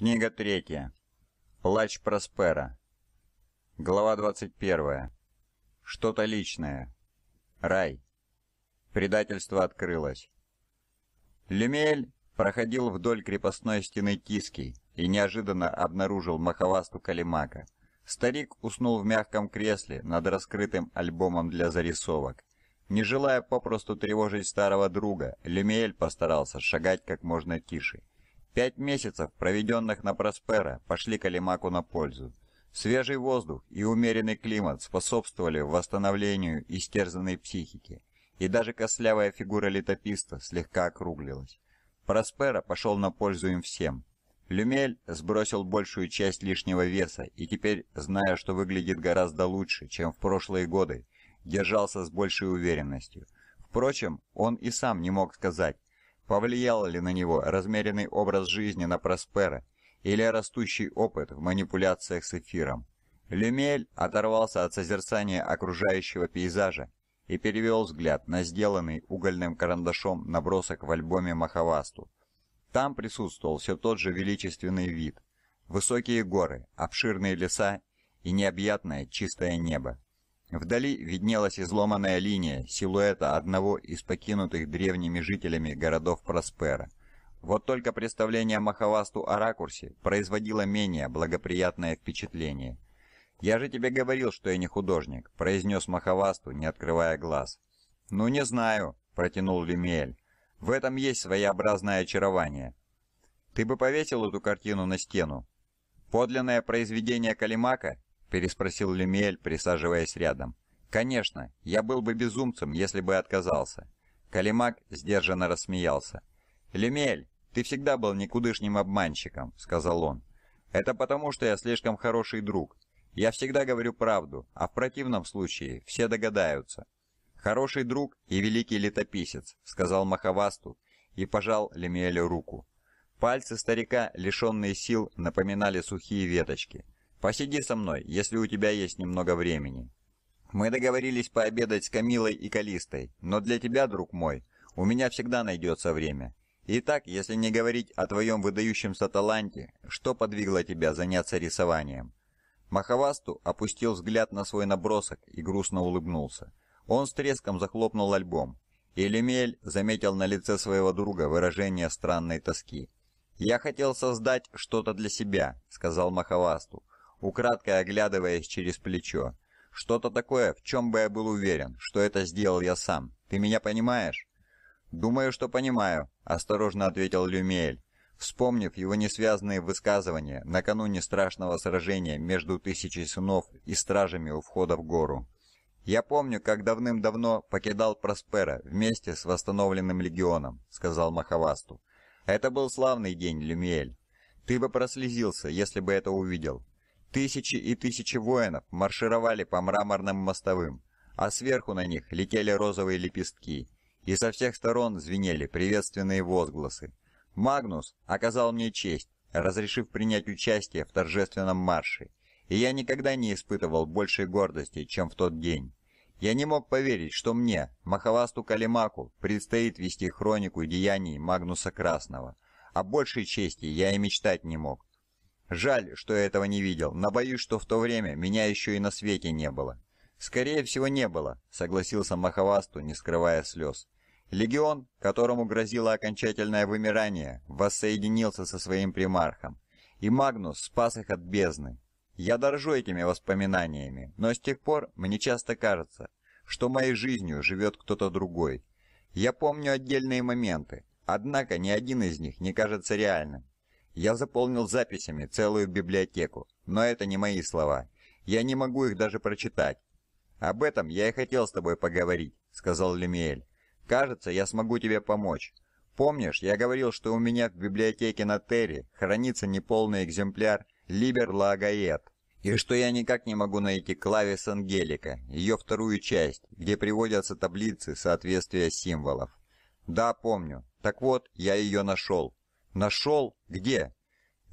Книга третья. Плач Проспера. Глава 21. Что-то личное. Рай. Предательство открылось. Люмель проходил вдоль крепостной стены Тиски и неожиданно обнаружил маховасту Калимака. Старик уснул в мягком кресле над раскрытым альбомом для зарисовок. Не желая попросту тревожить старого друга, Люмель постарался шагать как можно тише. Пять месяцев, проведенных на Проспера, пошли Калимаку на пользу. Свежий воздух и умеренный климат способствовали восстановлению истерзанной психики, и даже кослявая фигура летописта слегка округлилась. Проспера пошел на пользу им всем. Люмель сбросил большую часть лишнего веса и теперь, зная, что выглядит гораздо лучше, чем в прошлые годы, держался с большей уверенностью. Впрочем, он и сам не мог сказать, Повлиял ли на него размеренный образ жизни на Проспера или растущий опыт в манипуляциях с эфиром? Люмель оторвался от созерцания окружающего пейзажа и перевел взгляд на сделанный угольным карандашом набросок в альбоме Махавасту. Там присутствовал все тот же величественный вид. Высокие горы, обширные леса и необъятное чистое небо. Вдали виднелась изломанная линия силуэта одного из покинутых древними жителями городов Проспера. Вот только представление Махавасту о ракурсе производило менее благоприятное впечатление. «Я же тебе говорил, что я не художник», – произнес Махавасту, не открывая глаз. «Ну не знаю», – протянул Лемиэль. «В этом есть своеобразное очарование». «Ты бы повесил эту картину на стену». «Подлинное произведение Калимака переспросил Люмиэль, присаживаясь рядом. «Конечно, я был бы безумцем, если бы отказался». Калимак сдержанно рассмеялся. «Люмиэль, ты всегда был никудышним обманщиком», — сказал он. «Это потому, что я слишком хороший друг. Я всегда говорю правду, а в противном случае все догадаются». «Хороший друг и великий летописец», — сказал Махавасту и пожал Лемелю руку. Пальцы старика, лишенные сил, напоминали сухие веточки. Посиди со мной, если у тебя есть немного времени. Мы договорились пообедать с Камилой и Калистой, но для тебя, друг мой, у меня всегда найдется время. Итак, если не говорить о твоем выдающемся таланте, что подвигло тебя заняться рисованием?» Махавасту опустил взгляд на свой набросок и грустно улыбнулся. Он с треском захлопнул альбом, и заметил на лице своего друга выражение странной тоски. «Я хотел создать что-то для себя», — сказал Махавасту, украдкой оглядываясь через плечо. «Что-то такое, в чем бы я был уверен, что это сделал я сам. Ты меня понимаешь?» «Думаю, что понимаю», – осторожно ответил Люмель, вспомнив его несвязные высказывания накануне страшного сражения между тысячей сынов и стражами у входа в гору. «Я помню, как давным-давно покидал Проспера вместе с восстановленным легионом», – сказал Махавасту. «Это был славный день, Люмель. Ты бы прослезился, если бы это увидел. Тысячи и тысячи воинов маршировали по мраморным мостовым, а сверху на них летели розовые лепестки, и со всех сторон звенели приветственные возгласы. Магнус оказал мне честь, разрешив принять участие в торжественном марше, и я никогда не испытывал большей гордости, чем в тот день. Я не мог поверить, что мне, Махавасту Калимаку, предстоит вести хронику деяний Магнуса Красного. а большей чести я и мечтать не мог. Жаль, что я этого не видел, но боюсь, что в то время меня еще и на свете не было. Скорее всего, не было, согласился Махавасту, не скрывая слез. Легион, которому грозило окончательное вымирание, воссоединился со своим примархом, и Магнус спас их от бездны. Я дорожу этими воспоминаниями, но с тех пор мне часто кажется, что моей жизнью живет кто-то другой. Я помню отдельные моменты, однако ни один из них не кажется реальным. Я заполнил записями целую библиотеку, но это не мои слова. Я не могу их даже прочитать. Об этом я и хотел с тобой поговорить, сказал Лемиэль. Кажется, я смогу тебе помочь. Помнишь, я говорил, что у меня в библиотеке на Терри хранится неполный экземпляр Либер Лагает, и что я никак не могу найти клавис Ангелика, ее вторую часть, где приводятся таблицы соответствия символов. Да, помню. Так вот, я ее нашел. «Нашел? Где?»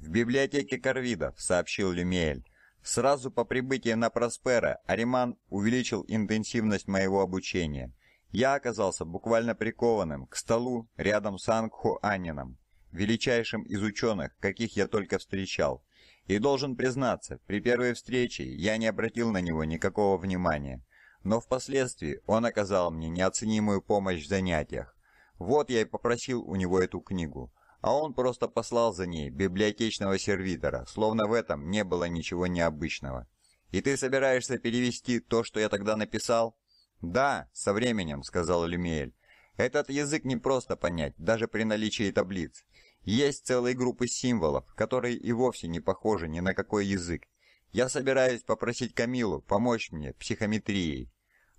«В библиотеке Корвидов», — сообщил Люмиэль. «Сразу по прибытии на Проспера Ариман увеличил интенсивность моего обучения. Я оказался буквально прикованным к столу рядом с Ангху Анином, величайшим из ученых, каких я только встречал. И должен признаться, при первой встрече я не обратил на него никакого внимания. Но впоследствии он оказал мне неоценимую помощь в занятиях. Вот я и попросил у него эту книгу а он просто послал за ней библиотечного сервитора, словно в этом не было ничего необычного. «И ты собираешься перевести то, что я тогда написал?» «Да, со временем», — сказал Люмель. «Этот язык не просто понять, даже при наличии таблиц. Есть целые группы символов, которые и вовсе не похожи ни на какой язык. Я собираюсь попросить Камилу помочь мне психометрией».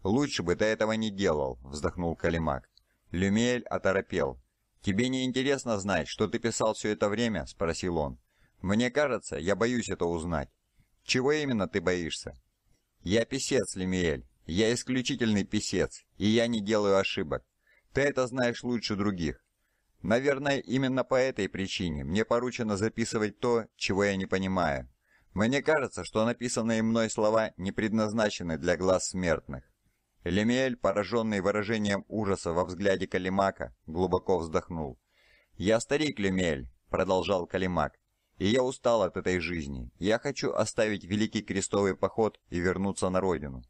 «Лучше бы ты этого не делал», — вздохнул Калимак. Люмель оторопел. «Тебе не интересно знать, что ты писал все это время?» – спросил он. «Мне кажется, я боюсь это узнать». «Чего именно ты боишься?» «Я писец, Лемиэль. Я исключительный писец, и я не делаю ошибок. Ты это знаешь лучше других. Наверное, именно по этой причине мне поручено записывать то, чего я не понимаю. Мне кажется, что написанные мной слова не предназначены для глаз смертных. Лемель, пораженный выражением ужаса во взгляде Калимака, глубоко вздохнул. «Я старик, Лемель, продолжал Калимак, — «и я устал от этой жизни. Я хочу оставить Великий Крестовый Поход и вернуться на родину.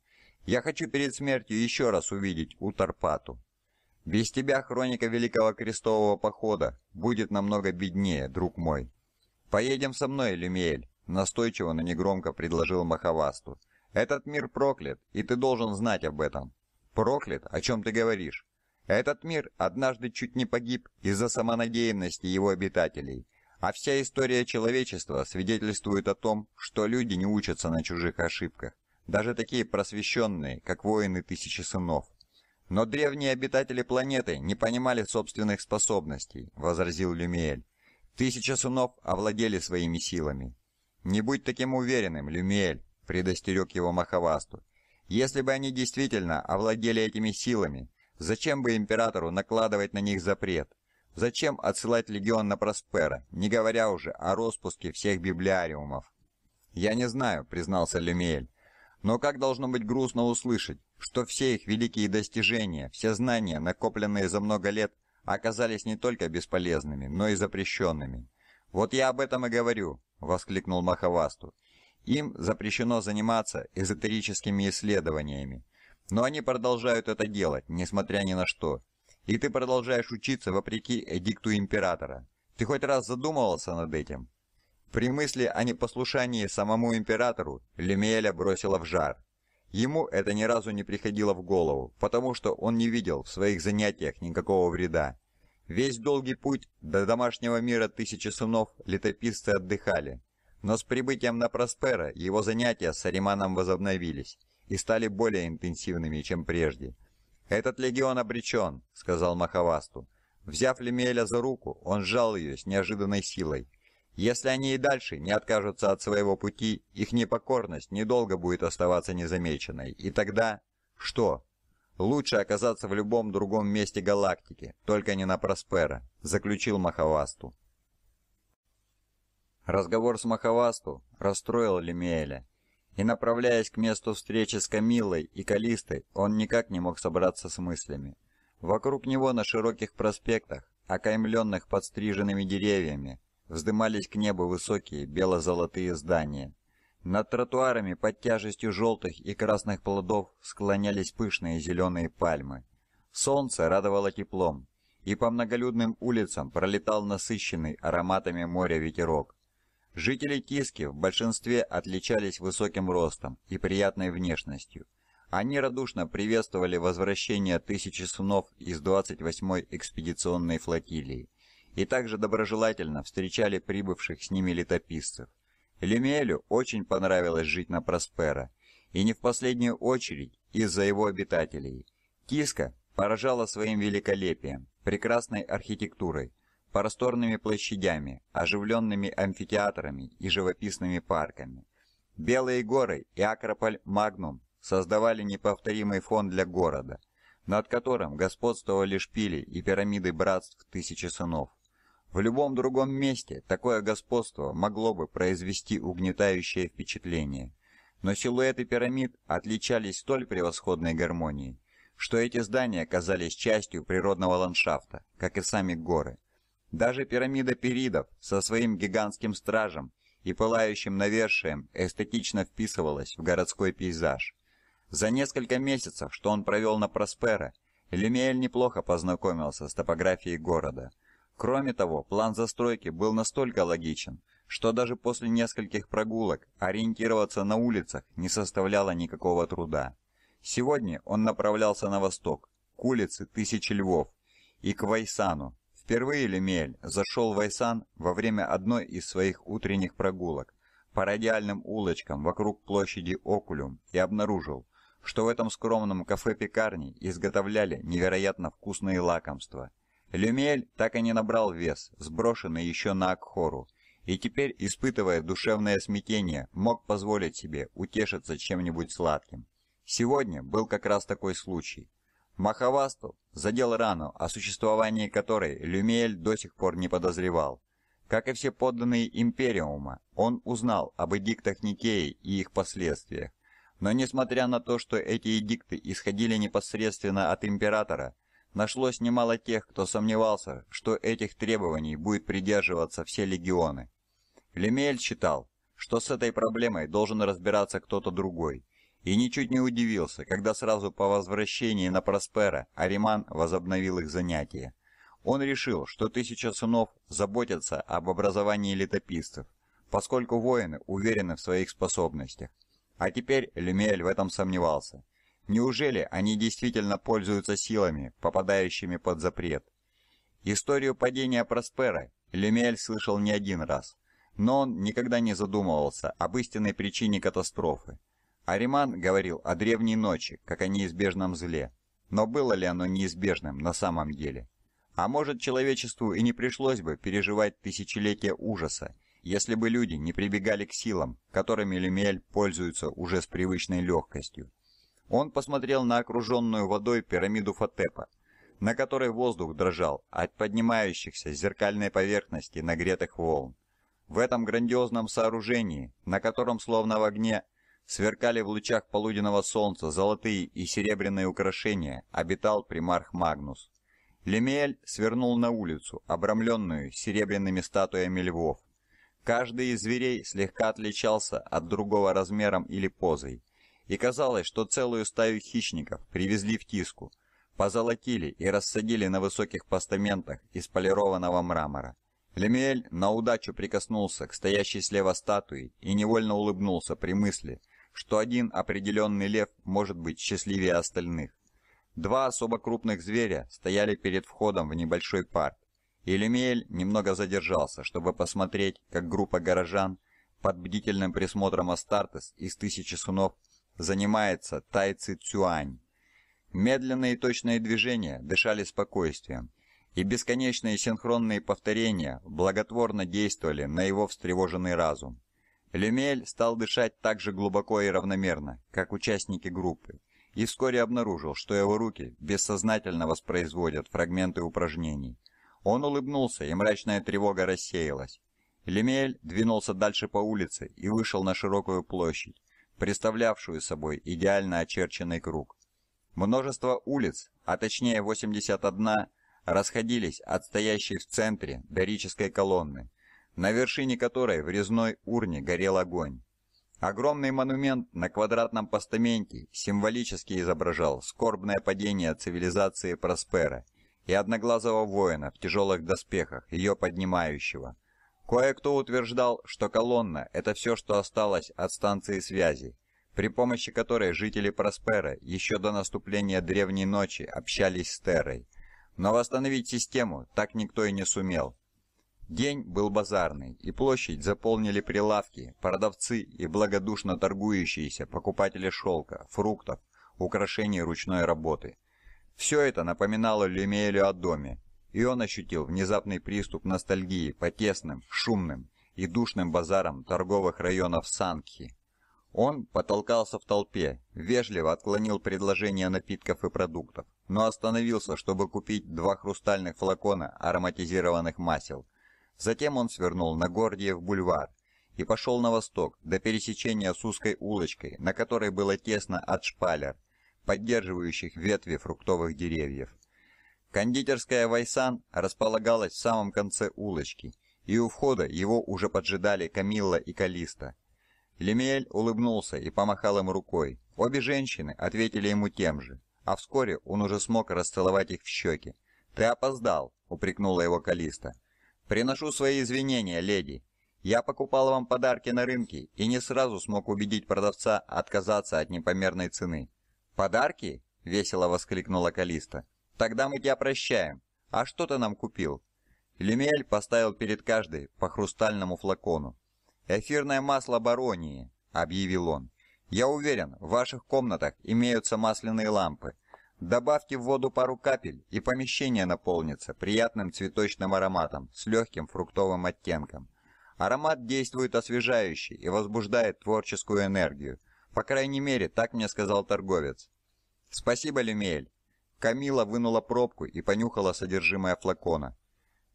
Я хочу перед смертью еще раз увидеть Утарпату. Без тебя хроника Великого Крестового Похода будет намного беднее, друг мой». «Поедем со мной, Лемель, настойчиво, но негромко предложил Махавасту. Этот мир проклят, и ты должен знать об этом. Проклят? О чем ты говоришь? Этот мир однажды чуть не погиб из-за самонадеянности его обитателей, а вся история человечества свидетельствует о том, что люди не учатся на чужих ошибках, даже такие просвещенные, как воины тысячи сынов. Но древние обитатели планеты не понимали собственных способностей, возразил Люмель. Тысяча сынов овладели своими силами. Не будь таким уверенным, Люмель предостерег его Махавасту. Если бы они действительно овладели этими силами, зачем бы императору накладывать на них запрет? Зачем отсылать легион на Проспера, не говоря уже о распуске всех библиариумов? «Я не знаю», — признался Люмель. «Но как должно быть грустно услышать, что все их великие достижения, все знания, накопленные за много лет, оказались не только бесполезными, но и запрещенными?» «Вот я об этом и говорю», — воскликнул Махавасту. Им запрещено заниматься эзотерическими исследованиями, но они продолжают это делать, несмотря ни на что. И ты продолжаешь учиться вопреки эдикту императора. Ты хоть раз задумывался над этим? При мысли о непослушании самому императору Лемиэля бросило в жар. Ему это ни разу не приходило в голову, потому что он не видел в своих занятиях никакого вреда. Весь долгий путь до домашнего мира тысячи сынов летописцы отдыхали, но с прибытием на Проспера его занятия с Ариманом возобновились и стали более интенсивными, чем прежде. «Этот легион обречен», — сказал Махавасту. Взяв Лемеля за руку, он сжал ее с неожиданной силой. Если они и дальше не откажутся от своего пути, их непокорность недолго будет оставаться незамеченной. И тогда... Что? Лучше оказаться в любом другом месте галактики, только не на Проспера, заключил Махавасту. Разговор с Махавасту расстроил Лемиэля. И направляясь к месту встречи с Камиллой и Калистой, он никак не мог собраться с мыслями. Вокруг него на широких проспектах, окаймленных подстриженными деревьями, вздымались к небу высокие бело-золотые здания. Над тротуарами под тяжестью желтых и красных плодов склонялись пышные зеленые пальмы. Солнце радовало теплом, и по многолюдным улицам пролетал насыщенный ароматами моря ветерок. Жители Киски в большинстве отличались высоким ростом и приятной внешностью. Они радушно приветствовали возвращение тысячи сунов из 28-й экспедиционной флотилии и также доброжелательно встречали прибывших с ними летописцев. Лемелю очень понравилось жить на Проспера, и не в последнюю очередь из-за его обитателей. Киска поражала своим великолепием, прекрасной архитектурой, просторными площадями, оживленными амфитеатрами и живописными парками. Белые горы и Акрополь Магнум создавали неповторимый фон для города, над которым господствовали шпили и пирамиды братств Тысячи Сынов. В любом другом месте такое господство могло бы произвести угнетающее впечатление. Но силуэты пирамид отличались столь превосходной гармонией, что эти здания казались частью природного ландшафта, как и сами горы – даже пирамида перидов со своим гигантским стражем и пылающим навершием эстетично вписывалась в городской пейзаж. За несколько месяцев, что он провел на Проспера, Лемиэль неплохо познакомился с топографией города. Кроме того, план застройки был настолько логичен, что даже после нескольких прогулок ориентироваться на улицах не составляло никакого труда. Сегодня он направлялся на восток, к улице Тысячи Львов и к Вайсану, Впервые Лемель зашел в Айсан во время одной из своих утренних прогулок по радиальным улочкам вокруг площади Окулюм и обнаружил, что в этом скромном кафе-пекарне изготовляли невероятно вкусные лакомства. Лемель так и не набрал вес, сброшенный еще на Акхору, и теперь, испытывая душевное смятение, мог позволить себе утешиться чем-нибудь сладким. Сегодня был как раз такой случай. Маховасту задел рану, о существовании которой Люмиэль до сих пор не подозревал. Как и все подданные Империума, он узнал об эдиктах Никеи и их последствиях. Но несмотря на то, что эти эдикты исходили непосредственно от императора, нашлось немало тех, кто сомневался, что этих требований будет придерживаться все легионы. Лемель считал, что с этой проблемой должен разбираться кто-то другой – и ничуть не удивился, когда сразу по возвращении на Проспера Ариман возобновил их занятия. Он решил, что тысяча сынов заботятся об образовании летописцев, поскольку воины уверены в своих способностях. А теперь Люмель в этом сомневался. Неужели они действительно пользуются силами, попадающими под запрет? Историю падения Проспера Люмель слышал не один раз, но он никогда не задумывался об истинной причине катастрофы. Ариман говорил о древней ночи, как о неизбежном зле. Но было ли оно неизбежным на самом деле? А может, человечеству и не пришлось бы переживать тысячелетия ужаса, если бы люди не прибегали к силам, которыми Люмель пользуется уже с привычной легкостью. Он посмотрел на окруженную водой пирамиду Фотепа, на которой воздух дрожал от поднимающихся зеркальной поверхности нагретых волн. В этом грандиозном сооружении, на котором словно в огне Сверкали в лучах полуденного солнца золотые и серебряные украшения, обитал примарх Магнус. Лемель свернул на улицу, обрамленную серебряными статуями львов. Каждый из зверей слегка отличался от другого размером или позой, и казалось, что целую стаю хищников привезли в тиску, позолотили и рассадили на высоких постаментах из полированного мрамора. Лемель на удачу прикоснулся к стоящей слева статуе и невольно улыбнулся при мысли, что один определенный лев может быть счастливее остальных. Два особо крупных зверя стояли перед входом в небольшой парк, и Люмель немного задержался, чтобы посмотреть, как группа горожан под бдительным присмотром Астартес из тысячи сунов занимается тайцы Цюань. Медленные и точные движения дышали спокойствием, и бесконечные синхронные повторения благотворно действовали на его встревоженный разум. Лемель стал дышать так же глубоко и равномерно, как участники группы, и вскоре обнаружил, что его руки бессознательно воспроизводят фрагменты упражнений. Он улыбнулся, и мрачная тревога рассеялась. Лемель двинулся дальше по улице и вышел на широкую площадь, представлявшую собой идеально очерченный круг. Множество улиц, а точнее 81, расходились от стоящей в центре дорической колонны, на вершине которой в резной урне горел огонь. Огромный монумент на квадратном постаменте символически изображал скорбное падение цивилизации Проспера и одноглазого воина в тяжелых доспехах, ее поднимающего. Кое-кто утверждал, что колонна – это все, что осталось от станции связи, при помощи которой жители Проспера еще до наступления Древней Ночи общались с Террой. Но восстановить систему так никто и не сумел. День был базарный, и площадь заполнили прилавки, продавцы и благодушно торгующиеся покупатели шелка, фруктов, украшений ручной работы. Все это напоминало Люмиэлю о доме, и он ощутил внезапный приступ ностальгии по тесным, шумным и душным базарам торговых районов Санки. Он потолкался в толпе, вежливо отклонил предложение напитков и продуктов, но остановился, чтобы купить два хрустальных флакона ароматизированных масел – Затем он свернул на Гордиев бульвар и пошел на восток, до пересечения с узкой улочкой, на которой было тесно от шпалер, поддерживающих ветви фруктовых деревьев. Кондитерская «Вайсан» располагалась в самом конце улочки, и у входа его уже поджидали Камилла и Калиста. Лемиэль улыбнулся и помахал им рукой. Обе женщины ответили ему тем же, а вскоре он уже смог расцеловать их в щеки. «Ты опоздал!» — упрекнула его Калиста. «Приношу свои извинения, леди. Я покупал вам подарки на рынке и не сразу смог убедить продавца отказаться от непомерной цены». «Подарки?» — весело воскликнула Калиста. «Тогда мы тебя прощаем. А что ты нам купил?» Лемель поставил перед каждой по хрустальному флакону. «Эфирное масло баронии», — объявил он. «Я уверен, в ваших комнатах имеются масляные лампы, Добавьте в воду пару капель, и помещение наполнится приятным цветочным ароматом с легким фруктовым оттенком. Аромат действует освежающе и возбуждает творческую энергию. По крайней мере, так мне сказал торговец. «Спасибо, Люмель!» Камила вынула пробку и понюхала содержимое флакона.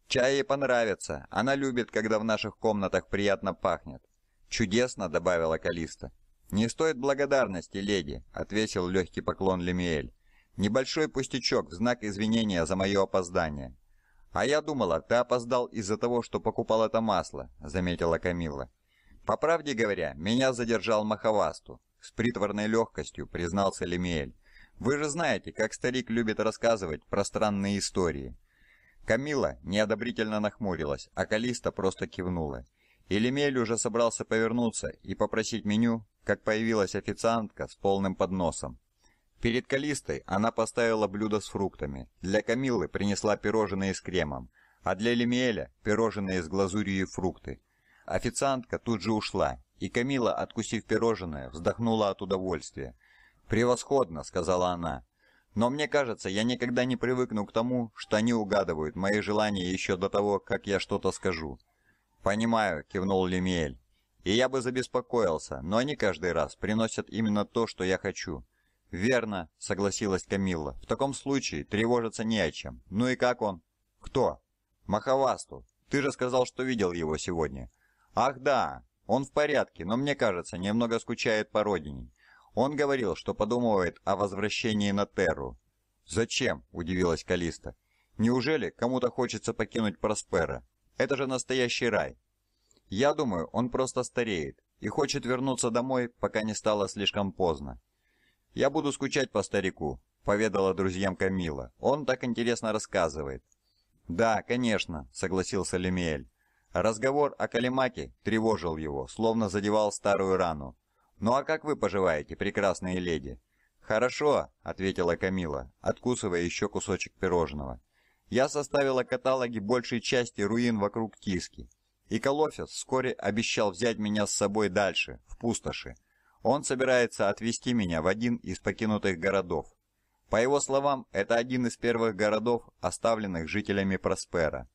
«Чай ей понравится. Она любит, когда в наших комнатах приятно пахнет». «Чудесно!» — добавила Калиста. «Не стоит благодарности, леди!» — отвесил легкий поклон Лемиэль. Небольшой пустячок в знак извинения за мое опоздание. А я думала, ты опоздал из-за того, что покупал это масло, заметила Камила. По правде говоря, меня задержал Махавасту, с притворной легкостью признался Лемиэль. Вы же знаете, как старик любит рассказывать про странные истории. Камила неодобрительно нахмурилась, а Калиста просто кивнула. И Лемель уже собрался повернуться и попросить меню, как появилась официантка с полным подносом. Перед Калистой она поставила блюдо с фруктами, для Камиллы принесла пирожные с кремом, а для Лемиэля – пирожные с глазурью и фрукты. Официантка тут же ушла, и Камила, откусив пирожное, вздохнула от удовольствия. «Превосходно», – сказала она. «Но мне кажется, я никогда не привыкну к тому, что они угадывают мои желания еще до того, как я что-то скажу». «Понимаю», – кивнул Лемиэль. «И я бы забеспокоился, но они каждый раз приносят именно то, что я хочу». «Верно», — согласилась Камилла. «В таком случае тревожиться не о чем. Ну и как он?» «Кто?» «Маховасту. Ты же сказал, что видел его сегодня». «Ах да, он в порядке, но мне кажется, немного скучает по родине. Он говорил, что подумывает о возвращении на Терру». «Зачем?» – удивилась Калиста. «Неужели кому-то хочется покинуть Проспера? Это же настоящий рай!» «Я думаю, он просто стареет и хочет вернуться домой, пока не стало слишком поздно. «Я буду скучать по старику», — поведала друзьям Камила. «Он так интересно рассказывает». «Да, конечно», — согласился Лемиэль. Разговор о Калимаке тревожил его, словно задевал старую рану. «Ну а как вы поживаете, прекрасные леди?» «Хорошо», — ответила Камила, откусывая еще кусочек пирожного. «Я составила каталоги большей части руин вокруг Тиски. и Колофис вскоре обещал взять меня с собой дальше, в пустоши. Он собирается отвезти меня в один из покинутых городов. По его словам, это один из первых городов, оставленных жителями Проспера.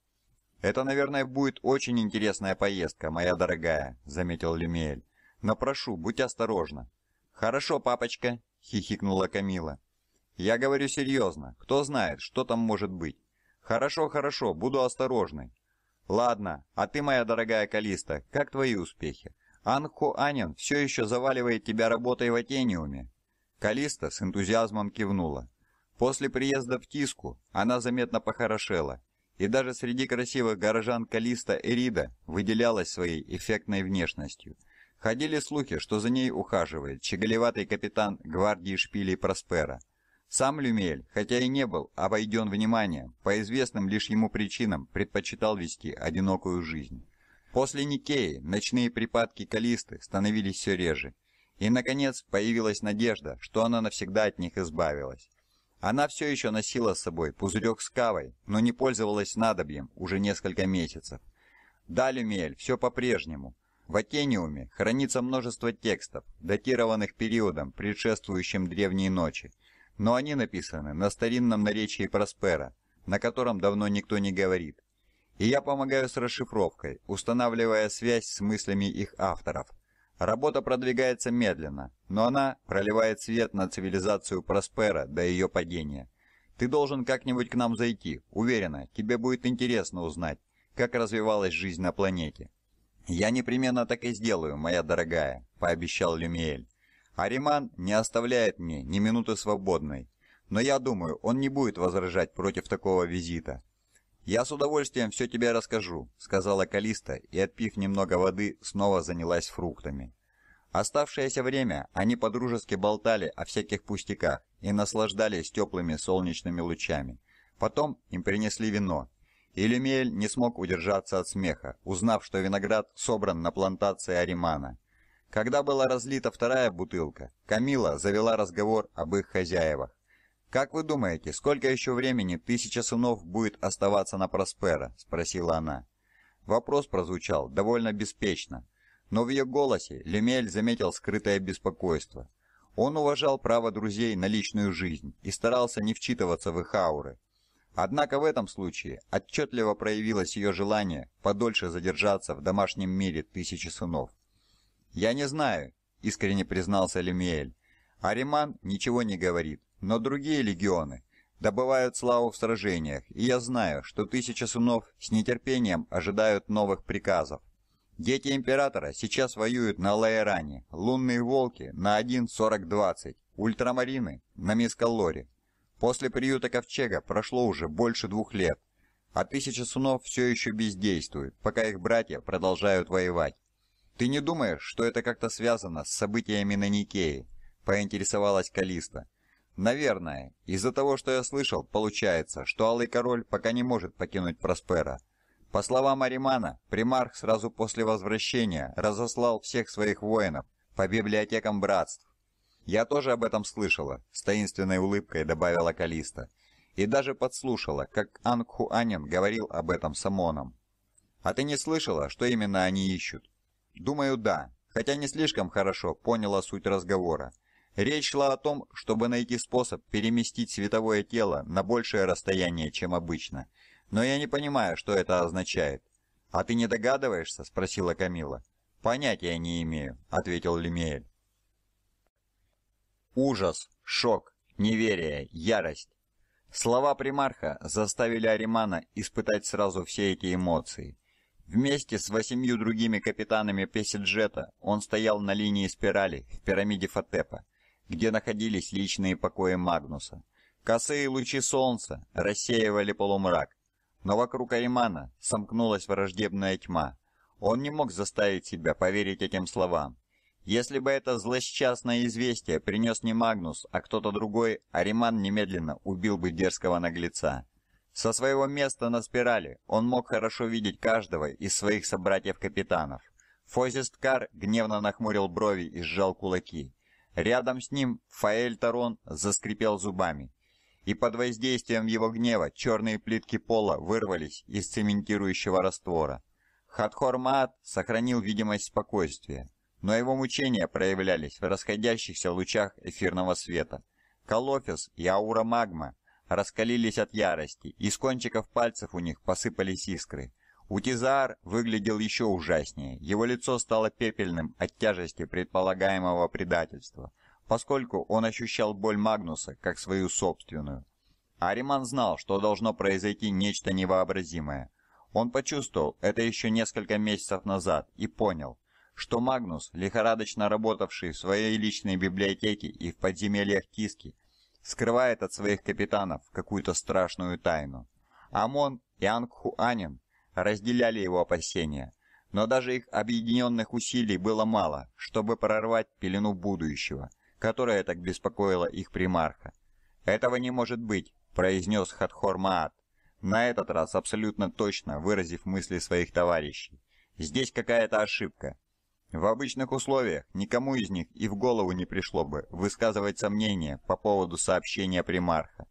«Это, наверное, будет очень интересная поездка, моя дорогая», — заметил Люмиэль. «Но прошу, будь осторожна». «Хорошо, папочка», — хихикнула Камила. «Я говорю серьезно. Кто знает, что там может быть?» «Хорошо, хорошо, буду осторожной». «Ладно, а ты, моя дорогая Калиста, как твои успехи?» Анху Анин все еще заваливает тебя работой в Атениуме». Калиста с энтузиазмом кивнула. После приезда в Тиску она заметно похорошела, и даже среди красивых горожан Калиста Эрида выделялась своей эффектной внешностью. Ходили слухи, что за ней ухаживает щеголеватый капитан гвардии шпилей Проспера. Сам Люмель, хотя и не был обойден вниманием, по известным лишь ему причинам предпочитал вести одинокую жизнь. После Никеи ночные припадки Калисты становились все реже. И, наконец, появилась надежда, что она навсегда от них избавилась. Она все еще носила с собой пузырек с кавой, но не пользовалась надобьем уже несколько месяцев. Да, Люмель, все по-прежнему. В Атениуме хранится множество текстов, датированных периодом, предшествующим Древней Ночи, но они написаны на старинном наречии Проспера, на котором давно никто не говорит, и я помогаю с расшифровкой, устанавливая связь с мыслями их авторов. Работа продвигается медленно, но она проливает свет на цивилизацию Проспера до ее падения. Ты должен как-нибудь к нам зайти, уверена, тебе будет интересно узнать, как развивалась жизнь на планете. «Я непременно так и сделаю, моя дорогая», — пообещал Люмиэль. «Ариман не оставляет мне ни минуты свободной, но я думаю, он не будет возражать против такого визита. «Я с удовольствием все тебе расскажу», — сказала Калиста и, отпив немного воды, снова занялась фруктами. Оставшееся время они подружески болтали о всяких пустяках и наслаждались теплыми солнечными лучами. Потом им принесли вино, и Люмель не смог удержаться от смеха, узнав, что виноград собран на плантации Аримана. Когда была разлита вторая бутылка, Камила завела разговор об их хозяевах. «Как вы думаете, сколько еще времени тысяча сынов будет оставаться на Проспера?» – спросила она. Вопрос прозвучал довольно беспечно, но в ее голосе Лемель заметил скрытое беспокойство. Он уважал право друзей на личную жизнь и старался не вчитываться в их ауры. Однако в этом случае отчетливо проявилось ее желание подольше задержаться в домашнем мире тысячи сынов. «Я не знаю», – искренне признался Лемиэль. «Ариман ничего не говорит. Но другие легионы добывают славу в сражениях, и я знаю, что тысячи сынов с нетерпением ожидают новых приказов. Дети Императора сейчас воюют на Лаэране, лунные волки на 1.40.20, ультрамарины на Мискаллоре. После приюта Ковчега прошло уже больше двух лет, а тысячи сынов все еще бездействуют, пока их братья продолжают воевать. «Ты не думаешь, что это как-то связано с событиями на Никее?» – поинтересовалась Калиста. Наверное. Из-за того, что я слышал, получается, что Алый Король пока не может покинуть Проспера. По словам Аримана, примарх сразу после возвращения разослал всех своих воинов по библиотекам братств. Я тоже об этом слышала, с таинственной улыбкой добавила Калиста. И даже подслушала, как Ангху Анин говорил об этом с Амоном. А ты не слышала, что именно они ищут? Думаю, да, хотя не слишком хорошо поняла суть разговора. Речь шла о том, чтобы найти способ переместить световое тело на большее расстояние, чем обычно. Но я не понимаю, что это означает. «А ты не догадываешься?» – спросила Камила. «Понятия не имею», – ответил Лемиэль. Ужас, шок, неверие, ярость. Слова примарха заставили Аримана испытать сразу все эти эмоции. Вместе с восемью другими капитанами Песиджета он стоял на линии спирали в пирамиде Фатепа где находились личные покои Магнуса. Косые лучи солнца рассеивали полумрак, но вокруг Аймана сомкнулась враждебная тьма. Он не мог заставить себя поверить этим словам. Если бы это злосчастное известие принес не Магнус, а кто-то другой, Ариман немедленно убил бы дерзкого наглеца. Со своего места на спирали он мог хорошо видеть каждого из своих собратьев-капитанов. Фозисткар гневно нахмурил брови и сжал кулаки. Рядом с ним Фаэль Тарон заскрипел зубами. И под воздействием его гнева черные плитки пола вырвались из цементирующего раствора. Хатхор Маат сохранил видимость спокойствия, но его мучения проявлялись в расходящихся лучах эфирного света. Колофис и аура магма раскалились от ярости, из кончиков пальцев у них посыпались искры. Утизар выглядел еще ужаснее. Его лицо стало пепельным от тяжести предполагаемого предательства, поскольку он ощущал боль Магнуса как свою собственную. Ариман знал, что должно произойти нечто невообразимое. Он почувствовал это еще несколько месяцев назад и понял, что Магнус, лихорадочно работавший в своей личной библиотеке и в подземельях Киски, скрывает от своих капитанов какую-то страшную тайну. Амон и Ангхуанин разделяли его опасения. Но даже их объединенных усилий было мало, чтобы прорвать пелену будущего, которая так беспокоила их примарха. «Этого не может быть», — произнес Хатхор Маат, на этот раз абсолютно точно выразив мысли своих товарищей. «Здесь какая-то ошибка. В обычных условиях никому из них и в голову не пришло бы высказывать сомнения по поводу сообщения примарха.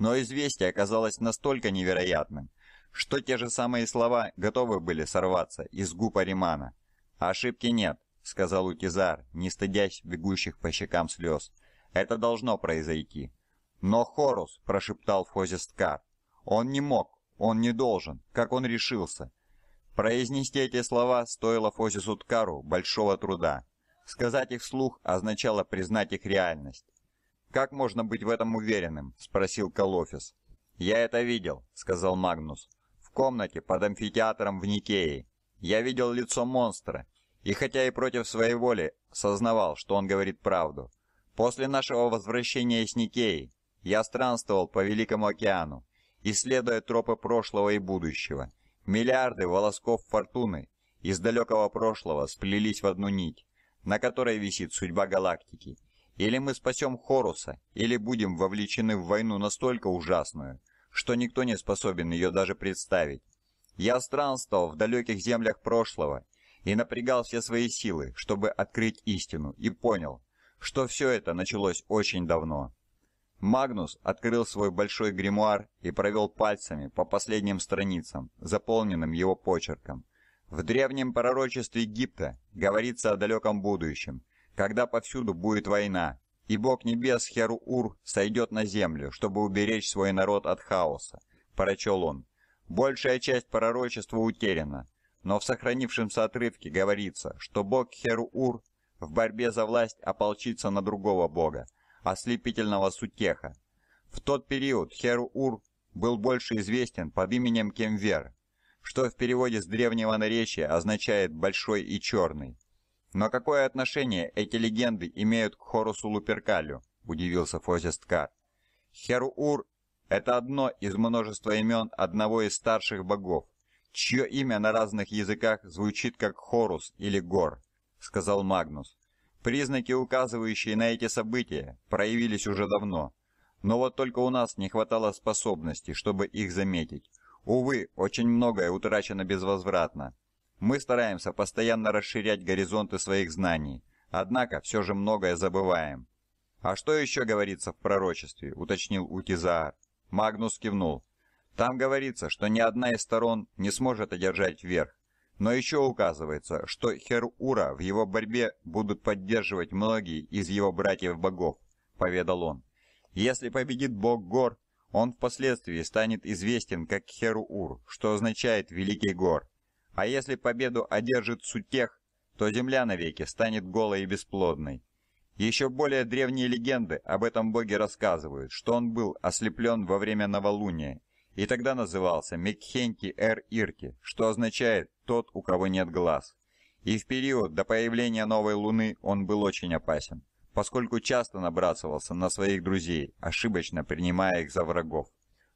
Но известие оказалось настолько невероятным, что те же самые слова готовы были сорваться из губ Аримана. «А «Ошибки нет», — сказал Утизар, не стыдясь бегущих по щекам слез. «Это должно произойти». «Но Хорус», — прошептал Фозисткар, — «он не мог, он не должен, как он решился». Произнести эти слова стоило Фозису Ткару большого труда. Сказать их вслух означало признать их реальность. «Как можно быть в этом уверенным?» — спросил Калофис. «Я это видел», — сказал Магнус в комнате под амфитеатром в Никее. Я видел лицо монстра, и хотя и против своей воли сознавал, что он говорит правду. После нашего возвращения из Никеи я странствовал по Великому океану, исследуя тропы прошлого и будущего. Миллиарды волосков фортуны из далекого прошлого сплелись в одну нить, на которой висит судьба галактики. Или мы спасем Хоруса, или будем вовлечены в войну настолько ужасную, что никто не способен ее даже представить. Я странствовал в далеких землях прошлого и напрягал все свои силы, чтобы открыть истину, и понял, что все это началось очень давно. Магнус открыл свой большой гримуар и провел пальцами по последним страницам, заполненным его почерком. В древнем пророчестве Египта говорится о далеком будущем, когда повсюду будет война, и Бог Небес Херу-Ур сойдет на землю, чтобы уберечь свой народ от хаоса», – прочел он. «Большая часть пророчества утеряна, но в сохранившемся отрывке говорится, что Бог Херу-Ур в борьбе за власть ополчится на другого бога, ослепительного Сутеха. В тот период Херу-Ур был больше известен под именем Кемвер, что в переводе с древнего наречия означает «большой и черный». «Но какое отношение эти легенды имеют к Хорусу Луперкалю?» – удивился Фозесткар. «Херуур – это одно из множества имен одного из старших богов, чье имя на разных языках звучит как Хорус или Гор», – сказал Магнус. «Признаки, указывающие на эти события, проявились уже давно, но вот только у нас не хватало способности, чтобы их заметить. Увы, очень многое утрачено безвозвратно. Мы стараемся постоянно расширять горизонты своих знаний, однако все же многое забываем. «А что еще говорится в пророчестве?» – уточнил Утизаар. Магнус кивнул. «Там говорится, что ни одна из сторон не сможет одержать верх, но еще указывается, что Херура в его борьбе будут поддерживать многие из его братьев-богов», – поведал он. «Если победит бог Гор, он впоследствии станет известен как Херуур, что означает «Великий Гор». А если победу одержит Сутех, то земля навеки станет голой и бесплодной. Еще более древние легенды об этом боге рассказывают, что он был ослеплен во время новолуния и тогда назывался Мекхенти Эр Ирки, что означает «тот, у кого нет глаз». И в период до появления новой луны он был очень опасен, поскольку часто набрасывался на своих друзей, ошибочно принимая их за врагов.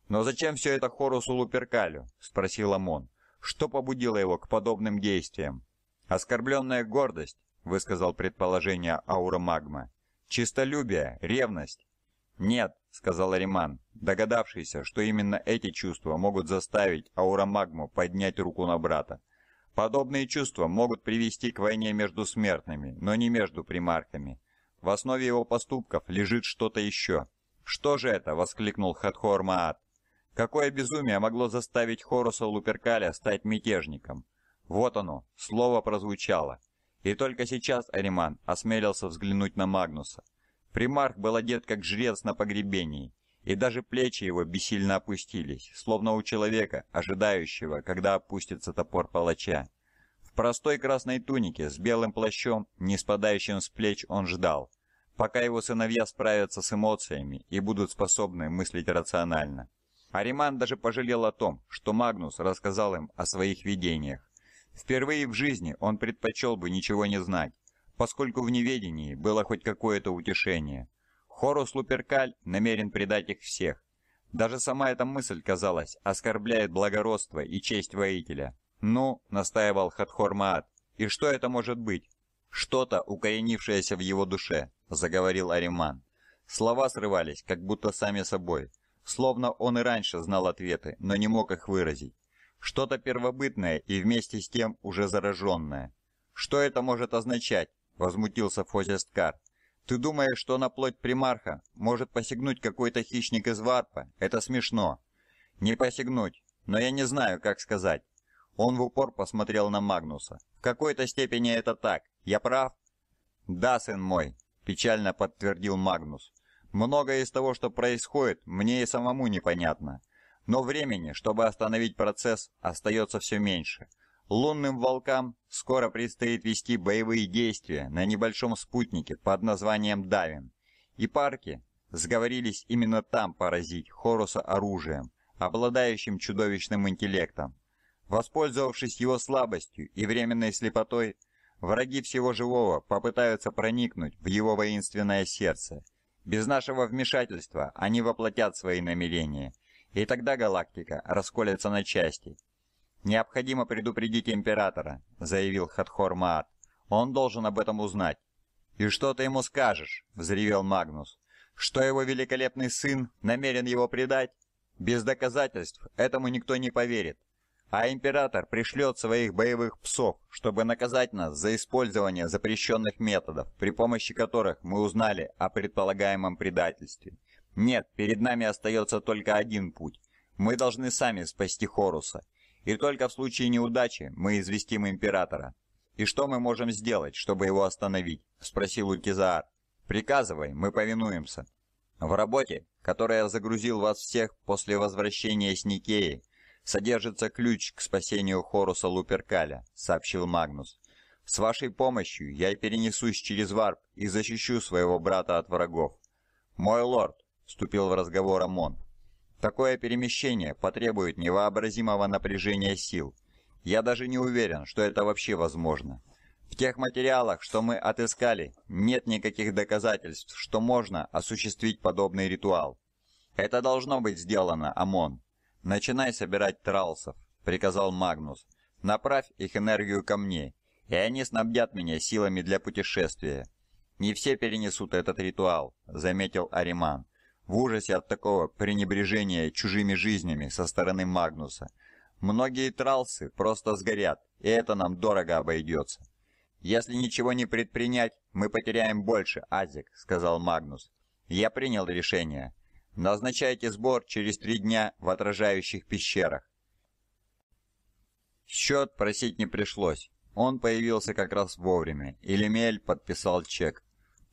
«Но зачем все это Хорусу Луперкалю?» – спросил Амон. Что побудило его к подобным действиям? Оскорбленная гордость, высказал предположение Аура Магма. Чистолюбие, ревность. Нет, сказал Риман, догадавшийся, что именно эти чувства могут заставить Аура Магму поднять руку на брата. Подобные чувства могут привести к войне между смертными, но не между примарками. В основе его поступков лежит что-то еще. «Что же это?» — воскликнул Хатхор Маат. Какое безумие могло заставить Хоруса Луперкаля стать мятежником? Вот оно, слово прозвучало. И только сейчас Ариман осмелился взглянуть на Магнуса. Примарх был одет как жрец на погребении, и даже плечи его бессильно опустились, словно у человека, ожидающего, когда опустится топор палача. В простой красной тунике с белым плащом, не спадающим с плеч, он ждал, пока его сыновья справятся с эмоциями и будут способны мыслить рационально. Ариман даже пожалел о том, что Магнус рассказал им о своих видениях. Впервые в жизни он предпочел бы ничего не знать, поскольку в неведении было хоть какое-то утешение. Хорус Луперкаль намерен предать их всех. Даже сама эта мысль, казалось, оскорбляет благородство и честь воителя. «Ну», — настаивал Хатхормаат, — «и что это может быть?» «Что-то, укоренившееся в его душе», — заговорил Ариман. Слова срывались, как будто сами собой словно он и раньше знал ответы, но не мог их выразить. Что-то первобытное и вместе с тем уже зараженное. «Что это может означать?» – возмутился Фозесткар. «Ты думаешь, что на плоть примарха может посягнуть какой-то хищник из варпа? Это смешно». «Не посягнуть, но я не знаю, как сказать». Он в упор посмотрел на Магнуса. «В какой-то степени это так. Я прав?» «Да, сын мой», – печально подтвердил Магнус. Многое из того, что происходит, мне и самому непонятно. Но времени, чтобы остановить процесс, остается все меньше. Лунным волкам скоро предстоит вести боевые действия на небольшом спутнике под названием Давин. И парки сговорились именно там поразить Хоруса оружием, обладающим чудовищным интеллектом. Воспользовавшись его слабостью и временной слепотой, враги всего живого попытаются проникнуть в его воинственное сердце – без нашего вмешательства они воплотят свои намерения, и тогда галактика расколется на части. «Необходимо предупредить Императора», — заявил Хатхор Маат. «Он должен об этом узнать». «И что ты ему скажешь?» — взревел Магнус. «Что его великолепный сын намерен его предать? Без доказательств этому никто не поверит а император пришлет своих боевых псов, чтобы наказать нас за использование запрещенных методов, при помощи которых мы узнали о предполагаемом предательстве. Нет, перед нами остается только один путь. Мы должны сами спасти Хоруса. И только в случае неудачи мы известим императора. «И что мы можем сделать, чтобы его остановить?» – спросил Ультизаар. «Приказывай, мы повинуемся». В работе, которая загрузил вас всех после возвращения с Никеи, содержится ключ к спасению Хоруса Луперкаля», — сообщил Магнус. «С вашей помощью я перенесусь через варп и защищу своего брата от врагов». «Мой лорд», — вступил в разговор Амон, — «такое перемещение потребует невообразимого напряжения сил. Я даже не уверен, что это вообще возможно». В тех материалах, что мы отыскали, нет никаких доказательств, что можно осуществить подобный ритуал. Это должно быть сделано, ОМОН. «Начинай собирать тралсов», — приказал Магнус. «Направь их энергию ко мне, и они снабдят меня силами для путешествия». «Не все перенесут этот ритуал», — заметил Ариман, в ужасе от такого пренебрежения чужими жизнями со стороны Магнуса. «Многие тралсы просто сгорят, и это нам дорого обойдется». «Если ничего не предпринять, мы потеряем больше, Азик», — сказал Магнус. «Я принял решение. Назначайте сбор через три дня в отражающих пещерах. Счет просить не пришлось. Он появился как раз вовремя, и Лемель подписал чек.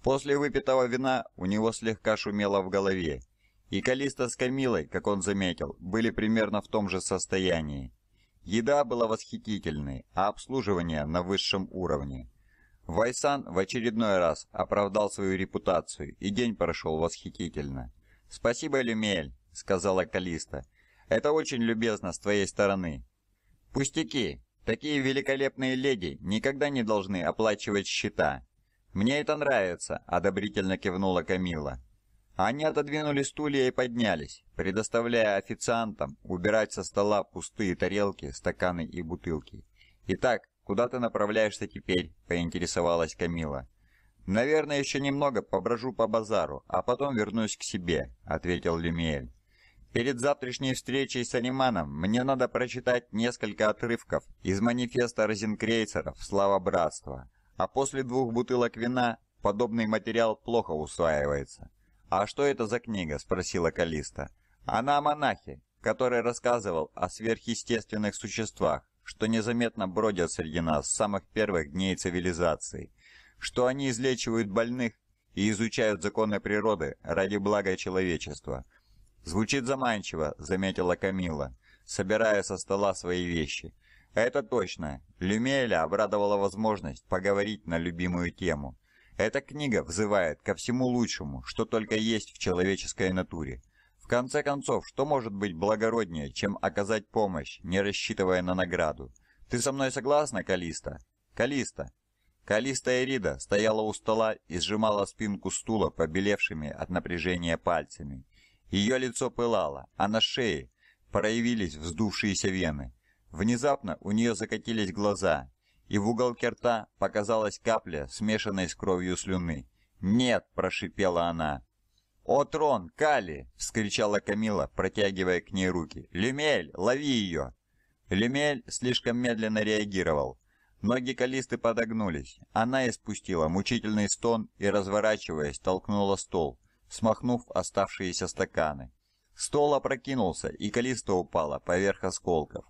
После выпитого вина у него слегка шумело в голове, и Калиста с Камилой, как он заметил, были примерно в том же состоянии. Еда была восхитительной, а обслуживание на высшем уровне. Вайсан в очередной раз оправдал свою репутацию, и день прошел восхитительно. «Спасибо, Люмель», — сказала Калиста. «Это очень любезно с твоей стороны». «Пустяки. Такие великолепные леди никогда не должны оплачивать счета». «Мне это нравится», — одобрительно кивнула Камила. Они отодвинули стулья и поднялись, предоставляя официантам убирать со стола пустые тарелки, стаканы и бутылки. «Итак, куда ты направляешься теперь?» – поинтересовалась Камила. «Наверное, еще немного поброжу по базару, а потом вернусь к себе», — ответил Люмиэль. «Перед завтрашней встречей с Аниманом мне надо прочитать несколько отрывков из манифеста розенкрейцеров «Слава братства», а после двух бутылок вина подобный материал плохо усваивается». «А что это за книга?» — спросила Калиста. «Она о монахе, который рассказывал о сверхъестественных существах, что незаметно бродят среди нас с самых первых дней цивилизации» что они излечивают больных и изучают законы природы ради блага человечества. «Звучит заманчиво», — заметила Камила, собирая со стола свои вещи. «Это точно. Люмеля обрадовала возможность поговорить на любимую тему. Эта книга взывает ко всему лучшему, что только есть в человеческой натуре. В конце концов, что может быть благороднее, чем оказать помощь, не рассчитывая на награду? Ты со мной согласна, Калиста?» «Калиста, Калиста Эрида стояла у стола и сжимала спинку стула побелевшими от напряжения пальцами. Ее лицо пылало, а на шее проявились вздувшиеся вены. Внезапно у нее закатились глаза, и в уголке рта показалась капля, смешанная с кровью слюны. «Нет!» – прошипела она. «О, трон! Кали!» – вскричала Камила, протягивая к ней руки. «Люмель, лови ее!» Люмель слишком медленно реагировал. Ноги Калисты подогнулись. Она испустила мучительный стон и, разворачиваясь, толкнула стол, смахнув оставшиеся стаканы. Стол опрокинулся, и Калиста упала поверх осколков.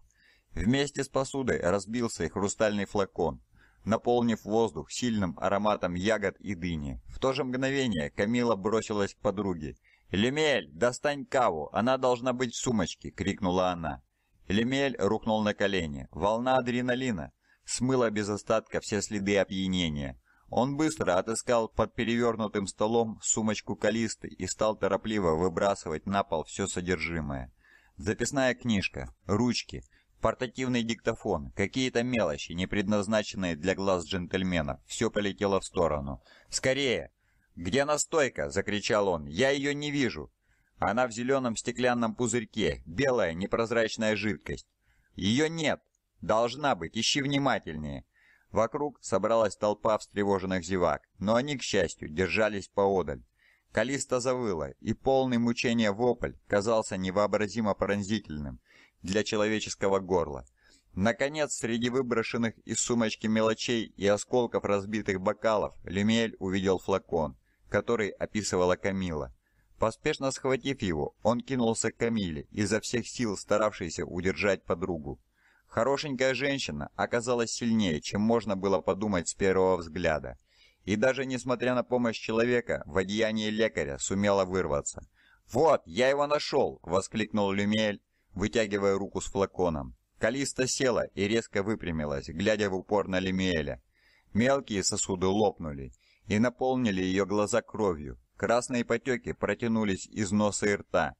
Вместе с посудой разбился и хрустальный флакон, наполнив воздух сильным ароматом ягод и дыни. В то же мгновение Камила бросилась к подруге. «Лемель, достань каву, она должна быть в сумочке!» — крикнула она. Лемель рухнул на колени. Волна адреналина, смыло без остатка все следы опьянения. Он быстро отыскал под перевернутым столом сумочку Калисты и стал торопливо выбрасывать на пол все содержимое. Записная книжка, ручки, портативный диктофон, какие-то мелочи, не предназначенные для глаз джентльмена. Все полетело в сторону. «Скорее!» «Где настойка?» – закричал он. «Я ее не вижу!» Она в зеленом стеклянном пузырьке, белая непрозрачная жидкость. «Ее нет!» «Должна быть, ищи внимательнее». Вокруг собралась толпа встревоженных зевак, но они, к счастью, держались поодаль. Калиста завыла, и полный мучения вопль казался невообразимо пронзительным для человеческого горла. Наконец, среди выброшенных из сумочки мелочей и осколков разбитых бокалов, Люмель увидел флакон, который описывала Камила. Поспешно схватив его, он кинулся к Камиле, изо всех сил старавшейся удержать подругу. Хорошенькая женщина оказалась сильнее, чем можно было подумать с первого взгляда. И даже несмотря на помощь человека, в одеянии лекаря сумела вырваться. «Вот, я его нашел!» – воскликнул Люмель, вытягивая руку с флаконом. Калиста села и резко выпрямилась, глядя в упор на Люмеля. Мелкие сосуды лопнули и наполнили ее глаза кровью. Красные потеки протянулись из носа и рта.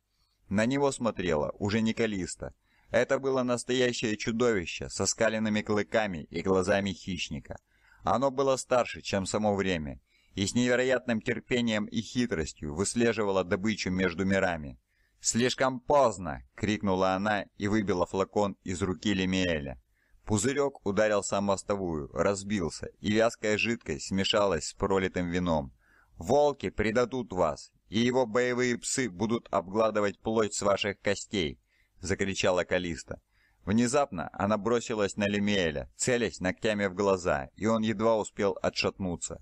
На него смотрела уже не Калиста – это было настоящее чудовище со скаленными клыками и глазами хищника. Оно было старше, чем само время, и с невероятным терпением и хитростью выслеживало добычу между мирами. «Слишком поздно!» — крикнула она и выбила флакон из руки Лемиэля. Пузырек ударил о мостовую, разбился, и вязкая жидкость смешалась с пролитым вином. «Волки предадут вас, и его боевые псы будут обгладывать плоть с ваших костей!» — закричала Калиста. Внезапно она бросилась на Лемиэля, целясь ногтями в глаза, и он едва успел отшатнуться.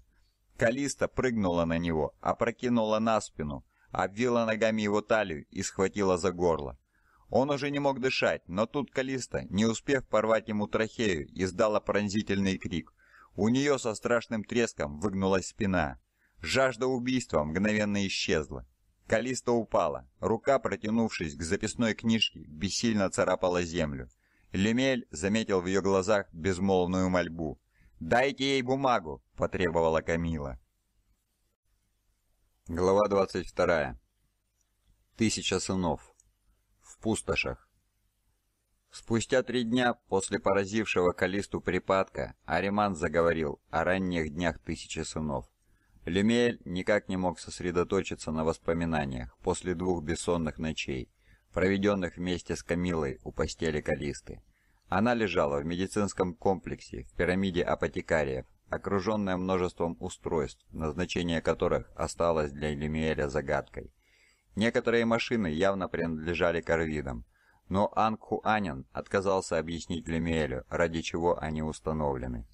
Калиста прыгнула на него, опрокинула на спину, обвила ногами его талию и схватила за горло. Он уже не мог дышать, но тут Калиста, не успев порвать ему трахею, издала пронзительный крик. У нее со страшным треском выгнулась спина. Жажда убийства мгновенно исчезла. Калиста упала. Рука, протянувшись к записной книжке, бессильно царапала землю. Лемель заметил в ее глазах безмолвную мольбу. «Дайте ей бумагу!» – потребовала Камила. Глава 22. Тысяча сынов. В пустошах. Спустя три дня после поразившего Калисту припадка Ариман заговорил о ранних днях Тысячи сынов. Лемель никак не мог сосредоточиться на воспоминаниях после двух бессонных ночей, проведенных вместе с Камилой у постели Калисты. Она лежала в медицинском комплексе в пирамиде апотекариев, окруженная множеством устройств, назначение которых осталось для Лемиэля загадкой. Некоторые машины явно принадлежали корвидам, но Ангхуанин отказался объяснить Лемиэлю, ради чего они установлены.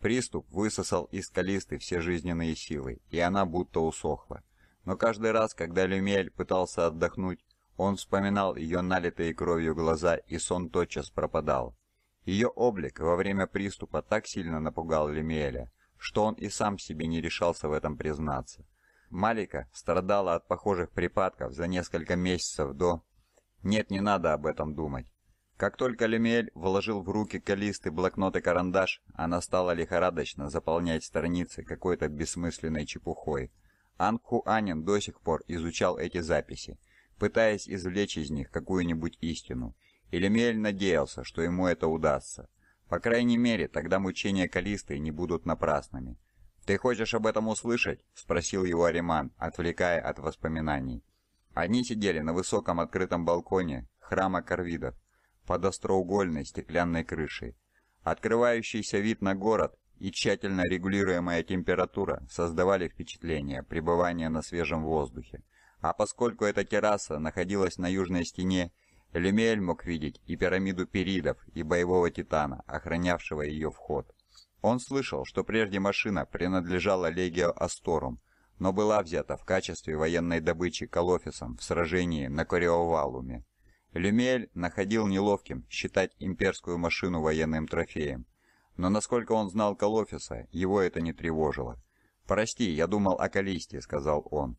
Приступ высосал из Калисты все жизненные силы, и она будто усохла. Но каждый раз, когда Люмель пытался отдохнуть, он вспоминал ее налитые кровью глаза, и сон тотчас пропадал. Ее облик во время приступа так сильно напугал Люмеля, что он и сам себе не решался в этом признаться. Малика страдала от похожих припадков за несколько месяцев до... Нет, не надо об этом думать. Как только Лемель вложил в руки Калисты блокнот и карандаш, она стала лихорадочно заполнять страницы какой-то бессмысленной чепухой. Анку Анин до сих пор изучал эти записи, пытаясь извлечь из них какую-нибудь истину. И Лемель надеялся, что ему это удастся. По крайней мере, тогда мучения Калисты не будут напрасными. «Ты хочешь об этом услышать?» – спросил его Ариман, отвлекая от воспоминаний. Они сидели на высоком открытом балконе храма Корвидов, под остроугольной стеклянной крышей. Открывающийся вид на город и тщательно регулируемая температура создавали впечатление пребывания на свежем воздухе. А поскольку эта терраса находилась на южной стене, Люмель мог видеть и пирамиду перидов, и боевого титана, охранявшего ее вход. Он слышал, что прежде машина принадлежала Легио Асторум, но была взята в качестве военной добычи Колофисом в сражении на Кориовалуме. Люмель находил неловким считать имперскую машину военным трофеем, но насколько он знал Колофиса, его это не тревожило. «Прости, я думал о Калисте», — сказал он.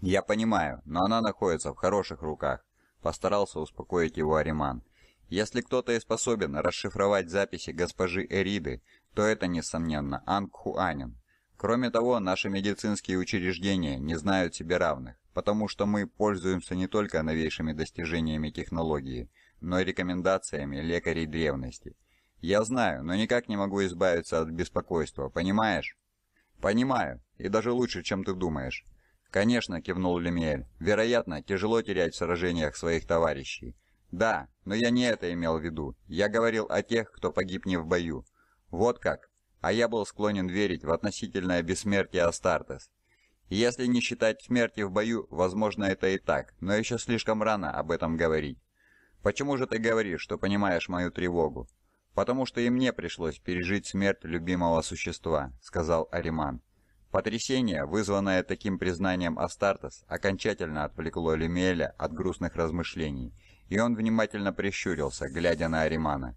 «Я понимаю, но она находится в хороших руках», — постарался успокоить его Ариман. «Если кто-то и способен расшифровать записи госпожи Эриды, то это, несомненно, Анг Хуанин, Кроме того, наши медицинские учреждения не знают себе равных, потому что мы пользуемся не только новейшими достижениями технологии, но и рекомендациями лекарей древности. Я знаю, но никак не могу избавиться от беспокойства, понимаешь? Понимаю, и даже лучше, чем ты думаешь. Конечно, кивнул Лемиэль. Вероятно, тяжело терять в сражениях своих товарищей. Да, но я не это имел в виду. Я говорил о тех, кто погиб не в бою. Вот как а я был склонен верить в относительное бессмертие Астартес. Если не считать смерти в бою, возможно, это и так, но еще слишком рано об этом говорить. Почему же ты говоришь, что понимаешь мою тревогу? Потому что и мне пришлось пережить смерть любимого существа, сказал Ариман. Потрясение, вызванное таким признанием Астартес, окончательно отвлекло Лемеля от грустных размышлений, и он внимательно прищурился, глядя на Аримана.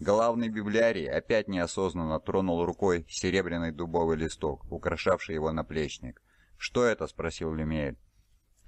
Главный библиарий опять неосознанно тронул рукой серебряный дубовый листок, украшавший его наплечник. «Что это?» — спросил Люмиэль.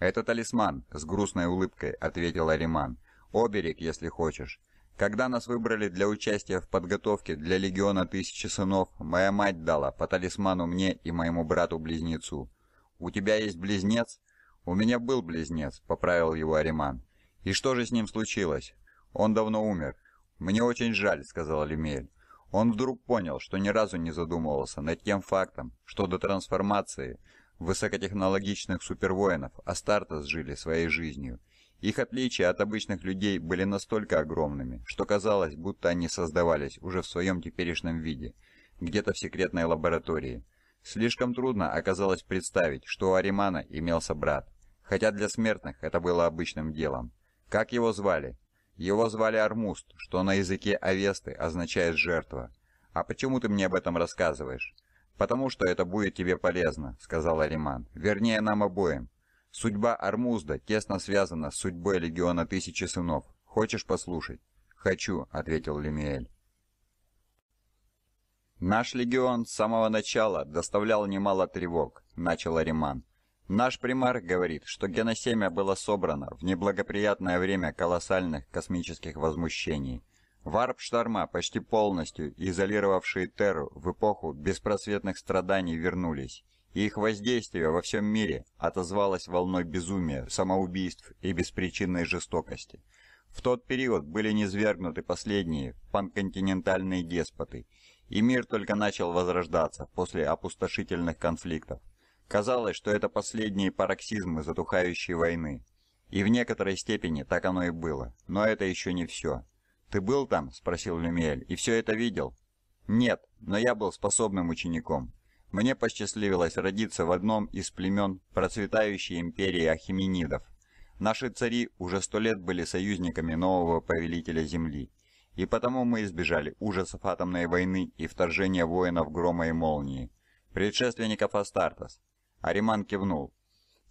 «Это талисман», — с грустной улыбкой ответил Ариман. «Оберег, если хочешь. Когда нас выбрали для участия в подготовке для Легиона Тысячи Сынов, моя мать дала по талисману мне и моему брату-близнецу. У тебя есть близнец?» «У меня был близнец», — поправил его Ариман. «И что же с ним случилось?» «Он давно умер». «Мне очень жаль», — сказал Люмель. Он вдруг понял, что ни разу не задумывался над тем фактом, что до трансформации высокотехнологичных супервоинов Астартес жили своей жизнью. Их отличия от обычных людей были настолько огромными, что казалось, будто они создавались уже в своем теперешнем виде, где-то в секретной лаборатории. Слишком трудно оказалось представить, что у Аримана имелся брат, хотя для смертных это было обычным делом. Как его звали? Его звали Армуст, что на языке Авесты означает «жертва». «А почему ты мне об этом рассказываешь?» «Потому что это будет тебе полезно», — сказал Ариман. «Вернее, нам обоим. Судьба Армузда тесно связана с судьбой Легиона Тысячи Сынов. Хочешь послушать?» «Хочу», — ответил Лемиэль. «Наш легион с самого начала доставлял немало тревог», — начал Ариман. Наш примар говорит, что геносемя было собрано в неблагоприятное время колоссальных космических возмущений. Варп-шторма, почти полностью изолировавшие Терру в эпоху беспросветных страданий, вернулись, и их воздействие во всем мире отозвалось волной безумия, самоубийств и беспричинной жестокости. В тот период были низвергнуты последние панконтинентальные деспоты, и мир только начал возрождаться после опустошительных конфликтов. Казалось, что это последние пароксизмы затухающей войны. И в некоторой степени так оно и было. Но это еще не все. «Ты был там?» – спросил Люмиэль. «И все это видел?» «Нет, но я был способным учеником. Мне посчастливилось родиться в одном из племен процветающей империи Ахименидов. Наши цари уже сто лет были союзниками нового повелителя Земли, и потому мы избежали ужасов атомной войны и вторжения воинов грома и молнии, предшественников Астартес. Ариман кивнул.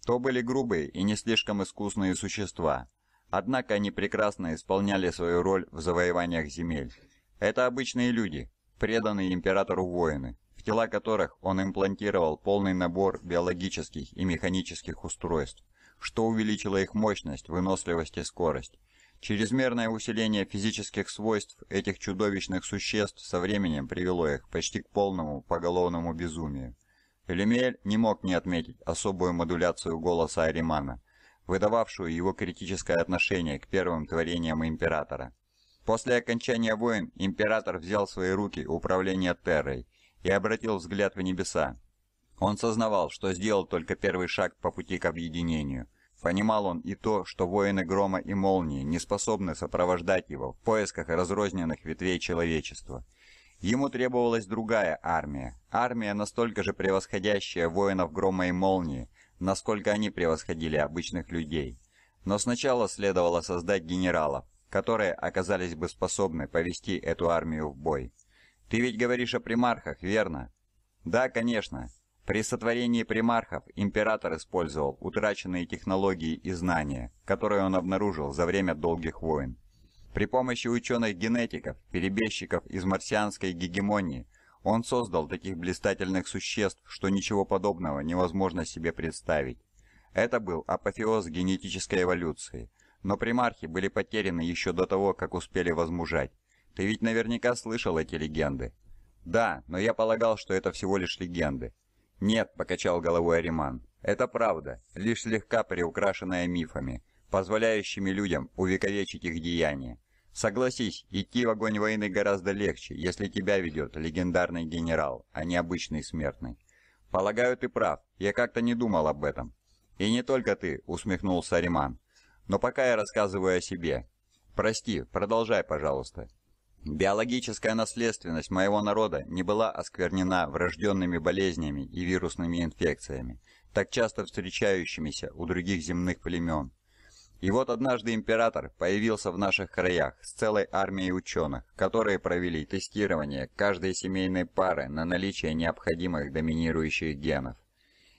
То были грубые и не слишком искусные существа. Однако они прекрасно исполняли свою роль в завоеваниях земель. Это обычные люди, преданные императору воины, в тела которых он имплантировал полный набор биологических и механических устройств, что увеличило их мощность, выносливость и скорость. Чрезмерное усиление физических свойств этих чудовищных существ со временем привело их почти к полному поголовному безумию. Люмель не мог не отметить особую модуляцию голоса Аримана, выдававшую его критическое отношение к первым творениям императора. После окончания войн император взял в свои руки управление Террой и обратил взгляд в небеса. Он сознавал, что сделал только первый шаг по пути к объединению. Понимал он и то, что воины грома и молнии не способны сопровождать его в поисках разрозненных ветвей человечества – Ему требовалась другая армия, армия, настолько же превосходящая воинов грома и молнии, насколько они превосходили обычных людей. Но сначала следовало создать генералов, которые оказались бы способны повести эту армию в бой. Ты ведь говоришь о примархах, верно? Да, конечно. При сотворении примархов император использовал утраченные технологии и знания, которые он обнаружил за время долгих войн. При помощи ученых-генетиков, перебежчиков из марсианской гегемонии, он создал таких блистательных существ, что ничего подобного невозможно себе представить. Это был апофеоз генетической эволюции, но примархи были потеряны еще до того, как успели возмужать. Ты ведь наверняка слышал эти легенды. Да, но я полагал, что это всего лишь легенды. Нет, покачал головой Ариман. Это правда, лишь слегка приукрашенная мифами позволяющими людям увековечить их деяния. Согласись, идти в огонь войны гораздо легче, если тебя ведет легендарный генерал, а не обычный смертный. Полагаю, ты прав, я как-то не думал об этом. И не только ты, усмехнулся Риман. Но пока я рассказываю о себе. Прости, продолжай, пожалуйста. Биологическая наследственность моего народа не была осквернена врожденными болезнями и вирусными инфекциями, так часто встречающимися у других земных племен. И вот однажды император появился в наших краях с целой армией ученых, которые провели тестирование каждой семейной пары на наличие необходимых доминирующих генов.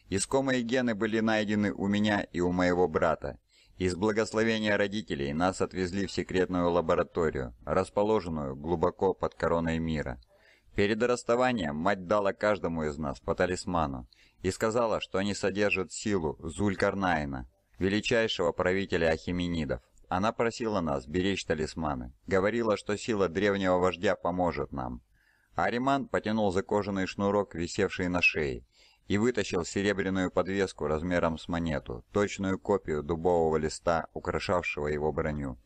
Искомые гены были найдены у меня и у моего брата. Из благословения родителей нас отвезли в секретную лабораторию, расположенную глубоко под короной мира. Перед расставанием мать дала каждому из нас по талисману и сказала, что они содержат силу Зулькарнайна, величайшего правителя ахименидов. Она просила нас беречь талисманы, говорила, что сила древнего вождя поможет нам. Ариман потянул за кожаный шнурок, висевший на шее, и вытащил серебряную подвеску размером с монету, точную копию дубового листа, украшавшего его броню.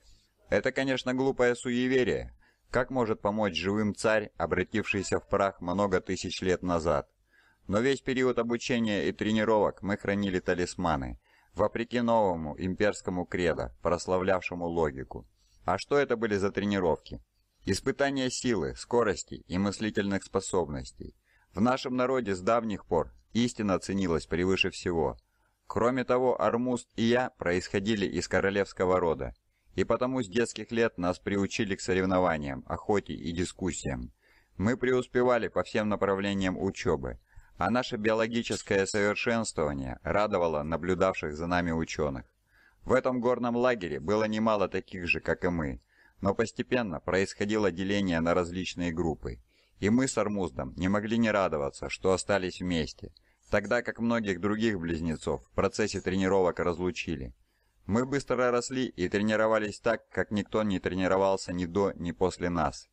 Это, конечно, глупое суеверие. Как может помочь живым царь, обратившийся в прах много тысяч лет назад? Но весь период обучения и тренировок мы хранили талисманы, Вопреки новому имперскому кредо, прославлявшему логику. А что это были за тренировки? Испытания силы, скорости и мыслительных способностей. В нашем народе с давних пор истина ценилась превыше всего. Кроме того, Армуст и я происходили из королевского рода, и потому с детских лет нас приучили к соревнованиям, охоте и дискуссиям. Мы преуспевали по всем направлениям учебы, а наше биологическое совершенствование радовало наблюдавших за нами ученых. В этом горном лагере было немало таких же, как и мы, но постепенно происходило деление на различные группы, и мы с Армуздом не могли не радоваться, что остались вместе, тогда как многих других близнецов в процессе тренировок разлучили. Мы быстро росли и тренировались так, как никто не тренировался ни до, ни после нас.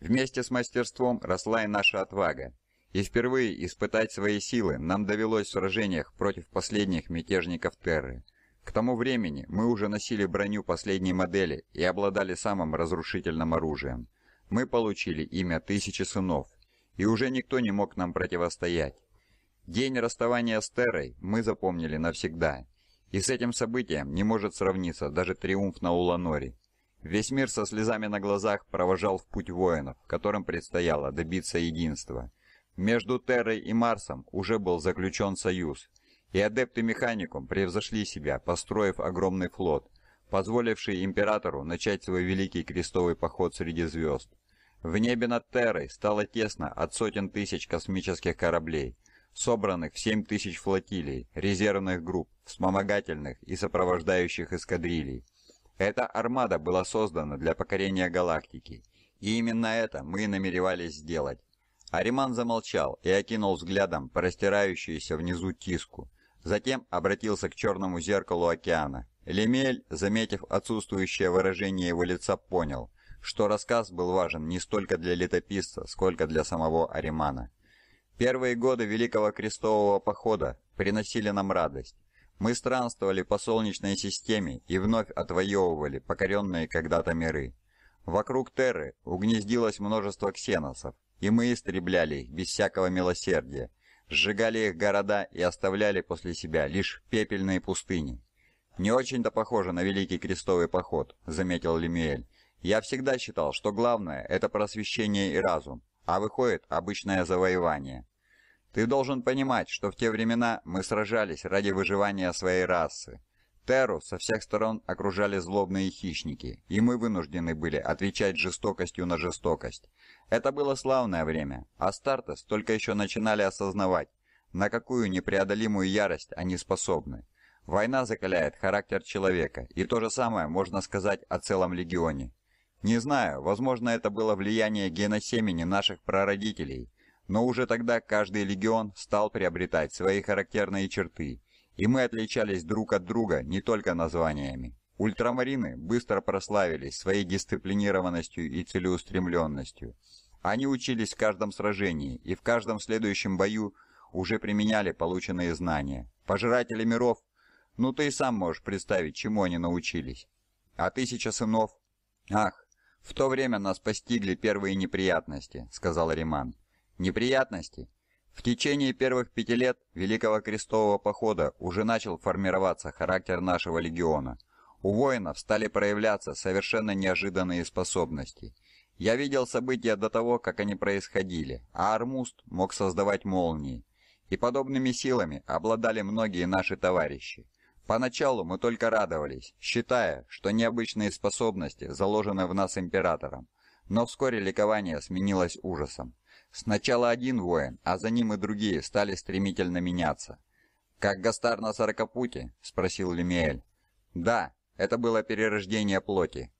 Вместе с мастерством росла и наша отвага, и впервые испытать свои силы нам довелось в сражениях против последних мятежников Терры. К тому времени мы уже носили броню последней модели и обладали самым разрушительным оружием. Мы получили имя Тысячи Сынов, и уже никто не мог нам противостоять. День расставания с Террой мы запомнили навсегда, и с этим событием не может сравниться даже триумф на Уланоре. Весь мир со слезами на глазах провожал в путь воинов, которым предстояло добиться единства – между Террой и Марсом уже был заключен союз, и адепты Механикум превзошли себя, построив огромный флот, позволивший императору начать свой великий крестовый поход среди звезд. В небе над Террой стало тесно от сотен тысяч космических кораблей, собранных в 7 тысяч флотилий, резервных групп, вспомогательных и сопровождающих эскадрилей. Эта армада была создана для покорения галактики, и именно это мы намеревались сделать. Ариман замолчал и окинул взглядом простирающуюся внизу тиску. Затем обратился к черному зеркалу океана. Лемель, заметив отсутствующее выражение его лица, понял, что рассказ был важен не столько для летописца, сколько для самого Аримана. Первые годы Великого Крестового Похода приносили нам радость. Мы странствовали по Солнечной системе и вновь отвоевывали покоренные когда-то миры. Вокруг Терры угнездилось множество ксеносов, и мы истребляли их без всякого милосердия, сжигали их города и оставляли после себя лишь пепельные пустыни. «Не очень-то похоже на Великий Крестовый поход», — заметил Лемиэль. «Я всегда считал, что главное — это просвещение и разум, а выходит обычное завоевание». «Ты должен понимать, что в те времена мы сражались ради выживания своей расы», Терру со всех сторон окружали злобные хищники, и мы вынуждены были отвечать жестокостью на жестокость. Это было славное время, а Стартес только еще начинали осознавать, на какую непреодолимую ярость они способны. Война закаляет характер человека, и то же самое можно сказать о целом легионе. Не знаю, возможно это было влияние геносемени наших прародителей, но уже тогда каждый легион стал приобретать свои характерные черты – и мы отличались друг от друга не только названиями. Ультрамарины быстро прославились своей дисциплинированностью и целеустремленностью. Они учились в каждом сражении и в каждом следующем бою уже применяли полученные знания. Пожиратели миров, ну ты и сам можешь представить, чему они научились. А тысяча сынов? Ах, в то время нас постигли первые неприятности, сказал Риман. Неприятности? В течение первых пяти лет Великого Крестового Похода уже начал формироваться характер нашего легиона. У воинов стали проявляться совершенно неожиданные способности. Я видел события до того, как они происходили, а Армуст мог создавать молнии. И подобными силами обладали многие наши товарищи. Поначалу мы только радовались, считая, что необычные способности заложены в нас императором. Но вскоре ликование сменилось ужасом. Сначала один воин, а за ним и другие стали стремительно меняться. «Как Гастар на сорокопуте?» – спросил Лемиэль. «Да, это было перерождение плоти».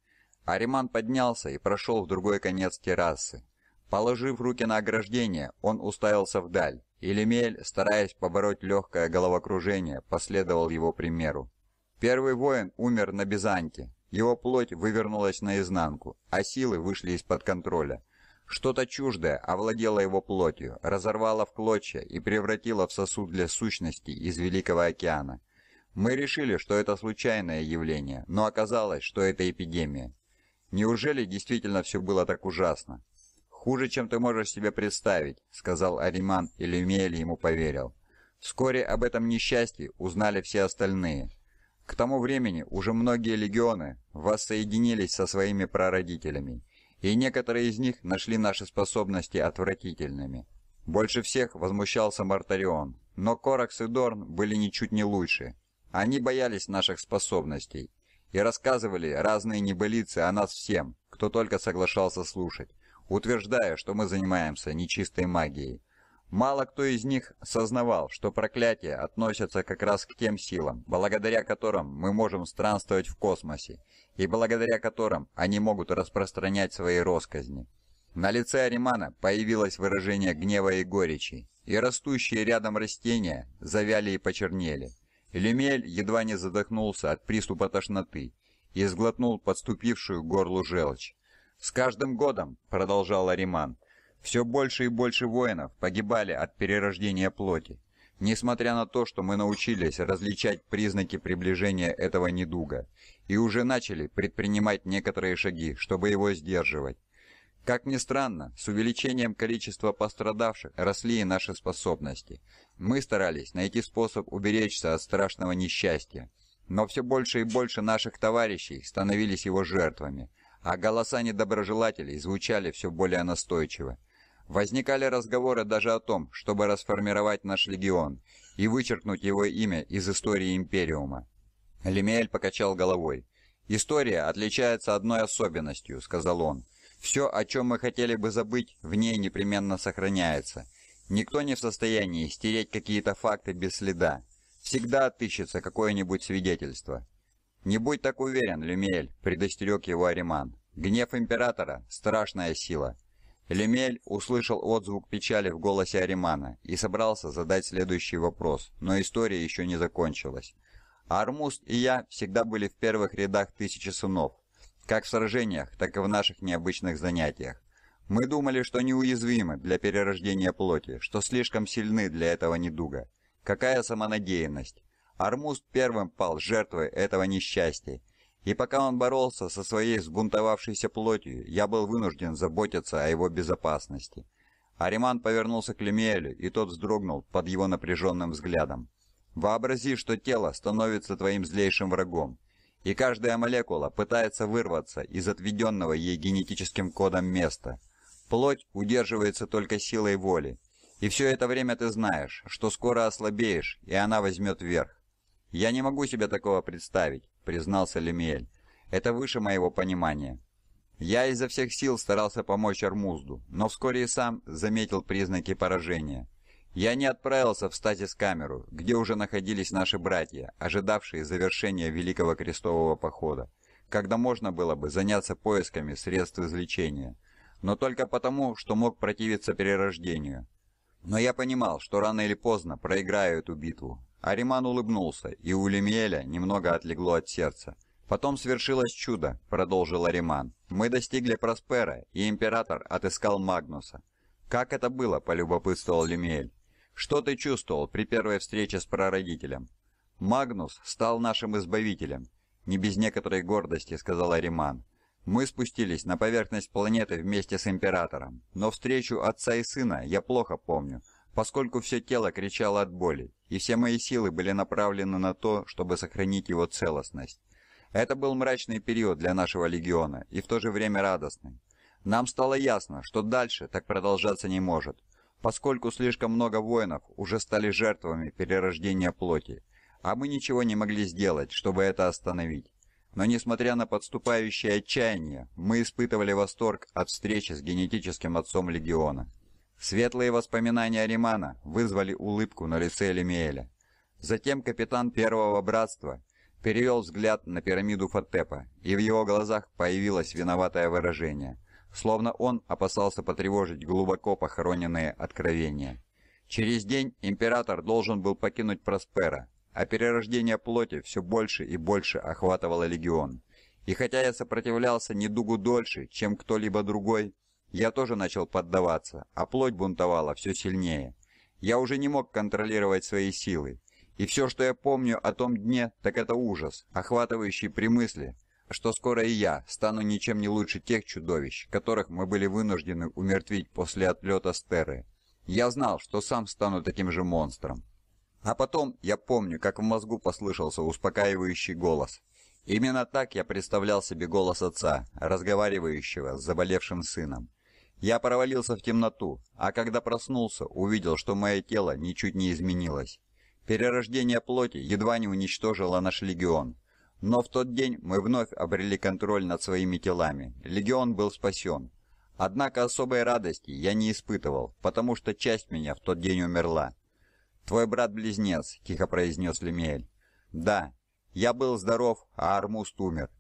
Ариман поднялся и прошел в другой конец террасы. Положив руки на ограждение, он уставился вдаль, и Лемель, стараясь побороть легкое головокружение, последовал его примеру. Первый воин умер на Бизанте. Его плоть вывернулась наизнанку, а силы вышли из-под контроля. Что-то чуждое овладело его плотью, разорвало в клочья и превратило в сосуд для сущности из Великого океана. Мы решили, что это случайное явление, но оказалось, что это эпидемия. Неужели действительно все было так ужасно? «Хуже, чем ты можешь себе представить», — сказал Ариман, и Люмиэль ему поверил. Вскоре об этом несчастье узнали все остальные. К тому времени уже многие легионы воссоединились со своими прародителями, и некоторые из них нашли наши способности отвратительными. Больше всех возмущался Мартарион, но Коракс и Дорн были ничуть не лучше. Они боялись наших способностей и рассказывали разные небылицы о нас всем, кто только соглашался слушать, утверждая, что мы занимаемся нечистой магией, Мало кто из них сознавал, что проклятия относятся как раз к тем силам, благодаря которым мы можем странствовать в космосе, и благодаря которым они могут распространять свои росказни. На лице Аримана появилось выражение гнева и горечи, и растущие рядом растения завяли и почернели. Лемель едва не задохнулся от приступа тошноты и сглотнул подступившую горлу желчь. «С каждым годом», — продолжал Ариман, — все больше и больше воинов погибали от перерождения плоти, несмотря на то, что мы научились различать признаки приближения этого недуга и уже начали предпринимать некоторые шаги, чтобы его сдерживать. Как ни странно, с увеличением количества пострадавших росли и наши способности. Мы старались найти способ уберечься от страшного несчастья, но все больше и больше наших товарищей становились его жертвами, а голоса недоброжелателей звучали все более настойчиво. Возникали разговоры даже о том, чтобы расформировать наш легион и вычеркнуть его имя из истории Империума. Лемиэль покачал головой. «История отличается одной особенностью», — сказал он. «Все, о чем мы хотели бы забыть, в ней непременно сохраняется. Никто не в состоянии стереть какие-то факты без следа. Всегда отыщется какое-нибудь свидетельство». «Не будь так уверен, Люмель», — предостерег его Ариман. «Гнев Императора — страшная сила». Лемель услышал отзвук печали в голосе Аримана и собрался задать следующий вопрос, но история еще не закончилась. Армуст и я всегда были в первых рядах тысячи сынов, как в сражениях, так и в наших необычных занятиях. Мы думали, что неуязвимы для перерождения плоти, что слишком сильны для этого недуга. Какая самонадеянность! Армуст первым пал жертвой этого несчастья, и пока он боролся со своей взбунтовавшейся плотью, я был вынужден заботиться о его безопасности. Ариман повернулся к Лемиэлю, и тот вздрогнул под его напряженным взглядом. «Вообрази, что тело становится твоим злейшим врагом, и каждая молекула пытается вырваться из отведенного ей генетическим кодом места. Плоть удерживается только силой воли, и все это время ты знаешь, что скоро ослабеешь, и она возьмет верх. Я не могу себе такого представить, — признался Лемиэль. «Это выше моего понимания». Я изо всех сил старался помочь Армузду, но вскоре и сам заметил признаки поражения. Я не отправился в стазис-камеру, где уже находились наши братья, ожидавшие завершения Великого Крестового Похода, когда можно было бы заняться поисками средств излечения, но только потому, что мог противиться перерождению. Но я понимал, что рано или поздно проиграю эту битву. Ариман улыбнулся, и у Лемиеля немного отлегло от сердца. «Потом свершилось чудо», — продолжил Ариман. «Мы достигли Проспера, и Император отыскал Магнуса». «Как это было?» — полюбопытствовал Лемиель. «Что ты чувствовал при первой встрече с прародителем?» «Магнус стал нашим избавителем», — не без некоторой гордости сказал Ариман. Мы спустились на поверхность планеты вместе с Императором, но встречу отца и сына я плохо помню, поскольку все тело кричало от боли, и все мои силы были направлены на то, чтобы сохранить его целостность. Это был мрачный период для нашего легиона и в то же время радостный. Нам стало ясно, что дальше так продолжаться не может, поскольку слишком много воинов уже стали жертвами перерождения плоти, а мы ничего не могли сделать, чтобы это остановить. Но несмотря на подступающее отчаяние, мы испытывали восторг от встречи с генетическим отцом Легиона. Светлые воспоминания Римана вызвали улыбку на лице Элемиэля. Затем капитан Первого Братства перевел взгляд на пирамиду Фатепа, и в его глазах появилось виноватое выражение, словно он опасался потревожить глубоко похороненные откровения. Через день император должен был покинуть Проспера, а перерождение плоти все больше и больше охватывало легион. И хотя я сопротивлялся недугу дольше, чем кто-либо другой, я тоже начал поддаваться, а плоть бунтовала все сильнее. Я уже не мог контролировать свои силы. И все, что я помню о том дне, так это ужас, охватывающий при мысли, что скоро и я стану ничем не лучше тех чудовищ, которых мы были вынуждены умертвить после отлета Стеры. Я знал, что сам стану таким же монстром. А потом я помню, как в мозгу послышался успокаивающий голос. Именно так я представлял себе голос отца, разговаривающего с заболевшим сыном. Я провалился в темноту, а когда проснулся, увидел, что мое тело ничуть не изменилось. Перерождение плоти едва не уничтожило наш легион. Но в тот день мы вновь обрели контроль над своими телами. Легион был спасен. Однако особой радости я не испытывал, потому что часть меня в тот день умерла. «Твой брат-близнец», — тихо произнес Лемель. «Да, я был здоров, а Армуст умер.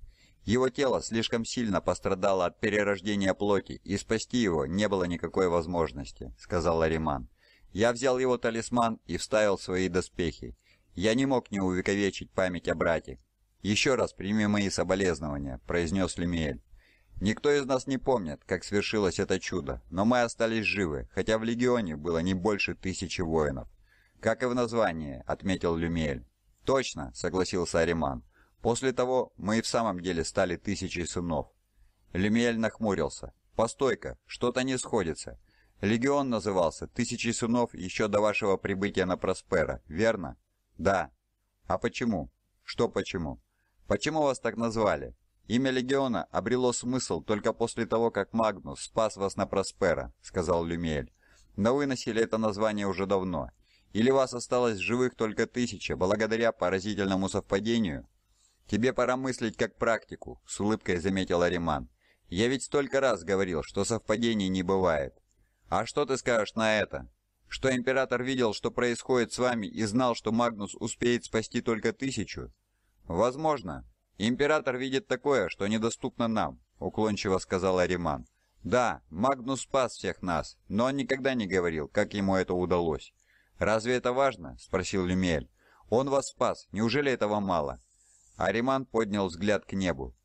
Его тело слишком сильно пострадало от перерождения плоти, и спасти его не было никакой возможности», — сказал Ариман. «Я взял его талисман и вставил свои доспехи. Я не мог не увековечить память о брате». «Еще раз прими мои соболезнования», — произнес Лемиэль. «Никто из нас не помнит, как свершилось это чудо, но мы остались живы, хотя в Легионе было не больше тысячи воинов. «Как и в названии», — отметил Люмель. «Точно», — согласился Ариман. «После того мы и в самом деле стали тысячей сынов». Люмель нахмурился. «Постой-ка, что-то не сходится. Легион назывался «Тысячи сынов» еще до вашего прибытия на Проспера, верно?» «Да». «А почему?» «Что почему?» «Почему вас так назвали?» «Имя Легиона обрело смысл только после того, как Магнус спас вас на Проспера», — сказал Люмель. «Но вы носили это название уже давно, или вас осталось живых только тысяча, благодаря поразительному совпадению? Тебе пора мыслить как практику, с улыбкой заметил Ариман. Я ведь столько раз говорил, что совпадений не бывает. А что ты скажешь на это? Что император видел, что происходит с вами и знал, что Магнус успеет спасти только тысячу? Возможно. Император видит такое, что недоступно нам, уклончиво сказал Ариман. Да, Магнус спас всех нас, но он никогда не говорил, как ему это удалось. «Разве это важно?» – спросил Люмель. «Он вас спас. Неужели этого мало?» Ариман поднял взгляд к небу.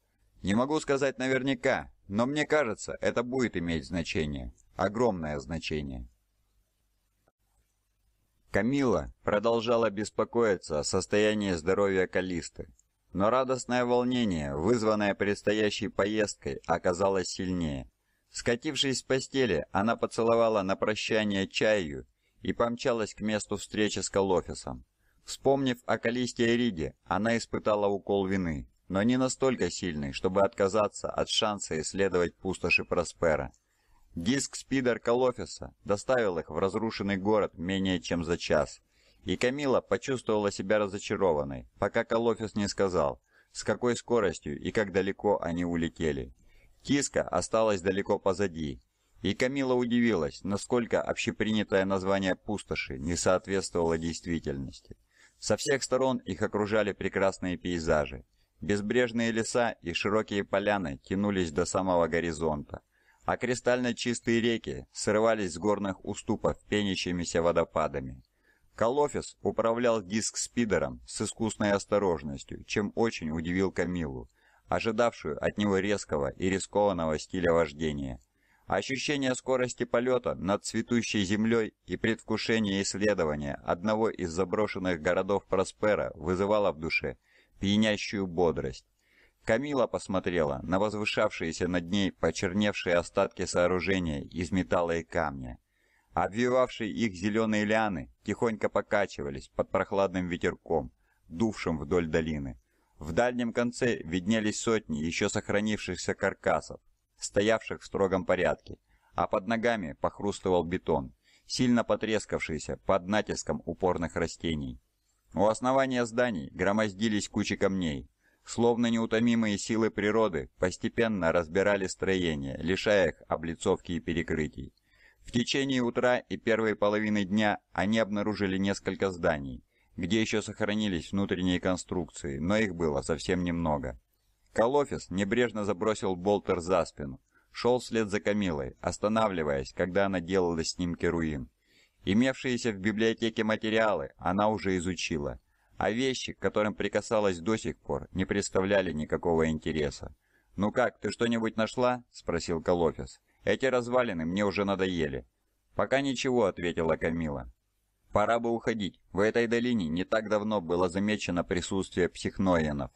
«Не могу сказать наверняка, но мне кажется, это будет иметь значение. Огромное значение». Камила продолжала беспокоиться о состоянии здоровья Калисты, но радостное волнение, вызванное предстоящей поездкой, оказалось сильнее. Скатившись с постели, она поцеловала на прощание чаю и помчалась к месту встречи с Колофисом. Вспомнив о Калисте Риде, она испытала укол вины, но не настолько сильный, чтобы отказаться от шанса исследовать пустоши Проспера. Диск-спидер Колофиса доставил их в разрушенный город менее чем за час, и Камила почувствовала себя разочарованной, пока Колофис не сказал, с какой скоростью и как далеко они улетели. Киска осталась далеко позади, и Камила удивилась, насколько общепринятое название пустоши не соответствовало действительности. Со всех сторон их окружали прекрасные пейзажи. Безбрежные леса и широкие поляны тянулись до самого горизонта, а кристально чистые реки срывались с горных уступов пенящимися водопадами. Колофис управлял диск-спидером с искусной осторожностью, чем очень удивил Камилу, ожидавшую от него резкого и рискованного стиля вождения – Ощущение скорости полета над цветущей землей и предвкушение исследования одного из заброшенных городов Проспера вызывало в душе пьянящую бодрость. Камила посмотрела на возвышавшиеся над ней почерневшие остатки сооружения из металла и камня. Обвивавшие их зеленые лианы тихонько покачивались под прохладным ветерком, дувшим вдоль долины. В дальнем конце виднелись сотни еще сохранившихся каркасов, стоявших в строгом порядке, а под ногами похрустывал бетон, сильно потрескавшийся под натиском упорных растений. У основания зданий громоздились кучи камней, словно неутомимые силы природы постепенно разбирали строения, лишая их облицовки и перекрытий. В течение утра и первой половины дня они обнаружили несколько зданий, где еще сохранились внутренние конструкции, но их было совсем немного. Колофис небрежно забросил болтер за спину. Шел вслед за Камилой, останавливаясь, когда она делала снимки руин. Имевшиеся в библиотеке материалы она уже изучила, а вещи, к которым прикасалась до сих пор, не представляли никакого интереса. «Ну как, ты что-нибудь нашла?» – спросил Колофис. «Эти развалины мне уже надоели». «Пока ничего», – ответила Камила. «Пора бы уходить. В этой долине не так давно было замечено присутствие психноенов».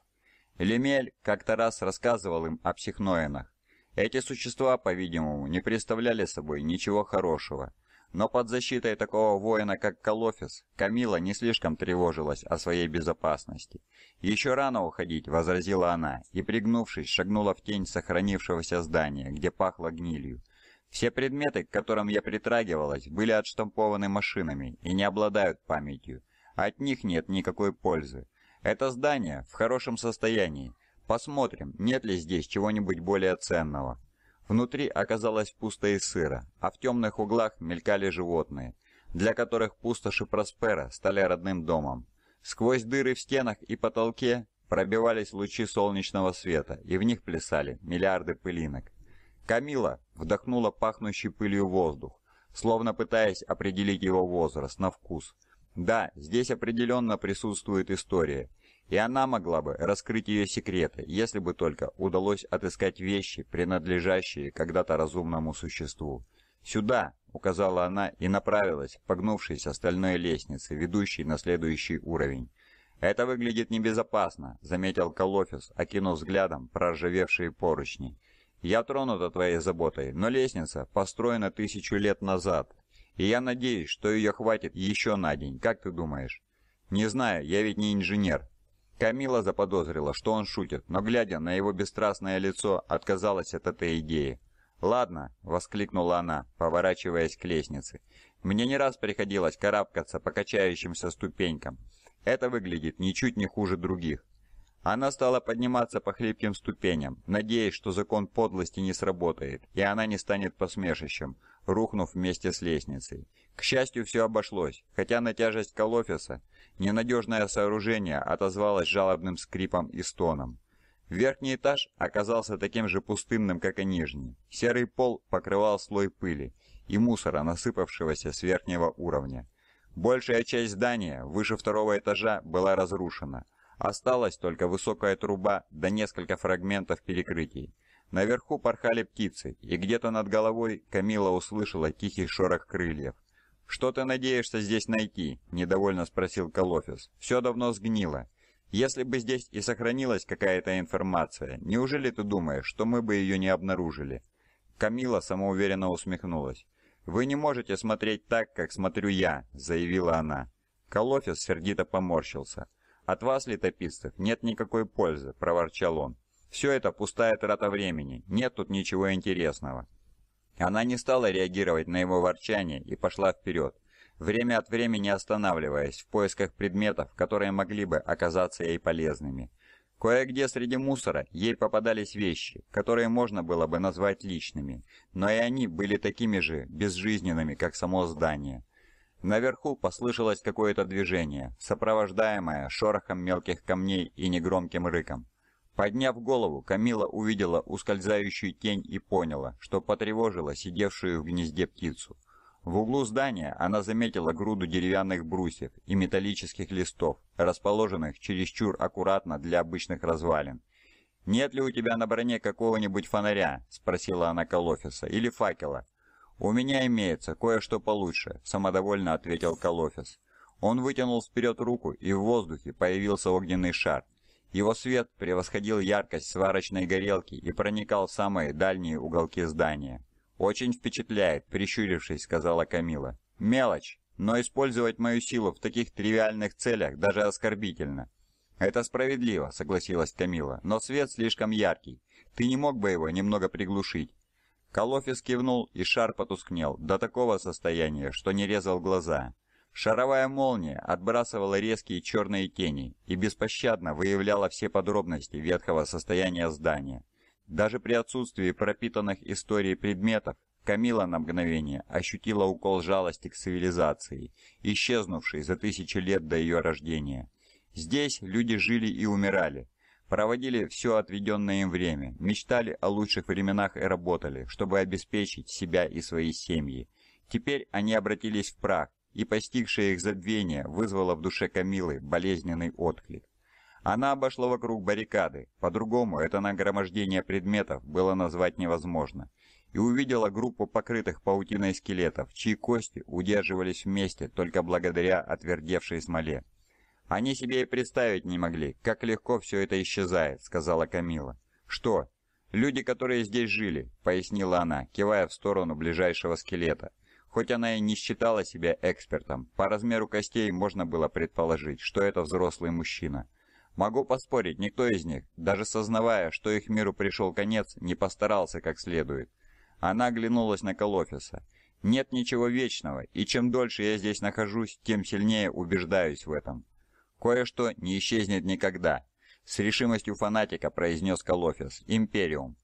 Лемель как-то раз рассказывал им о психноинах. Эти существа, по-видимому, не представляли собой ничего хорошего. Но под защитой такого воина, как Калофис, Камила не слишком тревожилась о своей безопасности. «Еще рано уходить», — возразила она, и, пригнувшись, шагнула в тень сохранившегося здания, где пахло гнилью. «Все предметы, к которым я притрагивалась, были отштампованы машинами и не обладают памятью. От них нет никакой пользы. Это здание в хорошем состоянии. Посмотрим, нет ли здесь чего-нибудь более ценного. Внутри оказалось пусто и сыро, а в темных углах мелькали животные, для которых пустоши Проспера стали родным домом. Сквозь дыры в стенах и потолке пробивались лучи солнечного света, и в них плясали миллиарды пылинок. Камила вдохнула пахнущий пылью воздух, словно пытаясь определить его возраст на вкус – да, здесь определенно присутствует история, и она могла бы раскрыть ее секреты, если бы только удалось отыскать вещи, принадлежащие когда-то разумному существу. «Сюда!» — указала она и направилась, погнувшись остальной лестнице, ведущей на следующий уровень. «Это выглядит небезопасно», — заметил Колофис, окинув взглядом проржавевшие поручни. «Я тронута твоей заботой, но лестница построена тысячу лет назад, и я надеюсь, что ее хватит еще на день. Как ты думаешь? Не знаю, я ведь не инженер. Камила заподозрила, что он шутит, но, глядя на его бесстрастное лицо, отказалась от этой идеи. «Ладно», — воскликнула она, поворачиваясь к лестнице. «Мне не раз приходилось карабкаться по качающимся ступенькам. Это выглядит ничуть не хуже других». Она стала подниматься по хлипким ступеням, надеясь, что закон подлости не сработает, и она не станет посмешищем, рухнув вместе с лестницей. К счастью, все обошлось, хотя на тяжесть колофиса ненадежное сооружение отозвалось жалобным скрипом и стоном. Верхний этаж оказался таким же пустынным, как и нижний. Серый пол покрывал слой пыли и мусора, насыпавшегося с верхнего уровня. Большая часть здания выше второго этажа была разрушена. Осталась только высокая труба да несколько фрагментов перекрытий. Наверху порхали птицы, и где-то над головой Камила услышала тихий шорох крыльев. «Что ты надеешься здесь найти?» – недовольно спросил Колофис. «Все давно сгнило. Если бы здесь и сохранилась какая-то информация, неужели ты думаешь, что мы бы ее не обнаружили?» Камила самоуверенно усмехнулась. «Вы не можете смотреть так, как смотрю я», – заявила она. Колофис сердито поморщился. «От вас, летописцев, нет никакой пользы», – проворчал он. Все это пустая трата времени, нет тут ничего интересного. Она не стала реагировать на его ворчание и пошла вперед, время от времени останавливаясь в поисках предметов, которые могли бы оказаться ей полезными. Кое-где среди мусора ей попадались вещи, которые можно было бы назвать личными, но и они были такими же безжизненными, как само здание. Наверху послышалось какое-то движение, сопровождаемое шорохом мелких камней и негромким рыком. Подняв голову, Камила увидела ускользающую тень и поняла, что потревожила сидевшую в гнезде птицу. В углу здания она заметила груду деревянных брусьев и металлических листов, расположенных чересчур аккуратно для обычных развалин. «Нет ли у тебя на броне какого-нибудь фонаря?» – спросила она Колофиса. «Или факела?» «У меня имеется кое-что получше», – самодовольно ответил Колофис. Он вытянул вперед руку, и в воздухе появился огненный шар – его свет превосходил яркость сварочной горелки и проникал в самые дальние уголки здания. «Очень впечатляет», — прищурившись, сказала Камила. «Мелочь, но использовать мою силу в таких тривиальных целях даже оскорбительно». «Это справедливо», — согласилась Камила, — «но свет слишком яркий. Ты не мог бы его немного приглушить?» Колофис кивнул, и шар потускнел до такого состояния, что не резал глаза. Шаровая молния отбрасывала резкие черные тени и беспощадно выявляла все подробности ветхого состояния здания. Даже при отсутствии пропитанных историей предметов, Камила на мгновение ощутила укол жалости к цивилизации, исчезнувшей за тысячи лет до ее рождения. Здесь люди жили и умирали, проводили все отведенное им время, мечтали о лучших временах и работали, чтобы обеспечить себя и свои семьи. Теперь они обратились в прах, и постигшее их забвение вызвало в душе Камилы болезненный отклик. Она обошла вокруг баррикады, по-другому это нагромождение предметов было назвать невозможно, и увидела группу покрытых паутиной скелетов, чьи кости удерживались вместе только благодаря отвердевшей смоле. «Они себе и представить не могли, как легко все это исчезает», — сказала Камила. «Что?» «Люди, которые здесь жили», — пояснила она, кивая в сторону ближайшего скелета. Хоть она и не считала себя экспертом, по размеру костей можно было предположить, что это взрослый мужчина. Могу поспорить, никто из них, даже сознавая, что их миру пришел конец, не постарался как следует. Она оглянулась на Калофиса. «Нет ничего вечного, и чем дольше я здесь нахожусь, тем сильнее убеждаюсь в этом. Кое-что не исчезнет никогда», — с решимостью фанатика произнес Калофис: «Империум.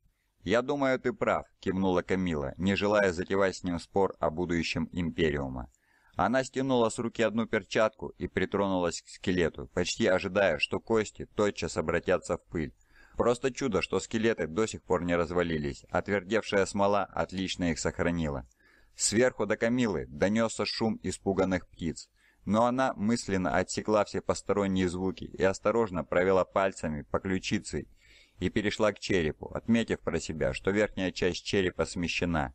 «Я думаю, ты прав», — кивнула Камила, не желая затевать с ним спор о будущем Империума. Она стянула с руки одну перчатку и притронулась к скелету, почти ожидая, что кости тотчас обратятся в пыль. Просто чудо, что скелеты до сих пор не развалились, отвердевшая смола отлично их сохранила. Сверху до Камилы донесся шум испуганных птиц, но она мысленно отсекла все посторонние звуки и осторожно провела пальцами по ключице и перешла к черепу, отметив про себя, что верхняя часть черепа смещена.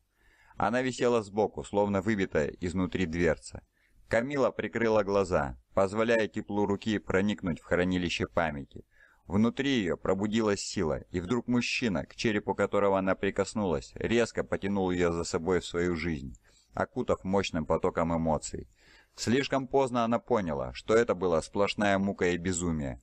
Она висела сбоку, словно выбитая изнутри дверца. Камила прикрыла глаза, позволяя теплу руки проникнуть в хранилище памяти. Внутри ее пробудилась сила, и вдруг мужчина, к черепу которого она прикоснулась, резко потянул ее за собой в свою жизнь, окутав мощным потоком эмоций. Слишком поздно она поняла, что это была сплошная мука и безумие.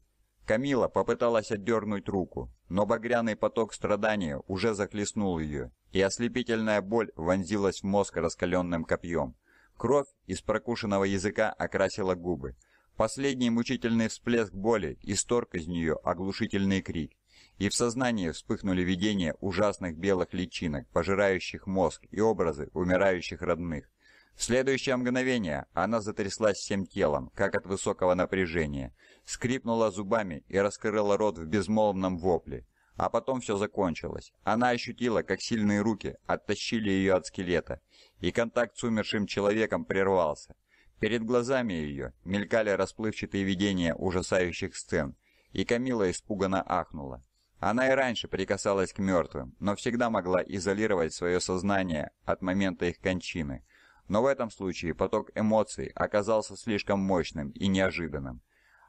Камила попыталась отдернуть руку, но багряный поток страдания уже захлестнул ее, и ослепительная боль вонзилась в мозг раскаленным копьем. Кровь из прокушенного языка окрасила губы. Последний мучительный всплеск боли исторг из нее оглушительный крик, и в сознании вспыхнули видения ужасных белых личинок, пожирающих мозг и образы умирающих родных. В следующее мгновение она затряслась всем телом, как от высокого напряжения, скрипнула зубами и раскрыла рот в безмолвном вопле. А потом все закончилось. Она ощутила, как сильные руки оттащили ее от скелета, и контакт с умершим человеком прервался. Перед глазами ее мелькали расплывчатые видения ужасающих сцен, и Камила испуганно ахнула. Она и раньше прикасалась к мертвым, но всегда могла изолировать свое сознание от момента их кончины – но в этом случае поток эмоций оказался слишком мощным и неожиданным.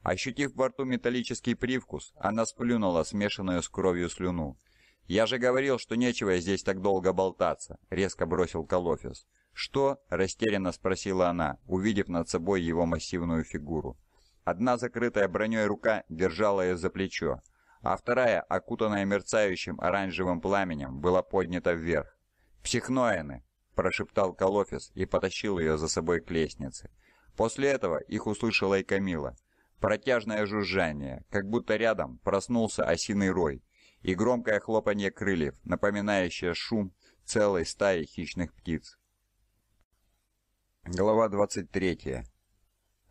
Ощутив во рту металлический привкус, она сплюнула смешанную с кровью слюну. «Я же говорил, что нечего здесь так долго болтаться», — резко бросил Колофис. «Что?» – растерянно спросила она, увидев над собой его массивную фигуру. Одна закрытая броней рука держала ее за плечо, а вторая, окутанная мерцающим оранжевым пламенем, была поднята вверх. «Психноины!» прошептал Калофис и потащил ее за собой к лестнице. После этого их услышала и Камила. Протяжное жужжание, как будто рядом проснулся осиный рой, и громкое хлопанье крыльев, напоминающее шум целой стаи хищных птиц. Глава 23.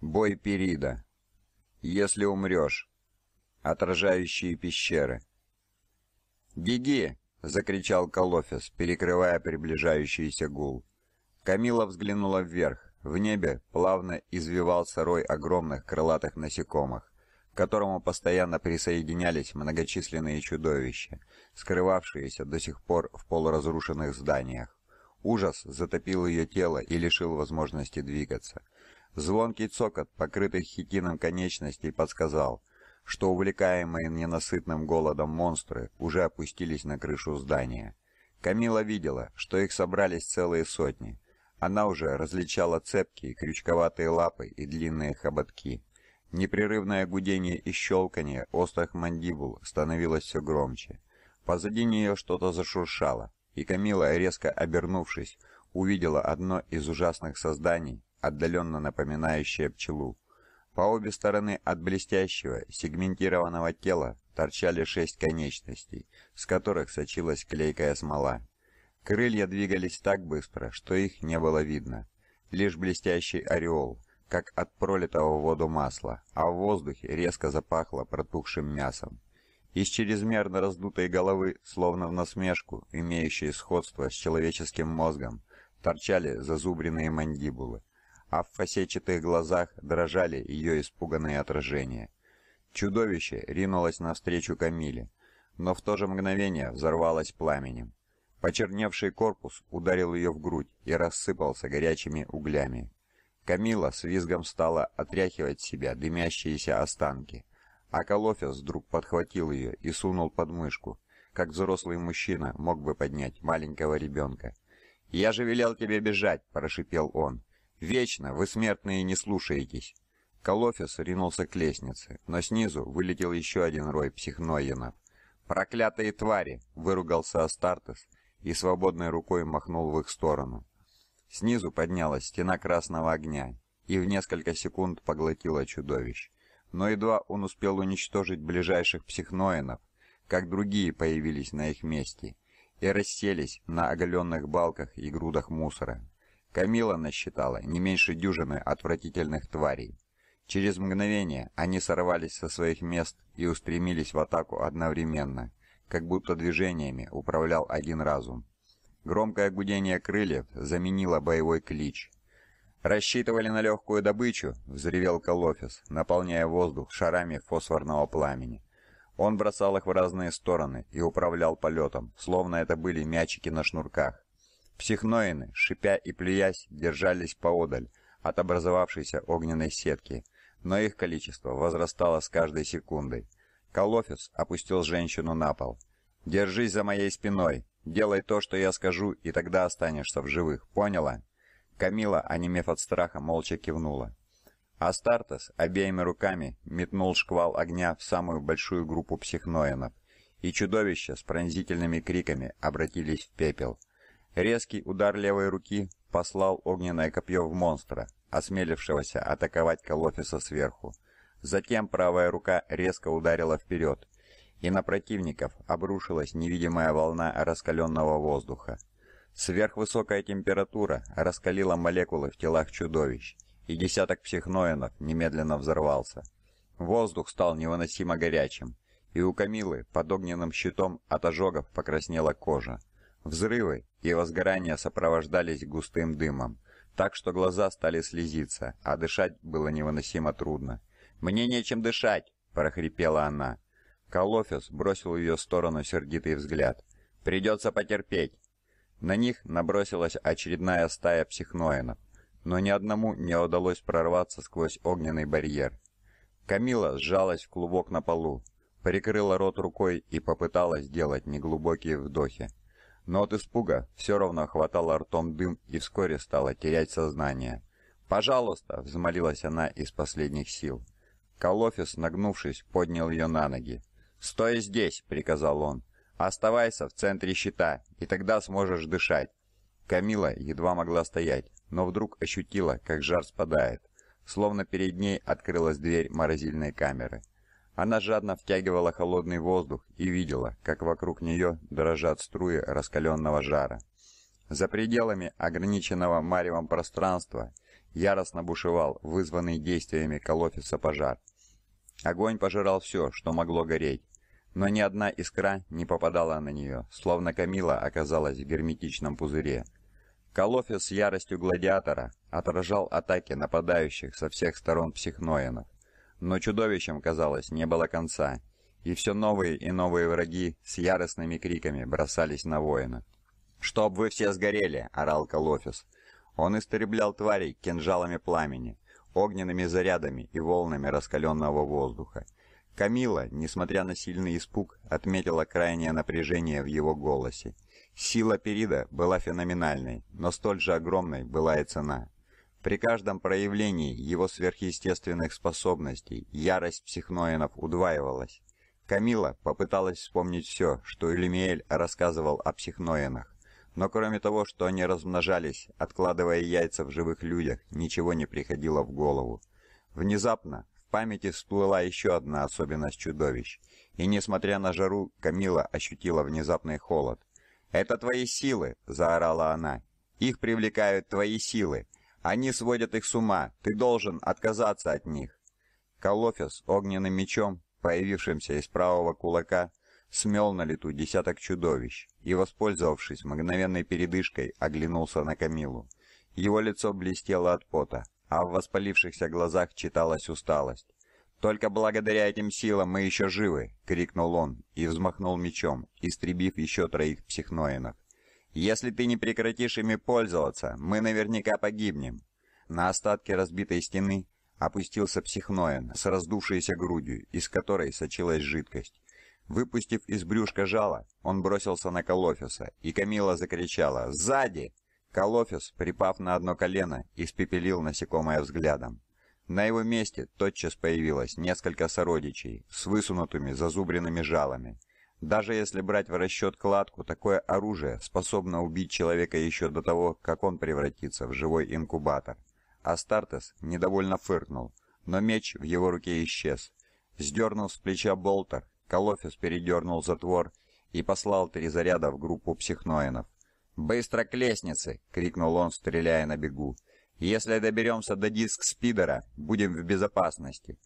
Бой Перида. Если умрешь. Отражающие пещеры. Беги! — закричал Колофес, перекрывая приближающийся гул. Камила взглянула вверх. В небе плавно извивался рой огромных крылатых насекомых, к которому постоянно присоединялись многочисленные чудовища, скрывавшиеся до сих пор в полуразрушенных зданиях. Ужас затопил ее тело и лишил возможности двигаться. Звонкий цокот, покрытых хитином конечностей, подсказал — что увлекаемые ненасытным голодом монстры уже опустились на крышу здания. Камила видела, что их собрались целые сотни. Она уже различала цепкие, крючковатые лапы и длинные хоботки. Непрерывное гудение и щелканье острых мандибул становилось все громче. Позади нее что-то зашуршало, и Камила, резко обернувшись, увидела одно из ужасных созданий, отдаленно напоминающее пчелу. По обе стороны от блестящего, сегментированного тела торчали шесть конечностей, с которых сочилась клейкая смола. Крылья двигались так быстро, что их не было видно. Лишь блестящий ореол, как от пролитого в воду масла, а в воздухе резко запахло протухшим мясом. Из чрезмерно раздутой головы, словно в насмешку, имеющей сходство с человеческим мозгом, торчали зазубренные мандибулы, а в фасетчатых глазах дрожали ее испуганные отражения. Чудовище ринулось навстречу Камиле, но в то же мгновение взорвалось пламенем. Почерневший корпус ударил ее в грудь и рассыпался горячими углями. Камила с визгом стала отряхивать себя дымящиеся останки, а Колофес вдруг подхватил ее и сунул под мышку, как взрослый мужчина мог бы поднять маленького ребенка. «Я же велел тебе бежать!» – прошипел он. «Вечно! Вы, смертные, не слушаетесь!» Колофис ринулся к лестнице, но снизу вылетел еще один рой психноинов. «Проклятые твари!» — выругался Астартес и свободной рукой махнул в их сторону. Снизу поднялась стена красного огня и в несколько секунд поглотила чудовищ. Но едва он успел уничтожить ближайших психноинов, как другие появились на их месте и расселись на оголенных балках и грудах мусора. Камила насчитала не меньше дюжины отвратительных тварей. Через мгновение они сорвались со своих мест и устремились в атаку одновременно, как будто движениями управлял один разум. Громкое гудение крыльев заменило боевой клич. «Рассчитывали на легкую добычу?» – взревел Колофис, наполняя воздух шарами фосфорного пламени. Он бросал их в разные стороны и управлял полетом, словно это были мячики на шнурках. Психноины, шипя и плюясь, держались поодаль от образовавшейся огненной сетки, но их количество возрастало с каждой секундой. Колофис опустил женщину на пол. «Держись за моей спиной, делай то, что я скажу, и тогда останешься в живых, поняла?» Камила, онемев от страха, молча кивнула. Астартес обеими руками метнул шквал огня в самую большую группу психноинов, и чудовища с пронзительными криками обратились в пепел. Резкий удар левой руки послал огненное копье в монстра, осмелившегося атаковать Колофиса сверху. Затем правая рука резко ударила вперед, и на противников обрушилась невидимая волна раскаленного воздуха. Сверхвысокая температура раскалила молекулы в телах чудовищ, и десяток психноинов немедленно взорвался. Воздух стал невыносимо горячим, и у Камилы под огненным щитом от ожогов покраснела кожа. Взрывы и возгорания сопровождались густым дымом, так что глаза стали слезиться, а дышать было невыносимо трудно. «Мне нечем дышать!» – прохрипела она. Калофис бросил в ее сторону сердитый взгляд. «Придется потерпеть!» На них набросилась очередная стая психноинов, но ни одному не удалось прорваться сквозь огненный барьер. Камила сжалась в клубок на полу, прикрыла рот рукой и попыталась сделать неглубокие вдохи но от испуга все равно хватало ртом дым и вскоре стала терять сознание. «Пожалуйста!» — взмолилась она из последних сил. Калофис, нагнувшись, поднял ее на ноги. «Стой здесь!» — приказал он. «Оставайся в центре щита, и тогда сможешь дышать!» Камила едва могла стоять, но вдруг ощутила, как жар спадает, словно перед ней открылась дверь морозильной камеры. Она жадно втягивала холодный воздух и видела, как вокруг нее дрожат струи раскаленного жара. За пределами ограниченного маревом пространства яростно бушевал вызванный действиями колофиса пожар. Огонь пожирал все, что могло гореть, но ни одна искра не попадала на нее, словно Камила оказалась в герметичном пузыре. Колофис с яростью гладиатора отражал атаки нападающих со всех сторон психноинов. Но чудовищем, казалось, не было конца, и все новые и новые враги с яростными криками бросались на воина. «Чтоб вы все сгорели!» – орал Калофис. Он истреблял тварей кинжалами пламени, огненными зарядами и волнами раскаленного воздуха. Камила, несмотря на сильный испуг, отметила крайнее напряжение в его голосе. Сила Перида была феноменальной, но столь же огромной была и цена. При каждом проявлении его сверхъестественных способностей ярость психноинов удваивалась. Камила попыталась вспомнить все, что Элемиэль рассказывал о психноинах. Но кроме того, что они размножались, откладывая яйца в живых людях, ничего не приходило в голову. Внезапно в памяти всплыла еще одна особенность чудовищ. И несмотря на жару, Камила ощутила внезапный холод. «Это твои силы!» – заорала она. «Их привлекают твои силы! Они сводят их с ума. Ты должен отказаться от них. Колофис огненным мечом, появившимся из правого кулака, смел на лету десяток чудовищ и, воспользовавшись мгновенной передышкой, оглянулся на Камилу. Его лицо блестело от пота, а в воспалившихся глазах читалась усталость. «Только благодаря этим силам мы еще живы!» — крикнул он и взмахнул мечом, истребив еще троих психноинов. Если ты не прекратишь ими пользоваться, мы наверняка погибнем». На остатки разбитой стены опустился психноен с раздувшейся грудью, из которой сочилась жидкость. Выпустив из брюшка жало, он бросился на Колофиса, и Камила закричала «Сзади!». Колофис, припав на одно колено, испепелил насекомое взглядом. На его месте тотчас появилось несколько сородичей с высунутыми зазубренными жалами. Даже если брать в расчет кладку, такое оружие способно убить человека еще до того, как он превратится в живой инкубатор. Астартес недовольно фыркнул, но меч в его руке исчез. Сдернув с плеча болтер, Колофис передернул затвор и послал три заряда в группу психноинов. «Быстро к лестнице!» — крикнул он, стреляя на бегу. «Если доберемся до диск спидера, будем в безопасности!»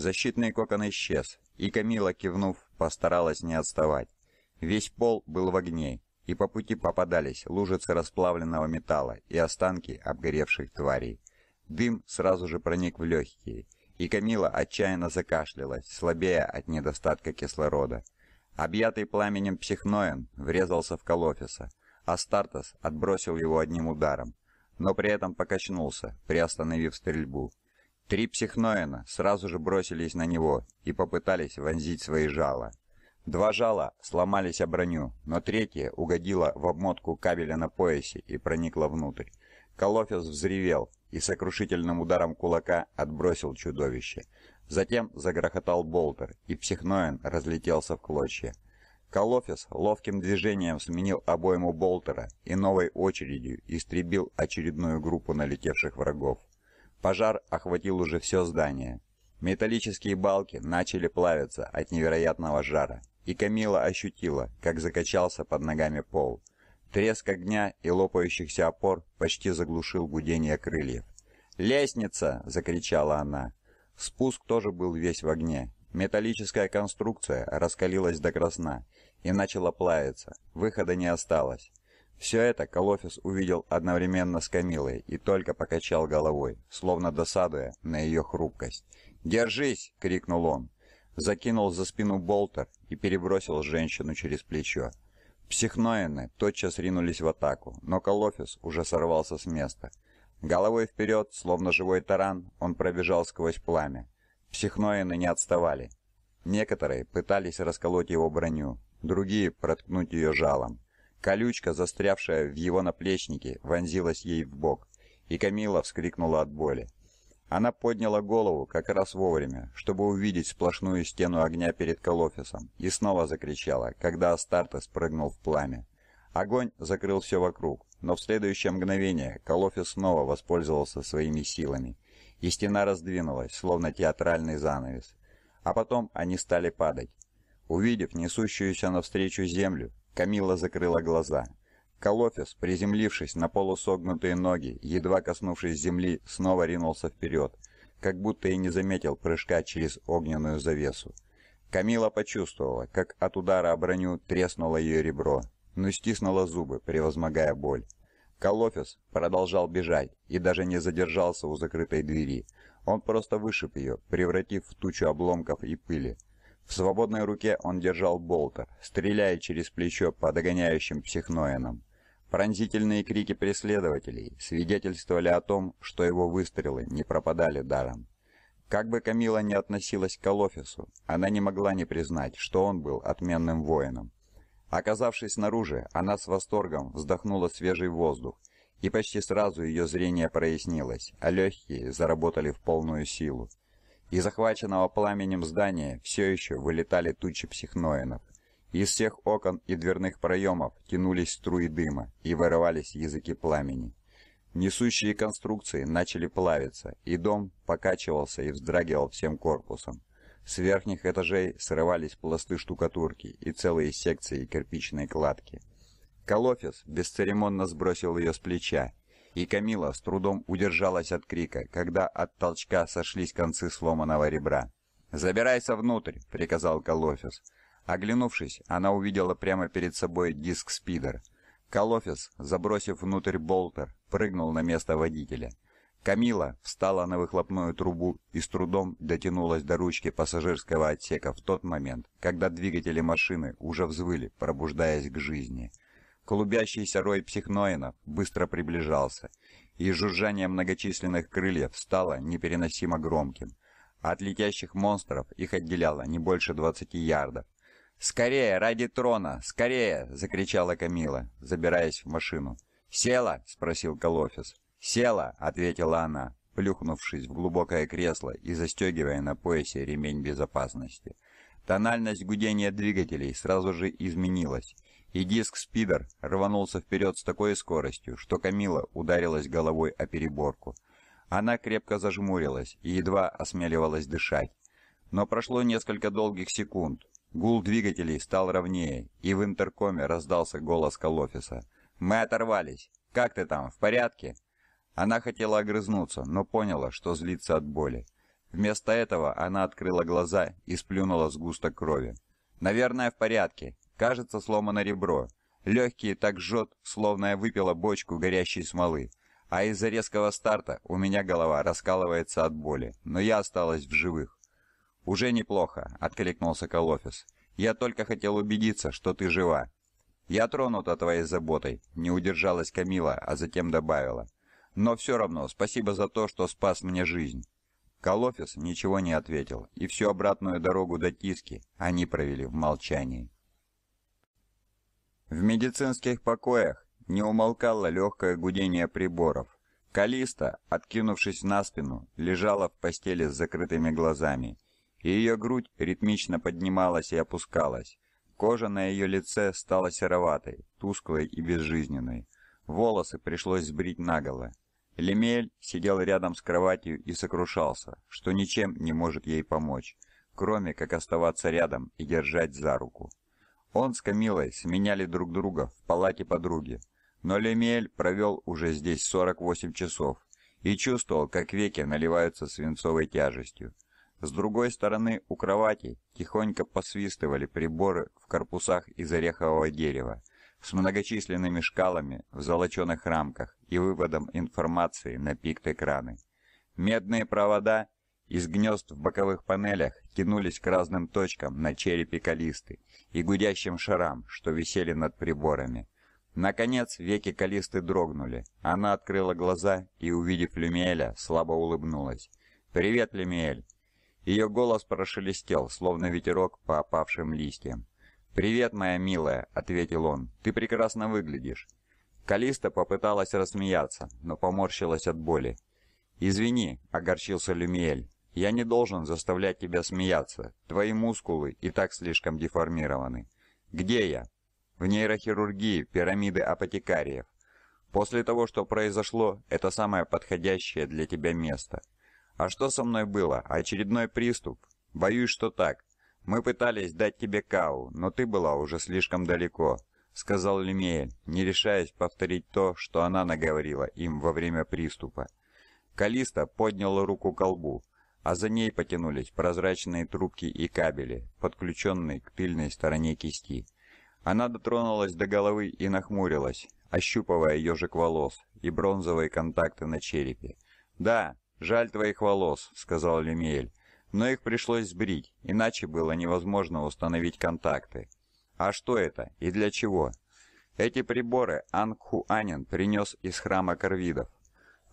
Защитный кокон исчез, и Камила, кивнув, постаралась не отставать. Весь пол был в огне, и по пути попадались лужицы расплавленного металла и останки обгоревших тварей. Дым сразу же проник в легкие, и Камила отчаянно закашлялась, слабея от недостатка кислорода. Объятый пламенем психноен врезался в Колофиса, а Стартес отбросил его одним ударом, но при этом покачнулся, приостановив стрельбу. Три психноэна сразу же бросились на него и попытались вонзить свои жала. Два жала сломались о броню, но третье угодило в обмотку кабеля на поясе и проникло внутрь. Колофис взревел и сокрушительным ударом кулака отбросил чудовище. Затем загрохотал болтер, и психноэн разлетелся в клочья. Колофис ловким движением сменил обойму болтера и новой очередью истребил очередную группу налетевших врагов. Пожар охватил уже все здание. Металлические балки начали плавиться от невероятного жара, и Камила ощутила, как закачался под ногами пол. Треск огня и лопающихся опор почти заглушил гудение крыльев. «Лестница!» – закричала она. Спуск тоже был весь в огне. Металлическая конструкция раскалилась до красна и начала плавиться. Выхода не осталось. Все это Колофис увидел одновременно с Камилой и только покачал головой, словно досадуя на ее хрупкость. «Держись!» — крикнул он. Закинул за спину болтер и перебросил женщину через плечо. Психноины тотчас ринулись в атаку, но Колофис уже сорвался с места. Головой вперед, словно живой таран, он пробежал сквозь пламя. Психноины не отставали. Некоторые пытались расколоть его броню, другие проткнуть ее жалом. Колючка, застрявшая в его наплечнике, вонзилась ей в бок, и Камила вскрикнула от боли. Она подняла голову как раз вовремя, чтобы увидеть сплошную стену огня перед Колофисом, и снова закричала, когда Астарта спрыгнул в пламя. Огонь закрыл все вокруг, но в следующее мгновение Колофис снова воспользовался своими силами, и стена раздвинулась, словно театральный занавес. А потом они стали падать. Увидев несущуюся навстречу землю, Камила закрыла глаза. Колофис, приземлившись на полусогнутые ноги, едва коснувшись земли, снова ринулся вперед, как будто и не заметил прыжка через огненную завесу. Камила почувствовала, как от удара о броню треснуло ее ребро, но стиснула зубы, превозмогая боль. Колофис продолжал бежать и даже не задержался у закрытой двери. Он просто вышиб ее, превратив в тучу обломков и пыли. В свободной руке он держал болтер, стреляя через плечо по догоняющим психноинам. Пронзительные крики преследователей свидетельствовали о том, что его выстрелы не пропадали даром. Как бы Камила не относилась к Алофису, она не могла не признать, что он был отменным воином. Оказавшись снаружи, она с восторгом вздохнула свежий воздух, и почти сразу ее зрение прояснилось, а легкие заработали в полную силу. Из захваченного пламенем здания все еще вылетали тучи психноинов. Из всех окон и дверных проемов тянулись струи дыма и вырывались языки пламени. Несущие конструкции начали плавиться, и дом покачивался и вздрагивал всем корпусом. С верхних этажей срывались пласты штукатурки и целые секции кирпичной кладки. Колофис бесцеремонно сбросил ее с плеча и Камила с трудом удержалась от крика, когда от толчка сошлись концы сломанного ребра. «Забирайся внутрь!» — приказал Колофис. Оглянувшись, она увидела прямо перед собой диск-спидер. Колофис, забросив внутрь болтер, прыгнул на место водителя. Камила встала на выхлопную трубу и с трудом дотянулась до ручки пассажирского отсека в тот момент, когда двигатели машины уже взвыли, пробуждаясь к жизни. Клубящийся рой психноинов быстро приближался, и жужжание многочисленных крыльев стало непереносимо громким. От летящих монстров их отделяло не больше 20 ярдов. «Скорее, ради трона! Скорее!» — закричала Камила, забираясь в машину. «Села?» — спросил Колофис. «Села!» — ответила она, плюхнувшись в глубокое кресло и застегивая на поясе ремень безопасности. Тональность гудения двигателей сразу же изменилась — и диск-спидер рванулся вперед с такой скоростью, что Камила ударилась головой о переборку. Она крепко зажмурилась и едва осмеливалась дышать. Но прошло несколько долгих секунд. Гул двигателей стал ровнее, и в интеркоме раздался голос Калофиса: «Мы оторвались! Как ты там, в порядке?» Она хотела огрызнуться, но поняла, что злится от боли. Вместо этого она открыла глаза и сплюнула сгусток крови. «Наверное, в порядке. Кажется, сломано ребро. Легкие так жжет, словно я выпила бочку горящей смолы. А из-за резкого старта у меня голова раскалывается от боли, но я осталась в живых. «Уже неплохо», — откликнулся Колофис. «Я только хотел убедиться, что ты жива». «Я тронута твоей заботой», — не удержалась Камила, а затем добавила. «Но все равно спасибо за то, что спас мне жизнь». Колофис ничего не ответил, и всю обратную дорогу до Тиски они провели в молчании. В медицинских покоях не умолкало легкое гудение приборов. Калиста, откинувшись на спину, лежала в постели с закрытыми глазами. и Ее грудь ритмично поднималась и опускалась. Кожа на ее лице стала сероватой, тусклой и безжизненной. Волосы пришлось сбрить наголо. Лемель сидел рядом с кроватью и сокрушался, что ничем не может ей помочь, кроме как оставаться рядом и держать за руку. Он с Камилой сменяли друг друга в палате подруги, но Лемель провел уже здесь 48 часов и чувствовал, как веки наливаются свинцовой тяжестью. С другой стороны у кровати тихонько посвистывали приборы в корпусах из орехового дерева с многочисленными шкалами в золоченых рамках и выводом информации на пикт-экраны. Медные провода из гнезд в боковых панелях тянулись к разным точкам на черепе калисты и гудящим шарам, что висели над приборами. Наконец веки калисты дрогнули. Она открыла глаза и, увидев Люмиэля, слабо улыбнулась. «Привет, Люмиэль!» Ее голос прошелестел, словно ветерок по опавшим листьям. «Привет, моя милая!» — ответил он. «Ты прекрасно выглядишь!» Калиста попыталась рассмеяться, но поморщилась от боли. «Извини», — огорчился Люмиэль, я не должен заставлять тебя смеяться. Твои мускулы и так слишком деформированы. Где я? В нейрохирургии пирамиды апотекариев. После того, что произошло, это самое подходящее для тебя место. А что со мной было? Очередной приступ? Боюсь, что так. Мы пытались дать тебе кау, но ты была уже слишком далеко, сказал Лемиэль, не решаясь повторить то, что она наговорила им во время приступа. Калиста подняла руку к колбу а за ней потянулись прозрачные трубки и кабели, подключенные к тыльной стороне кисти. Она дотронулась до головы и нахмурилась, ощупывая ежик волос и бронзовые контакты на черепе. «Да, жаль твоих волос», — сказал Люмиэль, — «но их пришлось сбрить, иначе было невозможно установить контакты». «А что это и для чего?» Эти приборы Ангхуанин принес из храма Корвидов.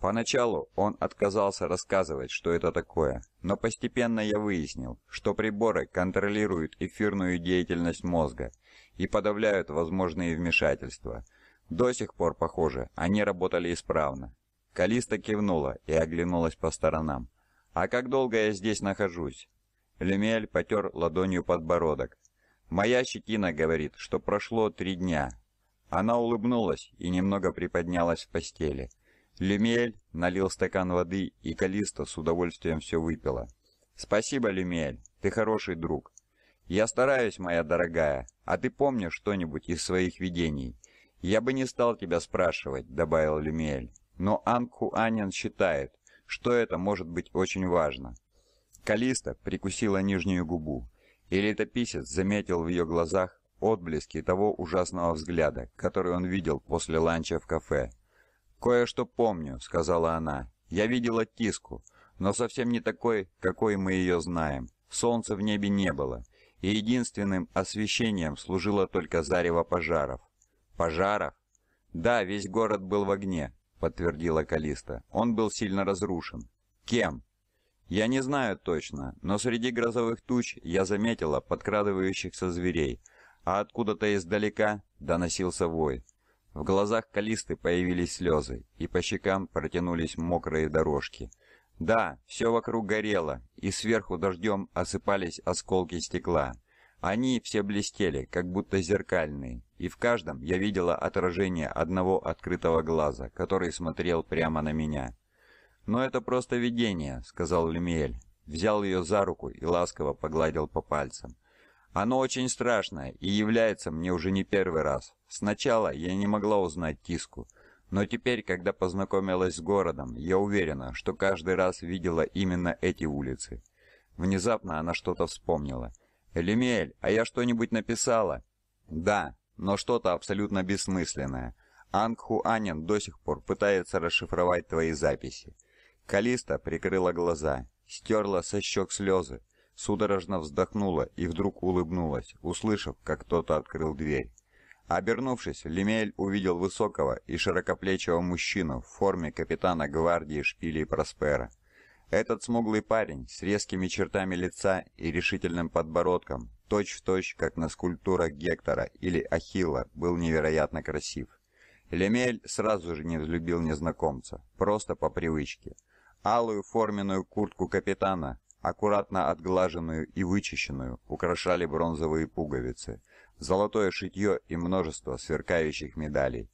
Поначалу он отказался рассказывать, что это такое, но постепенно я выяснил, что приборы контролируют эфирную деятельность мозга и подавляют возможные вмешательства. До сих пор, похоже, они работали исправно. Калиста кивнула и оглянулась по сторонам. «А как долго я здесь нахожусь?» Лемель потер ладонью подбородок. «Моя щетина говорит, что прошло три дня». Она улыбнулась и немного приподнялась в постели. Люмель налил стакан воды, и Калиста с удовольствием все выпила. «Спасибо, Люмель, ты хороший друг. Я стараюсь, моя дорогая, а ты помнишь что-нибудь из своих видений?» «Я бы не стал тебя спрашивать», — добавил Люмель. «Но Анку Анин считает, что это может быть очень важно». Калиста прикусила нижнюю губу, и летописец заметил в ее глазах отблески того ужасного взгляда, который он видел после ланча в кафе. «Кое-что помню», — сказала она. «Я видела тиску, но совсем не такой, какой мы ее знаем. Солнца в небе не было, и единственным освещением служило только зарево пожаров». «Пожаров?» «Да, весь город был в огне», — подтвердила Калиста. «Он был сильно разрушен». «Кем?» «Я не знаю точно, но среди грозовых туч я заметила подкрадывающихся зверей, а откуда-то издалека доносился вой. В глазах Калисты появились слезы, и по щекам протянулись мокрые дорожки. Да, все вокруг горело, и сверху дождем осыпались осколки стекла. Они все блестели, как будто зеркальные, и в каждом я видела отражение одного открытого глаза, который смотрел прямо на меня. «Но это просто видение», — сказал Люмиэль. Взял ее за руку и ласково погладил по пальцам. «Оно очень страшное и является мне уже не первый раз. Сначала я не могла узнать Тиску, но теперь, когда познакомилась с городом, я уверена, что каждый раз видела именно эти улицы. Внезапно она что-то вспомнила. «Элемель, а я что-нибудь написала?» «Да, но что-то абсолютно бессмысленное. Ангху Анин до сих пор пытается расшифровать твои записи». Калиста прикрыла глаза, стерла со щек слезы, судорожно вздохнула и вдруг улыбнулась, услышав, как кто-то открыл дверь. Обернувшись, Лемель увидел высокого и широкоплечего мужчину в форме капитана гвардии шпилей Проспера. Этот смуглый парень с резкими чертами лица и решительным подбородком, точь-в-точь, точь, как на скульптурах Гектора или Ахилла, был невероятно красив. Лемель сразу же не взлюбил незнакомца, просто по привычке. Алую форменную куртку капитана, аккуратно отглаженную и вычищенную, украшали бронзовые пуговицы золотое шитье и множество сверкающих медалей.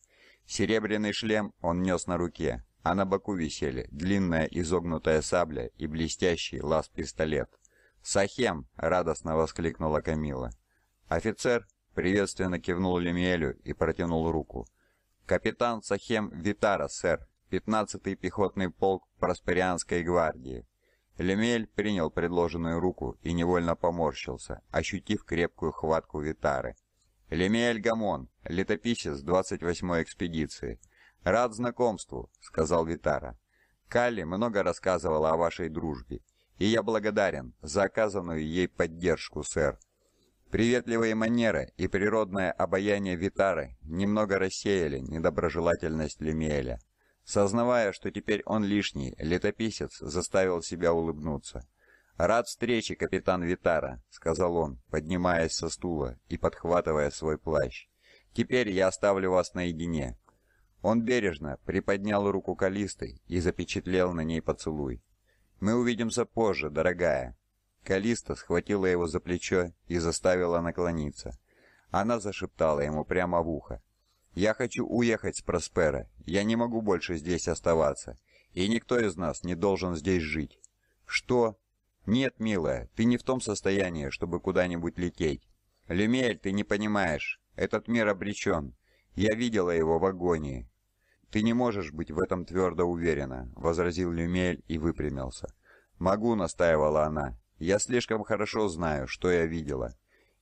Серебряный шлем он нес на руке, а на боку висели длинная изогнутая сабля и блестящий лаз-пистолет. «Сахем!» — радостно воскликнула Камила. Офицер приветственно кивнул Лемиэлю и протянул руку. «Капитан Сахем Витара, сэр, 15-й пехотный полк Просперианской гвардии. Лемель принял предложенную руку и невольно поморщился, ощутив крепкую хватку Витары. «Лемель Гамон, летописец 28-й экспедиции. Рад знакомству», — сказал Витара. «Калли много рассказывала о вашей дружбе, и я благодарен за оказанную ей поддержку, сэр». Приветливые манеры и природное обаяние Витары немного рассеяли недоброжелательность Лемеля. Сознавая, что теперь он лишний, летописец заставил себя улыбнуться. «Рад встрече, капитан Витара», — сказал он, поднимаясь со стула и подхватывая свой плащ. «Теперь я оставлю вас наедине». Он бережно приподнял руку Калисты и запечатлел на ней поцелуй. «Мы увидимся позже, дорогая». Калиста схватила его за плечо и заставила наклониться. Она зашептала ему прямо в ухо. «Я хочу уехать с Проспера. Я не могу больше здесь оставаться. И никто из нас не должен здесь жить». «Что?» «Нет, милая, ты не в том состоянии, чтобы куда-нибудь лететь. Люмель, ты не понимаешь. Этот мир обречен. Я видела его в агонии». «Ты не можешь быть в этом твердо уверена», — возразил Люмель и выпрямился. «Могу», — настаивала она. «Я слишком хорошо знаю, что я видела».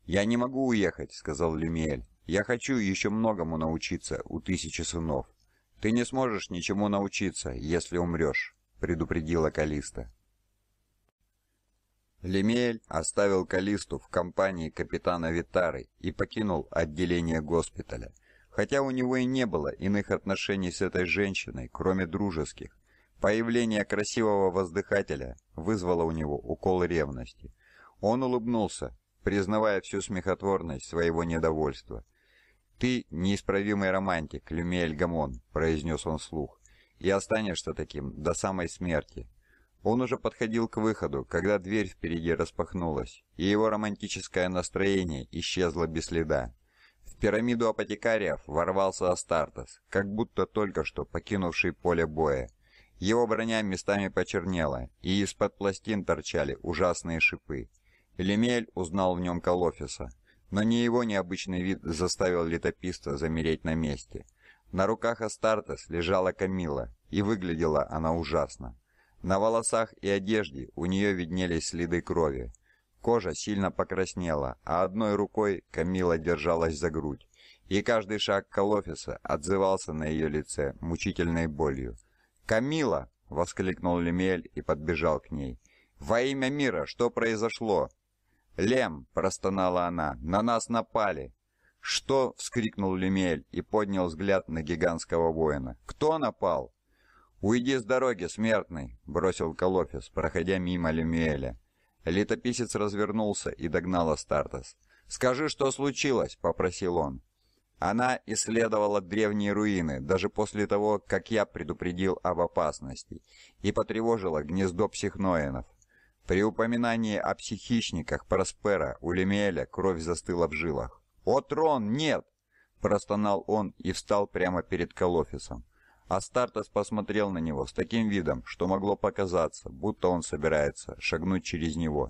«Я не могу уехать», — сказал Люмель. Я хочу еще многому научиться у тысячи сынов. Ты не сможешь ничему научиться, если умрешь», — предупредила Калиста. Лемель оставил Калисту в компании капитана Витары и покинул отделение госпиталя. Хотя у него и не было иных отношений с этой женщиной, кроме дружеских, появление красивого воздыхателя вызвало у него укол ревности. Он улыбнулся, признавая всю смехотворность своего недовольства. «Ты неисправимый романтик, Люмиэль Гамон», — произнес он вслух, — «и останешься таким до самой смерти». Он уже подходил к выходу, когда дверь впереди распахнулась, и его романтическое настроение исчезло без следа. В пирамиду апотекариев ворвался Астартес, как будто только что покинувший поле боя. Его броня местами почернела, и из-под пластин торчали ужасные шипы. Лемель узнал в нем Колофиса. Но не его необычный вид заставил летописца замереть на месте. На руках Астартес лежала Камила, и выглядела она ужасно. На волосах и одежде у нее виднелись следы крови. Кожа сильно покраснела, а одной рукой Камила держалась за грудь, и каждый шаг Колофиса отзывался на ее лице мучительной болью. «Камила!» — воскликнул Лемель и подбежал к ней. «Во имя мира, что произошло?» «Лем!» – простонала она. «На нас напали!» «Что?» – вскрикнул Лемель и поднял взгляд на гигантского воина. «Кто напал?» «Уйди с дороги, смертный!» – бросил Колофис, проходя мимо Лемеля. Летописец развернулся и догнал Астартес. «Скажи, что случилось?» – попросил он. Она исследовала древние руины, даже после того, как я предупредил об опасности, и потревожила гнездо психноинов. При упоминании о психичниках Проспера у Лемеля кровь застыла в жилах. «О, трон, нет!» – простонал он и встал прямо перед Колофисом. Астартес посмотрел на него с таким видом, что могло показаться, будто он собирается шагнуть через него.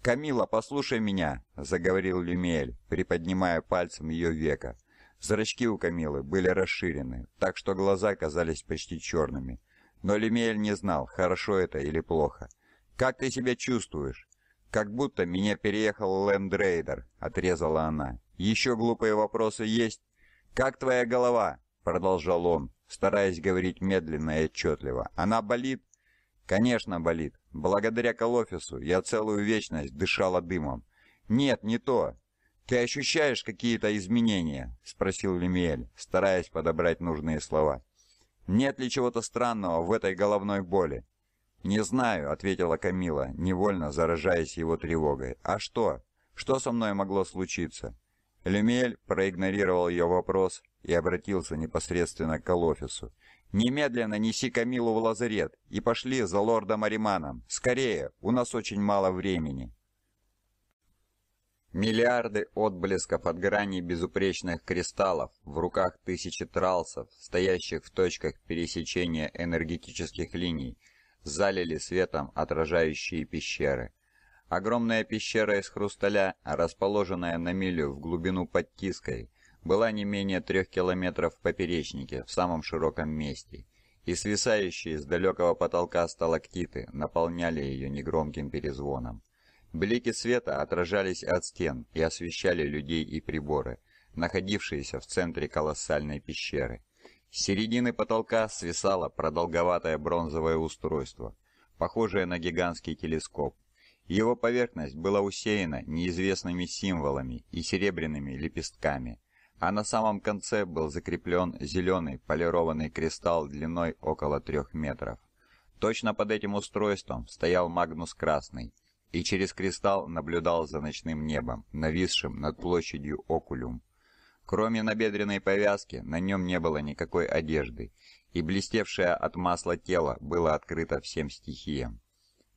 «Камила, послушай меня!» – заговорил Люмиэль, приподнимая пальцем ее века. Зрачки у Камилы были расширены, так что глаза казались почти черными. Но Люмиэль не знал, хорошо это или плохо – «Как ты себя чувствуешь?» «Как будто меня переехал лендрейдер», — отрезала она. «Еще глупые вопросы есть?» «Как твоя голова?» — продолжал он, стараясь говорить медленно и отчетливо. «Она болит?» «Конечно болит. Благодаря колофису я целую вечность дышала дымом». «Нет, не то. Ты ощущаешь какие-то изменения?» — спросил Лемиэль, стараясь подобрать нужные слова. «Нет ли чего-то странного в этой головной боли?» «Не знаю», — ответила Камила, невольно заражаясь его тревогой. «А что? Что со мной могло случиться?» Люмель проигнорировал ее вопрос и обратился непосредственно к алофису. «Немедленно неси Камилу в лазарет и пошли за лордом Ариманом. Скорее, у нас очень мало времени». Миллиарды отблесков от граней безупречных кристаллов в руках тысячи тралсов, стоящих в точках пересечения энергетических линий, залили светом отражающие пещеры. Огромная пещера из хрусталя, расположенная на милю в глубину под киской, была не менее трех километров в поперечнике, в самом широком месте, и свисающие с далекого потолка сталактиты наполняли ее негромким перезвоном. Блики света отражались от стен и освещали людей и приборы, находившиеся в центре колоссальной пещеры. С середины потолка свисало продолговатое бронзовое устройство, похожее на гигантский телескоп. Его поверхность была усеяна неизвестными символами и серебряными лепестками, а на самом конце был закреплен зеленый полированный кристалл длиной около трех метров. Точно под этим устройством стоял Магнус Красный, и через кристалл наблюдал за ночным небом, нависшим над площадью Окулюм. Кроме набедренной повязки, на нем не было никакой одежды, и блестевшее от масла тело было открыто всем стихиям.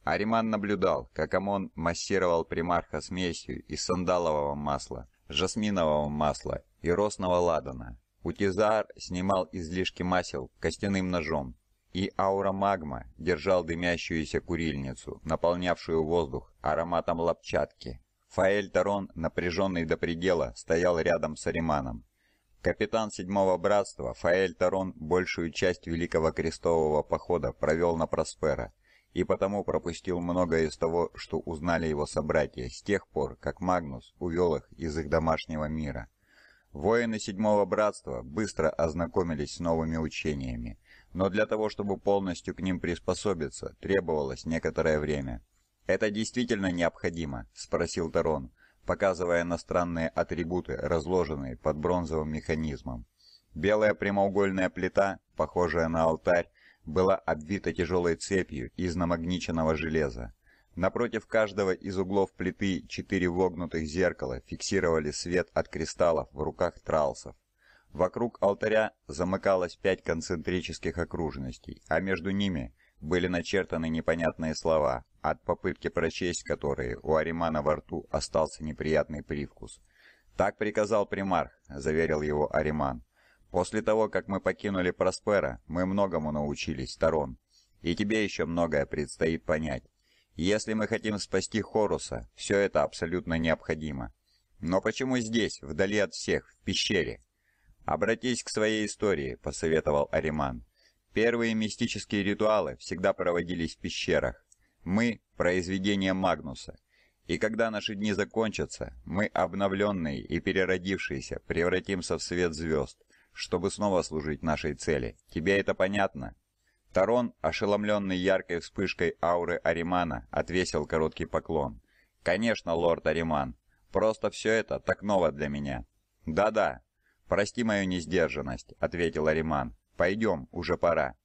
Ариман наблюдал, как Амон массировал примарха смесью из сандалового масла, жасминового масла и росного ладана. Утизар снимал излишки масел костяным ножом, и аура магма держал дымящуюся курильницу, наполнявшую воздух ароматом лапчатки, Фаэль Тарон, напряженный до предела, стоял рядом с Ариманом. Капитан Седьмого Братства Фаэль Тарон большую часть Великого Крестового Похода провел на Проспера, и потому пропустил многое из того, что узнали его собратья с тех пор, как Магнус увел их из их домашнего мира. Воины Седьмого Братства быстро ознакомились с новыми учениями, но для того, чтобы полностью к ним приспособиться, требовалось некоторое время. «Это действительно необходимо?» – спросил Тарон, показывая на странные атрибуты, разложенные под бронзовым механизмом. Белая прямоугольная плита, похожая на алтарь, была обвита тяжелой цепью из намагниченного железа. Напротив каждого из углов плиты четыре вогнутых зеркала фиксировали свет от кристаллов в руках тралсов. Вокруг алтаря замыкалось пять концентрических окружностей, а между ними были начертаны непонятные слова, от попытки прочесть которые у Аримана во рту остался неприятный привкус. «Так приказал примарх», — заверил его Ариман. «После того, как мы покинули Проспера, мы многому научились, Тарон. И тебе еще многое предстоит понять. Если мы хотим спасти Хоруса, все это абсолютно необходимо. Но почему здесь, вдали от всех, в пещере?» «Обратись к своей истории», — посоветовал Ариман. Первые мистические ритуалы всегда проводились в пещерах. Мы – произведение Магнуса. И когда наши дни закончатся, мы, обновленные и переродившиеся, превратимся в свет звезд, чтобы снова служить нашей цели. Тебе это понятно?» Тарон, ошеломленный яркой вспышкой ауры Аримана, отвесил короткий поклон. «Конечно, лорд Ариман. Просто все это так ново для меня». «Да-да. Прости мою несдержанность», — ответил Ариман. «Пойдем, уже пора».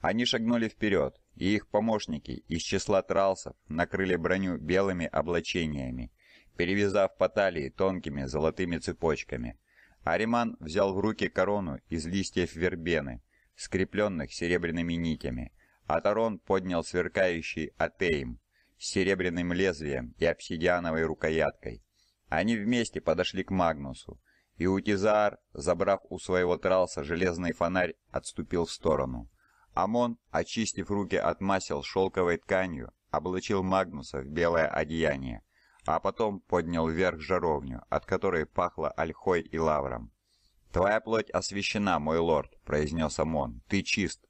Они шагнули вперед, и их помощники из числа тралсов накрыли броню белыми облачениями, перевязав по талии тонкими золотыми цепочками. Ариман взял в руки корону из листьев вербены, скрепленных серебряными нитями, а Тарон поднял сверкающий атеем с серебряным лезвием и обсидиановой рукояткой. Они вместе подошли к Магнусу, Иутизар, забрав у своего тралса железный фонарь, отступил в сторону. Амон, очистив руки от масел шелковой тканью, облачил Магнуса в белое одеяние, а потом поднял вверх жаровню, от которой пахло ольхой и лавром. «Твоя плоть освящена, мой лорд», — произнес Амон, — «ты чист».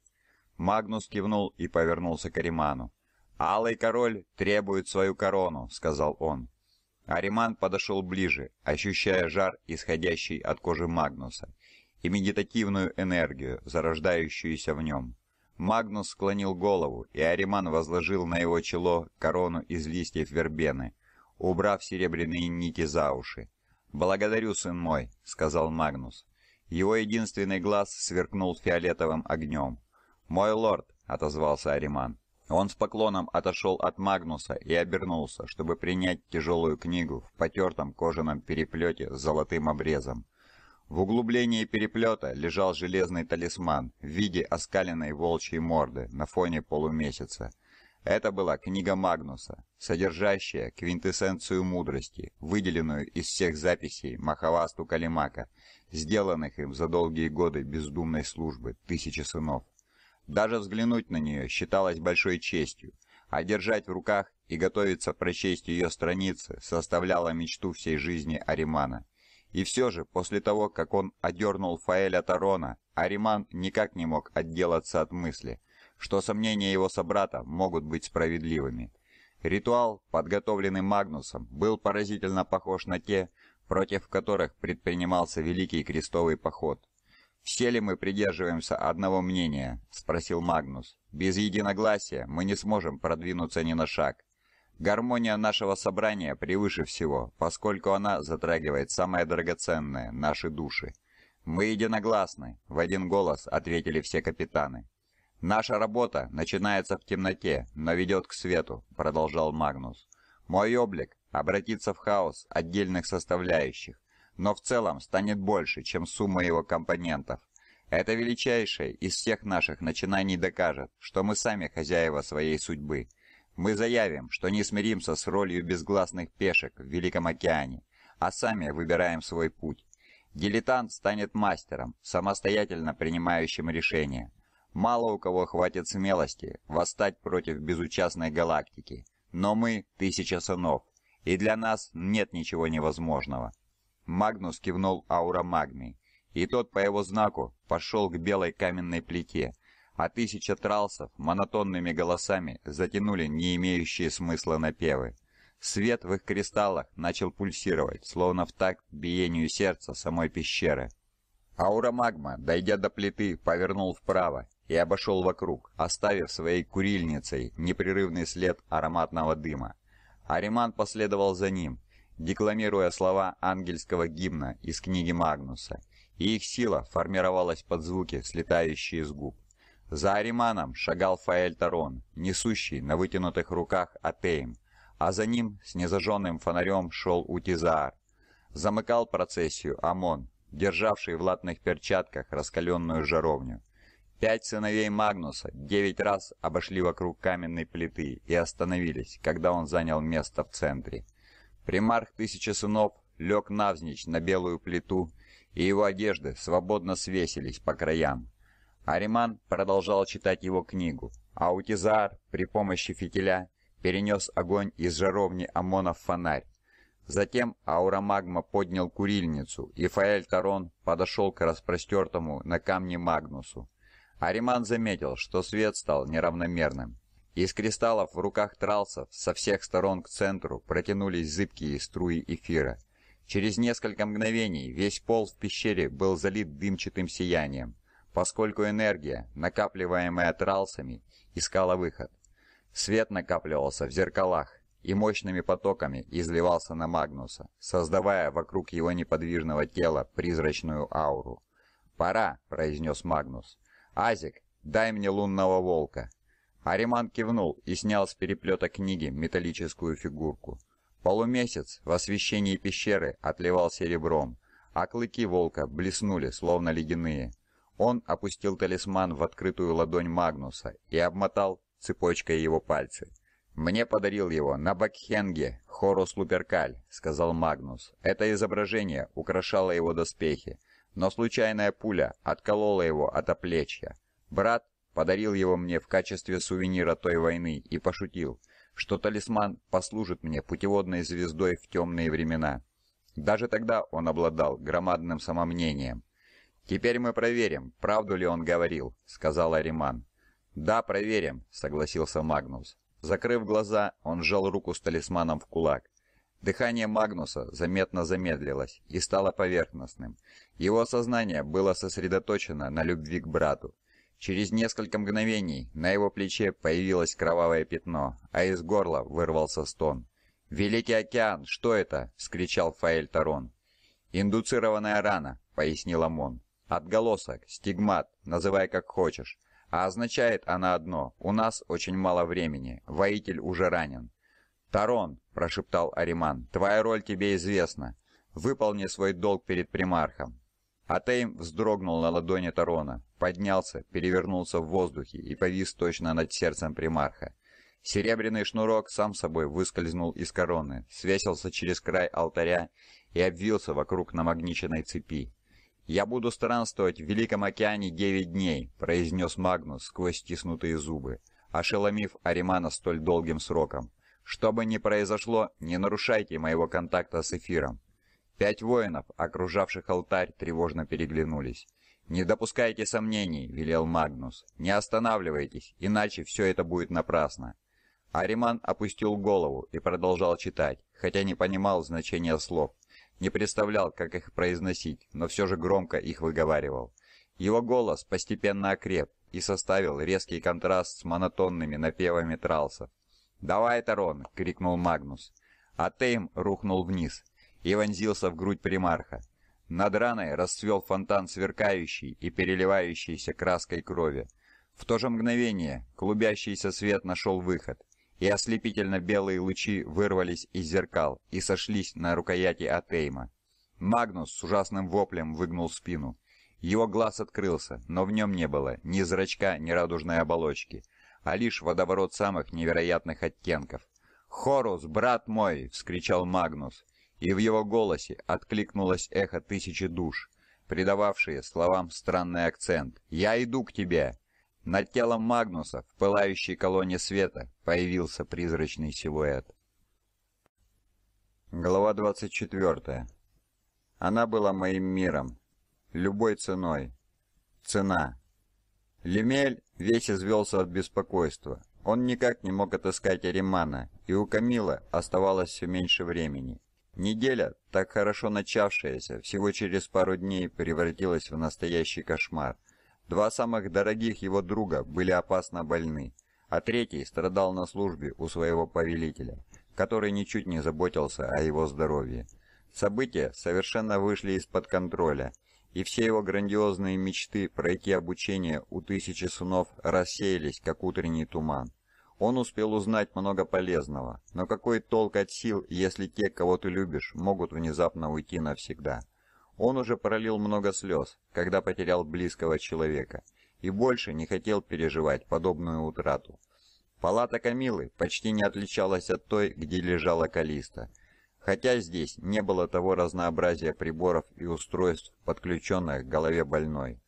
Магнус кивнул и повернулся к Риману. «Алый король требует свою корону», — сказал он. Ариман подошел ближе, ощущая жар, исходящий от кожи Магнуса, и медитативную энергию, зарождающуюся в нем. Магнус склонил голову, и Ариман возложил на его чело корону из листьев вербены, убрав серебряные нити за уши. «Благодарю, сын мой», — сказал Магнус. Его единственный глаз сверкнул фиолетовым огнем. «Мой лорд», — отозвался Ариман. Он с поклоном отошел от Магнуса и обернулся, чтобы принять тяжелую книгу в потертом кожаном переплете с золотым обрезом. В углублении переплета лежал железный талисман в виде оскаленной волчьей морды на фоне полумесяца. Это была книга Магнуса, содержащая квинтэссенцию мудрости, выделенную из всех записей Махавасту Калимака, сделанных им за долгие годы бездумной службы тысячи сынов. Даже взглянуть на нее считалось большой честью, а держать в руках и готовиться прочесть ее страницы составляло мечту всей жизни Аримана. И все же, после того, как он одернул Фаэля Тарона, Ариман никак не мог отделаться от мысли, что сомнения его собрата могут быть справедливыми. Ритуал, подготовленный Магнусом, был поразительно похож на те, против которых предпринимался Великий Крестовый Поход – «Все ли мы придерживаемся одного мнения?» — спросил Магнус. «Без единогласия мы не сможем продвинуться ни на шаг. Гармония нашего собрания превыше всего, поскольку она затрагивает самое драгоценное — наши души. Мы единогласны», — в один голос ответили все капитаны. «Наша работа начинается в темноте, но ведет к свету», — продолжал Магнус. «Мой облик — обратится в хаос отдельных составляющих, но в целом станет больше, чем сумма его компонентов. Это величайшее из всех наших начинаний докажет, что мы сами хозяева своей судьбы. Мы заявим, что не смиримся с ролью безгласных пешек в Великом океане, а сами выбираем свой путь. Дилетант станет мастером, самостоятельно принимающим решения. Мало у кого хватит смелости восстать против безучастной галактики, но мы – тысяча сынов, и для нас нет ничего невозможного. Магнус кивнул аура Магни, и тот по его знаку пошел к белой каменной плите, а тысяча тралсов монотонными голосами затянули не имеющие смысла напевы. Свет в их кристаллах начал пульсировать, словно в такт биению сердца самой пещеры. Аура магма, дойдя до плиты, повернул вправо и обошел вокруг, оставив своей курильницей непрерывный след ароматного дыма. Ариман последовал за ним, декламируя слова ангельского гимна из книги Магнуса, и их сила формировалась под звуки, слетающие из губ. За Ариманом шагал Фаэль Тарон, несущий на вытянутых руках Атейм, а за ним с незажженным фонарем шел Утизаар. Замыкал процессию Амон, державший в латных перчатках раскаленную жаровню. Пять сыновей Магнуса девять раз обошли вокруг каменной плиты и остановились, когда он занял место в центре. Примарх Тысячи Сынов лег навзничь на белую плиту, и его одежды свободно свесились по краям. Ариман продолжал читать его книгу, а Утизар при помощи фитиля перенес огонь из жаровни Омона в фонарь. Затем Аурамагма поднял курильницу, и Фаэль Тарон подошел к распростертому на камне Магнусу. Ариман заметил, что свет стал неравномерным. Из кристаллов в руках тралсов со всех сторон к центру протянулись зыбкие струи эфира. Через несколько мгновений весь пол в пещере был залит дымчатым сиянием, поскольку энергия, накапливаемая тралсами, искала выход. Свет накапливался в зеркалах и мощными потоками изливался на Магнуса, создавая вокруг его неподвижного тела призрачную ауру. «Пора», — произнес Магнус. «Азик, дай мне лунного волка». Ариман кивнул и снял с переплета книги металлическую фигурку. Полумесяц в освещении пещеры отливал серебром, а клыки волка блеснули, словно ледяные. Он опустил талисман в открытую ладонь Магнуса и обмотал цепочкой его пальцы. «Мне подарил его на Бакхенге Хорус Луперкаль», — сказал Магнус. «Это изображение украшало его доспехи, но случайная пуля отколола его от оплечья. Брат подарил его мне в качестве сувенира той войны и пошутил, что талисман послужит мне путеводной звездой в темные времена. Даже тогда он обладал громадным самомнением. «Теперь мы проверим, правду ли он говорил», — сказал Ариман. «Да, проверим», — согласился Магнус. Закрыв глаза, он сжал руку с талисманом в кулак. Дыхание Магнуса заметно замедлилось и стало поверхностным. Его сознание было сосредоточено на любви к брату. Через несколько мгновений на его плече появилось кровавое пятно, а из горла вырвался стон. «Великий океан, что это?» — вскричал Фаэль Тарон. «Индуцированная рана», — пояснил Амон. «Отголосок, стигмат, называй как хочешь. А означает она одно — у нас очень мало времени, воитель уже ранен». «Тарон», — прошептал Ариман, — «твоя роль тебе известна. Выполни свой долг перед примархом». Атейм вздрогнул на ладони Тарона поднялся, перевернулся в воздухе и повис точно над сердцем примарха. Серебряный шнурок сам собой выскользнул из короны, свесился через край алтаря и обвился вокруг намагниченной цепи. «Я буду странствовать в Великом океане девять дней», — произнес Магнус сквозь стиснутые зубы, ошеломив Аримана столь долгим сроком. «Что бы ни произошло, не нарушайте моего контакта с эфиром». Пять воинов, окружавших алтарь, тревожно переглянулись. «Не допускайте сомнений», — велел Магнус. «Не останавливайтесь, иначе все это будет напрасно». Ариман опустил голову и продолжал читать, хотя не понимал значения слов, не представлял, как их произносить, но все же громко их выговаривал. Его голос постепенно окреп и составил резкий контраст с монотонными напевами тралса. «Давай, Тарон!» — крикнул Магнус. А Тейм рухнул вниз и вонзился в грудь примарха. Над раной расцвел фонтан сверкающий и переливающийся краской крови. В то же мгновение клубящийся свет нашел выход, и ослепительно белые лучи вырвались из зеркал и сошлись на рукояти Атейма. Магнус с ужасным воплем выгнул спину. Его глаз открылся, но в нем не было ни зрачка, ни радужной оболочки, а лишь водоворот самых невероятных оттенков. «Хорус, брат мой!» — вскричал Магнус и в его голосе откликнулось эхо тысячи душ, придававшие словам странный акцент. «Я иду к тебе!» Над телом Магнуса в пылающей колонне света появился призрачный силуэт. Глава 24. Она была моим миром. Любой ценой. Цена. Лемель весь извелся от беспокойства. Он никак не мог отыскать Аримана, и у Камила оставалось все меньше времени. Неделя, так хорошо начавшаяся, всего через пару дней превратилась в настоящий кошмар. Два самых дорогих его друга были опасно больны, а третий страдал на службе у своего повелителя, который ничуть не заботился о его здоровье. События совершенно вышли из-под контроля, и все его грандиозные мечты пройти обучение у тысячи сынов рассеялись, как утренний туман. Он успел узнать много полезного, но какой толк от сил, если те, кого ты любишь, могут внезапно уйти навсегда? Он уже пролил много слез, когда потерял близкого человека, и больше не хотел переживать подобную утрату. Палата Камилы почти не отличалась от той, где лежала Калиста, хотя здесь не было того разнообразия приборов и устройств, подключенных к голове больной.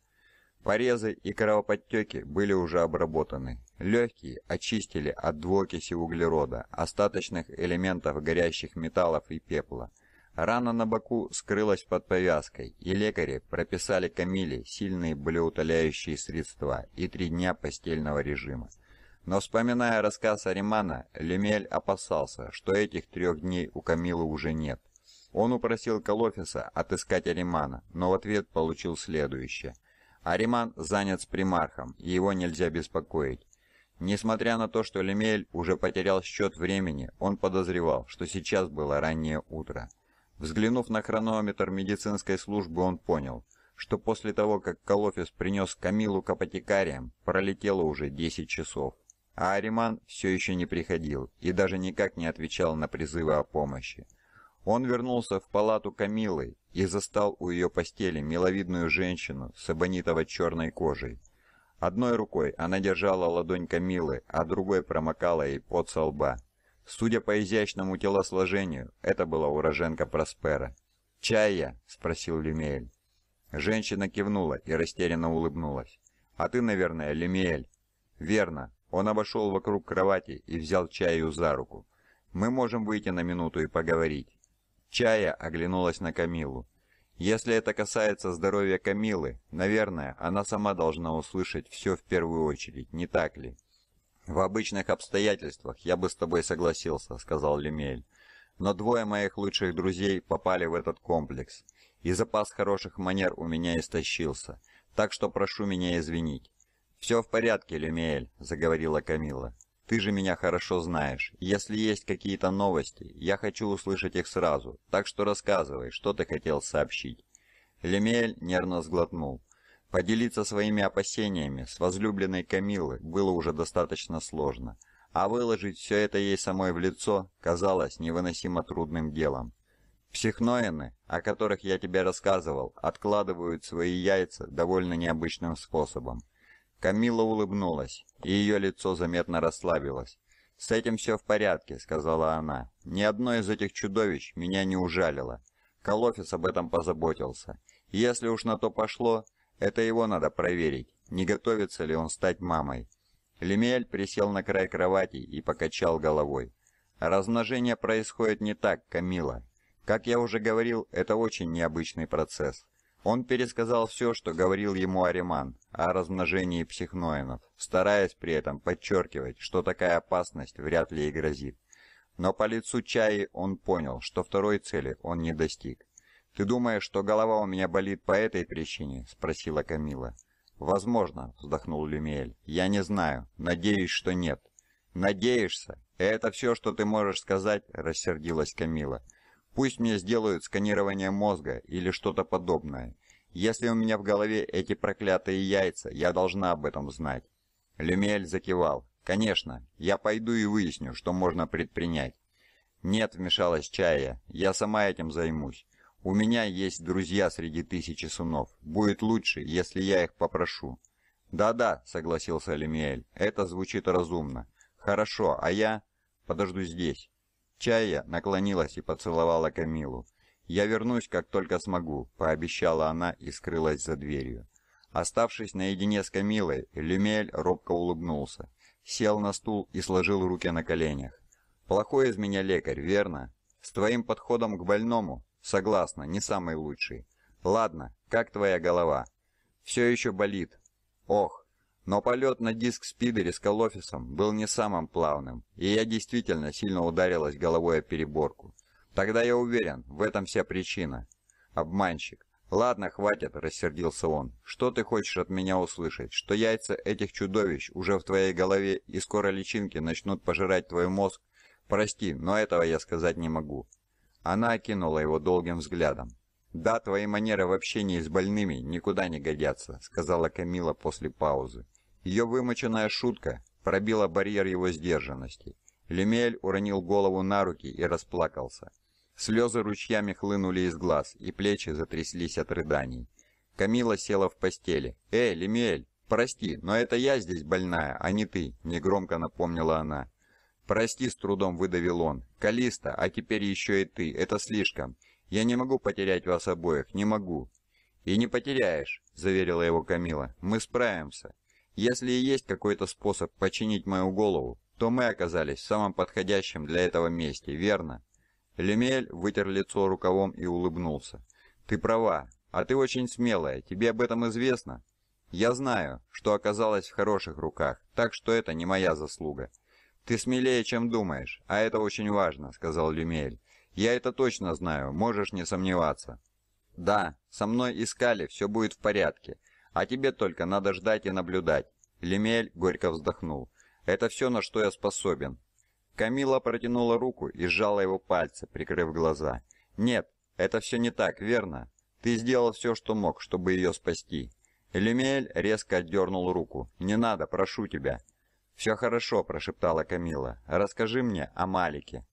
Порезы и кровоподтеки были уже обработаны. Легкие очистили от двуокиси углерода, остаточных элементов горящих металлов и пепла. Рана на боку скрылась под повязкой, и лекари прописали Камиле сильные болеутоляющие средства и три дня постельного режима. Но вспоминая рассказ Аримана, Лемель опасался, что этих трех дней у Камилы уже нет. Он упросил Колофиса отыскать Аримана, но в ответ получил следующее – Ариман занят с примархом, его нельзя беспокоить. Несмотря на то, что Лемель уже потерял счет времени, он подозревал, что сейчас было раннее утро. Взглянув на хронометр медицинской службы, он понял, что после того, как Колофис принес Камилу к апотекариям, пролетело уже 10 часов. А Ариман все еще не приходил и даже никак не отвечал на призывы о помощи. Он вернулся в палату Камилы и застал у ее постели миловидную женщину с эбонитово-черной кожей. Одной рукой она держала ладонь Камилы, а другой промокала ей под со лба. Судя по изящному телосложению, это была уроженка Проспера. «Чая?» – спросил Люмель. Женщина кивнула и растерянно улыбнулась. «А ты, наверное, Люмель?» «Верно». Он обошел вокруг кровати и взял Чаю за руку. «Мы можем выйти на минуту и поговорить» чая оглянулась на Камилу. Если это касается здоровья Камилы, наверное, она сама должна услышать все в первую очередь, не так ли? «В обычных обстоятельствах я бы с тобой согласился», — сказал Лемель. «Но двое моих лучших друзей попали в этот комплекс, и запас хороших манер у меня истощился, так что прошу меня извинить». «Все в порядке, Лемель», — заговорила Камила. Ты же меня хорошо знаешь. Если есть какие-то новости, я хочу услышать их сразу. Так что рассказывай, что ты хотел сообщить». Лемель нервно сглотнул. Поделиться своими опасениями с возлюбленной Камилы было уже достаточно сложно, а выложить все это ей самой в лицо казалось невыносимо трудным делом. Психноины, о которых я тебе рассказывал, откладывают свои яйца довольно необычным способом. Камила улыбнулась и ее лицо заметно расслабилось. «С этим все в порядке», — сказала она. «Ни одно из этих чудовищ меня не ужалило. Колофис об этом позаботился. Если уж на то пошло, это его надо проверить, не готовится ли он стать мамой». Лемель присел на край кровати и покачал головой. «Размножение происходит не так, Камила. Как я уже говорил, это очень необычный процесс. Он пересказал все, что говорил ему Ариман о размножении психноинов, стараясь при этом подчеркивать, что такая опасность вряд ли и грозит. Но по лицу Чаи он понял, что второй цели он не достиг. «Ты думаешь, что голова у меня болит по этой причине?» – спросила Камила. «Возможно», – вздохнул Люмель. «Я не знаю. Надеюсь, что нет». «Надеешься? Это все, что ты можешь сказать?» – рассердилась Камила. Пусть мне сделают сканирование мозга или что-то подобное. Если у меня в голове эти проклятые яйца, я должна об этом знать». Люмель закивал. «Конечно, я пойду и выясню, что можно предпринять». «Нет», — вмешалась Чая, — «я сама этим займусь. У меня есть друзья среди тысячи сунов. Будет лучше, если я их попрошу». «Да-да», — согласился Лемиэль, — «это звучит разумно». «Хорошо, а я...» «Подожду здесь». Чая наклонилась и поцеловала Камилу. «Я вернусь, как только смогу», — пообещала она и скрылась за дверью. Оставшись наедине с Камилой, Люмель робко улыбнулся, сел на стул и сложил руки на коленях. «Плохой из меня лекарь, верно? С твоим подходом к больному? Согласна, не самый лучший. Ладно, как твоя голова?» «Все еще болит». «Ох, но полет на диск-спидере с колофисом был не самым плавным, и я действительно сильно ударилась головой о переборку. Тогда я уверен, в этом вся причина. Обманщик. Ладно, хватит, рассердился он. Что ты хочешь от меня услышать? Что яйца этих чудовищ уже в твоей голове и скоро личинки начнут пожирать твой мозг? Прости, но этого я сказать не могу. Она окинула его долгим взглядом. «Да, твои манеры в общении с больными никуда не годятся», — сказала Камила после паузы. Ее вымоченная шутка пробила барьер его сдержанности. Лемель уронил голову на руки и расплакался. Слезы ручьями хлынули из глаз, и плечи затряслись от рыданий. Камила села в постели. «Эй, Лемель, прости, но это я здесь больная, а не ты», — негромко напомнила она. «Прости», — с трудом выдавил он. «Калиста, а теперь еще и ты, это слишком. Я не могу потерять вас обоих, не могу». «И не потеряешь», — заверила его Камила. «Мы справимся». Если и есть какой-то способ починить мою голову, то мы оказались в самом подходящем для этого месте, верно?» Лемель вытер лицо рукавом и улыбнулся. «Ты права, а ты очень смелая, тебе об этом известно?» «Я знаю, что оказалась в хороших руках, так что это не моя заслуга». «Ты смелее, чем думаешь, а это очень важно», — сказал Люмель. «Я это точно знаю, можешь не сомневаться». «Да, со мной искали, все будет в порядке. А тебе только надо ждать и наблюдать. Лемель горько вздохнул. Это все, на что я способен. Камила протянула руку и сжала его пальцы, прикрыв глаза. Нет, это все не так, верно? Ты сделал все, что мог, чтобы ее спасти. Лемель резко отдернул руку. Не надо, прошу тебя. Все хорошо, прошептала Камила. Расскажи мне о Малике.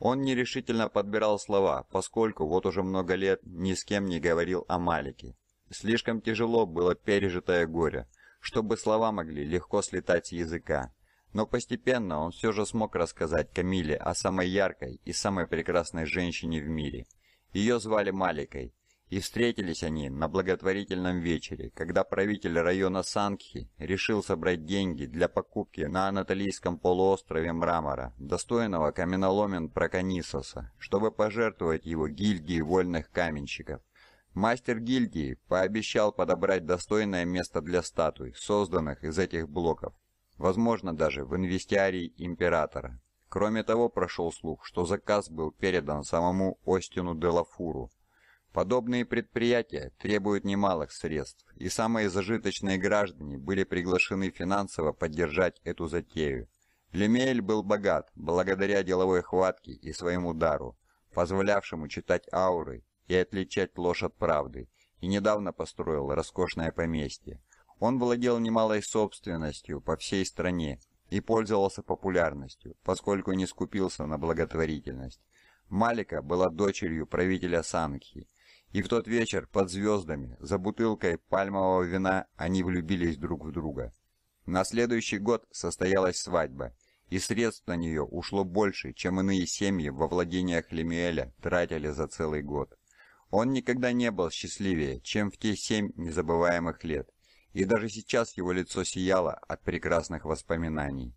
Он нерешительно подбирал слова, поскольку вот уже много лет ни с кем не говорил о Малике. Слишком тяжело было пережитое горе, чтобы слова могли легко слетать с языка. Но постепенно он все же смог рассказать Камиле о самой яркой и самой прекрасной женщине в мире. Ее звали Маликой, и встретились они на благотворительном вечере, когда правитель района Санкхи решил собрать деньги для покупки на Анатолийском полуострове мрамора, достойного каменоломен Проконисоса, чтобы пожертвовать его гильдии вольных каменщиков. Мастер гильдии пообещал подобрать достойное место для статуй, созданных из этих блоков, возможно даже в инвестиарии императора. Кроме того, прошел слух, что заказ был передан самому Остину де Лафуру. Подобные предприятия требуют немалых средств, и самые зажиточные граждане были приглашены финансово поддержать эту затею. Лемель был богат благодаря деловой хватке и своему дару, позволявшему читать ауры и отличать ложь от правды, и недавно построил роскошное поместье. Он владел немалой собственностью по всей стране и пользовался популярностью, поскольку не скупился на благотворительность. Малика была дочерью правителя Санки, и в тот вечер под звездами, за бутылкой пальмового вина, они влюбились друг в друга. На следующий год состоялась свадьба, и средств на нее ушло больше, чем иные семьи во владениях Лемюэля тратили за целый год. Он никогда не был счастливее, чем в те семь незабываемых лет, и даже сейчас его лицо сияло от прекрасных воспоминаний.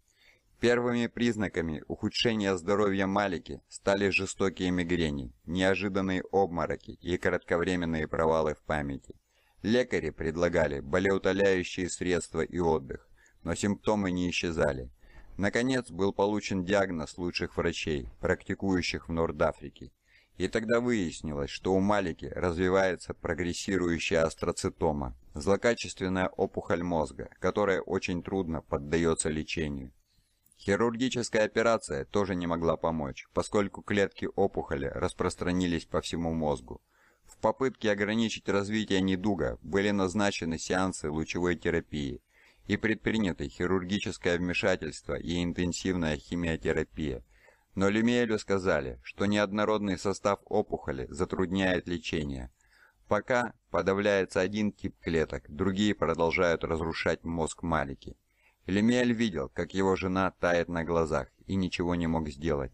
Первыми признаками ухудшения здоровья Малики стали жестокие мигрени, неожиданные обмороки и кратковременные провалы в памяти. Лекари предлагали болеутоляющие средства и отдых, но симптомы не исчезали. Наконец был получен диагноз лучших врачей, практикующих в Норд-Африке – и тогда выяснилось, что у Малики развивается прогрессирующая астроцитома, злокачественная опухоль мозга, которая очень трудно поддается лечению. Хирургическая операция тоже не могла помочь, поскольку клетки опухоли распространились по всему мозгу. В попытке ограничить развитие недуга были назначены сеансы лучевой терапии и предприняты хирургическое вмешательство и интенсивная химиотерапия – но Люмиелю сказали, что неоднородный состав опухоли затрудняет лечение. Пока подавляется один тип клеток, другие продолжают разрушать мозг Малики. Люмиель видел, как его жена тает на глазах и ничего не мог сделать.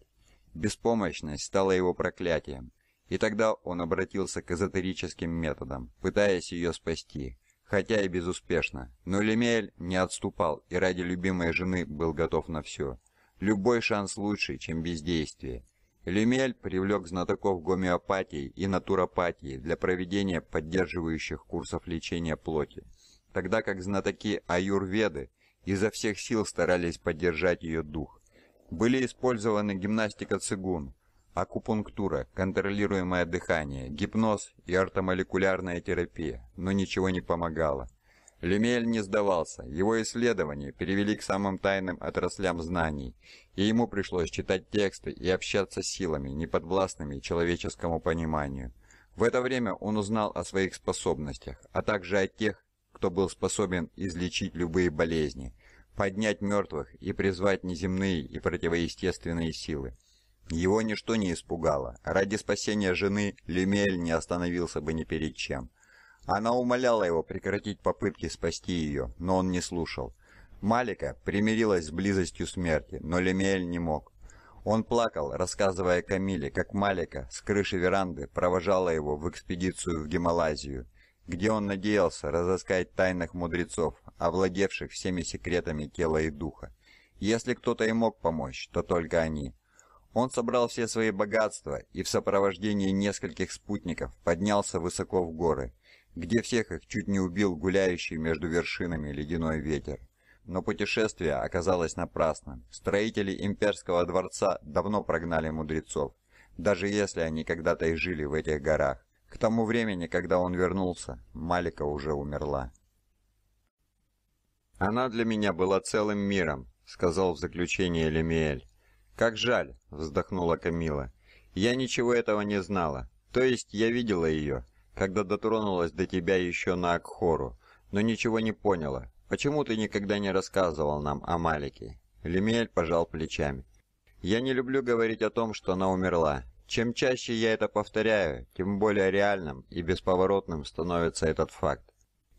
Беспомощность стала его проклятием, и тогда он обратился к эзотерическим методам, пытаясь ее спасти, хотя и безуспешно. Но Лемель не отступал и ради любимой жены был готов на все. Любой шанс лучше, чем бездействие. Люмель привлек знатоков гомеопатии и натуропатии для проведения поддерживающих курсов лечения плоти, тогда как знатоки аюрведы изо всех сил старались поддержать ее дух. Были использованы гимнастика цигун, акупунктура, контролируемое дыхание, гипноз и ортомолекулярная терапия, но ничего не помогало. Люмель не сдавался. Его исследования перевели к самым тайным отраслям знаний, и ему пришлось читать тексты и общаться с силами, неподвластными человеческому пониманию. В это время он узнал о своих способностях, а также о тех, кто был способен излечить любые болезни, поднять мертвых и призвать неземные и противоестественные силы. Его ничто не испугало. Ради спасения жены Люмель не остановился бы ни перед чем. Она умоляла его прекратить попытки спасти ее, но он не слушал. Малика примирилась с близостью смерти, но Лемиэль не мог. Он плакал, рассказывая Камиле, как Малика с крыши веранды провожала его в экспедицию в Гималазию, где он надеялся разыскать тайных мудрецов, овладевших всеми секретами тела и духа. Если кто-то и мог помочь, то только они. Он собрал все свои богатства и в сопровождении нескольких спутников поднялся высоко в горы, где всех их чуть не убил гуляющий между вершинами ледяной ветер. Но путешествие оказалось напрасным. Строители имперского дворца давно прогнали мудрецов, даже если они когда-то и жили в этих горах. К тому времени, когда он вернулся, Малика уже умерла. «Она для меня была целым миром», — сказал в заключение Лемиэль. «Как жаль», — вздохнула Камила. «Я ничего этого не знала. То есть я видела ее, когда дотронулась до тебя еще на Акхору, но ничего не поняла. Почему ты никогда не рассказывал нам о Малике?» Лемель пожал плечами. «Я не люблю говорить о том, что она умерла. Чем чаще я это повторяю, тем более реальным и бесповоротным становится этот факт.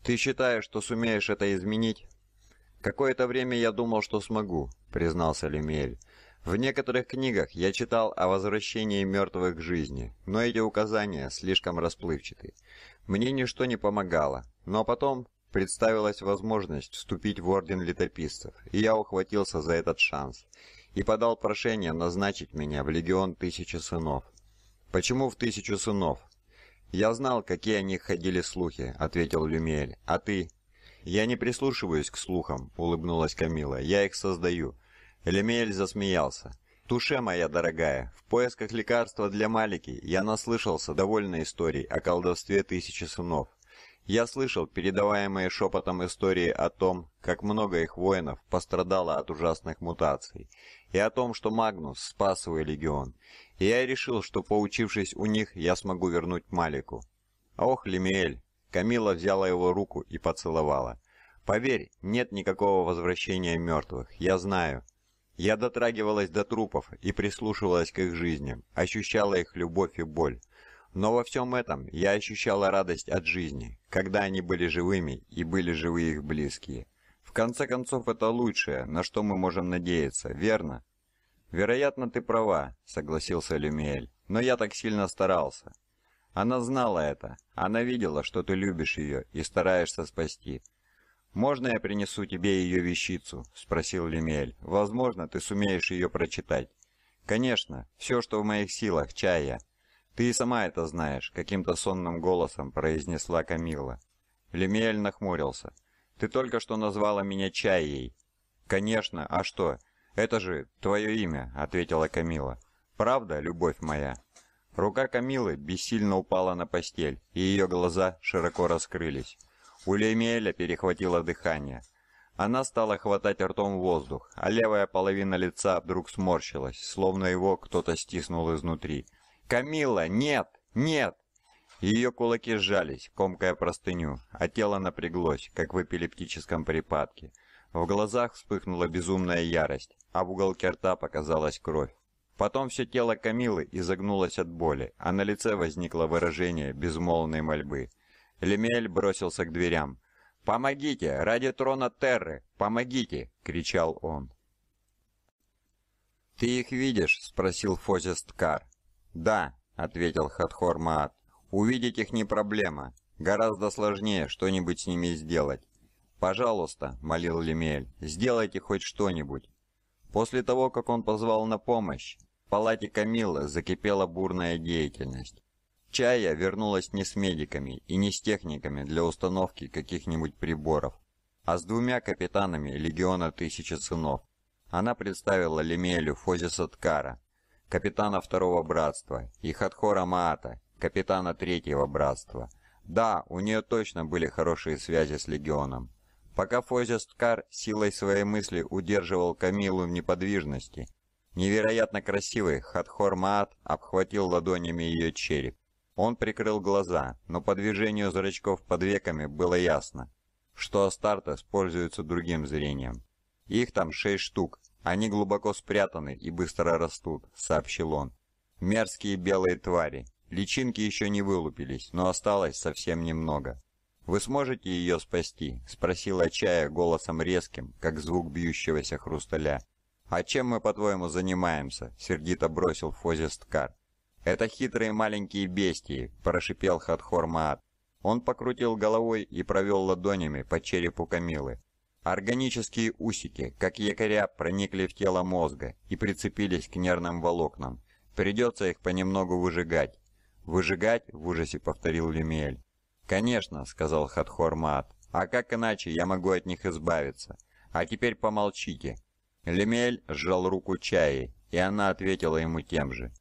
Ты считаешь, что сумеешь это изменить?» «Какое-то время я думал, что смогу», — признался Лемель. В некоторых книгах я читал о возвращении мертвых к жизни, но эти указания слишком расплывчаты. Мне ничто не помогало, но потом представилась возможность вступить в Орден Летописцев, и я ухватился за этот шанс и подал прошение назначить меня в Легион Тысячи Сынов. «Почему в Тысячу Сынов?» «Я знал, какие о них ходили слухи», — ответил Люмель. «А ты?» «Я не прислушиваюсь к слухам», — улыбнулась Камила. «Я их создаю». Элемель засмеялся. «Туше, моя дорогая, в поисках лекарства для Малики я наслышался довольно историй о колдовстве тысячи сынов. Я слышал передаваемые шепотом истории о том, как много их воинов пострадало от ужасных мутаций, и о том, что Магнус спас свой легион. И я решил, что поучившись у них, я смогу вернуть Малику. Ох, Лемиэль! Камила взяла его руку и поцеловала. Поверь, нет никакого возвращения мертвых, я знаю. Я дотрагивалась до трупов и прислушивалась к их жизни, ощущала их любовь и боль. Но во всем этом я ощущала радость от жизни, когда они были живыми и были живы их близкие. В конце концов, это лучшее, на что мы можем надеяться, верно? Вероятно, ты права, согласился Люмиэль, но я так сильно старался. Она знала это, она видела, что ты любишь ее и стараешься спасти. «Можно я принесу тебе ее вещицу?» – спросил Лемель. «Возможно, ты сумеешь ее прочитать». «Конечно, все, что в моих силах, чая». «Ты и сама это знаешь», – каким-то сонным голосом произнесла Камила. Лемель нахмурился. «Ты только что назвала меня Чайей». «Конечно, а что? Это же твое имя», – ответила Камила. «Правда, любовь моя?» Рука Камилы бессильно упала на постель, и ее глаза широко раскрылись. У Лемиэля перехватило дыхание. Она стала хватать ртом воздух, а левая половина лица вдруг сморщилась, словно его кто-то стиснул изнутри. «Камилла, нет! Нет!» Ее кулаки сжались, комкая простыню, а тело напряглось, как в эпилептическом припадке. В глазах вспыхнула безумная ярость, а в уголке рта показалась кровь. Потом все тело Камилы изогнулось от боли, а на лице возникло выражение безмолвной мольбы – Лемель бросился к дверям. «Помогите! Ради трона Терры! Помогите!» — кричал он. «Ты их видишь?» — спросил Фозист Кар. «Да», — ответил Хатхор Маат. «Увидеть их не проблема. Гораздо сложнее что-нибудь с ними сделать». «Пожалуйста», — молил Лемель, — «сделайте хоть что-нибудь». После того, как он позвал на помощь, в палате Камилла закипела бурная деятельность. Чая вернулась не с медиками и не с техниками для установки каких-нибудь приборов, а с двумя капитанами легиона Тысячи Сынов. Она представила Лемелю Фозиса Ткара, капитана Второго Братства, и Хатхора Маата, капитана Третьего Братства. Да, у нее точно были хорошие связи с легионом. Пока Фозис Ткар силой своей мысли удерживал Камилу в неподвижности, невероятно красивый Хатхор Маат обхватил ладонями ее череп. Он прикрыл глаза, но по движению зрачков под веками было ясно, что Астартес пользуется другим зрением. «Их там шесть штук, они глубоко спрятаны и быстро растут», — сообщил он. «Мерзкие белые твари. Личинки еще не вылупились, но осталось совсем немного». «Вы сможете ее спасти?» — спросил Чая голосом резким, как звук бьющегося хрусталя. «А чем мы, по-твоему, занимаемся?» — сердито бросил Фозисткар. «Это хитрые маленькие бестии», – прошипел Хатхор Маат. Он покрутил головой и провел ладонями по черепу Камилы. Органические усики, как якоря, проникли в тело мозга и прицепились к нервным волокнам. Придется их понемногу выжигать. «Выжигать?» – в ужасе повторил Лемель. «Конечно», – сказал Хатхор Маат. «А как иначе я могу от них избавиться? А теперь помолчите». Лемель сжал руку Чаи, и она ответила ему тем же.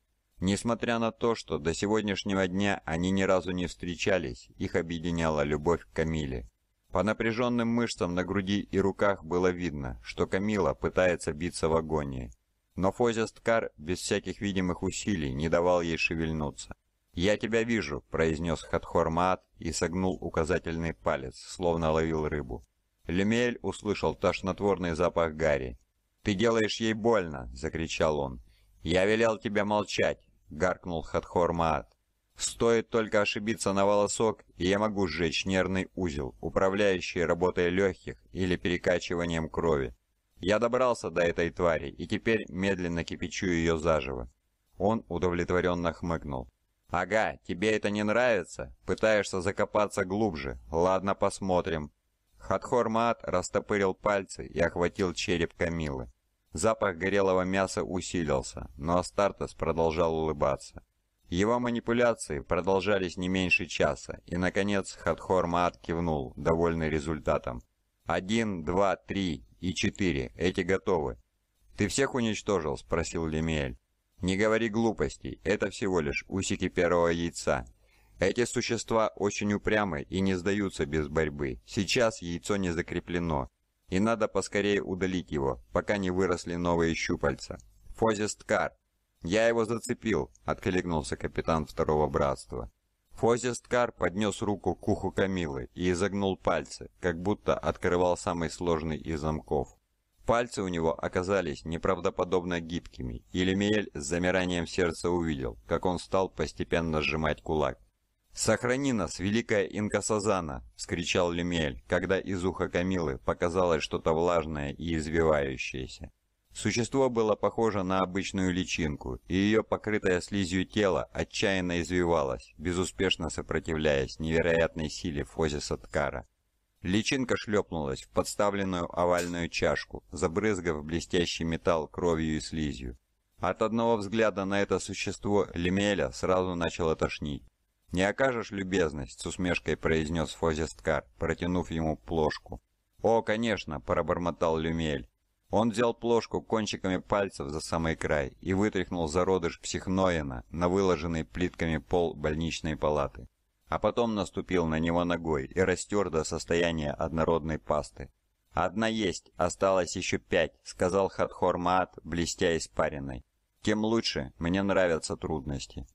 Несмотря на то, что до сегодняшнего дня они ни разу не встречались, их объединяла любовь к Камиле. По напряженным мышцам на груди и руках было видно, что Камила пытается биться в агонии. Но Фозесткар без всяких видимых усилий не давал ей шевельнуться. «Я тебя вижу», – произнес Хатхормат и согнул указательный палец, словно ловил рыбу. Лемель услышал тошнотворный запах Гарри. «Ты делаешь ей больно!» – закричал он. «Я велел тебе молчать!» гаркнул Хатхор Стоит только ошибиться на волосок, и я могу сжечь нервный узел, управляющий работой легких или перекачиванием крови. Я добрался до этой твари и теперь медленно кипячу ее заживо. Он удовлетворенно хмыкнул. «Ага, тебе это не нравится? Пытаешься закопаться глубже. Ладно, посмотрим». Хатхор растопырил пальцы и охватил череп Камилы. Запах горелого мяса усилился, но Астартес продолжал улыбаться. Его манипуляции продолжались не меньше часа, и, наконец, Хатхор Маат кивнул, довольный результатом. «Один, два, три и четыре. Эти готовы». «Ты всех уничтожил?» – спросил Лемиэль. «Не говори глупостей. Это всего лишь усики первого яйца. Эти существа очень упрямы и не сдаются без борьбы. Сейчас яйцо не закреплено, и надо поскорее удалить его, пока не выросли новые щупальца. Фозисткар. Я его зацепил, откликнулся капитан второго братства. Фозисткар поднес руку к уху Камилы и изогнул пальцы, как будто открывал самый сложный из замков. Пальцы у него оказались неправдоподобно гибкими, и Лемиэль с замиранием сердца увидел, как он стал постепенно сжимать кулак. «Сохрани нас, великая инкасазана!» — вскричал Люмель, когда из уха Камилы показалось что-то влажное и извивающееся. Существо было похоже на обычную личинку, и ее покрытое слизью тело отчаянно извивалось, безуспешно сопротивляясь невероятной силе Фозиса Ткара. Личинка шлепнулась в подставленную овальную чашку, забрызгав блестящий металл кровью и слизью. От одного взгляда на это существо Лемеля сразу начало тошнить. «Не окажешь любезность?» — с усмешкой произнес фозисткар, протянув ему плошку. «О, конечно!» — пробормотал Люмель. Он взял плошку кончиками пальцев за самый край и вытряхнул зародыш психноина на выложенный плитками пол больничной палаты, а потом наступил на него ногой и растер до состояния однородной пасты. «Одна есть, осталось еще пять», — сказал Хатхор Маат, блестя испаренной. «Тем лучше, мне нравятся трудности».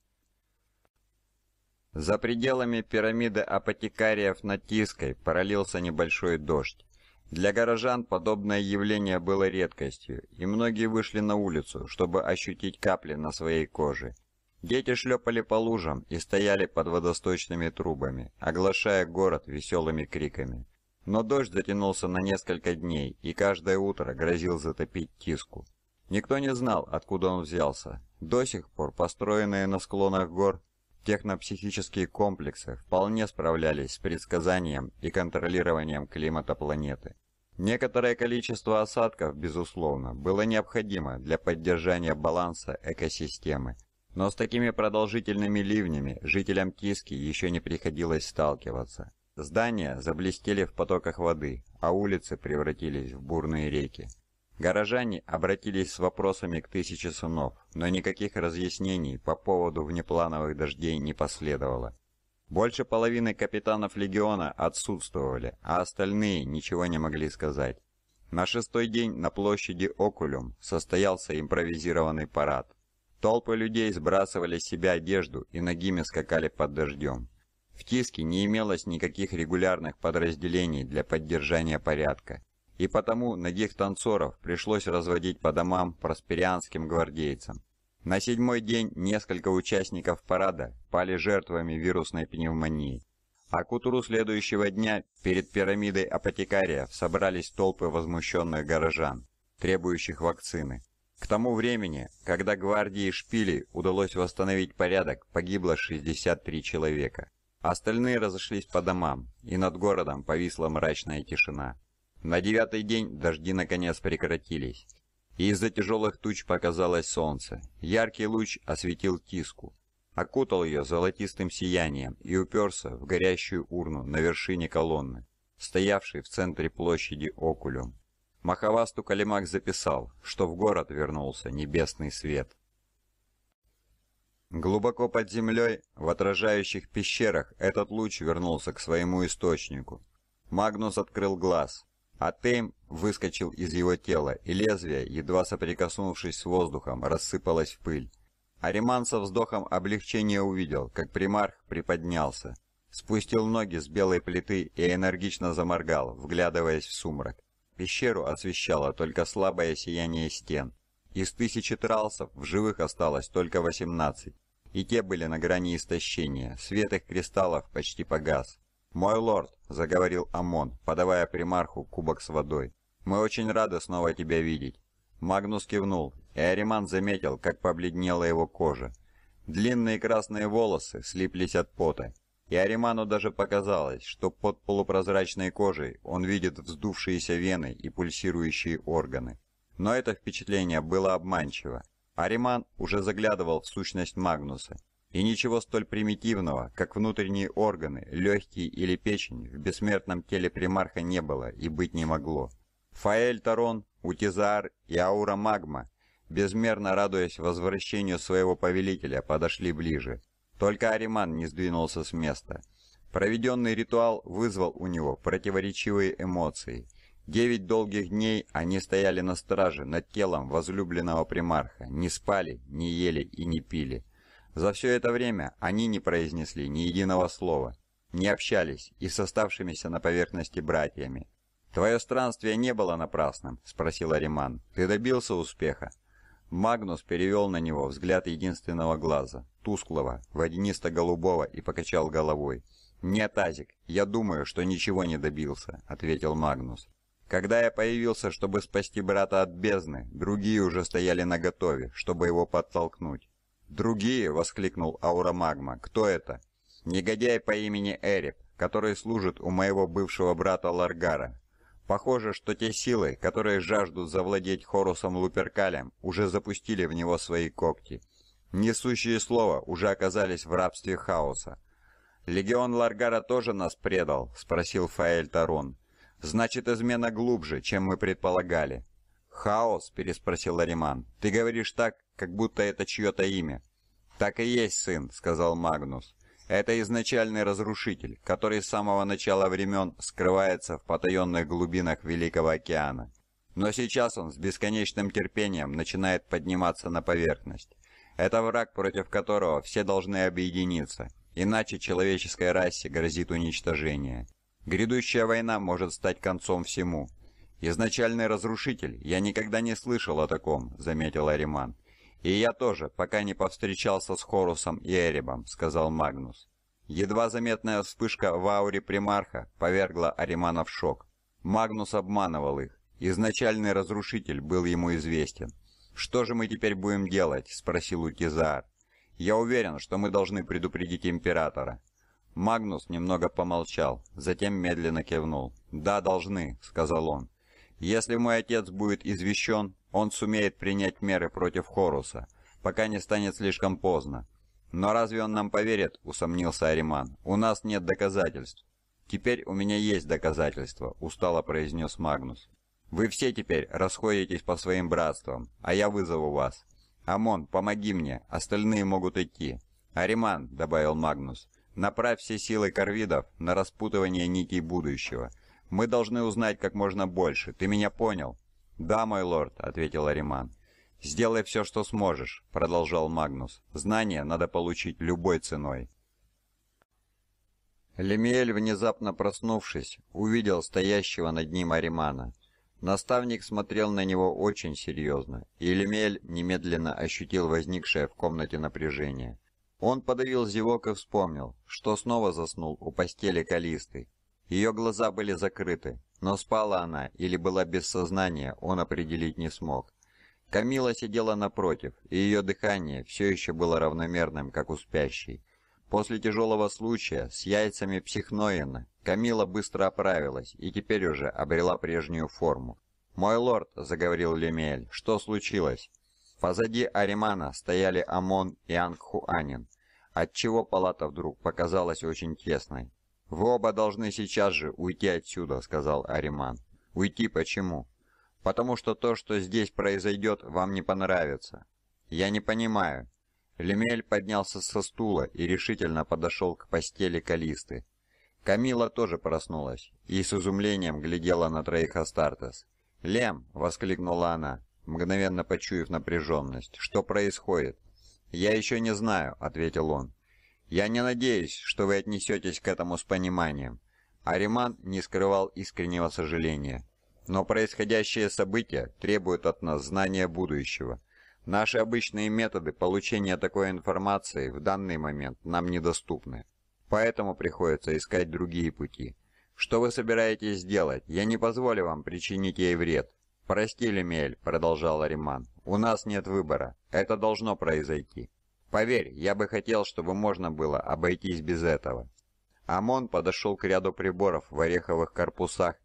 За пределами пирамиды апотекариев на Тиской пролился небольшой дождь. Для горожан подобное явление было редкостью, и многие вышли на улицу, чтобы ощутить капли на своей коже. Дети шлепали по лужам и стояли под водосточными трубами, оглашая город веселыми криками. Но дождь затянулся на несколько дней, и каждое утро грозил затопить тиску. Никто не знал, откуда он взялся. До сих пор построенные на склонах гор Технопсихические комплексы вполне справлялись с предсказанием и контролированием климата планеты. Некоторое количество осадков, безусловно, было необходимо для поддержания баланса экосистемы, но с такими продолжительными ливнями жителям Киски еще не приходилось сталкиваться. Здания заблестели в потоках воды, а улицы превратились в бурные реки. Горожане обратились с вопросами к тысяче сынов, но никаких разъяснений по поводу внеплановых дождей не последовало. Больше половины капитанов легиона отсутствовали, а остальные ничего не могли сказать. На шестой день на площади Окулюм состоялся импровизированный парад. Толпы людей сбрасывали с себя одежду и ногими скакали под дождем. В Тиске не имелось никаких регулярных подразделений для поддержания порядка и потому ногих танцоров пришлось разводить по домам просперианским гвардейцам. На седьмой день несколько участников парада пали жертвами вирусной пневмонии. А к утру следующего дня перед пирамидой апотекариев собрались толпы возмущенных горожан, требующих вакцины. К тому времени, когда гвардии Шпили удалось восстановить порядок, погибло 63 человека. Остальные разошлись по домам, и над городом повисла мрачная тишина. На девятый день дожди наконец прекратились, и из-за тяжелых туч показалось солнце. Яркий луч осветил киску, окутал ее золотистым сиянием и уперся в горящую урну на вершине колонны, стоявшей в центре площади Окулюм. Махавасту Калимак записал, что в город вернулся небесный свет. Глубоко под землей, в отражающих пещерах, этот луч вернулся к своему источнику. Магнус открыл глаз. А Атейм выскочил из его тела, и лезвие, едва соприкоснувшись с воздухом, рассыпалось в пыль. Ариман со вздохом облегчения увидел, как примарх приподнялся, спустил ноги с белой плиты и энергично заморгал, вглядываясь в сумрак. Пещеру освещало только слабое сияние стен. Из тысячи тралсов в живых осталось только восемнадцать, и те были на грани истощения, свет их кристаллов почти погас. «Мой лорд», — заговорил Амон, подавая примарху кубок с водой, — «мы очень рады снова тебя видеть». Магнус кивнул, и Ариман заметил, как побледнела его кожа. Длинные красные волосы слиплись от пота, и Ариману даже показалось, что под полупрозрачной кожей он видит вздувшиеся вены и пульсирующие органы. Но это впечатление было обманчиво. Ариман уже заглядывал в сущность Магнуса и ничего столь примитивного, как внутренние органы, легкие или печень, в бессмертном теле примарха не было и быть не могло. Фаэль Тарон, Утизар и Аура Магма, безмерно радуясь возвращению своего повелителя, подошли ближе. Только Ариман не сдвинулся с места. Проведенный ритуал вызвал у него противоречивые эмоции. Девять долгих дней они стояли на страже над телом возлюбленного примарха, не спали, не ели и не пили. За все это время они не произнесли ни единого слова, не общались и с оставшимися на поверхности братьями. «Твое странствие не было напрасным?» – спросил Ариман. «Ты добился успеха?» Магнус перевел на него взгляд единственного глаза, тусклого, водянисто-голубого, и покачал головой. «Нет, Азик, я думаю, что ничего не добился», – ответил Магнус. «Когда я появился, чтобы спасти брата от бездны, другие уже стояли наготове, чтобы его подтолкнуть. «Другие!» — воскликнул Аурамагма. «Кто это?» «Негодяй по имени Эрик, который служит у моего бывшего брата Ларгара. Похоже, что те силы, которые жаждут завладеть Хорусом Луперкалем, уже запустили в него свои когти. Несущие слова уже оказались в рабстве хаоса. «Легион Ларгара тоже нас предал?» — спросил Фаэль Тарун. «Значит, измена глубже, чем мы предполагали». «Хаос?» — переспросил Ариман. «Ты говоришь так, как будто это чье-то имя. «Так и есть, сын», — сказал Магнус. «Это изначальный разрушитель, который с самого начала времен скрывается в потаенных глубинах Великого океана. Но сейчас он с бесконечным терпением начинает подниматься на поверхность. Это враг, против которого все должны объединиться, иначе человеческой расе грозит уничтожение. Грядущая война может стать концом всему. Изначальный разрушитель, я никогда не слышал о таком, заметил Ариман. «И я тоже, пока не повстречался с Хорусом и Эребом», — сказал Магнус. Едва заметная вспышка в ауре примарха повергла Аримана в шок. Магнус обманывал их. Изначальный разрушитель был ему известен. «Что же мы теперь будем делать?» — спросил Утизар. «Я уверен, что мы должны предупредить Императора». Магнус немного помолчал, затем медленно кивнул. «Да, должны», — сказал он. Если мой отец будет извещен, он сумеет принять меры против Хоруса, пока не станет слишком поздно. Но разве он нам поверит, усомнился Ариман. У нас нет доказательств. Теперь у меня есть доказательства, устало произнес Магнус. Вы все теперь расходитесь по своим братствам, а я вызову вас. Амон, помоги мне, остальные могут идти. Ариман, добавил Магнус, направь все силы корвидов на распутывание нитей будущего – мы должны узнать как можно больше. Ты меня понял?» «Да, мой лорд», — ответил Ариман. «Сделай все, что сможешь», — продолжал Магнус. Знание надо получить любой ценой». Лемель внезапно проснувшись, увидел стоящего над ним Аримана. Наставник смотрел на него очень серьезно, и Лемель немедленно ощутил возникшее в комнате напряжение. Он подавил зевок и вспомнил, что снова заснул у постели Калисты, ее глаза были закрыты, но спала она или была без сознания, он определить не смог. Камила сидела напротив, и ее дыхание все еще было равномерным, как у спящей. После тяжелого случая с яйцами психноина Камила быстро оправилась и теперь уже обрела прежнюю форму. «Мой лорд», — заговорил Лемель, — «что случилось?» Позади Аримана стояли Амон и Ангхуанин, отчего палата вдруг показалась очень тесной. «Вы оба должны сейчас же уйти отсюда», — сказал Ариман. «Уйти почему?» «Потому что то, что здесь произойдет, вам не понравится». «Я не понимаю». Лемель поднялся со стула и решительно подошел к постели Калисты. Камила тоже проснулась и с изумлением глядела на троих Астартес. «Лем!» — воскликнула она, мгновенно почуяв напряженность. «Что происходит?» «Я еще не знаю», — ответил он. Я не надеюсь, что вы отнесетесь к этому с пониманием. Ариман не скрывал искреннего сожаления. Но происходящие события требуют от нас знания будущего. Наши обычные методы получения такой информации в данный момент нам недоступны. Поэтому приходится искать другие пути. Что вы собираетесь делать? Я не позволю вам причинить ей вред. «Прости, Лемель», — продолжал Ариман, — «у нас нет выбора. Это должно произойти». Поверь, я бы хотел, чтобы можно было обойтись без этого». Амон подошел к ряду приборов в ореховых корпусах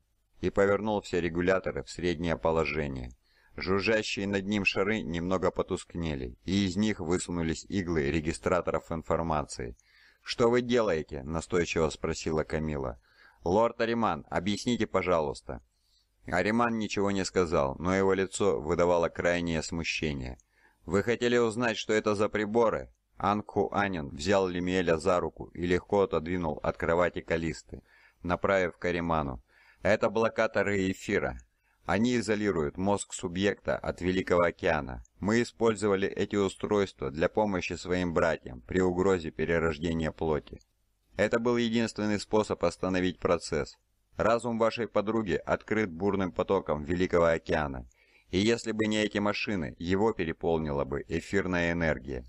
и повернул все регуляторы в среднее положение. Жужжащие над ним шары немного потускнели, и из них высунулись иглы регистраторов информации. «Что вы делаете?» – настойчиво спросила Камила. «Лорд Ариман, объясните, пожалуйста». Ариман ничего не сказал, но его лицо выдавало крайнее смущение – «Вы хотели узнать, что это за приборы?» Анку Анин взял Лемеля за руку и легко отодвинул от кровати Калисты, направив к Ариману. «Это блокаторы эфира. Они изолируют мозг субъекта от Великого океана. Мы использовали эти устройства для помощи своим братьям при угрозе перерождения плоти. Это был единственный способ остановить процесс. Разум вашей подруги открыт бурным потоком Великого океана». И если бы не эти машины, его переполнила бы эфирная энергия.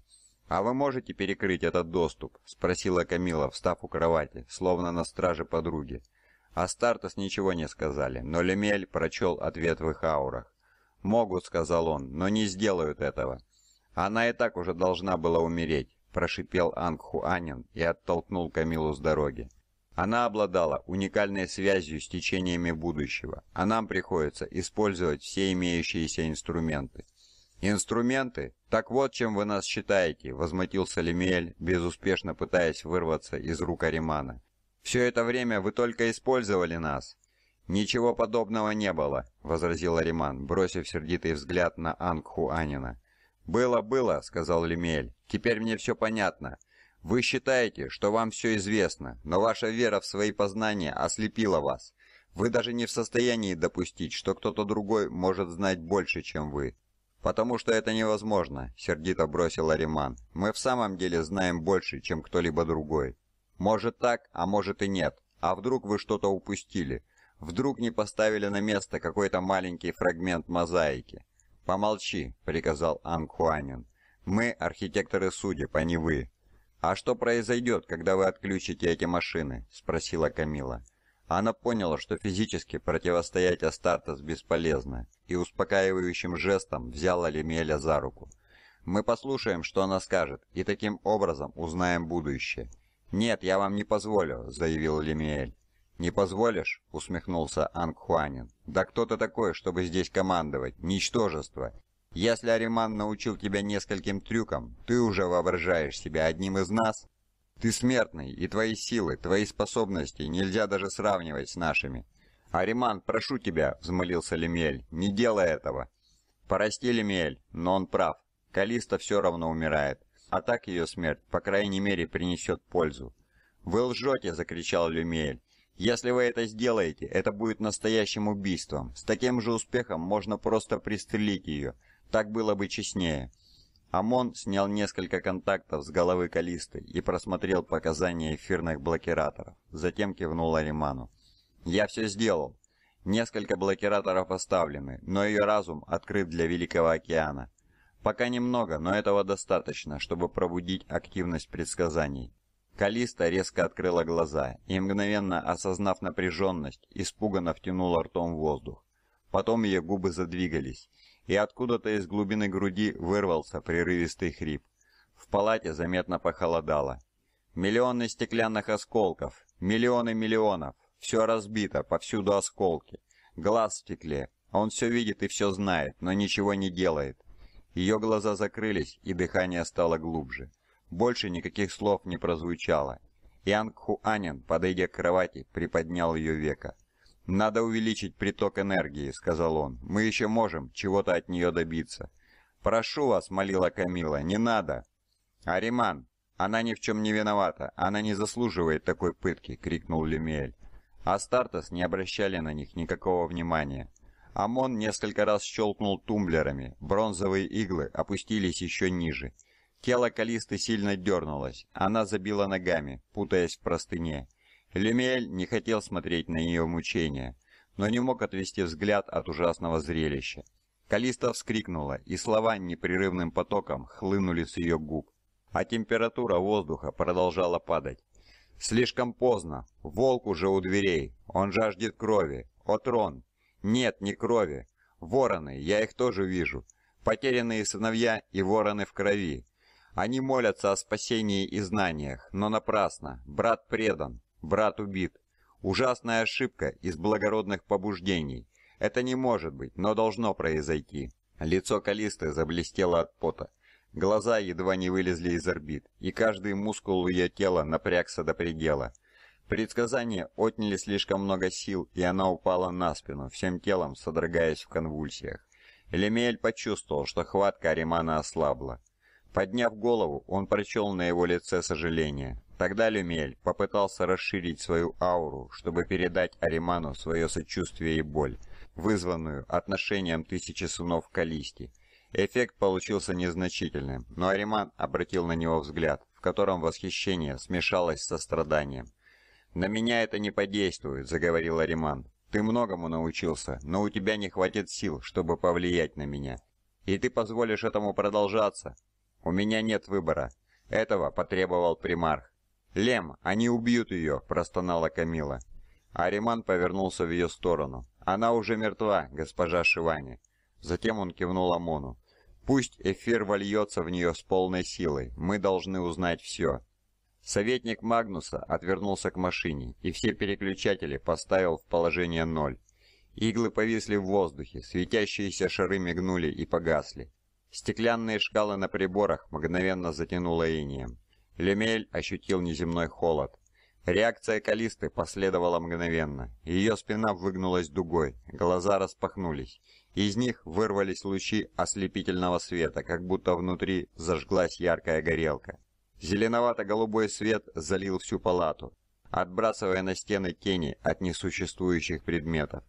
«А вы можете перекрыть этот доступ?» – спросила Камила, встав у кровати, словно на страже подруги. Астартес ничего не сказали, но Лемель прочел ответ в их аурах. «Могут», – сказал он, – «но не сделают этого». «Она и так уже должна была умереть», – прошипел Ангху Анин и оттолкнул Камилу с дороги. Она обладала уникальной связью с течениями будущего, а нам приходится использовать все имеющиеся инструменты. «Инструменты? Так вот, чем вы нас считаете!» – возмутился Лемель, безуспешно пытаясь вырваться из рук Аримана. «Все это время вы только использовали нас!» «Ничего подобного не было», — возразил Ариман, бросив сердитый взгляд на Анина. «Было, было», — сказал Лемель. «Теперь мне все понятно. Вы считаете, что вам все известно, но ваша вера в свои познания ослепила вас. Вы даже не в состоянии допустить, что кто-то другой может знать больше, чем вы. «Потому что это невозможно», — сердито бросил Ариман. «Мы в самом деле знаем больше, чем кто-либо другой». «Может так, а может и нет. А вдруг вы что-то упустили? Вдруг не поставили на место какой-то маленький фрагмент мозаики?» «Помолчи», — приказал Анхуанин. «Мы — архитекторы судеб, а не вы. «А что произойдет, когда вы отключите эти машины?» – спросила Камила. Она поняла, что физически противостоять Астартес бесполезно, и успокаивающим жестом взяла Лемеля за руку. «Мы послушаем, что она скажет, и таким образом узнаем будущее». «Нет, я вам не позволю», — заявил Лемиэль. «Не позволишь?» — усмехнулся Анг «Да кто ты такой, чтобы здесь командовать? Ничтожество! Если Ариман научил тебя нескольким трюкам, ты уже воображаешь себя одним из нас. Ты смертный, и твои силы, твои способности нельзя даже сравнивать с нашими. Ариман, прошу тебя, взмолился Лемель, не делай этого. Порасти Лемель, но он прав. Калиста все равно умирает, а так ее смерть, по крайней мере, принесет пользу. «Вы лжете!» – закричал Люмель. Если вы это сделаете, это будет настоящим убийством. С таким же успехом можно просто пристрелить ее. Так было бы честнее. Амон снял несколько контактов с головы Калисты и просмотрел показания эфирных блокираторов. Затем кивнул Ариману. «Я все сделал. Несколько блокираторов оставлены, но ее разум открыт для Великого океана. Пока немного, но этого достаточно, чтобы пробудить активность предсказаний. Калиста резко открыла глаза и, мгновенно осознав напряженность, испуганно втянула ртом воздух. Потом ее губы задвигались, и откуда-то из глубины груди вырвался прерывистый хрип. В палате заметно похолодало. Миллионы стеклянных осколков, миллионы миллионов, все разбито, повсюду осколки. Глаз в стекле, он все видит и все знает, но ничего не делает. Ее глаза закрылись, и дыхание стало глубже. Больше никаких слов не прозвучало. Янг Хуанин, подойдя к кровати, приподнял ее веко. «Надо увеличить приток энергии», — сказал он. «Мы еще можем чего-то от нее добиться». «Прошу вас», — молила Камила, — «не надо». «Ариман, она ни в чем не виновата, она не заслуживает такой пытки», — крикнул Люмель. Астартес не обращали на них никакого внимания. ОМОН несколько раз щелкнул тумблерами, бронзовые иглы опустились еще ниже. Тело Калисты сильно дернулось, она забила ногами, путаясь в простыне. Лемель не хотел смотреть на ее мучения, но не мог отвести взгляд от ужасного зрелища. Калиста вскрикнула, и слова непрерывным потоком хлынули с ее губ, а температура воздуха продолжала падать. «Слишком поздно. Волк уже у дверей. Он жаждет крови. Отрон. Нет, не крови. Вороны, я их тоже вижу. Потерянные сыновья и вороны в крови. Они молятся о спасении и знаниях, но напрасно. Брат предан. Брат убит. Ужасная ошибка из благородных побуждений. Это не может быть, но должно произойти. Лицо Калисты заблестело от пота. Глаза едва не вылезли из орбит, и каждый мускул ее тела напрягся до предела. Предсказания отняли слишком много сил, и она упала на спину, всем телом содрогаясь в конвульсиях. Лемель почувствовал, что хватка Аримана ослабла. Подняв голову, он прочел на его лице сожаление. Тогда Люмель попытался расширить свою ауру, чтобы передать Ариману свое сочувствие и боль, вызванную отношением тысячи сынов Калисти. Эффект получился незначительным, но Ариман обратил на него взгляд, в котором восхищение смешалось со страданием. «На меня это не подействует», — заговорил Ариман. «Ты многому научился, но у тебя не хватит сил, чтобы повлиять на меня. И ты позволишь этому продолжаться? У меня нет выбора. Этого потребовал примарх. «Лем, они убьют ее!» – простонала Камила. Ариман повернулся в ее сторону. «Она уже мертва, госпожа Шивани!» Затем он кивнул Амону. «Пусть эфир вольется в нее с полной силой. Мы должны узнать все». Советник Магнуса отвернулся к машине, и все переключатели поставил в положение ноль. Иглы повисли в воздухе, светящиеся шары мигнули и погасли. Стеклянные шкалы на приборах мгновенно затянуло инием. Лемель ощутил неземной холод. Реакция Калисты последовала мгновенно. Ее спина выгнулась дугой, глаза распахнулись. Из них вырвались лучи ослепительного света, как будто внутри зажглась яркая горелка. Зеленовато-голубой свет залил всю палату, отбрасывая на стены тени от несуществующих предметов.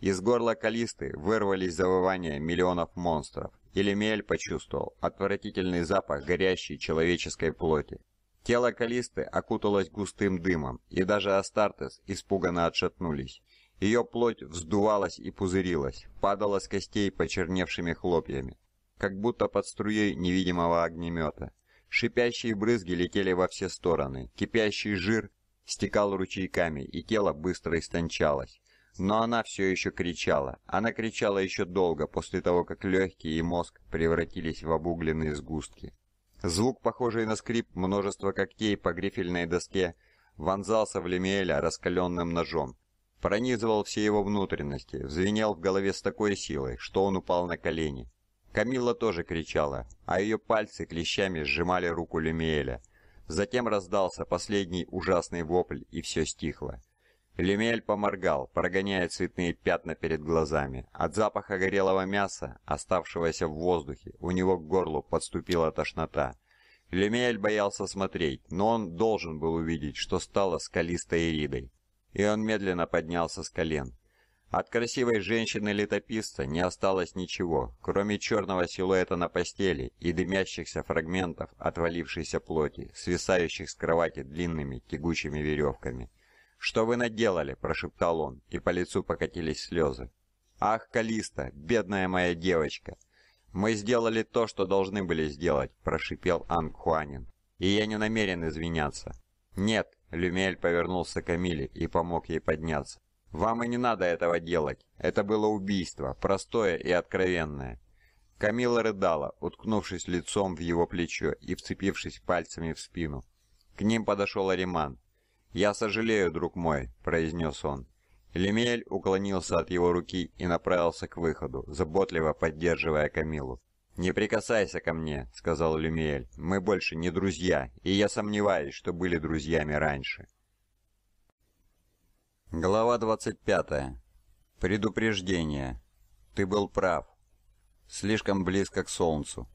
Из горла Калисты вырвались завывания миллионов монстров. Елемель почувствовал отвратительный запах горящей человеческой плоти. Тело Калисты окуталось густым дымом, и даже Астартес испуганно отшатнулись. Ее плоть вздувалась и пузырилась, падала с костей почерневшими хлопьями, как будто под струей невидимого огнемета. Шипящие брызги летели во все стороны, кипящий жир стекал ручейками, и тело быстро истончалось. Но она все еще кричала. Она кричала еще долго, после того, как легкие и мозг превратились в обугленные сгустки. Звук, похожий на скрип множества когтей по грифельной доске, вонзался в Лемиэля раскаленным ножом. Пронизывал все его внутренности, взвенел в голове с такой силой, что он упал на колени. Камилла тоже кричала, а ее пальцы клещами сжимали руку Лемиэля. Затем раздался последний ужасный вопль, и все стихло. Лемель поморгал, прогоняя цветные пятна перед глазами. От запаха горелого мяса, оставшегося в воздухе, у него к горлу подступила тошнота. Лемель боялся смотреть, но он должен был увидеть, что стало скалистой Иридой. И он медленно поднялся с колен. От красивой женщины-летописца не осталось ничего, кроме черного силуэта на постели и дымящихся фрагментов отвалившейся плоти, свисающих с кровати длинными тягучими веревками. «Что вы наделали?» – прошептал он, и по лицу покатились слезы. «Ах, Калиста, бедная моя девочка! Мы сделали то, что должны были сделать», – прошипел Ангхуанин. «И я не намерен извиняться». «Нет», – Люмель повернулся к Амиле и помог ей подняться. «Вам и не надо этого делать. Это было убийство, простое и откровенное. Камила рыдала, уткнувшись лицом в его плечо и вцепившись пальцами в спину. К ним подошел Ариман. «Я сожалею, друг мой», — произнес он. Лемель уклонился от его руки и направился к выходу, заботливо поддерживая Камилу. «Не прикасайся ко мне», — сказал Люмиэль. «Мы больше не друзья, и я сомневаюсь, что были друзьями раньше». Глава 25. Предупреждение. Ты был прав. Слишком близко к солнцу.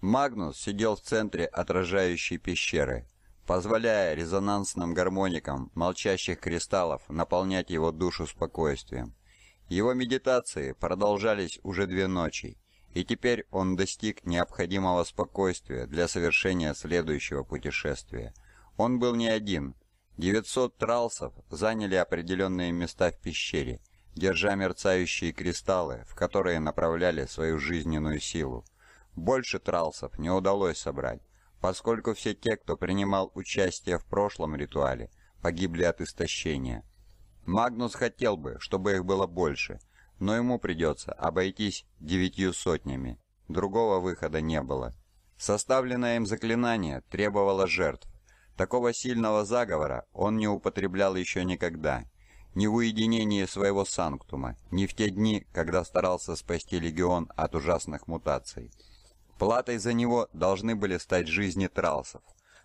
Магнус сидел в центре отражающей пещеры, позволяя резонансным гармоникам молчащих кристаллов наполнять его душу спокойствием. Его медитации продолжались уже две ночи, и теперь он достиг необходимого спокойствия для совершения следующего путешествия. Он был не один. 900 тралсов заняли определенные места в пещере, держа мерцающие кристаллы, в которые направляли свою жизненную силу. Больше тралсов не удалось собрать поскольку все те, кто принимал участие в прошлом ритуале, погибли от истощения. Магнус хотел бы, чтобы их было больше, но ему придется обойтись девятью сотнями. Другого выхода не было. Составленное им заклинание требовало жертв. Такого сильного заговора он не употреблял еще никогда. Ни в уединении своего санктума, ни в те дни, когда старался спасти легион от ужасных мутаций. Платой за него должны были стать жизни тралсов.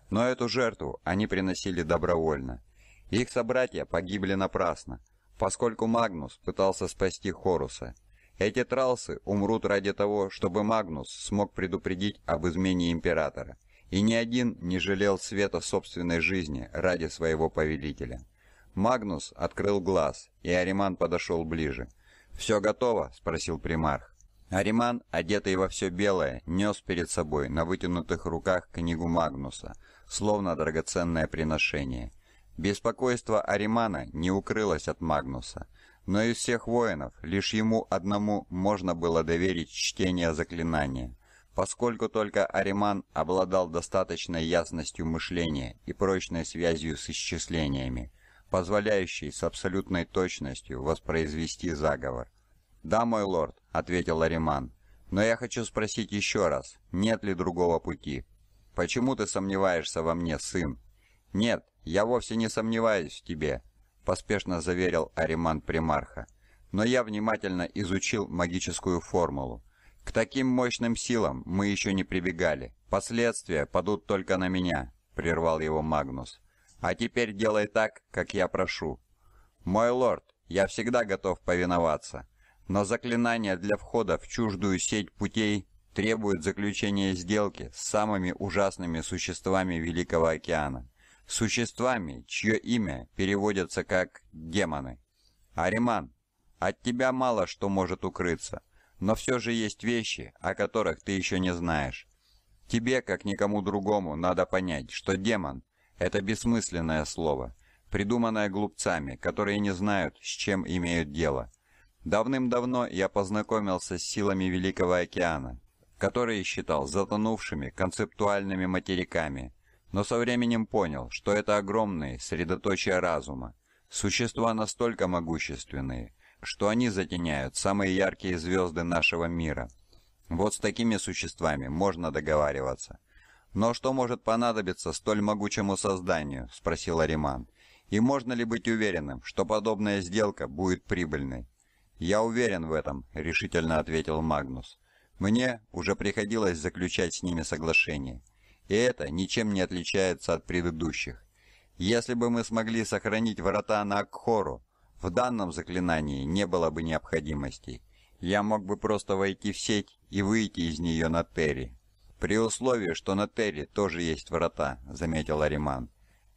Но эту жертву они приносили добровольно. Их собратья погибли напрасно, поскольку Магнус пытался спасти Хоруса. Эти тралсы умрут ради того, чтобы Магнус смог предупредить об измене императора. И ни один не жалел света собственной жизни ради своего повелителя. Магнус открыл глаз, и Ариман подошел ближе. «Все готово?» – спросил примарх. Ариман, одетый во все белое, нес перед собой на вытянутых руках книгу Магнуса, словно драгоценное приношение. Беспокойство Аримана не укрылось от Магнуса, но из всех воинов лишь ему одному можно было доверить чтение заклинания, поскольку только Ариман обладал достаточной ясностью мышления и прочной связью с исчислениями, позволяющей с абсолютной точностью воспроизвести заговор. «Да, мой лорд», — ответил Лариман. «Но я хочу спросить еще раз, нет ли другого пути?» «Почему ты сомневаешься во мне, сын?» «Нет, я вовсе не сомневаюсь в тебе», — поспешно заверил Ариман Примарха. «Но я внимательно изучил магическую формулу. К таким мощным силам мы еще не прибегали. Последствия падут только на меня», — прервал его Магнус. «А теперь делай так, как я прошу». «Мой лорд, я всегда готов повиноваться», но заклинание для входа в чуждую сеть путей требует заключения сделки с самыми ужасными существами Великого океана. Существами, чье имя переводится как «демоны». «Ариман, от тебя мало что может укрыться, но все же есть вещи, о которых ты еще не знаешь. Тебе, как никому другому, надо понять, что демон – это бессмысленное слово, придуманное глупцами, которые не знают, с чем имеют дело». Давным-давно я познакомился с силами Великого океана, которые считал затонувшими концептуальными материками, но со временем понял, что это огромные средоточия разума, существа настолько могущественные, что они затеняют самые яркие звезды нашего мира. Вот с такими существами можно договариваться. «Но что может понадобиться столь могучему созданию?» – спросил Ариман. «И можно ли быть уверенным, что подобная сделка будет прибыльной?» «Я уверен в этом», — решительно ответил Магнус. «Мне уже приходилось заключать с ними соглашение. И это ничем не отличается от предыдущих. Если бы мы смогли сохранить врата на Акхору, в данном заклинании не было бы необходимости. Я мог бы просто войти в сеть и выйти из нее на Терри». «При условии, что на Терри тоже есть врата», — заметил Ариман.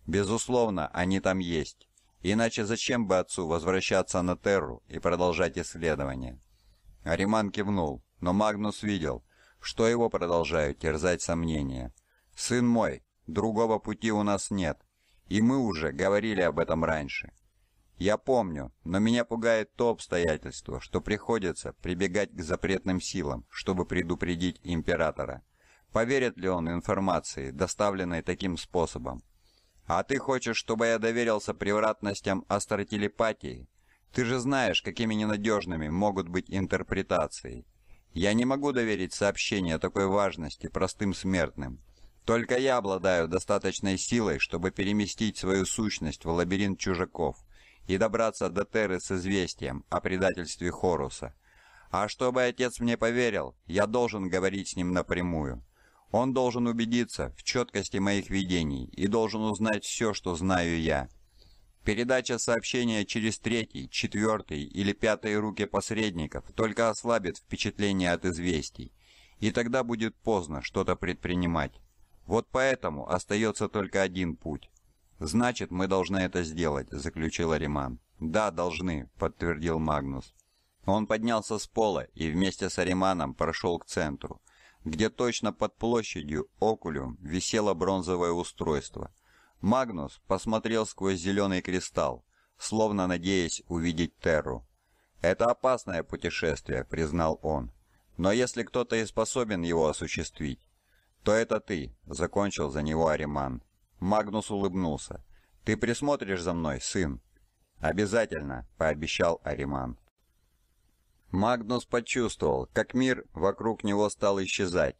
«Безусловно, они там есть. Иначе зачем бы отцу возвращаться на Терру и продолжать исследование? Ариман кивнул, но Магнус видел, что его продолжают терзать сомнения. «Сын мой, другого пути у нас нет, и мы уже говорили об этом раньше. Я помню, но меня пугает то обстоятельство, что приходится прибегать к запретным силам, чтобы предупредить императора. Поверит ли он информации, доставленной таким способом? А ты хочешь, чтобы я доверился превратностям астротелепатии? Ты же знаешь, какими ненадежными могут быть интерпретации. Я не могу доверить сообщения такой важности простым смертным. Только я обладаю достаточной силой, чтобы переместить свою сущность в лабиринт чужаков и добраться до Терры с известием о предательстве Хоруса. А чтобы отец мне поверил, я должен говорить с ним напрямую. Он должен убедиться в четкости моих видений и должен узнать все, что знаю я. Передача сообщения через третий, четвертый или пятые руки посредников только ослабит впечатление от известий, и тогда будет поздно что-то предпринимать. Вот поэтому остается только один путь. «Значит, мы должны это сделать», — заключил Ариман. «Да, должны», — подтвердил Магнус. Он поднялся с пола и вместе с Ариманом прошел к центру — где точно под площадью Окулиум висело бронзовое устройство. Магнус посмотрел сквозь зеленый кристалл, словно надеясь увидеть Терру. «Это опасное путешествие», — признал он. «Но если кто-то и способен его осуществить, то это ты», — закончил за него Ариман. Магнус улыбнулся. «Ты присмотришь за мной, сын?» «Обязательно», — пообещал Ариман. Магнус почувствовал, как мир вокруг него стал исчезать,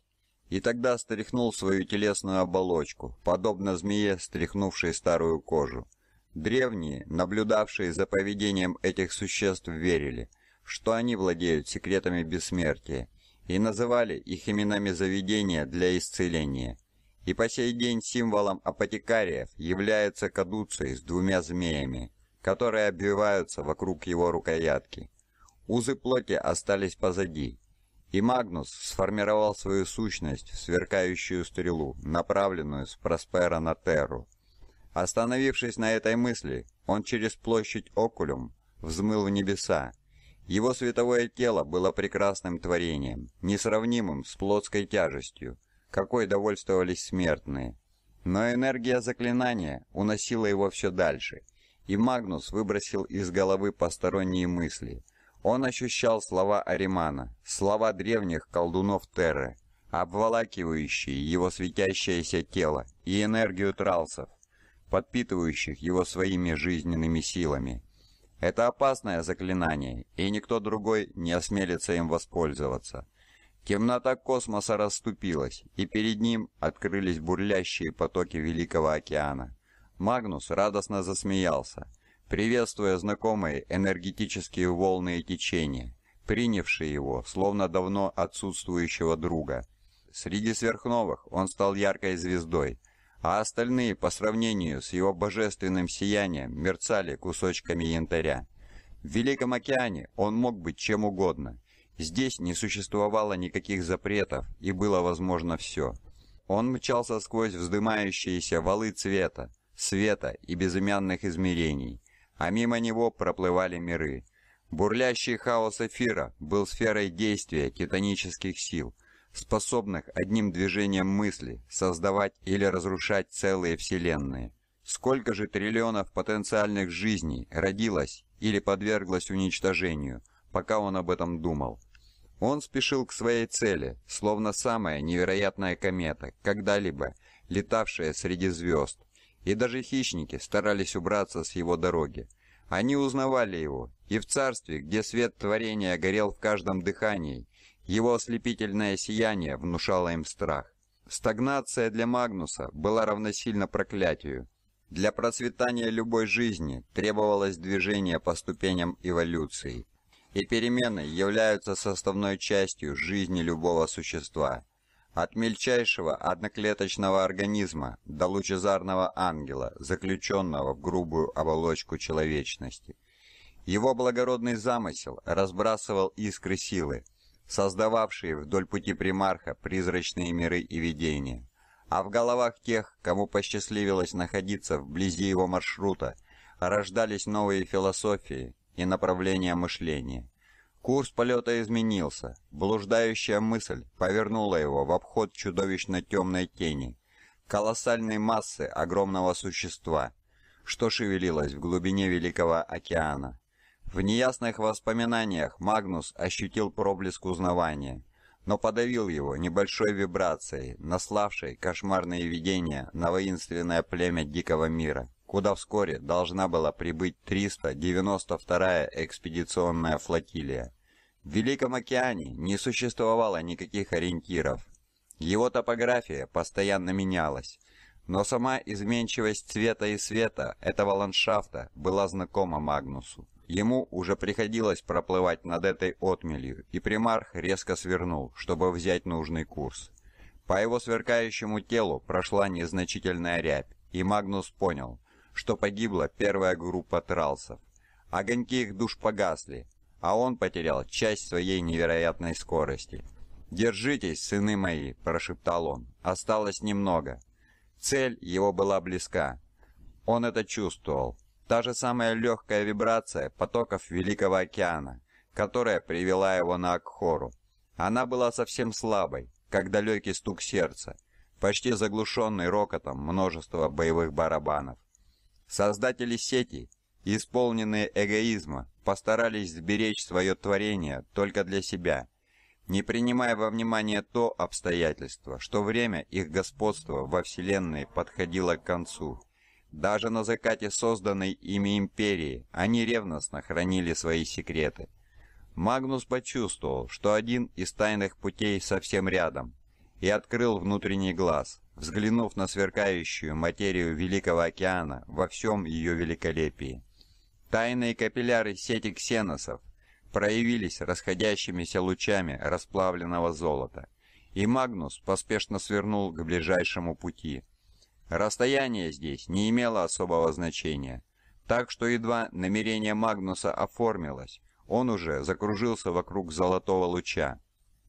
и тогда стряхнул свою телесную оболочку, подобно змее, стряхнувшей старую кожу. Древние, наблюдавшие за поведением этих существ, верили, что они владеют секретами бессмертия, и называли их именами заведения для исцеления. И по сей день символом апотекариев является кадуцей с двумя змеями, которые обвиваются вокруг его рукоятки. Узы плоти остались позади, и Магнус сформировал свою сущность в сверкающую стрелу, направленную с Проспера на Терру. Остановившись на этой мысли, он через площадь Окулюм взмыл в небеса. Его световое тело было прекрасным творением, несравнимым с плотской тяжестью, какой довольствовались смертные. Но энергия заклинания уносила его все дальше, и Магнус выбросил из головы посторонние мысли – он ощущал слова Аримана, слова древних колдунов Терры, обволакивающие его светящееся тело и энергию тралсов, подпитывающих его своими жизненными силами. Это опасное заклинание, и никто другой не осмелится им воспользоваться. Темнота космоса расступилась, и перед ним открылись бурлящие потоки Великого океана. Магнус радостно засмеялся – приветствуя знакомые энергетические волны и течения, принявшие его, словно давно отсутствующего друга. Среди сверхновых он стал яркой звездой, а остальные, по сравнению с его божественным сиянием, мерцали кусочками янтаря. В Великом океане он мог быть чем угодно. Здесь не существовало никаких запретов, и было возможно все. Он мчался сквозь вздымающиеся валы цвета, света и безымянных измерений, а мимо него проплывали миры. Бурлящий хаос эфира был сферой действия титанических сил, способных одним движением мысли создавать или разрушать целые вселенные. Сколько же триллионов потенциальных жизней родилось или подверглось уничтожению, пока он об этом думал. Он спешил к своей цели, словно самая невероятная комета, когда-либо летавшая среди звезд и даже хищники старались убраться с его дороги. Они узнавали его, и в царстве, где свет творения горел в каждом дыхании, его ослепительное сияние внушало им страх. Стагнация для Магнуса была равносильна проклятию. Для процветания любой жизни требовалось движение по ступеням эволюции. И перемены являются составной частью жизни любого существа – от мельчайшего одноклеточного организма до лучезарного ангела, заключенного в грубую оболочку человечности. Его благородный замысел разбрасывал искры силы, создававшие вдоль пути примарха призрачные миры и видения. А в головах тех, кому посчастливилось находиться вблизи его маршрута, рождались новые философии и направления мышления. Курс полета изменился. Блуждающая мысль повернула его в обход чудовищно темной тени, колоссальной массы огромного существа, что шевелилось в глубине Великого океана. В неясных воспоминаниях Магнус ощутил проблеск узнавания, но подавил его небольшой вибрацией, наславшей кошмарные видения на воинственное племя Дикого мира куда вскоре должна была прибыть 392-я экспедиционная флотилия. В Великом океане не существовало никаких ориентиров. Его топография постоянно менялась, но сама изменчивость цвета и света этого ландшафта была знакома Магнусу. Ему уже приходилось проплывать над этой отмелью, и примарх резко свернул, чтобы взять нужный курс. По его сверкающему телу прошла незначительная рябь, и Магнус понял, что погибла первая группа тралсов. Огоньки их душ погасли, а он потерял часть своей невероятной скорости. «Держитесь, сыны мои», – прошептал он, – «осталось немного». Цель его была близка. Он это чувствовал. Та же самая легкая вибрация потоков Великого океана, которая привела его на Акхору. Она была совсем слабой, как далекий стук сердца, почти заглушенный рокотом множества боевых барабанов. Создатели сети, исполненные эгоизма, постарались сберечь свое творение только для себя, не принимая во внимание то обстоятельство, что время их господства во Вселенной подходило к концу. Даже на закате созданной ими империи они ревностно хранили свои секреты. Магнус почувствовал, что один из тайных путей совсем рядом, и открыл внутренний глаз взглянув на сверкающую материю Великого океана во всем ее великолепии. Тайные капилляры сети ксеносов проявились расходящимися лучами расплавленного золота, и Магнус поспешно свернул к ближайшему пути. Расстояние здесь не имело особого значения, так что едва намерение Магнуса оформилось, он уже закружился вокруг золотого луча.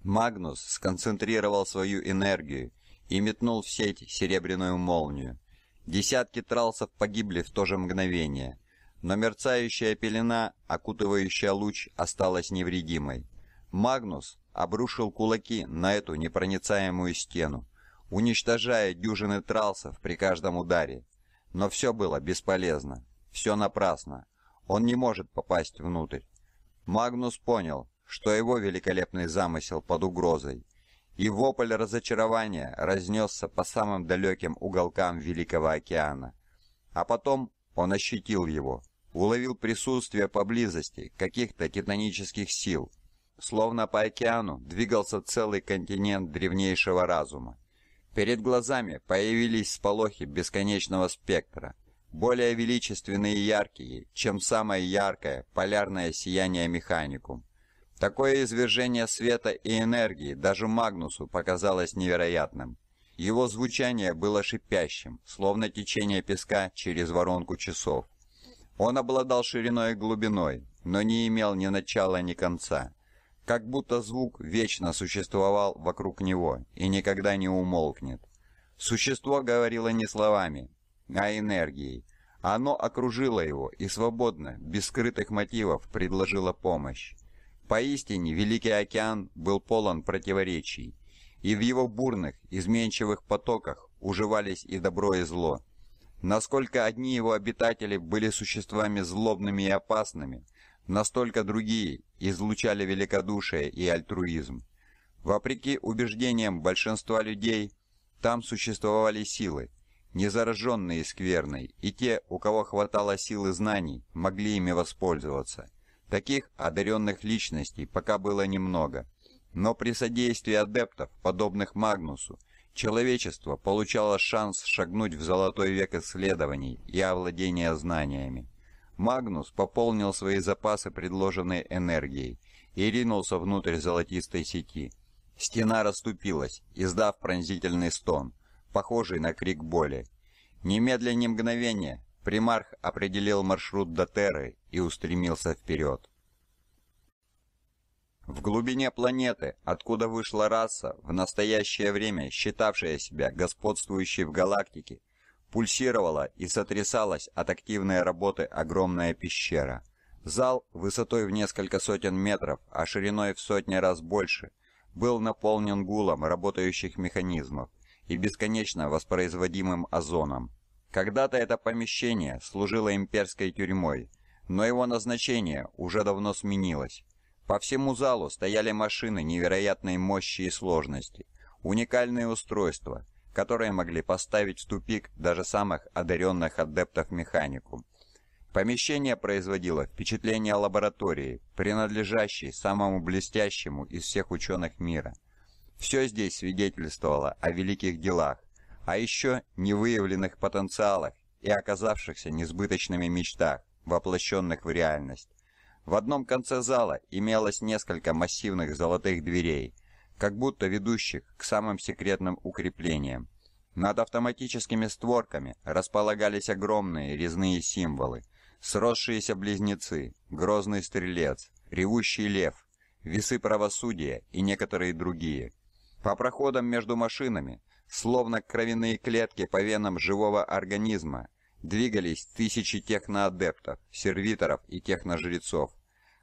Магнус сконцентрировал свою энергию и метнул в сеть серебряную молнию. Десятки тралсов погибли в то же мгновение, но мерцающая пелена, окутывающая луч, осталась невредимой. Магнус обрушил кулаки на эту непроницаемую стену, уничтожая дюжины тралсов при каждом ударе. Но все было бесполезно, все напрасно. Он не может попасть внутрь. Магнус понял, что его великолепный замысел под угрозой и вопль разочарования разнесся по самым далеким уголкам Великого океана. А потом он ощутил его, уловил присутствие поблизости каких-то титанических сил. Словно по океану двигался целый континент древнейшего разума. Перед глазами появились сполохи бесконечного спектра, более величественные и яркие, чем самое яркое полярное сияние механикум. Такое извержение света и энергии даже Магнусу показалось невероятным. Его звучание было шипящим, словно течение песка через воронку часов. Он обладал шириной и глубиной, но не имел ни начала, ни конца. Как будто звук вечно существовал вокруг него и никогда не умолкнет. Существо говорило не словами, а энергией. Оно окружило его и свободно, без скрытых мотивов, предложило помощь. Поистине Великий океан был полон противоречий, и в его бурных, изменчивых потоках уживались и добро, и зло. Насколько одни его обитатели были существами злобными и опасными, настолько другие излучали великодушие и альтруизм. Вопреки убеждениям большинства людей, там существовали силы, не зараженные скверной, и те, у кого хватало силы знаний, могли ими воспользоваться. Таких одаренных личностей пока было немного. Но при содействии адептов, подобных Магнусу, человечество получало шанс шагнуть в золотой век исследований и овладения знаниями. Магнус пополнил свои запасы предложенной энергией и ринулся внутрь золотистой сети. Стена расступилась, издав пронзительный стон, похожий на крик боли. Немедленно мгновение Примарх определил маршрут до Терры и устремился вперед. В глубине планеты, откуда вышла раса, в настоящее время считавшая себя господствующей в галактике, пульсировала и сотрясалась от активной работы огромная пещера. Зал, высотой в несколько сотен метров, а шириной в сотни раз больше, был наполнен гулом работающих механизмов и бесконечно воспроизводимым озоном. Когда-то это помещение служило имперской тюрьмой, но его назначение уже давно сменилось. По всему залу стояли машины невероятной мощи и сложности, уникальные устройства, которые могли поставить в тупик даже самых одаренных адептов механику. Помещение производило впечатление лаборатории, принадлежащей самому блестящему из всех ученых мира. Все здесь свидетельствовало о великих делах, а еще невыявленных потенциалах и оказавшихся несбыточными мечтах, воплощенных в реальность. В одном конце зала имелось несколько массивных золотых дверей, как будто ведущих к самым секретным укреплениям. Над автоматическими створками располагались огромные резные символы, сросшиеся близнецы, грозный стрелец, ревущий лев, весы правосудия и некоторые другие. По проходам между машинами Словно кровяные клетки по венам живого организма двигались тысячи техноадептов, сервиторов и техножрецов.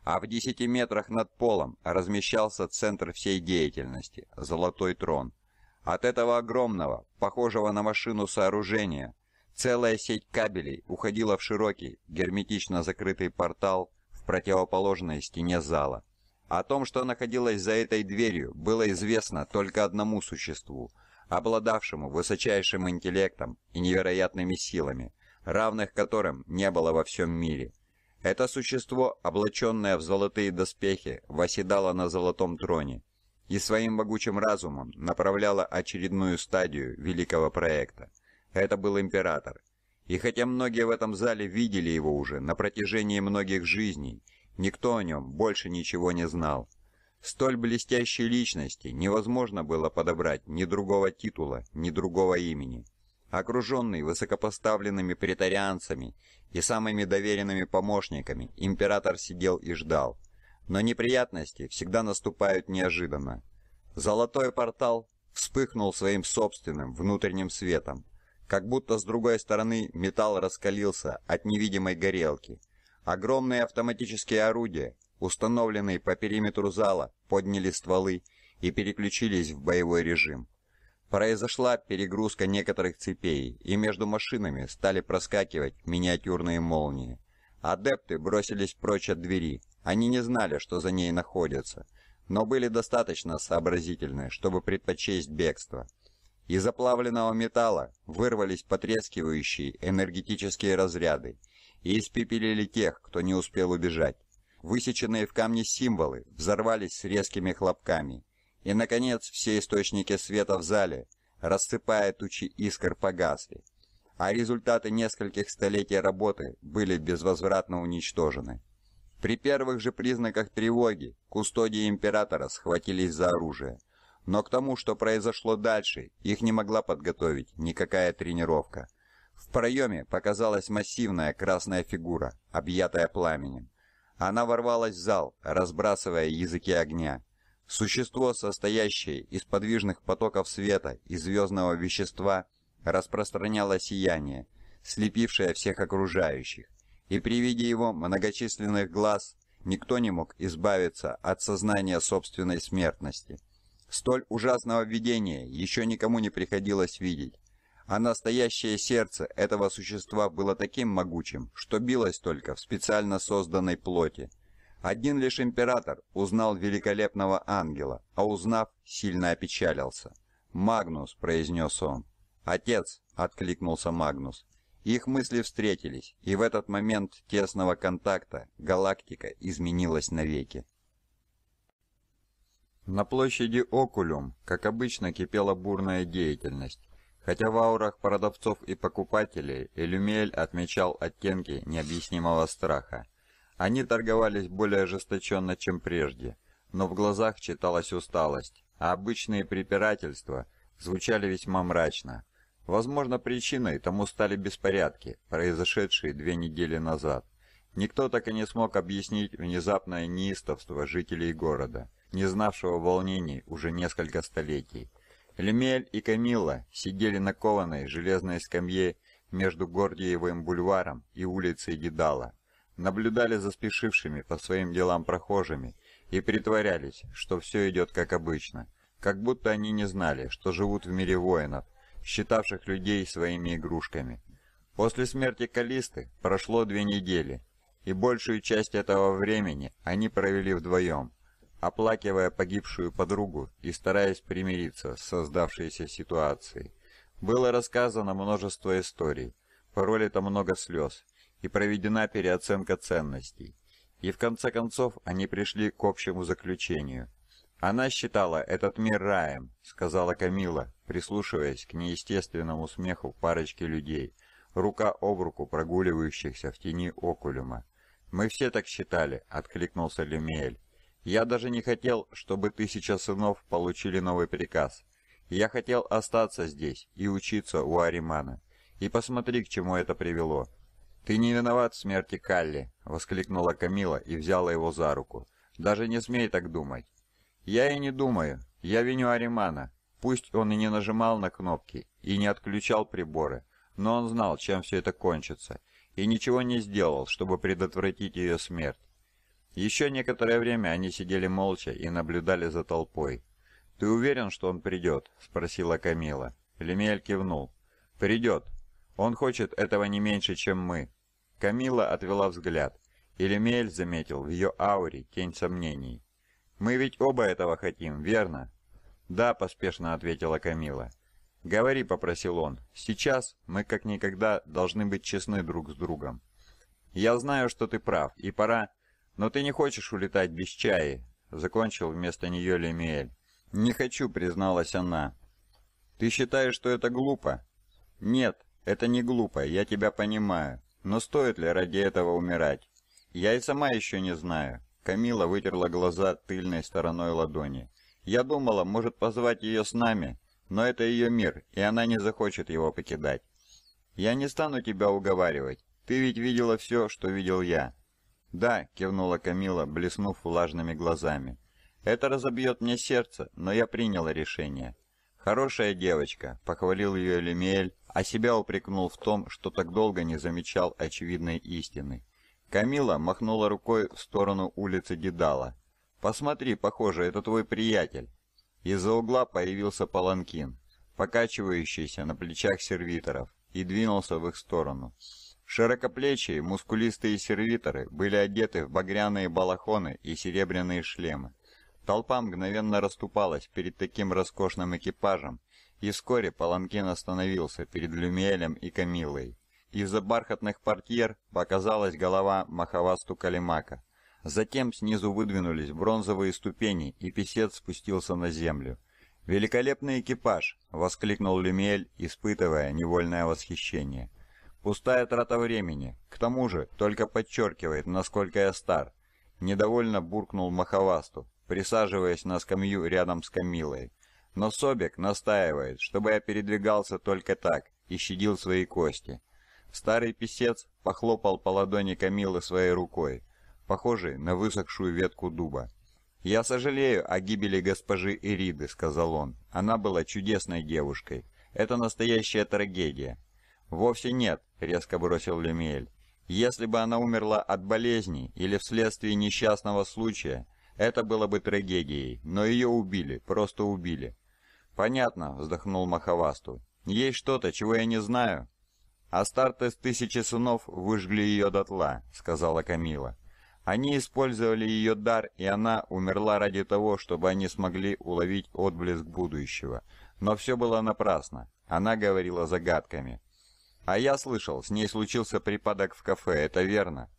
А в десяти метрах над полом размещался центр всей деятельности – Золотой Трон. От этого огромного, похожего на машину сооружения, целая сеть кабелей уходила в широкий, герметично закрытый портал в противоположной стене зала. О том, что находилось за этой дверью, было известно только одному существу – обладавшему высочайшим интеллектом и невероятными силами, равных которым не было во всем мире. Это существо, облаченное в золотые доспехи, восседало на золотом троне и своим могучим разумом направляло очередную стадию великого проекта. Это был император. И хотя многие в этом зале видели его уже на протяжении многих жизней, никто о нем больше ничего не знал. Столь блестящей личности невозможно было подобрать ни другого титула, ни другого имени. Окруженный высокопоставленными претарианцами и самыми доверенными помощниками, император сидел и ждал. Но неприятности всегда наступают неожиданно. Золотой портал вспыхнул своим собственным внутренним светом, как будто с другой стороны металл раскалился от невидимой горелки. Огромные автоматические орудия установленные по периметру зала, подняли стволы и переключились в боевой режим. Произошла перегрузка некоторых цепей, и между машинами стали проскакивать миниатюрные молнии. Адепты бросились прочь от двери. Они не знали, что за ней находится, но были достаточно сообразительны, чтобы предпочесть бегство. Из оплавленного металла вырвались потрескивающие энергетические разряды и испепелили тех, кто не успел убежать. Высеченные в камне символы взорвались с резкими хлопками. И, наконец, все источники света в зале, рассыпая тучи искр, погасли. А результаты нескольких столетий работы были безвозвратно уничтожены. При первых же признаках тревоги кустодии императора схватились за оружие. Но к тому, что произошло дальше, их не могла подготовить никакая тренировка. В проеме показалась массивная красная фигура, объятая пламенем. Она ворвалась в зал, разбрасывая языки огня. Существо, состоящее из подвижных потоков света и звездного вещества, распространяло сияние, слепившее всех окружающих, и при виде его многочисленных глаз никто не мог избавиться от сознания собственной смертности. Столь ужасного видения еще никому не приходилось видеть. А настоящее сердце этого существа было таким могучим, что билось только в специально созданной плоти. Один лишь император узнал великолепного ангела, а узнав, сильно опечалился. «Магнус», — произнес он. «Отец», — откликнулся Магнус. Их мысли встретились, и в этот момент тесного контакта галактика изменилась навеки. На площади Окулюм, как обычно, кипела бурная деятельность. Хотя в аурах продавцов и покупателей Элюмель отмечал оттенки необъяснимого страха. Они торговались более ожесточенно, чем прежде, но в глазах читалась усталость, а обычные препирательства звучали весьма мрачно. Возможно, причиной тому стали беспорядки, произошедшие две недели назад. Никто так и не смог объяснить внезапное неистовство жителей города, не знавшего волнений уже несколько столетий. Лемель и Камилла сидели на кованой железной скамье между Гордиевым бульваром и улицей Гидала, наблюдали за спешившими по своим делам прохожими и притворялись, что все идет как обычно, как будто они не знали, что живут в мире воинов, считавших людей своими игрушками. После смерти Калисты прошло две недели, и большую часть этого времени они провели вдвоем – оплакивая погибшую подругу и стараясь примириться с создавшейся ситуацией. Было рассказано множество историй, пролито много слез и проведена переоценка ценностей. И в конце концов они пришли к общему заключению. «Она считала этот мир раем», — сказала Камила, прислушиваясь к неестественному смеху парочки людей, рука об руку прогуливающихся в тени окулюма. «Мы все так считали», — откликнулся Лемель. Я даже не хотел, чтобы тысяча сынов получили новый приказ. Я хотел остаться здесь и учиться у Аримана. И посмотри, к чему это привело. «Ты не виноват в смерти Калли!» — воскликнула Камила и взяла его за руку. «Даже не смей так думать!» «Я и не думаю. Я виню Аримана. Пусть он и не нажимал на кнопки, и не отключал приборы, но он знал, чем все это кончится, и ничего не сделал, чтобы предотвратить ее смерть. Еще некоторое время они сидели молча и наблюдали за толпой. «Ты уверен, что он придет?» – спросила Камила. Лемель кивнул. «Придет. Он хочет этого не меньше, чем мы». Камила отвела взгляд, и Лемель заметил в ее ауре тень сомнений. «Мы ведь оба этого хотим, верно?» «Да», – поспешно ответила Камила. «Говори», – попросил он. «Сейчас мы как никогда должны быть честны друг с другом. Я знаю, что ты прав, и пора «Но ты не хочешь улетать без чая, закончил вместо нее Лемиэль. «Не хочу», — призналась она. «Ты считаешь, что это глупо?» «Нет, это не глупо, я тебя понимаю. Но стоит ли ради этого умирать?» «Я и сама еще не знаю». Камила вытерла глаза тыльной стороной ладони. «Я думала, может позвать ее с нами, но это ее мир, и она не захочет его покидать. Я не стану тебя уговаривать. Ты ведь видела все, что видел я. «Да», — кивнула Камила, блеснув влажными глазами. «Это разобьет мне сердце, но я приняла решение». «Хорошая девочка», — похвалил ее Лемиэль, а себя упрекнул в том, что так долго не замечал очевидной истины. Камила махнула рукой в сторону улицы Дедала. «Посмотри, похоже, это твой приятель». Из-за угла появился паланкин, покачивающийся на плечах сервиторов, и двинулся в их сторону. Широкоплечие, мускулистые сервиторы были одеты в багряные балахоны и серебряные шлемы. Толпа мгновенно расступалась перед таким роскошным экипажем, и вскоре Паланкин остановился перед Люмиэлем и Камилой. Из-за бархатных портьер показалась голова Махавасту Калимака. Затем снизу выдвинулись бронзовые ступени, и писец спустился на землю. «Великолепный экипаж!» — воскликнул Люмиэль, испытывая невольное восхищение — Пустая трата времени. К тому же, только подчеркивает, насколько я стар. Недовольно буркнул Маховасту, присаживаясь на скамью рядом с Камилой. Но Собик настаивает, чтобы я передвигался только так и щадил свои кости. Старый писец похлопал по ладони Камилы своей рукой, похожей на высохшую ветку дуба. «Я сожалею о гибели госпожи Ириды», — сказал он. «Она была чудесной девушкой. Это настоящая трагедия. «Вовсе нет», — резко бросил Люмиэль. «Если бы она умерла от болезни или вследствие несчастного случая, это было бы трагедией, но ее убили, просто убили». «Понятно», — вздохнул Махавасту. «Есть что-то, чего я не знаю?» «Астарты с тысячи сынов выжгли ее дотла», — сказала Камила. «Они использовали ее дар, и она умерла ради того, чтобы они смогли уловить отблеск будущего. Но все было напрасно. Она говорила загадками». «А я слышал, с ней случился припадок в кафе, это верно?»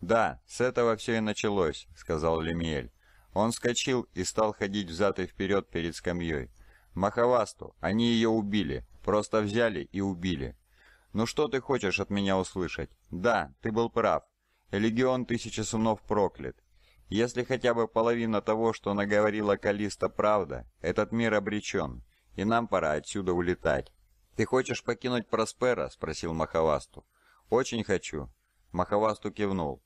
«Да, с этого все и началось», — сказал Лемиель. Он вскочил и стал ходить взад и вперед перед скамьей. «Махавасту, они ее убили, просто взяли и убили». «Ну что ты хочешь от меня услышать?» «Да, ты был прав. Легион Тысячи Сынов проклят. Если хотя бы половина того, что наговорила Калиста, правда, этот мир обречен, и нам пора отсюда улетать». «Ты хочешь покинуть Проспера?» — спросил Махавасту. «Очень хочу». Махавасту кивнул.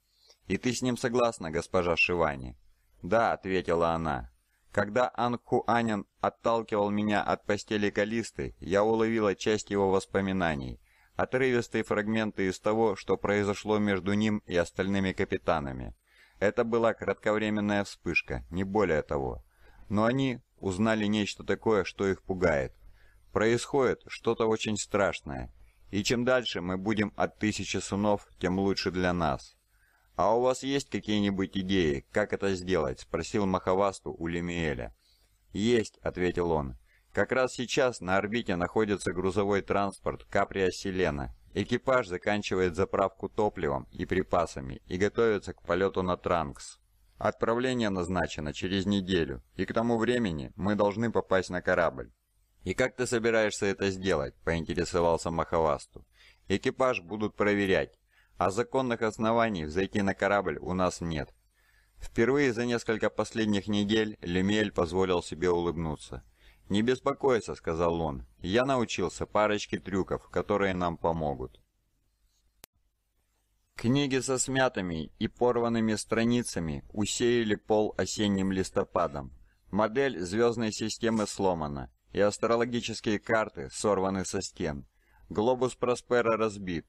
«И ты с ним согласна, госпожа Шивани?» «Да», — ответила она. «Когда Анху Анин отталкивал меня от постели Калисты, я уловила часть его воспоминаний, отрывистые фрагменты из того, что произошло между ним и остальными капитанами. Это была кратковременная вспышка, не более того. Но они узнали нечто такое, что их пугает. Происходит что-то очень страшное, и чем дальше мы будем от тысячи сунов, тем лучше для нас. «А у вас есть какие-нибудь идеи, как это сделать?» – спросил Махавасту у Лемиэля. «Есть», – ответил он. «Как раз сейчас на орбите находится грузовой транспорт Каприя Селена. Экипаж заканчивает заправку топливом и припасами и готовится к полету на Транкс. Отправление назначено через неделю, и к тому времени мы должны попасть на корабль. «И как ты собираешься это сделать?» – поинтересовался Маховасту. «Экипаж будут проверять, а законных оснований взойти на корабль у нас нет». Впервые за несколько последних недель Лемель позволил себе улыбнуться. «Не беспокойся», — сказал он, — «я научился парочке трюков, которые нам помогут». Книги со смятыми и порванными страницами усеяли пол осенним листопадом. Модель звездной системы сломана и астрологические карты сорваны со стен. Глобус Проспера разбит,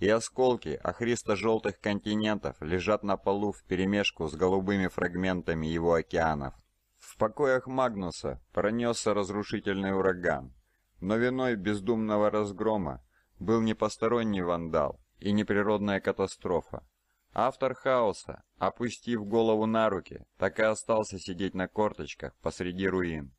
и осколки охристо-желтых континентов лежат на полу в вперемешку с голубыми фрагментами его океанов. В покоях Магнуса пронесся разрушительный ураган, но виной бездумного разгрома был не посторонний вандал и не природная катастрофа. Автор хаоса, опустив голову на руки, так и остался сидеть на корточках посреди руин.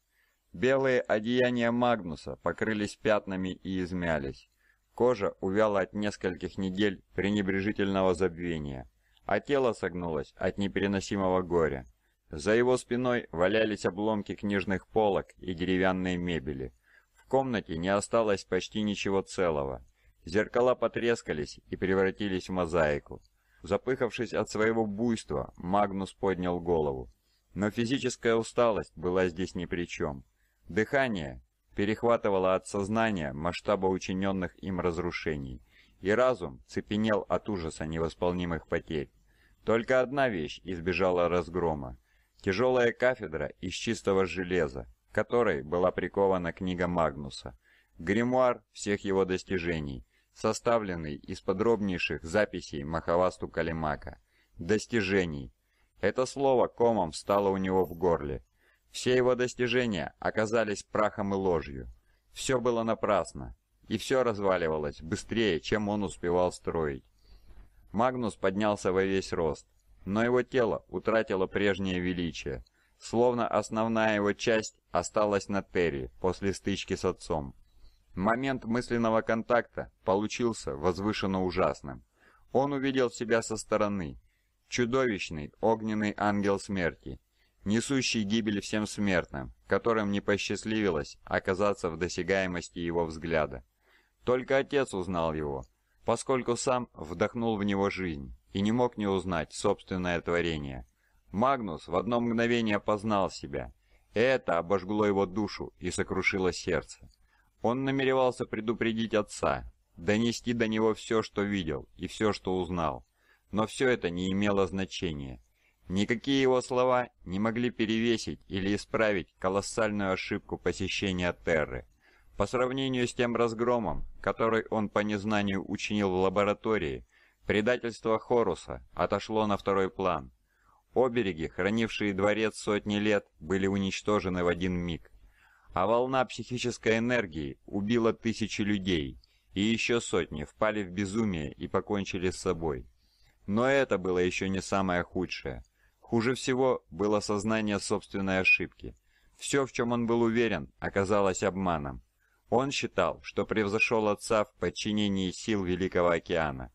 Белые одеяния Магнуса покрылись пятнами и измялись. Кожа увяла от нескольких недель пренебрежительного забвения, а тело согнулось от непереносимого горя. За его спиной валялись обломки книжных полок и деревянной мебели. В комнате не осталось почти ничего целого. Зеркала потрескались и превратились в мозаику. Запыхавшись от своего буйства, Магнус поднял голову. Но физическая усталость была здесь ни при чем. Дыхание перехватывало от сознания масштаба учиненных им разрушений, и разум цепенел от ужаса невосполнимых потерь. Только одна вещь избежала разгрома. Тяжелая кафедра из чистого железа, которой была прикована книга Магнуса. Гримуар всех его достижений, составленный из подробнейших записей Махавасту Калимака. Достижений. Это слово комом стало у него в горле, все его достижения оказались прахом и ложью. Все было напрасно, и все разваливалось быстрее, чем он успевал строить. Магнус поднялся во весь рост, но его тело утратило прежнее величие, словно основная его часть осталась на Терри после стычки с отцом. Момент мысленного контакта получился возвышенно ужасным. Он увидел себя со стороны. Чудовищный огненный ангел смерти, несущий гибель всем смертным, которым не посчастливилось оказаться в досягаемости его взгляда. Только отец узнал его, поскольку сам вдохнул в него жизнь и не мог не узнать собственное творение. Магнус в одно мгновение познал себя, и это обожгло его душу и сокрушило сердце. Он намеревался предупредить отца, донести до него все, что видел и все, что узнал, но все это не имело значения. Никакие его слова не могли перевесить или исправить колоссальную ошибку посещения Терры. По сравнению с тем разгромом, который он по незнанию учинил в лаборатории, предательство Хоруса отошло на второй план. Обереги, хранившие дворец сотни лет, были уничтожены в один миг. А волна психической энергии убила тысячи людей, и еще сотни впали в безумие и покончили с собой. Но это было еще не самое худшее – Хуже всего было сознание собственной ошибки. Все, в чем он был уверен, оказалось обманом. Он считал, что превзошел отца в подчинении сил Великого океана.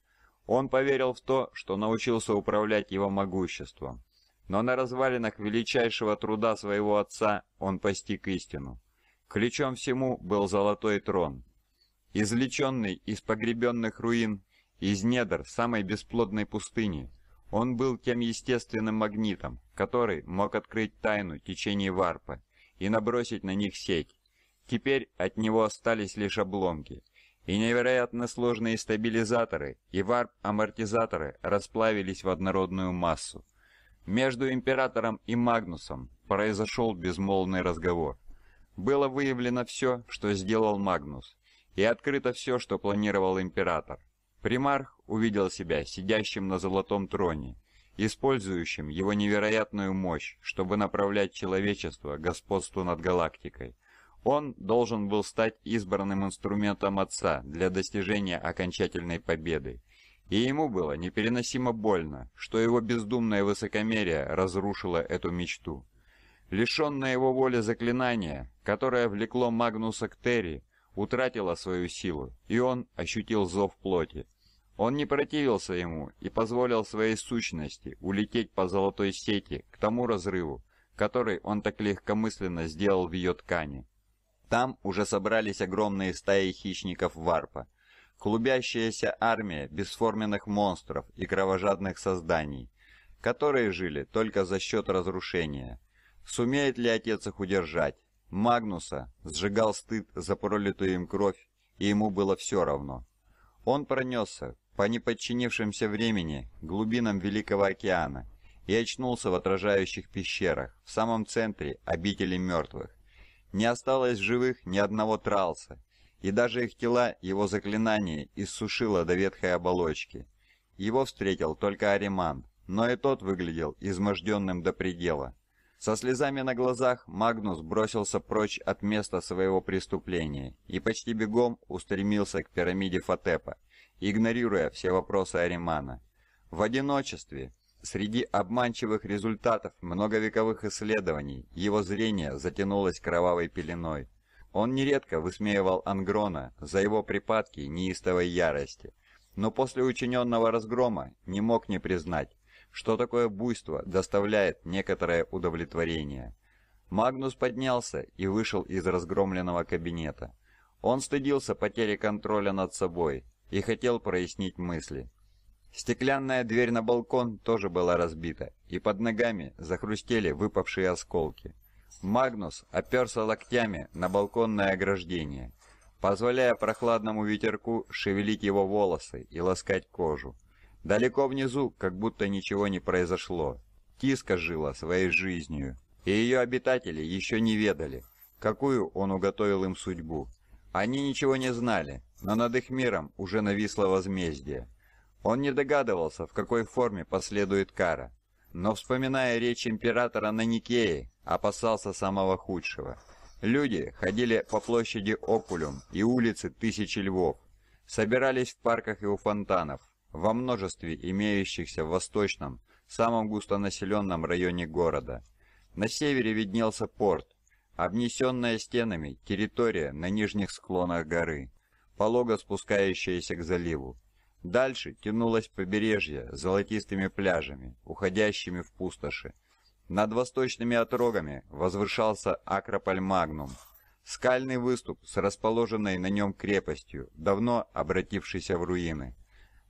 Он поверил в то, что научился управлять его могуществом. Но на развалинах величайшего труда своего отца он постиг истину. Ключом всему был золотой трон. Извлеченный из погребенных руин, из недр самой бесплодной пустыни, он был тем естественным магнитом, который мог открыть тайну течения варпа и набросить на них сеть. Теперь от него остались лишь обломки. И невероятно сложные стабилизаторы и варп-амортизаторы расплавились в однородную массу. Между Императором и Магнусом произошел безмолвный разговор. Было выявлено все, что сделал Магнус, и открыто все, что планировал Император. Примарх увидел себя сидящим на золотом троне, использующим его невероятную мощь, чтобы направлять человечество к господству над галактикой. Он должен был стать избранным инструментом Отца для достижения окончательной победы. И ему было непереносимо больно, что его бездумное высокомерие разрушило эту мечту. Лишенное его воли заклинание, которое влекло Магнуса к Терри, утратила свою силу, и он ощутил зов плоти. Он не противился ему и позволил своей сущности улететь по золотой сети к тому разрыву, который он так легкомысленно сделал в ее ткани. Там уже собрались огромные стаи хищников варпа, клубящаяся армия бесформенных монстров и кровожадных созданий, которые жили только за счет разрушения. Сумеет ли отец их удержать? Магнуса сжигал стыд за пролитую им кровь, и ему было все равно. Он пронесся по неподчинившимся времени глубинам Великого океана и очнулся в отражающих пещерах, в самом центре обители мертвых. Не осталось живых ни одного тралса, и даже их тела его заклинание иссушило до ветхой оболочки. Его встретил только Ариман, но и тот выглядел изможденным до предела. Со слезами на глазах Магнус бросился прочь от места своего преступления и почти бегом устремился к пирамиде Фатепа, игнорируя все вопросы Аримана. В одиночестве, среди обманчивых результатов многовековых исследований, его зрение затянулось кровавой пеленой. Он нередко высмеивал Ангрона за его припадки неистовой ярости, но после учиненного разгрома не мог не признать, что такое буйство доставляет некоторое удовлетворение. Магнус поднялся и вышел из разгромленного кабинета. Он стыдился потери контроля над собой и хотел прояснить мысли. Стеклянная дверь на балкон тоже была разбита, и под ногами захрустели выпавшие осколки. Магнус оперся локтями на балконное ограждение, позволяя прохладному ветерку шевелить его волосы и ласкать кожу. Далеко внизу, как будто ничего не произошло. Тиска жила своей жизнью, и ее обитатели еще не ведали, какую он уготовил им судьбу. Они ничего не знали, но над их миром уже нависло возмездие. Он не догадывался, в какой форме последует кара, но, вспоминая речь императора на Никее, опасался самого худшего. Люди ходили по площади Окулюм и улицы Тысячи Львов, собирались в парках и у фонтанов, во множестве имеющихся в восточном, самом густонаселенном районе города. На севере виднелся порт, обнесенная стенами территория на нижних склонах горы, полого спускающаяся к заливу. Дальше тянулось побережье с золотистыми пляжами, уходящими в пустоши. Над восточными отрогами возвышался Акрополь Магнум, скальный выступ с расположенной на нем крепостью, давно обратившийся в руины.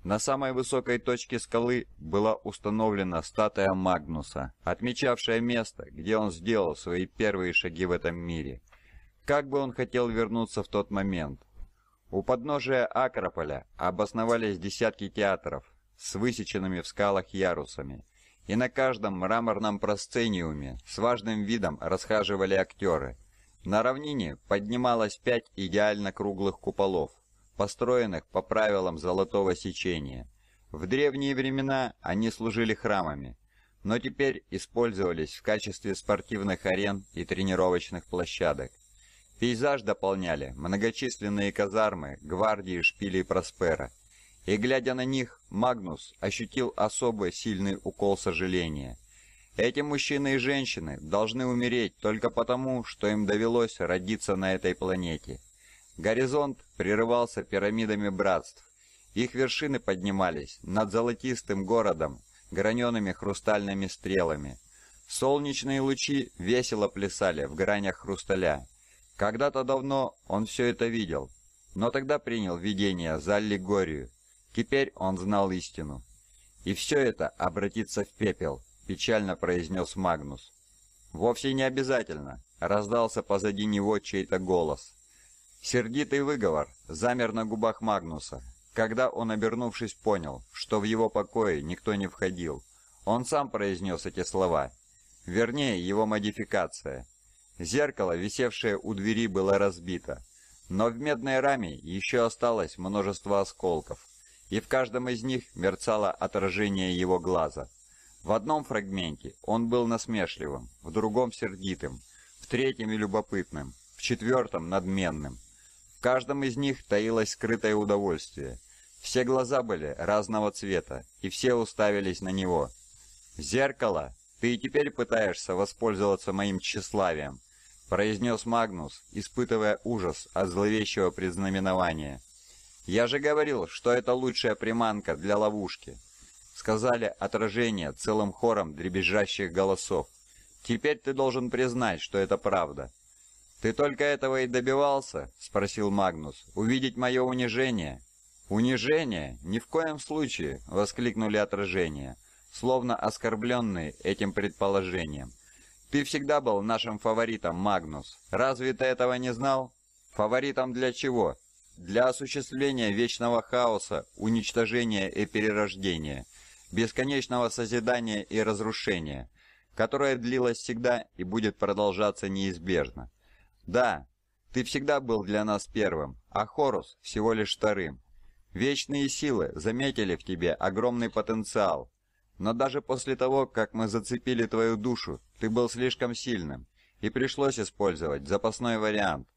На самой высокой точке скалы была установлена статуя Магнуса, отмечавшая место, где он сделал свои первые шаги в этом мире. Как бы он хотел вернуться в тот момент. У подножия Акрополя обосновались десятки театров с высеченными в скалах ярусами, и на каждом мраморном просцениуме с важным видом расхаживали актеры. На равнине поднималось пять идеально круглых куполов, построенных по правилам золотого сечения. В древние времена они служили храмами, но теперь использовались в качестве спортивных арен и тренировочных площадок. Пейзаж дополняли многочисленные казармы, гвардии, шпили и Проспера. И глядя на них, Магнус ощутил особо сильный укол сожаления. Эти мужчины и женщины должны умереть только потому, что им довелось родиться на этой планете – Горизонт прерывался пирамидами братств. Их вершины поднимались над золотистым городом, граненными хрустальными стрелами. Солнечные лучи весело плясали в гранях хрусталя. Когда-то давно он все это видел, но тогда принял видение за аллегорию. Теперь он знал истину. «И все это обратится в пепел», — печально произнес Магнус. «Вовсе не обязательно», — раздался позади него чей-то голос. Сердитый выговор замер на губах Магнуса, когда он, обернувшись, понял, что в его покое никто не входил. Он сам произнес эти слова. Вернее, его модификация. Зеркало, висевшее у двери, было разбито. Но в медной раме еще осталось множество осколков. И в каждом из них мерцало отражение его глаза. В одном фрагменте он был насмешливым, в другом сердитым, в третьем и любопытным, в четвертом надменным каждом из них таилось скрытое удовольствие. Все глаза были разного цвета, и все уставились на него. «Зеркало, ты и теперь пытаешься воспользоваться моим тщеславием», произнес Магнус, испытывая ужас от зловещего предзнаменования. «Я же говорил, что это лучшая приманка для ловушки», сказали отражение целым хором дребезжащих голосов. «Теперь ты должен признать, что это правда». «Ты только этого и добивался?» — спросил Магнус. «Увидеть мое унижение?» «Унижение? Ни в коем случае!» — воскликнули отражения, словно оскорбленные этим предположением. «Ты всегда был нашим фаворитом, Магнус. Разве ты этого не знал?» «Фаворитом для чего?» «Для осуществления вечного хаоса, уничтожения и перерождения, бесконечного созидания и разрушения, которое длилось всегда и будет продолжаться неизбежно». Да, ты всегда был для нас первым, а Хорус всего лишь вторым. Вечные силы заметили в тебе огромный потенциал. Но даже после того, как мы зацепили твою душу, ты был слишком сильным, и пришлось использовать запасной вариант.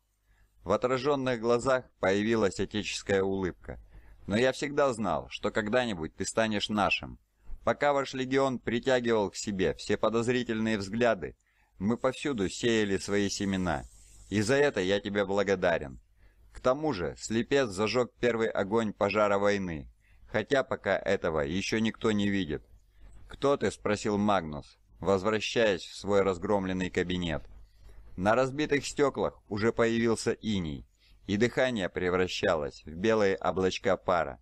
В отраженных глазах появилась отеческая улыбка. Но я всегда знал, что когда-нибудь ты станешь нашим. Пока ваш легион притягивал к себе все подозрительные взгляды, мы повсюду сеяли свои семена – и за это я тебе благодарен. К тому же, слепец зажег первый огонь пожара войны, хотя пока этого еще никто не видит. «Кто ты?» – спросил Магнус, возвращаясь в свой разгромленный кабинет. На разбитых стеклах уже появился иней, и дыхание превращалось в белые облачка пара.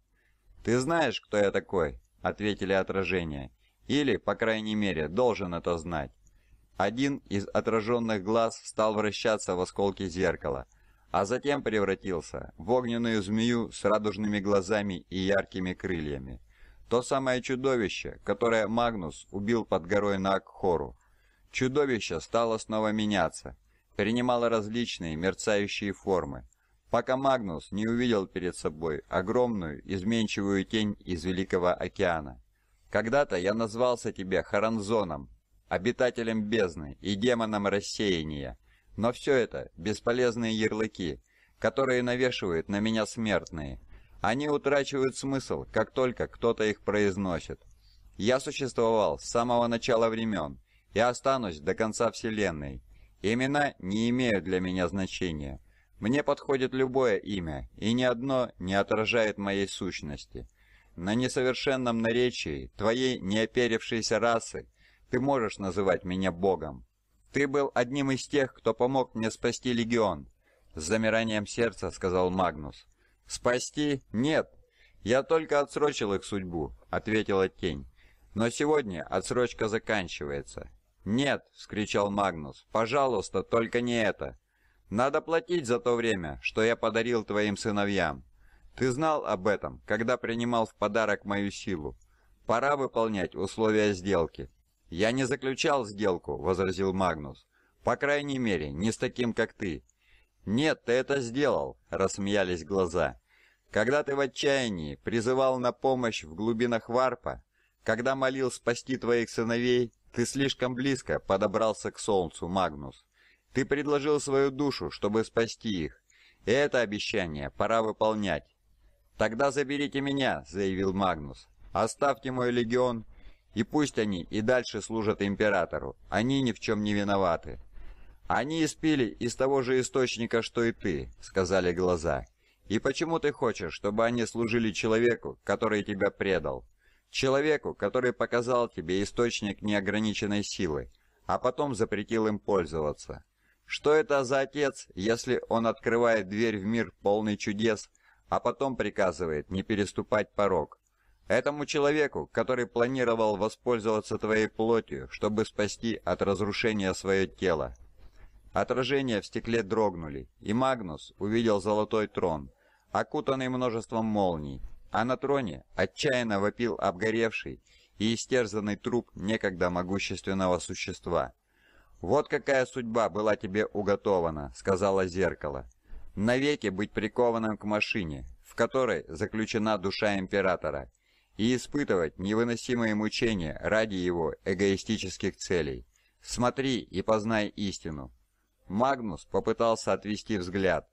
«Ты знаешь, кто я такой?» – ответили отражения. «Или, по крайней мере, должен это знать». Один из отраженных глаз стал вращаться в осколке зеркала, а затем превратился в огненную змею с радужными глазами и яркими крыльями. То самое чудовище, которое Магнус убил под горой Накхору. Чудовище стало снова меняться, принимало различные мерцающие формы, пока Магнус не увидел перед собой огромную изменчивую тень из Великого океана. «Когда-то я назвался тебе Харанзоном», обитателям бездны и демонам рассеяния. Но все это бесполезные ярлыки, которые навешивают на меня смертные. Они утрачивают смысл, как только кто-то их произносит. Я существовал с самого начала времен и останусь до конца Вселенной. Имена не имеют для меня значения. Мне подходит любое имя, и ни одно не отражает моей сущности. На несовершенном наречии твоей неоперившейся расы – ты можешь называть меня богом. Ты был одним из тех, кто помог мне спасти легион. С замиранием сердца сказал Магнус. Спасти? Нет. Я только отсрочил их судьбу, ответила тень. Но сегодня отсрочка заканчивается. Нет, вскричал Магнус. Пожалуйста, только не это. Надо платить за то время, что я подарил твоим сыновьям. Ты знал об этом, когда принимал в подарок мою силу. Пора выполнять условия сделки. «Я не заключал сделку», — возразил Магнус. «По крайней мере, не с таким, как ты». «Нет, ты это сделал», — рассмеялись глаза. «Когда ты в отчаянии призывал на помощь в глубинах Варпа, когда молил спасти твоих сыновей, ты слишком близко подобрался к солнцу, Магнус. Ты предложил свою душу, чтобы спасти их, и это обещание пора выполнять». «Тогда заберите меня», — заявил Магнус. «Оставьте мой легион и пусть они и дальше служат императору, они ни в чем не виноваты. «Они испили из того же источника, что и ты», — сказали глаза. «И почему ты хочешь, чтобы они служили человеку, который тебя предал? Человеку, который показал тебе источник неограниченной силы, а потом запретил им пользоваться? Что это за отец, если он открывает дверь в мир полный чудес, а потом приказывает не переступать порог? Этому человеку, который планировал воспользоваться твоей плотью, чтобы спасти от разрушения свое тело. Отражения в стекле дрогнули, и Магнус увидел золотой трон, окутанный множеством молний, а на троне отчаянно вопил обгоревший и истерзанный труп некогда могущественного существа. «Вот какая судьба была тебе уготована», — сказала зеркало. «Навеки быть прикованным к машине, в которой заключена душа императора» и испытывать невыносимые мучения ради его эгоистических целей. Смотри и познай истину. Магнус попытался отвести взгляд,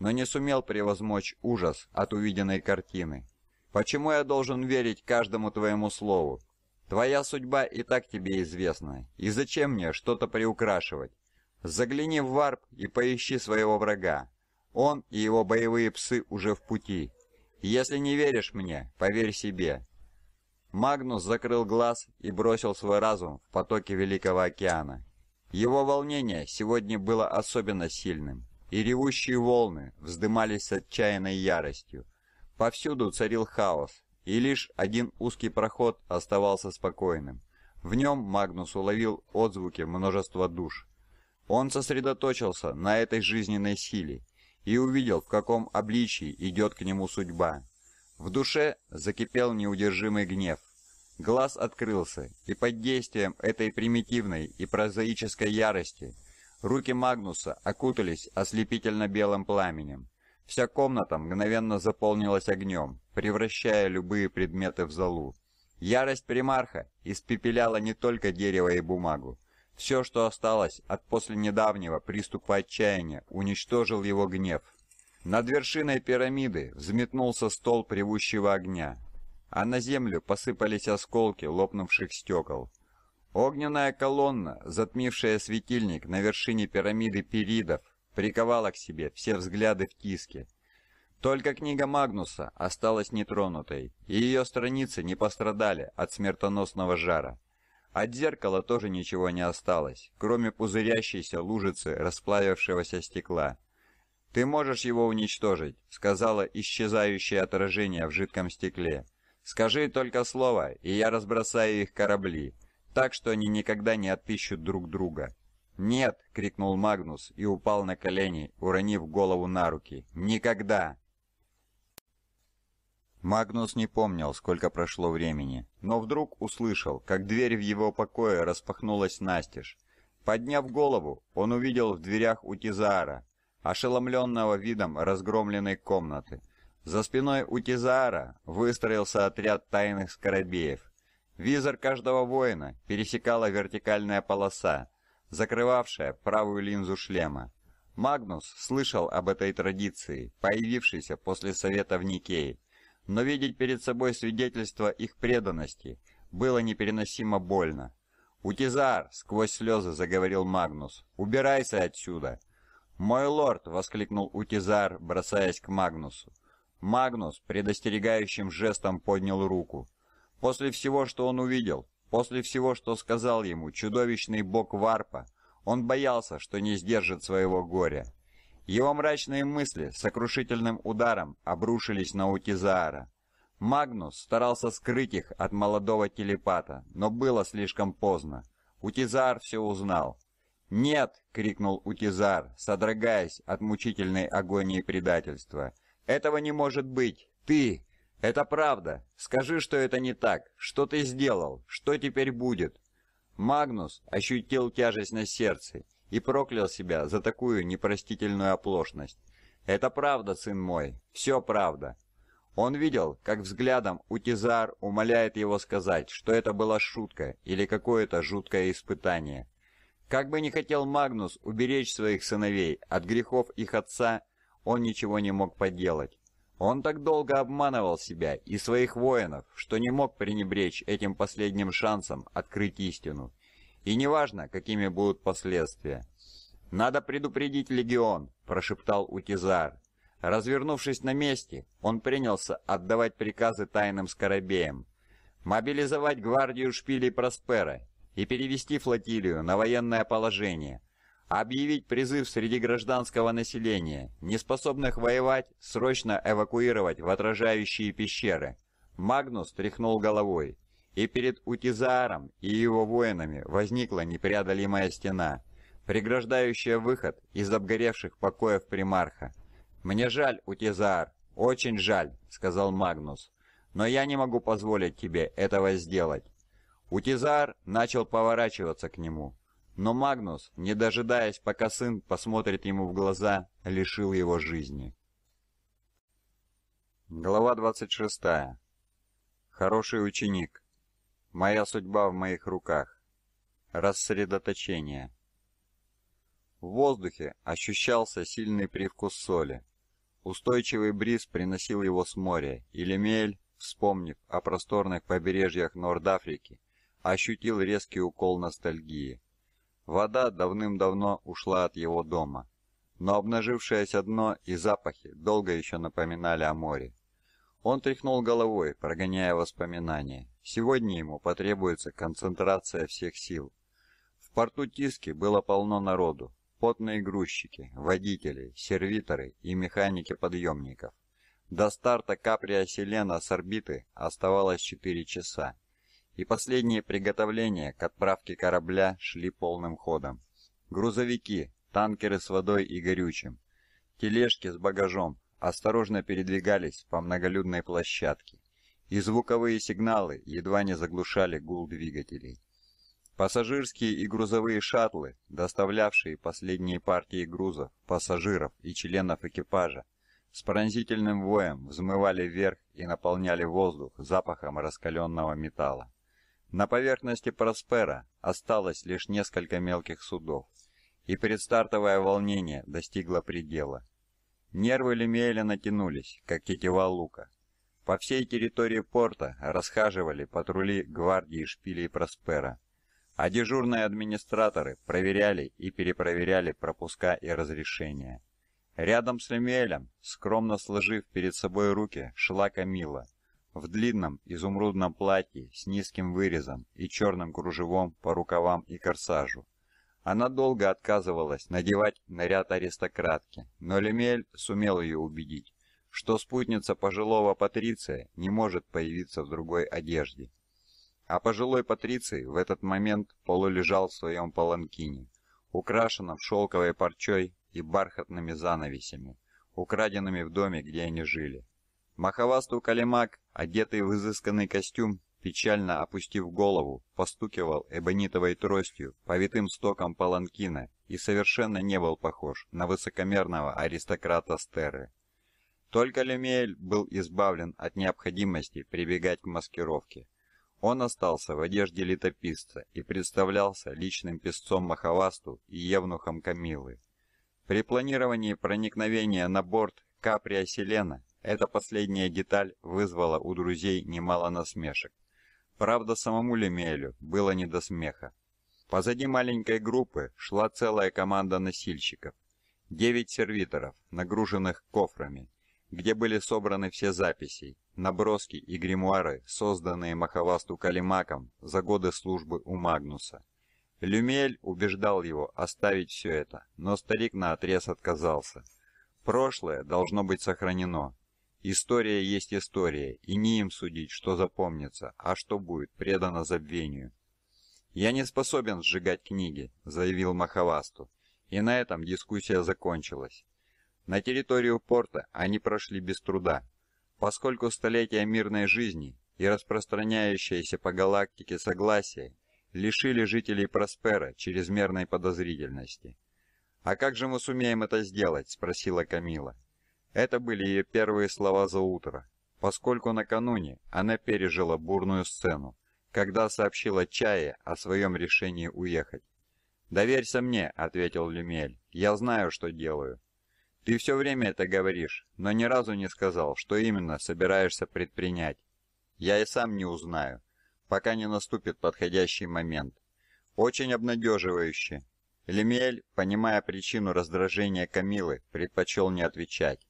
но не сумел превозмочь ужас от увиденной картины. «Почему я должен верить каждому твоему слову? Твоя судьба и так тебе известна, и зачем мне что-то приукрашивать? Загляни в варп и поищи своего врага. Он и его боевые псы уже в пути». «Если не веришь мне, поверь себе». Магнус закрыл глаз и бросил свой разум в потоке Великого океана. Его волнение сегодня было особенно сильным, и ревущие волны вздымались с отчаянной яростью. Повсюду царил хаос, и лишь один узкий проход оставался спокойным. В нем Магнус уловил отзвуки множества душ. Он сосредоточился на этой жизненной силе, и увидел, в каком обличии идет к нему судьба. В душе закипел неудержимый гнев. Глаз открылся, и под действием этой примитивной и прозаической ярости руки Магнуса окутались ослепительно-белым пламенем. Вся комната мгновенно заполнилась огнем, превращая любые предметы в золу. Ярость примарха испепеляла не только дерево и бумагу, все, что осталось от после недавнего приступа отчаяния, уничтожил его гнев. Над вершиной пирамиды взметнулся стол ревущего огня, а на землю посыпались осколки лопнувших стекол. Огненная колонна, затмившая светильник на вершине пирамиды Перидов, приковала к себе все взгляды в тиске. Только книга Магнуса осталась нетронутой, и ее страницы не пострадали от смертоносного жара. От зеркала тоже ничего не осталось, кроме пузырящейся лужицы расплавившегося стекла. «Ты можешь его уничтожить», — сказала исчезающее отражение в жидком стекле. «Скажи только слово, и я разбросаю их корабли, так что они никогда не отыщут друг друга». «Нет!» — крикнул Магнус и упал на колени, уронив голову на руки. «Никогда!» Магнус не помнил, сколько прошло времени, но вдруг услышал, как дверь в его покое распахнулась настежь. Подняв голову, он увидел в дверях Утизара, ошеломленного видом разгромленной комнаты. За спиной Утизара выстроился отряд тайных скоробеев. Визор каждого воина пересекала вертикальная полоса, закрывавшая правую линзу шлема. Магнус слышал об этой традиции, появившейся после совета в Никее, но видеть перед собой свидетельство их преданности было непереносимо больно. «Утизар!» — сквозь слезы заговорил Магнус. «Убирайся отсюда!» «Мой лорд!» — воскликнул Утизар, бросаясь к Магнусу. Магнус предостерегающим жестом поднял руку. После всего, что он увидел, после всего, что сказал ему чудовищный бог Варпа, он боялся, что не сдержит своего горя. Его мрачные мысли сокрушительным ударом обрушились на Утизаара. Магнус старался скрыть их от молодого телепата, но было слишком поздно. Утизар все узнал. «Нет!» — крикнул Утизар, содрогаясь от мучительной агонии предательства. «Этого не может быть! Ты! Это правда! Скажи, что это не так! Что ты сделал? Что теперь будет?» Магнус ощутил тяжесть на сердце и проклял себя за такую непростительную оплошность. «Это правда, сын мой, все правда». Он видел, как взглядом Утизар умоляет его сказать, что это была шутка или какое-то жуткое испытание. Как бы не хотел Магнус уберечь своих сыновей от грехов их отца, он ничего не мог поделать. Он так долго обманывал себя и своих воинов, что не мог пренебречь этим последним шансом открыть истину. И неважно, какими будут последствия. «Надо предупредить легион», – прошептал Утизар. Развернувшись на месте, он принялся отдавать приказы тайным скоробеям. Мобилизовать гвардию шпилей Проспера и перевести флотилию на военное положение. Объявить призыв среди гражданского населения, неспособных воевать, срочно эвакуировать в отражающие пещеры. Магнус тряхнул головой и перед Утизаром и его воинами возникла непреодолимая стена, преграждающая выход из обгоревших покоев примарха. «Мне жаль, Утизар, очень жаль», — сказал Магнус, «но я не могу позволить тебе этого сделать». Утизар начал поворачиваться к нему, но Магнус, не дожидаясь, пока сын посмотрит ему в глаза, лишил его жизни. Глава 26. Хороший ученик. Моя судьба в моих руках. Рассредоточение. В воздухе ощущался сильный привкус соли. Устойчивый бриз приносил его с моря, и Лемель, вспомнив о просторных побережьях Норд-Африки, ощутил резкий укол ностальгии. Вода давным-давно ушла от его дома, но обнажившееся дно и запахи долго еще напоминали о море. Он тряхнул головой, прогоняя воспоминания. Сегодня ему потребуется концентрация всех сил. В порту Тиски было полно народу. Потные грузчики, водители, сервиторы и механики подъемников. До старта каприо Селена с орбиты оставалось 4 часа, и последние приготовления к отправке корабля шли полным ходом. Грузовики, танкеры с водой и горючим, тележки с багажом, осторожно передвигались по многолюдной площадке, и звуковые сигналы едва не заглушали гул двигателей. Пассажирские и грузовые шаттлы, доставлявшие последние партии грузов, пассажиров и членов экипажа, с пронзительным воем взмывали вверх и наполняли воздух запахом раскаленного металла. На поверхности Проспера осталось лишь несколько мелких судов, и предстартовое волнение достигло предела – Нервы Лемеля натянулись, как тетива лука. По всей территории порта расхаживали патрули гвардии и Проспера, а дежурные администраторы проверяли и перепроверяли пропуска и разрешения. Рядом с Лемелем, скромно сложив перед собой руки, шла Камила в длинном изумрудном платье с низким вырезом и черным кружевом по рукавам и корсажу. Она долго отказывалась надевать наряд аристократки, но Лемель сумел ее убедить, что спутница пожилого Патриция не может появиться в другой одежде. А пожилой Патриций в этот момент полулежал в своем паланкине, украшенном шелковой парчой и бархатными занавесями, украденными в доме, где они жили. Маховастый калимак, одетый в изысканный костюм, печально опустив голову, постукивал эбонитовой тростью по витым стокам паланкина и совершенно не был похож на высокомерного аристократа Стерры. Только Люмель был избавлен от необходимости прибегать к маскировке. Он остался в одежде летописца и представлялся личным песцом Махавасту и евнухом Камилы. При планировании проникновения на борт Каприа Селена эта последняя деталь вызвала у друзей немало насмешек. Правда, самому Лемелю было не до смеха. Позади маленькой группы шла целая команда носильщиков. Девять сервиторов, нагруженных кофрами, где были собраны все записи, наброски и гримуары, созданные Махавасту Калимаком за годы службы у Магнуса. Люмель убеждал его оставить все это, но старик наотрез отказался. Прошлое должно быть сохранено, История есть история, и не им судить, что запомнится, а что будет предано забвению. «Я не способен сжигать книги», — заявил Махавасту. И на этом дискуссия закончилась. На территорию порта они прошли без труда, поскольку столетия мирной жизни и распространяющееся по галактике согласие лишили жителей Проспера чрезмерной подозрительности. «А как же мы сумеем это сделать?» — спросила Камила. Это были ее первые слова за утро, поскольку накануне она пережила бурную сцену, когда сообщила Чае о своем решении уехать. «Доверься мне», — ответил Люмель, — «я знаю, что делаю». «Ты все время это говоришь, но ни разу не сказал, что именно собираешься предпринять. Я и сам не узнаю, пока не наступит подходящий момент». «Очень обнадеживающе». Лемель, понимая причину раздражения Камилы, предпочел не отвечать.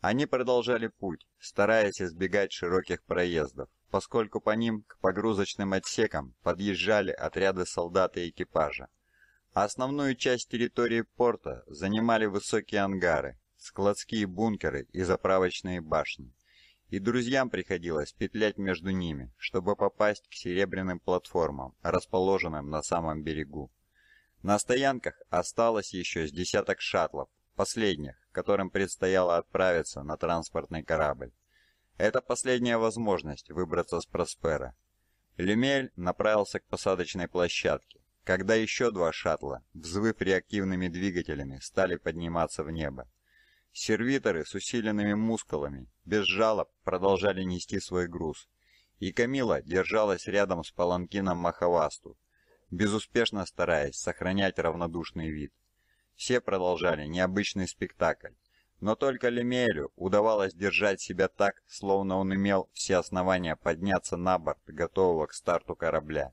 Они продолжали путь, стараясь избегать широких проездов, поскольку по ним к погрузочным отсекам подъезжали отряды солдат и экипажа. А основную часть территории порта занимали высокие ангары, складские бункеры и заправочные башни. И друзьям приходилось петлять между ними, чтобы попасть к серебряным платформам, расположенным на самом берегу. На стоянках осталось еще с десяток шаттлов, последних, которым предстояло отправиться на транспортный корабль. Это последняя возможность выбраться с Проспера. Люмель направился к посадочной площадке, когда еще два шаттла, взвыв реактивными двигателями, стали подниматься в небо. Сервиторы с усиленными мускулами, без жалоб, продолжали нести свой груз, и Камила держалась рядом с паланкином Махавасту, безуспешно стараясь сохранять равнодушный вид. Все продолжали необычный спектакль. Но только Лемелю удавалось держать себя так, словно он имел все основания подняться на борт, готового к старту корабля.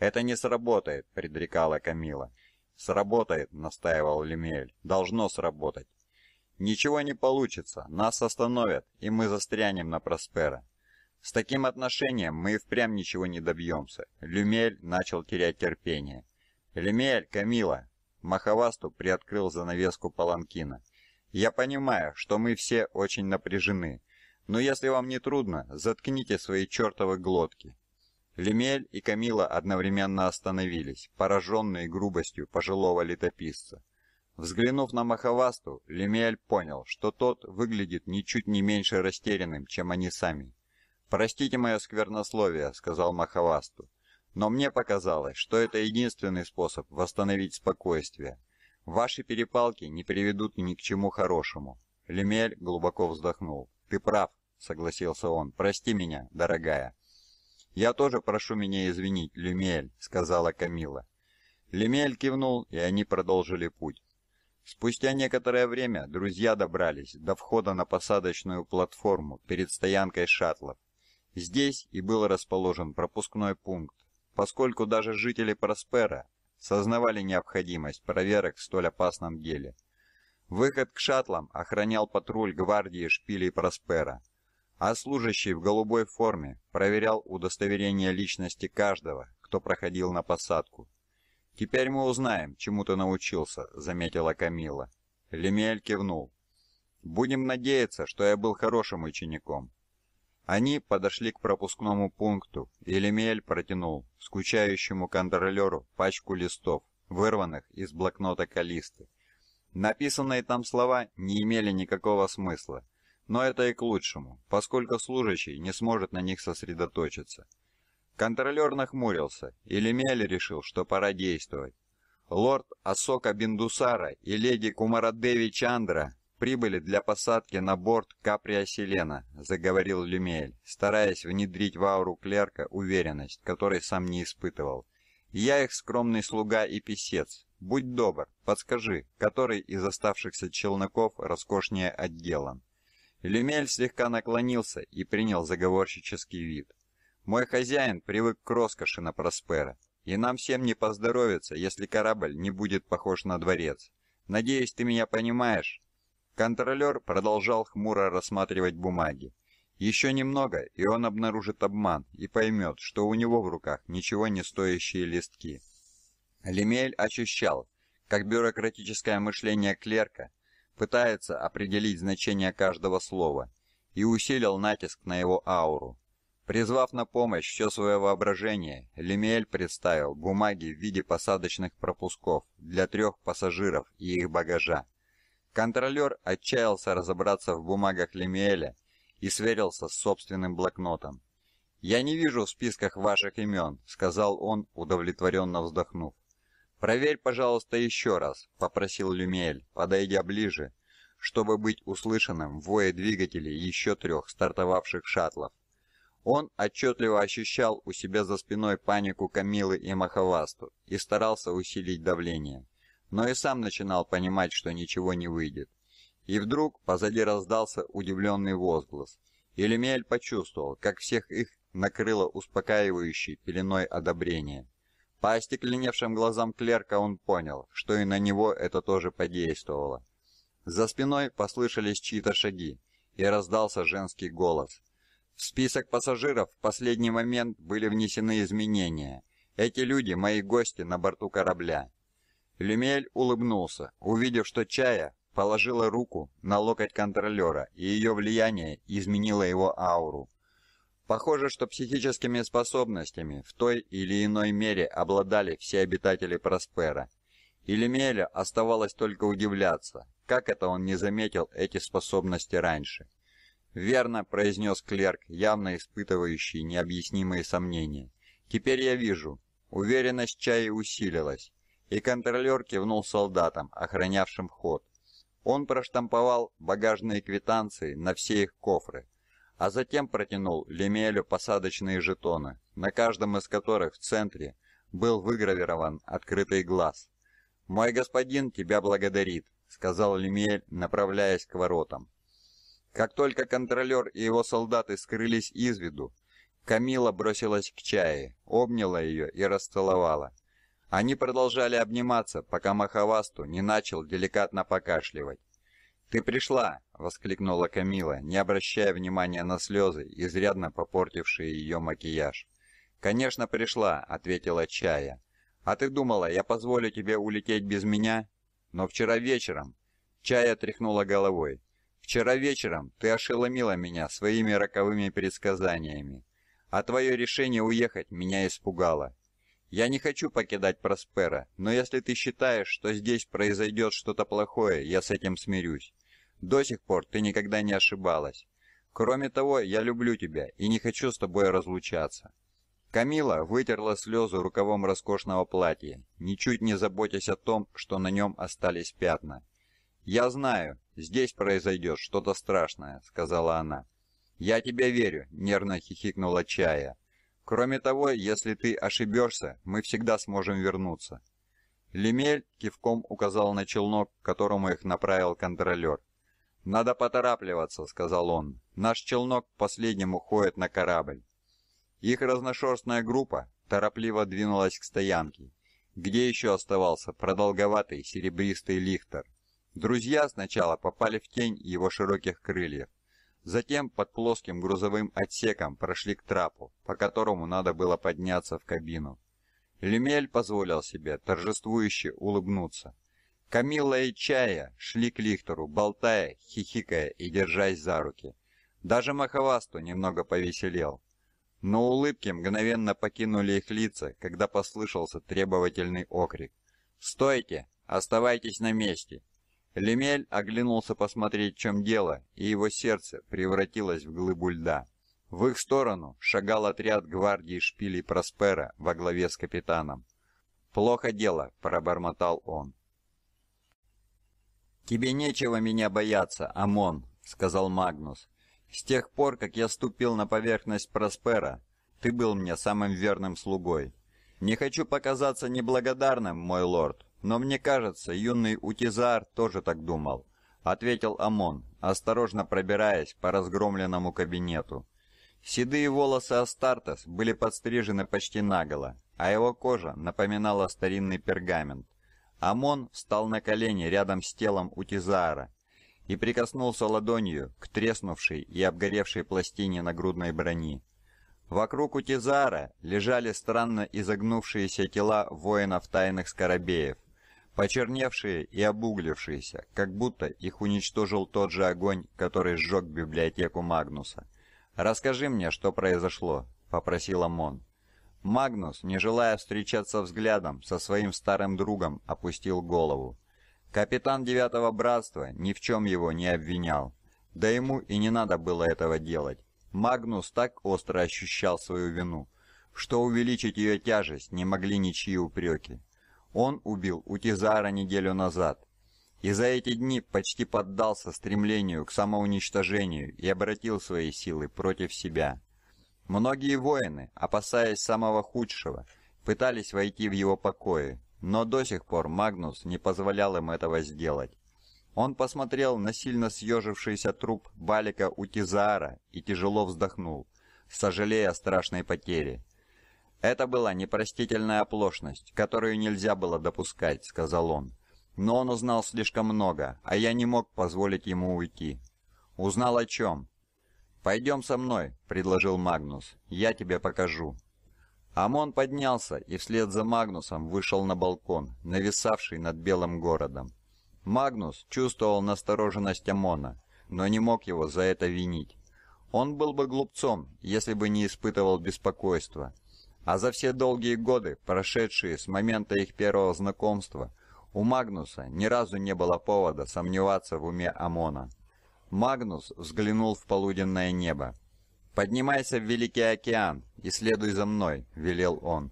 «Это не сработает», — предрекала Камила. «Сработает», — настаивал Лемель. «Должно сработать». «Ничего не получится. Нас остановят, и мы застрянем на Проспера». «С таким отношением мы и впрямь ничего не добьемся». Люмель начал терять терпение. Лемель, Камила, Махавасту приоткрыл занавеску паланкина. «Я понимаю, что мы все очень напряжены, но если вам не трудно, заткните свои чертовы глотки». Лемель и Камила одновременно остановились, пораженные грубостью пожилого летописца. Взглянув на Махавасту, Лемель понял, что тот выглядит ничуть не меньше растерянным, чем они сами. «Простите мое сквернословие», — сказал Махавасту. Но мне показалось, что это единственный способ восстановить спокойствие. Ваши перепалки не приведут ни к чему хорошему. Лемель глубоко вздохнул. Ты прав, согласился он. Прости меня, дорогая. Я тоже прошу меня извинить, Лемель, сказала Камила. Лемель кивнул, и они продолжили путь. Спустя некоторое время друзья добрались до входа на посадочную платформу перед стоянкой шаттлов. Здесь и был расположен пропускной пункт, поскольку даже жители Проспера сознавали необходимость проверок в столь опасном деле. Выход к шаттлам охранял патруль гвардии шпилей Проспера, а служащий в голубой форме проверял удостоверение личности каждого, кто проходил на посадку. «Теперь мы узнаем, чему ты научился», — заметила Камила. Лемель кивнул. «Будем надеяться, что я был хорошим учеником. Они подошли к пропускному пункту, и Лемель протянул скучающему контролеру пачку листов, вырванных из блокнота Калисты. Написанные там слова не имели никакого смысла, но это и к лучшему, поскольку служащий не сможет на них сосредоточиться. Контролер нахмурился, и Лемель решил, что пора действовать. Лорд Асока Биндусара и леди Кумарадеви Чандра прибыли для посадки на борт Каприа заговорил Люмель, стараясь внедрить в ауру клерка уверенность, которой сам не испытывал. «Я их скромный слуга и писец. Будь добр, подскажи, который из оставшихся челноков роскошнее отделан». Люмель слегка наклонился и принял заговорщический вид. «Мой хозяин привык к роскоши на Проспера, и нам всем не поздоровится, если корабль не будет похож на дворец. Надеюсь, ты меня понимаешь?» Контролер продолжал хмуро рассматривать бумаги. Еще немного, и он обнаружит обман и поймет, что у него в руках ничего не стоящие листки. Лемель ощущал, как бюрократическое мышление клерка пытается определить значение каждого слова, и усилил натиск на его ауру. Призвав на помощь все свое воображение, Лемель представил бумаги в виде посадочных пропусков для трех пассажиров и их багажа. Контролер отчаялся разобраться в бумагах Лемиэля и сверился с собственным блокнотом. «Я не вижу в списках ваших имен», — сказал он, удовлетворенно вздохнув. «Проверь, пожалуйста, еще раз», — попросил Люмель, подойдя ближе, чтобы быть услышанным в вое двигателей еще трех стартовавших шаттлов. Он отчетливо ощущал у себя за спиной панику Камилы и Махавасту и старался усилить давление но и сам начинал понимать, что ничего не выйдет. И вдруг позади раздался удивленный возглас. Элемель почувствовал, как всех их накрыло успокаивающей пеленой одобрения. По остекленевшим глазам клерка он понял, что и на него это тоже подействовало. За спиной послышались чьи-то шаги, и раздался женский голос. В список пассажиров в последний момент были внесены изменения. Эти люди – мои гости на борту корабля. Люмель улыбнулся, увидев, что Чая положила руку на локоть контролера, и ее влияние изменило его ауру. Похоже, что психическими способностями в той или иной мере обладали все обитатели Проспера. И Лемеля оставалось только удивляться, как это он не заметил эти способности раньше. «Верно», — произнес клерк, явно испытывающий необъяснимые сомнения. «Теперь я вижу. Уверенность чая усилилась и контролер кивнул солдатам, охранявшим вход. Он проштамповал багажные квитанции на все их кофры, а затем протянул Лемелю посадочные жетоны, на каждом из которых в центре был выгравирован открытый глаз. «Мой господин тебя благодарит», — сказал Лемель, направляясь к воротам. Как только контролер и его солдаты скрылись из виду, Камила бросилась к чае, обняла ее и расцеловала. Они продолжали обниматься, пока Махавасту не начал деликатно покашливать. «Ты пришла!» — воскликнула Камила, не обращая внимания на слезы, изрядно попортившие ее макияж. «Конечно, пришла!» — ответила Чая. «А ты думала, я позволю тебе улететь без меня?» «Но вчера вечером...» Чая тряхнула головой. «Вчера вечером ты ошеломила меня своими роковыми предсказаниями, а твое решение уехать меня испугало. Я не хочу покидать Проспера, но если ты считаешь, что здесь произойдет что-то плохое, я с этим смирюсь. До сих пор ты никогда не ошибалась. Кроме того, я люблю тебя и не хочу с тобой разлучаться». Камила вытерла слезы рукавом роскошного платья, ничуть не заботясь о том, что на нем остались пятна. «Я знаю, здесь произойдет что-то страшное», — сказала она. «Я тебе верю», — нервно хихикнула Чая. Кроме того, если ты ошибешься, мы всегда сможем вернуться». Лемель кивком указал на челнок, к которому их направил контролер. «Надо поторапливаться», — сказал он. «Наш челнок последним уходит на корабль». Их разношерстная группа торопливо двинулась к стоянке, где еще оставался продолговатый серебристый лихтер. Друзья сначала попали в тень его широких крыльев, Затем под плоским грузовым отсеком прошли к трапу, по которому надо было подняться в кабину. Люмель позволил себе торжествующе улыбнуться. Камилла и Чая шли к лихтеру, болтая, хихикая и держась за руки. Даже Маховасту немного повеселел. Но улыбки мгновенно покинули их лица, когда послышался требовательный окрик. «Стойте! Оставайтесь на месте! Лемель оглянулся посмотреть, в чем дело, и его сердце превратилось в глыбу льда. В их сторону шагал отряд гвардии шпилей Проспера во главе с капитаном. «Плохо дело», — пробормотал он. «Тебе нечего меня бояться, Амон», — сказал Магнус. «С тех пор, как я ступил на поверхность Проспера, ты был мне самым верным слугой. Не хочу показаться неблагодарным, мой лорд, «Но мне кажется, юный Утизар тоже так думал», — ответил Амон, осторожно пробираясь по разгромленному кабинету. Седые волосы Астартес были подстрижены почти наголо, а его кожа напоминала старинный пергамент. Амон встал на колени рядом с телом Утизара и прикоснулся ладонью к треснувшей и обгоревшей пластине нагрудной брони. Вокруг Утизара лежали странно изогнувшиеся тела воинов тайных скоробеев почерневшие и обуглившиеся, как будто их уничтожил тот же огонь, который сжег библиотеку Магнуса. «Расскажи мне, что произошло», — попросил Амон. Магнус, не желая встречаться взглядом со своим старым другом, опустил голову. Капитан Девятого Братства ни в чем его не обвинял. Да ему и не надо было этого делать. Магнус так остро ощущал свою вину, что увеличить ее тяжесть не могли ничьи упреки. Он убил Утизара неделю назад. И за эти дни почти поддался стремлению к самоуничтожению и обратил свои силы против себя. Многие воины, опасаясь самого худшего, пытались войти в его покои, но до сих пор Магнус не позволял им этого сделать. Он посмотрел на сильно съежившийся труп Балика Утизара и тяжело вздохнул, сожалея о страшной потере. «Это была непростительная оплошность, которую нельзя было допускать», — сказал он. «Но он узнал слишком много, а я не мог позволить ему уйти». «Узнал о чем?» «Пойдем со мной», — предложил Магнус. «Я тебе покажу». Амон поднялся и вслед за Магнусом вышел на балкон, нависавший над белым городом. Магнус чувствовал настороженность Амона, но не мог его за это винить. Он был бы глупцом, если бы не испытывал беспокойства. А за все долгие годы, прошедшие с момента их первого знакомства, у Магнуса ни разу не было повода сомневаться в уме Амона. Магнус взглянул в полуденное небо. «Поднимайся в Великий океан и следуй за мной», — велел он.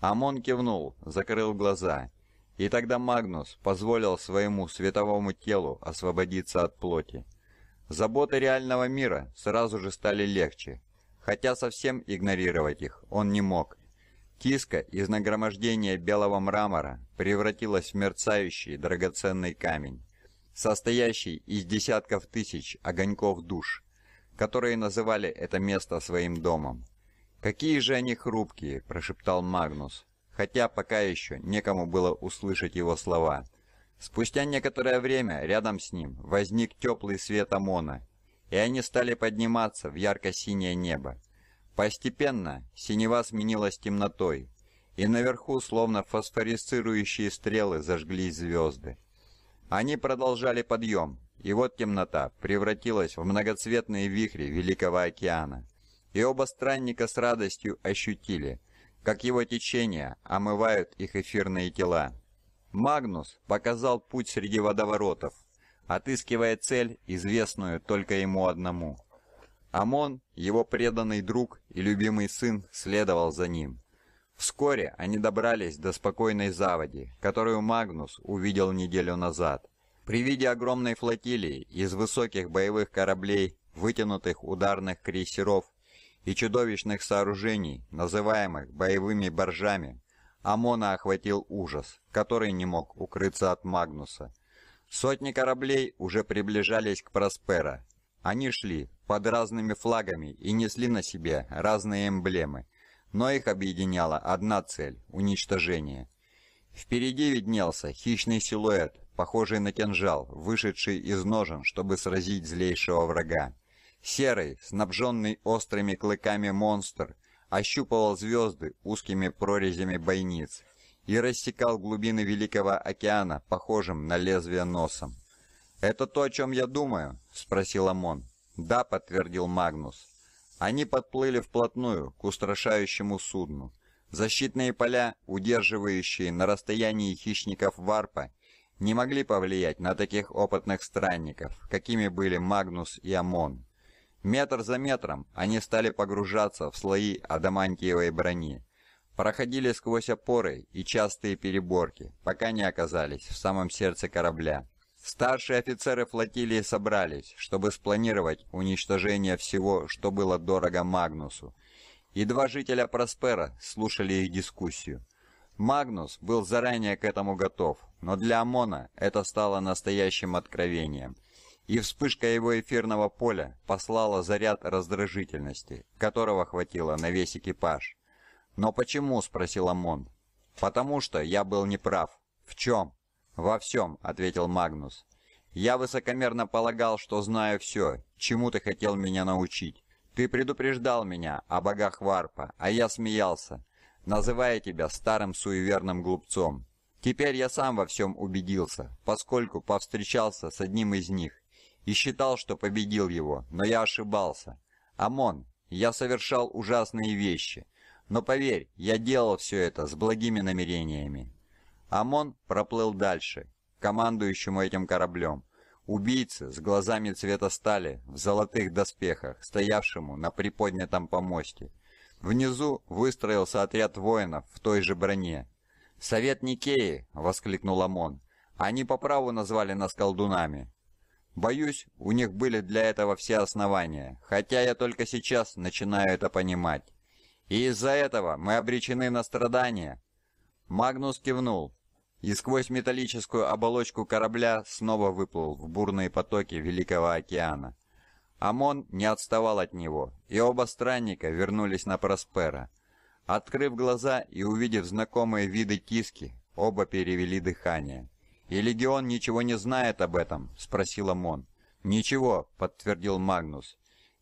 Амон кивнул, закрыл глаза, и тогда Магнус позволил своему световому телу освободиться от плоти. Заботы реального мира сразу же стали легче, хотя совсем игнорировать их он не мог. Киска из нагромождения белого мрамора превратилась в мерцающий драгоценный камень, состоящий из десятков тысяч огоньков душ, которые называли это место своим домом. «Какие же они хрупкие!» – прошептал Магнус, хотя пока еще некому было услышать его слова. Спустя некоторое время рядом с ним возник теплый свет ОМОНа, и они стали подниматься в ярко-синее небо. Постепенно синева сменилась темнотой, и наверху словно фосфорисцирующие стрелы зажглись звезды. Они продолжали подъем, и вот темнота превратилась в многоцветные вихри Великого океана. И оба странника с радостью ощутили, как его течения омывают их эфирные тела. Магнус показал путь среди водоворотов, отыскивая цель, известную только ему одному. Амон, его преданный друг и любимый сын, следовал за ним. Вскоре они добрались до спокойной заводи, которую Магнус увидел неделю назад. При виде огромной флотилии из высоких боевых кораблей, вытянутых ударных крейсеров и чудовищных сооружений, называемых боевыми баржами, Амона охватил ужас, который не мог укрыться от Магнуса. Сотни кораблей уже приближались к Проспера. Они шли под разными флагами и несли на себе разные эмблемы, но их объединяла одна цель – уничтожение. Впереди виднелся хищный силуэт, похожий на кинжал, вышедший из ножен, чтобы сразить злейшего врага. Серый, снабженный острыми клыками монстр, ощупывал звезды узкими прорезями бойниц – и рассекал глубины Великого океана, похожим на лезвие носом. «Это то, о чем я думаю?» – спросил Амон. «Да», – подтвердил Магнус. Они подплыли вплотную к устрашающему судну. Защитные поля, удерживающие на расстоянии хищников варпа, не могли повлиять на таких опытных странников, какими были Магнус и Амон. Метр за метром они стали погружаться в слои адамантиевой брони. Проходили сквозь опоры и частые переборки, пока не оказались в самом сердце корабля. Старшие офицеры флотилии собрались, чтобы спланировать уничтожение всего, что было дорого Магнусу. И два жителя Проспера слушали их дискуссию. Магнус был заранее к этому готов, но для ОМОНа это стало настоящим откровением. И вспышка его эфирного поля послала заряд раздражительности, которого хватило на весь экипаж. «Но почему?» – спросил Амон. «Потому что я был неправ». «В чем?» «Во всем», – ответил Магнус. «Я высокомерно полагал, что знаю все, чему ты хотел меня научить. Ты предупреждал меня о богах Варпа, а я смеялся, называя тебя старым суеверным глупцом. Теперь я сам во всем убедился, поскольку повстречался с одним из них и считал, что победил его, но я ошибался. Амон, я совершал ужасные вещи». Но поверь, я делал все это с благими намерениями. ОМОН проплыл дальше, командующему этим кораблем, убийце с глазами цвета стали в золотых доспехах, стоявшему на приподнятом помосте. Внизу выстроился отряд воинов в той же броне. «Совет Никеи!» — воскликнул ОМОН. «Они по праву назвали нас колдунами». Боюсь, у них были для этого все основания, хотя я только сейчас начинаю это понимать. И из-за этого мы обречены на страдания. Магнус кивнул, и сквозь металлическую оболочку корабля снова выплыл в бурные потоки Великого океана. Амон не отставал от него, и оба странника вернулись на Проспера. Открыв глаза и увидев знакомые виды киски, оба перевели дыхание. «И Легион ничего не знает об этом?» – спросил Амон. «Ничего», – подтвердил Магнус.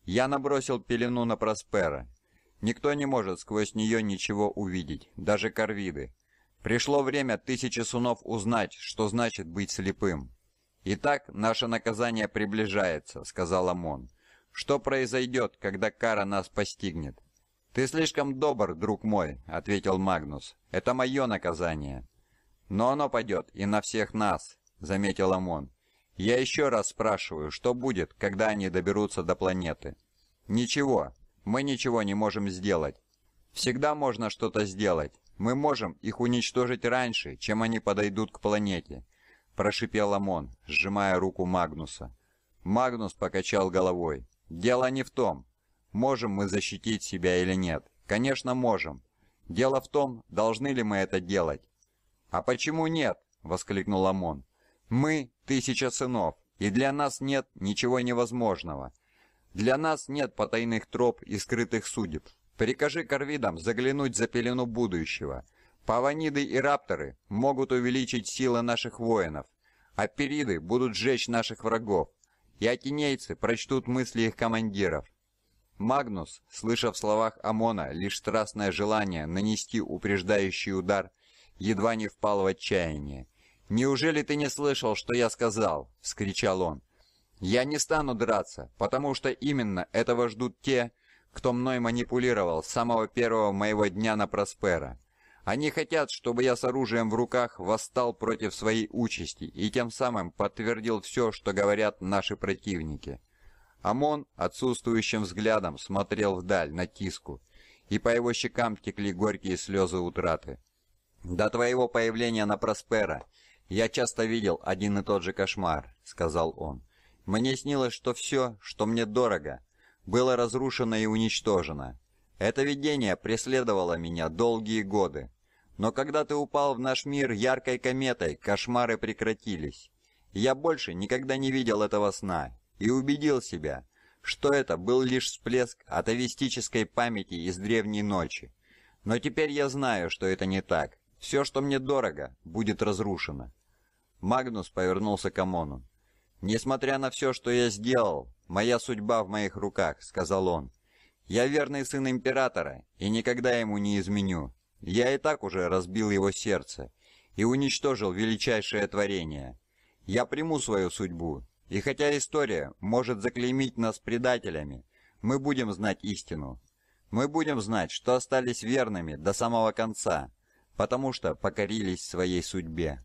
«Я набросил пелену на Проспера, Никто не может сквозь нее ничего увидеть, даже корвиды. Пришло время тысячи сунов узнать, что значит быть слепым. «Итак, наше наказание приближается», — сказал Амон. «Что произойдет, когда кара нас постигнет?» «Ты слишком добр, друг мой», — ответил Магнус. «Это мое наказание». «Но оно пойдет и на всех нас», — заметил Амон. «Я еще раз спрашиваю, что будет, когда они доберутся до планеты?» «Ничего мы ничего не можем сделать. Всегда можно что-то сделать. Мы можем их уничтожить раньше, чем они подойдут к планете», – прошипел Амон, сжимая руку Магнуса. Магнус покачал головой. «Дело не в том, можем мы защитить себя или нет. Конечно, можем. Дело в том, должны ли мы это делать». «А почему нет?» – воскликнул Амон. «Мы – тысяча сынов, и для нас нет ничего невозможного». Для нас нет потайных троп и скрытых судеб. Прикажи корвидам заглянуть за пелену будущего. Паваниды и рапторы могут увеличить силы наших воинов, а периды будут сжечь наших врагов, и атинейцы прочтут мысли их командиров. Магнус, слыша в словах Амона лишь страстное желание нанести упреждающий удар, едва не впал в отчаяние. «Неужели ты не слышал, что я сказал?» — вскричал он. Я не стану драться, потому что именно этого ждут те, кто мной манипулировал с самого первого моего дня на Проспера. Они хотят, чтобы я с оружием в руках восстал против своей участи и тем самым подтвердил все, что говорят наши противники. Амон отсутствующим взглядом смотрел вдаль, на тиску, и по его щекам текли горькие слезы утраты. «До твоего появления на Проспера я часто видел один и тот же кошмар», — сказал он. Мне снилось, что все, что мне дорого, было разрушено и уничтожено. Это видение преследовало меня долгие годы. Но когда ты упал в наш мир яркой кометой, кошмары прекратились. Я больше никогда не видел этого сна и убедил себя, что это был лишь всплеск атовистической памяти из древней ночи. Но теперь я знаю, что это не так. Все, что мне дорого, будет разрушено. Магнус повернулся к Амону. «Несмотря на все, что я сделал, моя судьба в моих руках», — сказал он. «Я верный сын императора и никогда ему не изменю. Я и так уже разбил его сердце и уничтожил величайшее творение. Я приму свою судьбу, и хотя история может заклеймить нас предателями, мы будем знать истину. Мы будем знать, что остались верными до самого конца, потому что покорились своей судьбе».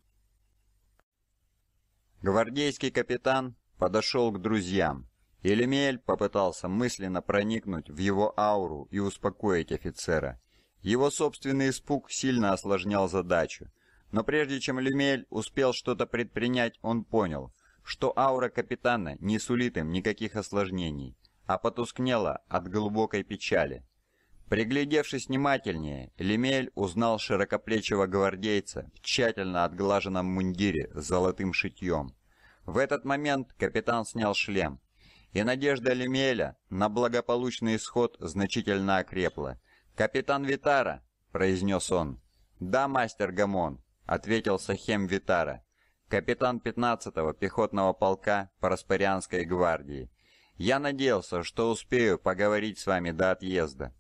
Гвардейский капитан подошел к друзьям. Элемель попытался мысленно проникнуть в его ауру и успокоить офицера. Его собственный испуг сильно осложнял задачу. Но прежде чем Люмель успел что-то предпринять, он понял, что аура капитана не сулит им никаких осложнений, а потускнела от глубокой печали. Приглядевшись внимательнее, Лемель узнал широкоплечего гвардейца в тщательно отглаженном мундире с золотым шитьем. В этот момент капитан снял шлем, и надежда Лемеля на благополучный исход значительно окрепла. «Капитан Витара!» – произнес он. «Да, мастер Гамон!» – ответил Сахем Витара, капитан 15-го пехотного полка Проспарианской гвардии. «Я надеялся, что успею поговорить с вами до отъезда».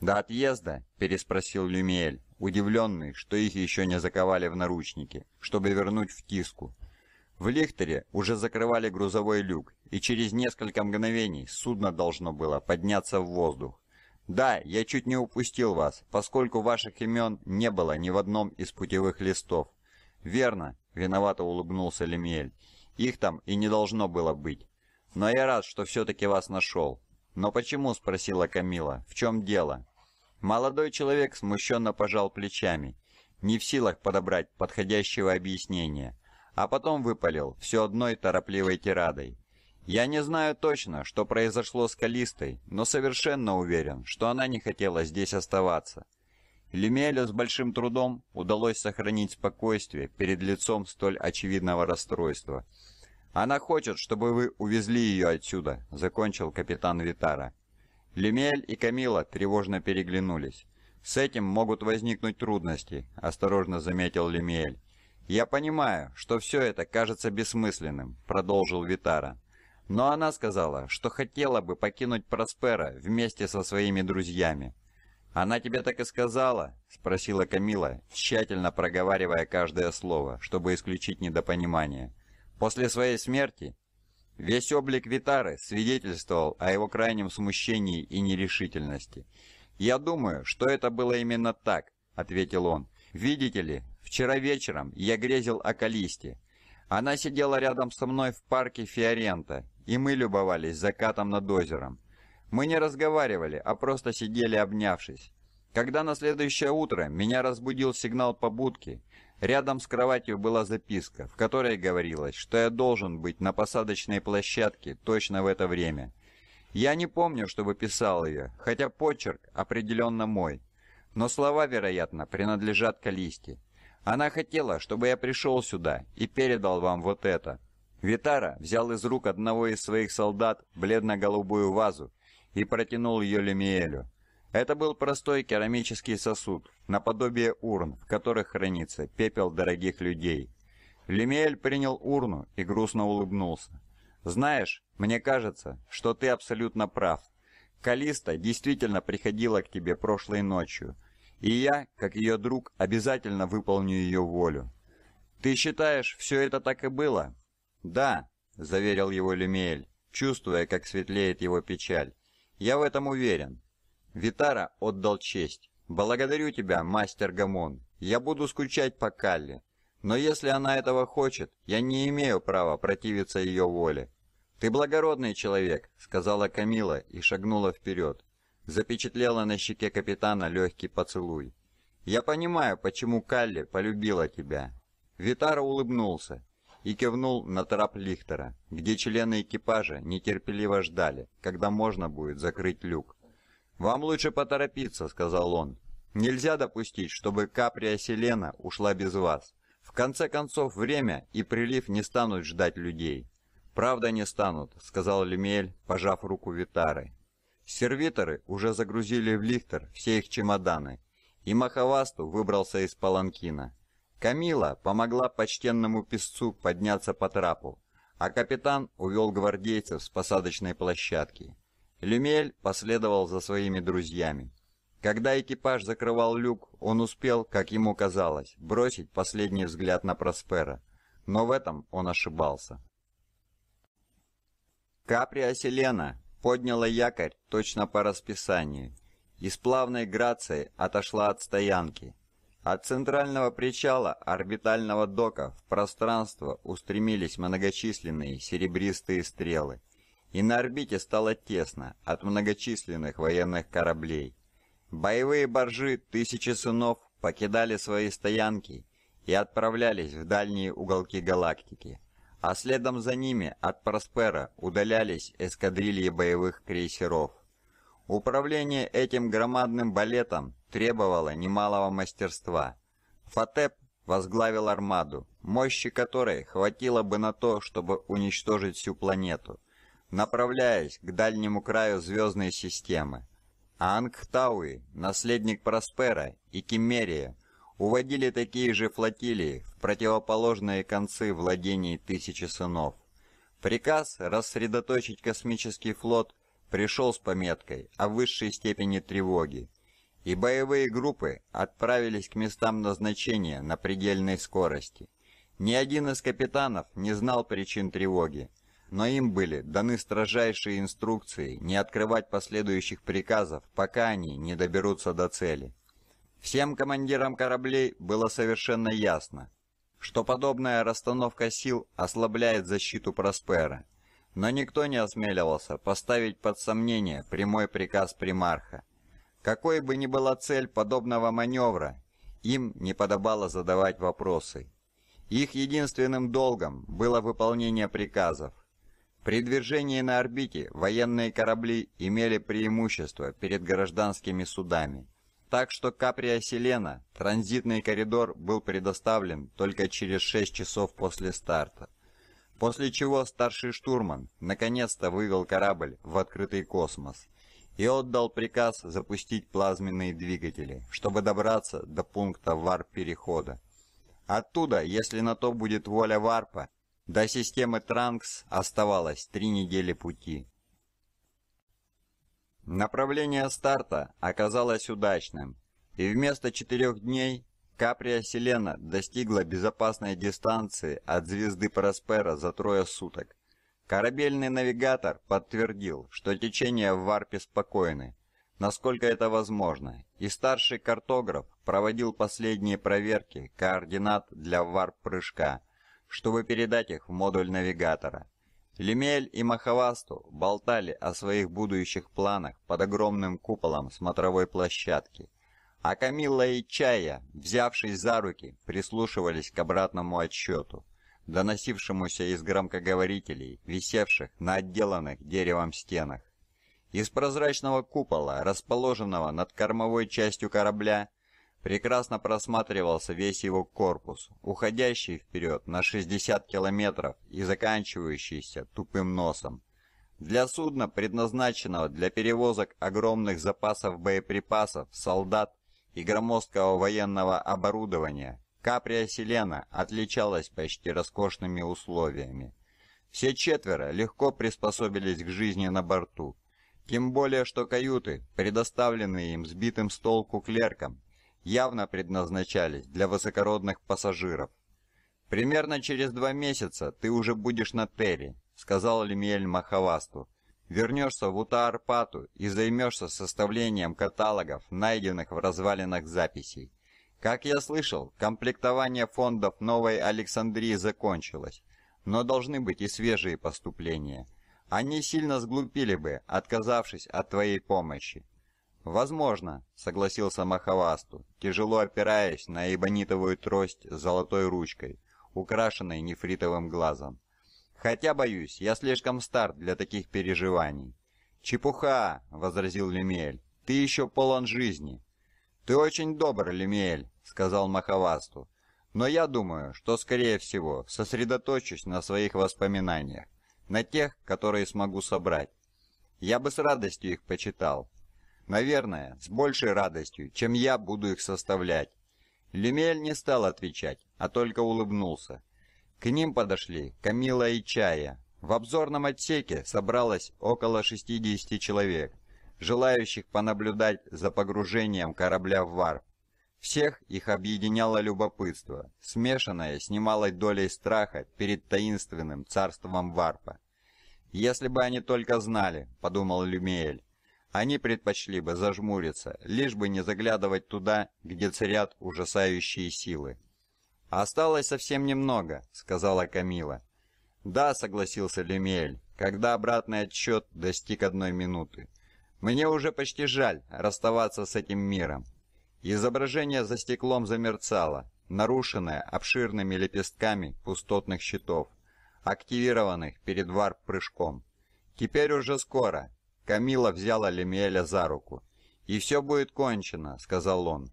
«До отъезда?» – переспросил Люмиэль, удивленный, что их еще не заковали в наручники, чтобы вернуть в тиску. В Лихтере уже закрывали грузовой люк, и через несколько мгновений судно должно было подняться в воздух. «Да, я чуть не упустил вас, поскольку ваших имен не было ни в одном из путевых листов». «Верно», — виновато улыбнулся Лемиэль. «Их там и не должно было быть. Но я рад, что все-таки вас нашел». «Но почему?» — спросила Камила. «В чем дело?» Молодой человек смущенно пожал плечами, не в силах подобрать подходящего объяснения, а потом выпалил все одной торопливой тирадой. «Я не знаю точно, что произошло с Калистой, но совершенно уверен, что она не хотела здесь оставаться». Лемелю с большим трудом удалось сохранить спокойствие перед лицом столь очевидного расстройства. «Она хочет, чтобы вы увезли ее отсюда», — закончил капитан Витара. Лемель и Камила тревожно переглянулись. «С этим могут возникнуть трудности», – осторожно заметил Лемель. «Я понимаю, что все это кажется бессмысленным», – продолжил Витара. «Но она сказала, что хотела бы покинуть Проспера вместе со своими друзьями». «Она тебе так и сказала?» – спросила Камила, тщательно проговаривая каждое слово, чтобы исключить недопонимание. «После своей смерти?» Весь облик Витары свидетельствовал о его крайнем смущении и нерешительности. «Я думаю, что это было именно так», — ответил он. «Видите ли, вчера вечером я грезил о Калисте. Она сидела рядом со мной в парке Фиорента, и мы любовались закатом над озером. Мы не разговаривали, а просто сидели обнявшись. Когда на следующее утро меня разбудил сигнал побудки, Рядом с кроватью была записка, в которой говорилось, что я должен быть на посадочной площадке точно в это время. Я не помню, чтобы писал ее, хотя почерк определенно мой. Но слова, вероятно, принадлежат Калисте. Она хотела, чтобы я пришел сюда и передал вам вот это. Витара взял из рук одного из своих солдат бледно-голубую вазу и протянул ее Лемиелю. Это был простой керамический сосуд, наподобие урн, в которых хранится пепел дорогих людей. Лемель принял урну и грустно улыбнулся. «Знаешь, мне кажется, что ты абсолютно прав. Калиста действительно приходила к тебе прошлой ночью, и я, как ее друг, обязательно выполню ее волю». «Ты считаешь, все это так и было?» «Да», — заверил его Лемель, чувствуя, как светлеет его печаль. «Я в этом уверен. Витара отдал честь. «Благодарю тебя, мастер Гамон. Я буду скучать по Калле. Но если она этого хочет, я не имею права противиться ее воле». «Ты благородный человек», — сказала Камила и шагнула вперед. Запечатлела на щеке капитана легкий поцелуй. «Я понимаю, почему Калли полюбила тебя». Витара улыбнулся и кивнул на трап Лихтера, где члены экипажа нетерпеливо ждали, когда можно будет закрыть люк. «Вам лучше поторопиться», — сказал он. «Нельзя допустить, чтобы Каприя Селена ушла без вас. В конце концов, время и прилив не станут ждать людей». «Правда не станут», — сказал Лемель, пожав руку Витары. Сервиторы уже загрузили в лифтер все их чемоданы, и Махавасту выбрался из паланкина. Камила помогла почтенному песцу подняться по трапу, а капитан увел гвардейцев с посадочной площадки. Люмель последовал за своими друзьями. Когда экипаж закрывал люк, он успел, как ему казалось, бросить последний взгляд на Проспера. Но в этом он ошибался. Каприа Селена подняла якорь точно по расписанию и с плавной грацией отошла от стоянки. От центрального причала орбитального дока в пространство устремились многочисленные серебристые стрелы и на орбите стало тесно от многочисленных военных кораблей. Боевые баржи, «Тысячи сынов» покидали свои стоянки и отправлялись в дальние уголки галактики, а следом за ними от Проспера удалялись эскадрильи боевых крейсеров. Управление этим громадным балетом требовало немалого мастерства. Фатеп возглавил армаду, мощи которой хватило бы на то, чтобы уничтожить всю планету – направляясь к дальнему краю звездной системы. А Ангтауи, наследник Проспера и Киммерия уводили такие же флотилии в противоположные концы владений Тысячи Сынов. Приказ рассредоточить космический флот пришел с пометкой о высшей степени тревоги, и боевые группы отправились к местам назначения на предельной скорости. Ни один из капитанов не знал причин тревоги, но им были даны строжайшие инструкции не открывать последующих приказов, пока они не доберутся до цели. Всем командирам кораблей было совершенно ясно, что подобная расстановка сил ослабляет защиту Проспера, но никто не осмеливался поставить под сомнение прямой приказ примарха. Какой бы ни была цель подобного маневра, им не подобало задавать вопросы. Их единственным долгом было выполнение приказов, при движении на орбите военные корабли имели преимущество перед гражданскими судами, так что Каприя Селена транзитный коридор был предоставлен только через 6 часов после старта, после чего старший штурман наконец-то вывел корабль в открытый космос и отдал приказ запустить плазменные двигатели, чтобы добраться до пункта варп-перехода. Оттуда, если на то будет воля варпа, до системы Транкс оставалось три недели пути. Направление старта оказалось удачным, и вместо четырех дней Каприя Селена достигла безопасной дистанции от звезды Проспера за трое суток. Корабельный навигатор подтвердил, что течения в Варпе спокойны, насколько это возможно, и старший картограф проводил последние проверки координат для Варп-прыжка – чтобы передать их в модуль навигатора. Лемель и Махавасту болтали о своих будущих планах под огромным куполом смотровой площадки, а Камилла и Чая, взявшись за руки, прислушивались к обратному отсчету, доносившемуся из громкоговорителей, висевших на отделанных деревом стенах. Из прозрачного купола, расположенного над кормовой частью корабля, Прекрасно просматривался весь его корпус, уходящий вперед на 60 километров и заканчивающийся тупым носом. Для судна, предназначенного для перевозок огромных запасов боеприпасов, солдат и громоздкого военного оборудования, Каприя Селена отличалась почти роскошными условиями. Все четверо легко приспособились к жизни на борту, тем более что каюты, предоставленные им сбитым с толку клерком, явно предназначались для высокородных пассажиров. «Примерно через два месяца ты уже будешь на Терри», — сказал Лемиэль Махавасту. «Вернешься в Утаарпату и займешься составлением каталогов, найденных в развалинах записей. Как я слышал, комплектование фондов Новой Александрии закончилось, но должны быть и свежие поступления. Они сильно сглупили бы, отказавшись от твоей помощи. «Возможно», — согласился Махавасту, тяжело опираясь на эбонитовую трость с золотой ручкой, украшенной нефритовым глазом. «Хотя, боюсь, я слишком стар для таких переживаний». «Чепуха!» — возразил Лемель. «Ты еще полон жизни». «Ты очень добр, Лемель», — сказал Махавасту. «Но я думаю, что, скорее всего, сосредоточусь на своих воспоминаниях, на тех, которые смогу собрать. Я бы с радостью их почитал, Наверное, с большей радостью, чем я буду их составлять. Лемель не стал отвечать, а только улыбнулся. К ним подошли Камила и Чая. В обзорном отсеке собралось около 60 человек, желающих понаблюдать за погружением корабля в варп. Всех их объединяло любопытство, смешанное с немалой долей страха перед таинственным царством варпа. «Если бы они только знали», — подумал Люмиэль, они предпочли бы зажмуриться, лишь бы не заглядывать туда, где царят ужасающие силы. «Осталось совсем немного», — сказала Камила. «Да», — согласился Лемель. когда обратный отсчет достиг одной минуты. «Мне уже почти жаль расставаться с этим миром». Изображение за стеклом замерцало, нарушенное обширными лепестками пустотных щитов, активированных перед варп-прыжком. «Теперь уже скоро, Камила взяла Лемеля за руку. «И все будет кончено», — сказал он.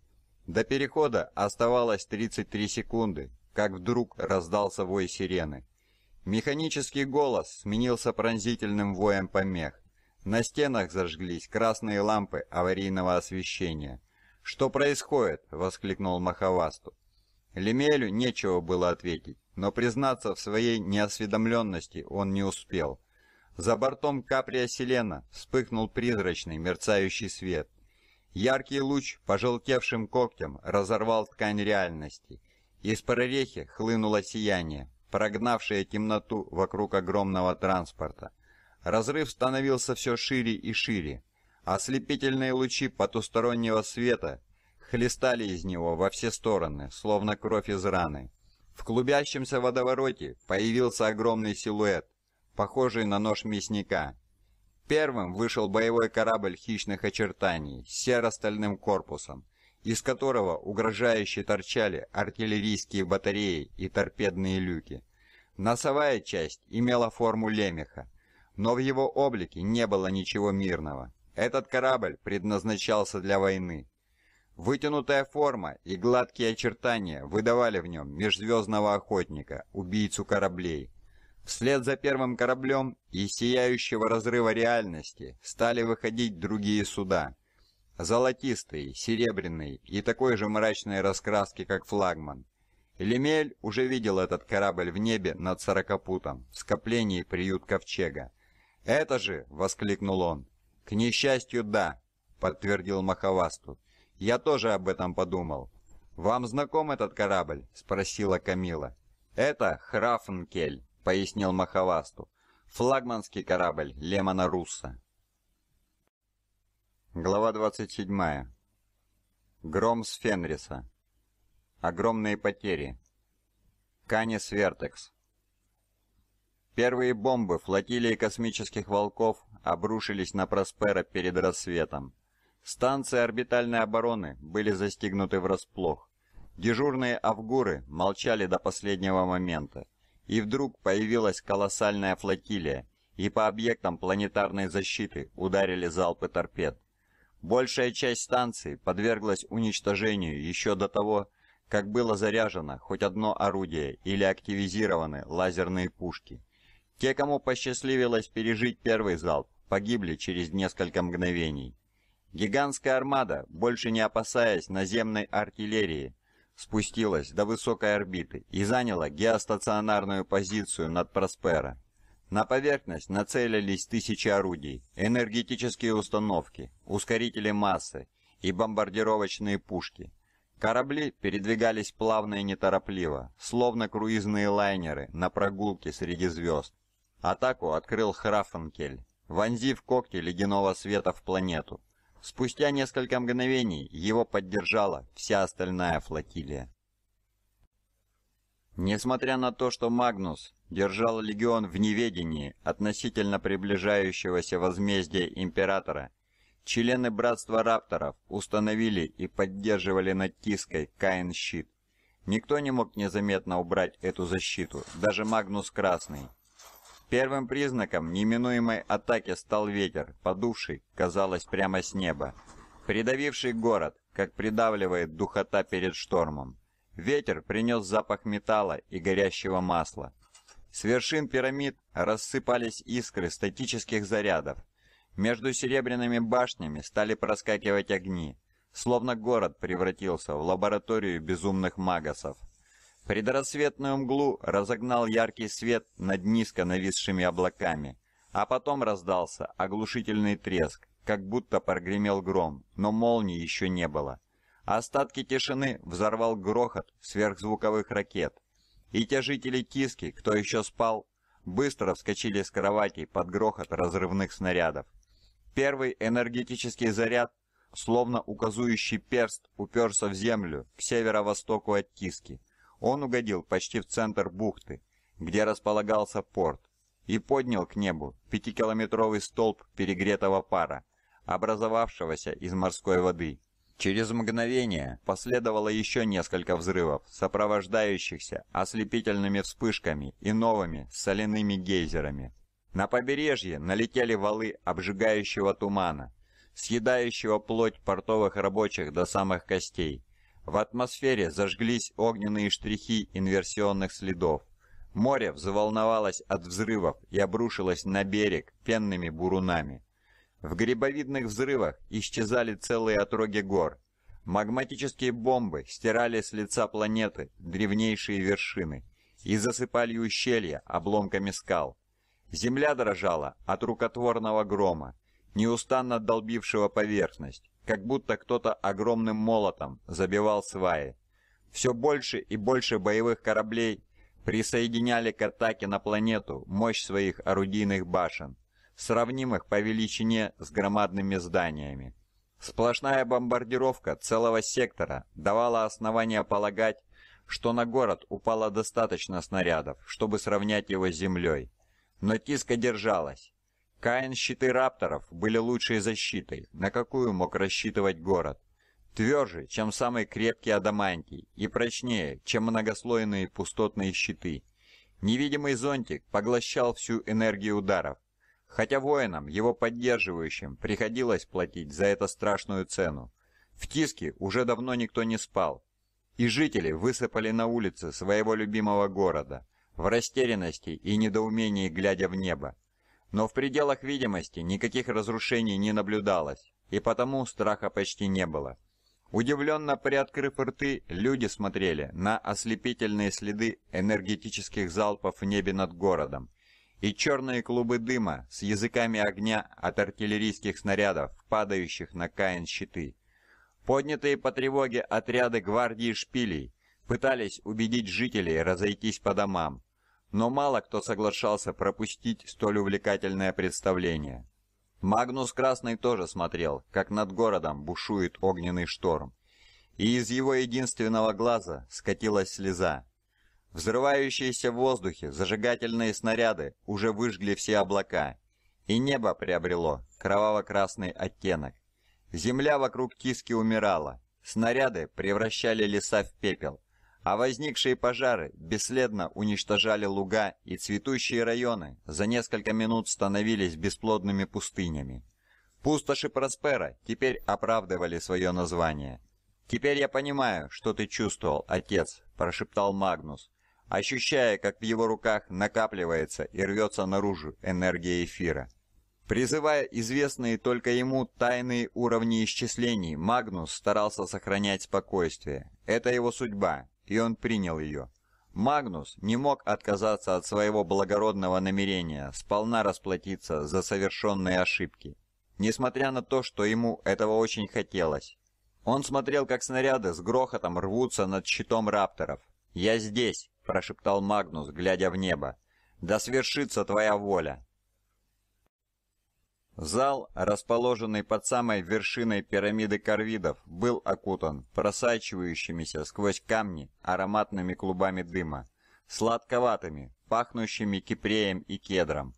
До перехода оставалось 33 секунды, как вдруг раздался вой сирены. Механический голос сменился пронзительным воем помех. На стенах зажглись красные лампы аварийного освещения. «Что происходит?» — воскликнул Махавасту. Лемелю нечего было ответить, но признаться в своей неосведомленности он не успел — за бортом Каприя Селена вспыхнул призрачный мерцающий свет. Яркий луч пожелтевшим когтем разорвал ткань реальности. Из прорехи хлынуло сияние, прогнавшее темноту вокруг огромного транспорта. Разрыв становился все шире и шире. Ослепительные лучи потустороннего света хлестали из него во все стороны, словно кровь из раны. В клубящемся водовороте появился огромный силуэт, похожий на нож мясника. Первым вышел боевой корабль хищных очертаний с серо-стальным корпусом, из которого угрожающе торчали артиллерийские батареи и торпедные люки. Носовая часть имела форму лемеха, но в его облике не было ничего мирного. Этот корабль предназначался для войны. Вытянутая форма и гладкие очертания выдавали в нем межзвездного охотника, убийцу кораблей. Вслед за первым кораблем из сияющего разрыва реальности стали выходить другие суда. Золотистый, серебряный и такой же мрачной раскраски, как флагман. Лемель уже видел этот корабль в небе над сорокопутом, в скоплении приют ковчега. «Это же!» — воскликнул он. «К несчастью, да», — подтвердил Махавасту. «Я тоже об этом подумал». «Вам знаком этот корабль?» — спросила Камила. «Это Храфнкель» пояснил Махавасту. Флагманский корабль Лемона Русса. Глава 27. Гром с Фенриса. Огромные потери. Канис Свертекс Первые бомбы флотилии космических волков обрушились на Проспера перед рассветом. Станции орбитальной обороны были застигнуты врасплох. Дежурные авгуры молчали до последнего момента. И вдруг появилась колоссальная флотилия, и по объектам планетарной защиты ударили залпы торпед. Большая часть станции подверглась уничтожению еще до того, как было заряжено хоть одно орудие или активизированы лазерные пушки. Те, кому посчастливилось пережить первый залп, погибли через несколько мгновений. Гигантская армада, больше не опасаясь наземной артиллерии, спустилась до высокой орбиты и заняла геостационарную позицию над Проспера. На поверхность нацелились тысячи орудий, энергетические установки, ускорители массы и бомбардировочные пушки. Корабли передвигались плавно и неторопливо, словно круизные лайнеры на прогулке среди звезд. Атаку открыл Храфенкель, вонзив когти ледяного света в планету. Спустя несколько мгновений его поддержала вся остальная флотилия. Несмотря на то, что Магнус держал легион в неведении относительно приближающегося возмездия императора, члены Братства Рапторов установили и поддерживали над Тиской Каин-щит. Никто не мог незаметно убрать эту защиту, даже Магнус Красный. Первым признаком неминуемой атаки стал ветер, подувший, казалось, прямо с неба, придавивший город, как придавливает духота перед штормом. Ветер принес запах металла и горящего масла. С вершин пирамид рассыпались искры статических зарядов. Между серебряными башнями стали проскакивать огни, словно город превратился в лабораторию безумных магасов. Предрассветную мглу разогнал яркий свет над низко нависшими облаками, а потом раздался оглушительный треск, как будто прогремел гром, но молнии еще не было. Остатки тишины взорвал грохот сверхзвуковых ракет, и те жители Киски, кто еще спал, быстро вскочили с кроватей под грохот разрывных снарядов. Первый энергетический заряд, словно указующий перст, уперся в землю к северо-востоку от Киски. Он угодил почти в центр бухты, где располагался порт, и поднял к небу пятикилометровый столб перегретого пара, образовавшегося из морской воды. Через мгновение последовало еще несколько взрывов, сопровождающихся ослепительными вспышками и новыми соляными гейзерами. На побережье налетели валы обжигающего тумана, съедающего плоть портовых рабочих до самых костей. В атмосфере зажглись огненные штрихи инверсионных следов. Море взволновалось от взрывов и обрушилось на берег пенными бурунами. В грибовидных взрывах исчезали целые отроги гор. Магматические бомбы стирали с лица планеты древнейшие вершины и засыпали ущелья обломками скал. Земля дрожала от рукотворного грома, неустанно долбившего поверхность как будто кто-то огромным молотом забивал сваи. Все больше и больше боевых кораблей присоединяли к атаке на планету мощь своих орудийных башен, сравнимых по величине с громадными зданиями. Сплошная бомбардировка целого сектора давала основание полагать, что на город упало достаточно снарядов, чтобы сравнять его с землей. Но Тиска держалась. Каин-щиты рапторов были лучшей защитой, на какую мог рассчитывать город. Тверже, чем самый крепкий адамантий, и прочнее, чем многослойные пустотные щиты. Невидимый зонтик поглощал всю энергию ударов, хотя воинам, его поддерживающим, приходилось платить за это страшную цену. В Тиске уже давно никто не спал, и жители высыпали на улицы своего любимого города, в растерянности и недоумении глядя в небо. Но в пределах видимости никаких разрушений не наблюдалось, и потому страха почти не было. Удивленно приоткрыв рты, люди смотрели на ослепительные следы энергетических залпов в небе над городом. И черные клубы дыма с языками огня от артиллерийских снарядов, падающих на Каин щиты. Поднятые по тревоге отряды гвардии шпилей пытались убедить жителей разойтись по домам, но мало кто соглашался пропустить столь увлекательное представление. Магнус Красный тоже смотрел, как над городом бушует огненный шторм, и из его единственного глаза скатилась слеза. Взрывающиеся в воздухе зажигательные снаряды уже выжгли все облака, и небо приобрело кроваво-красный оттенок. Земля вокруг Киски умирала, снаряды превращали леса в пепел, а возникшие пожары бесследно уничтожали луга и цветущие районы, за несколько минут становились бесплодными пустынями. Пустоши Проспера теперь оправдывали свое название. «Теперь я понимаю, что ты чувствовал, отец», – прошептал Магнус, ощущая, как в его руках накапливается и рвется наружу энергия эфира. Призывая известные только ему тайные уровни исчислений, Магнус старался сохранять спокойствие. Это его судьба, и он принял ее. Магнус не мог отказаться от своего благородного намерения сполна расплатиться за совершенные ошибки, несмотря на то, что ему этого очень хотелось. Он смотрел, как снаряды с грохотом рвутся над щитом рапторов. «Я здесь!» – прошептал Магнус, глядя в небо. «Да свершится твоя воля!» Зал, расположенный под самой вершиной пирамиды корвидов, был окутан просачивающимися сквозь камни ароматными клубами дыма, сладковатыми, пахнущими кипреем и кедром.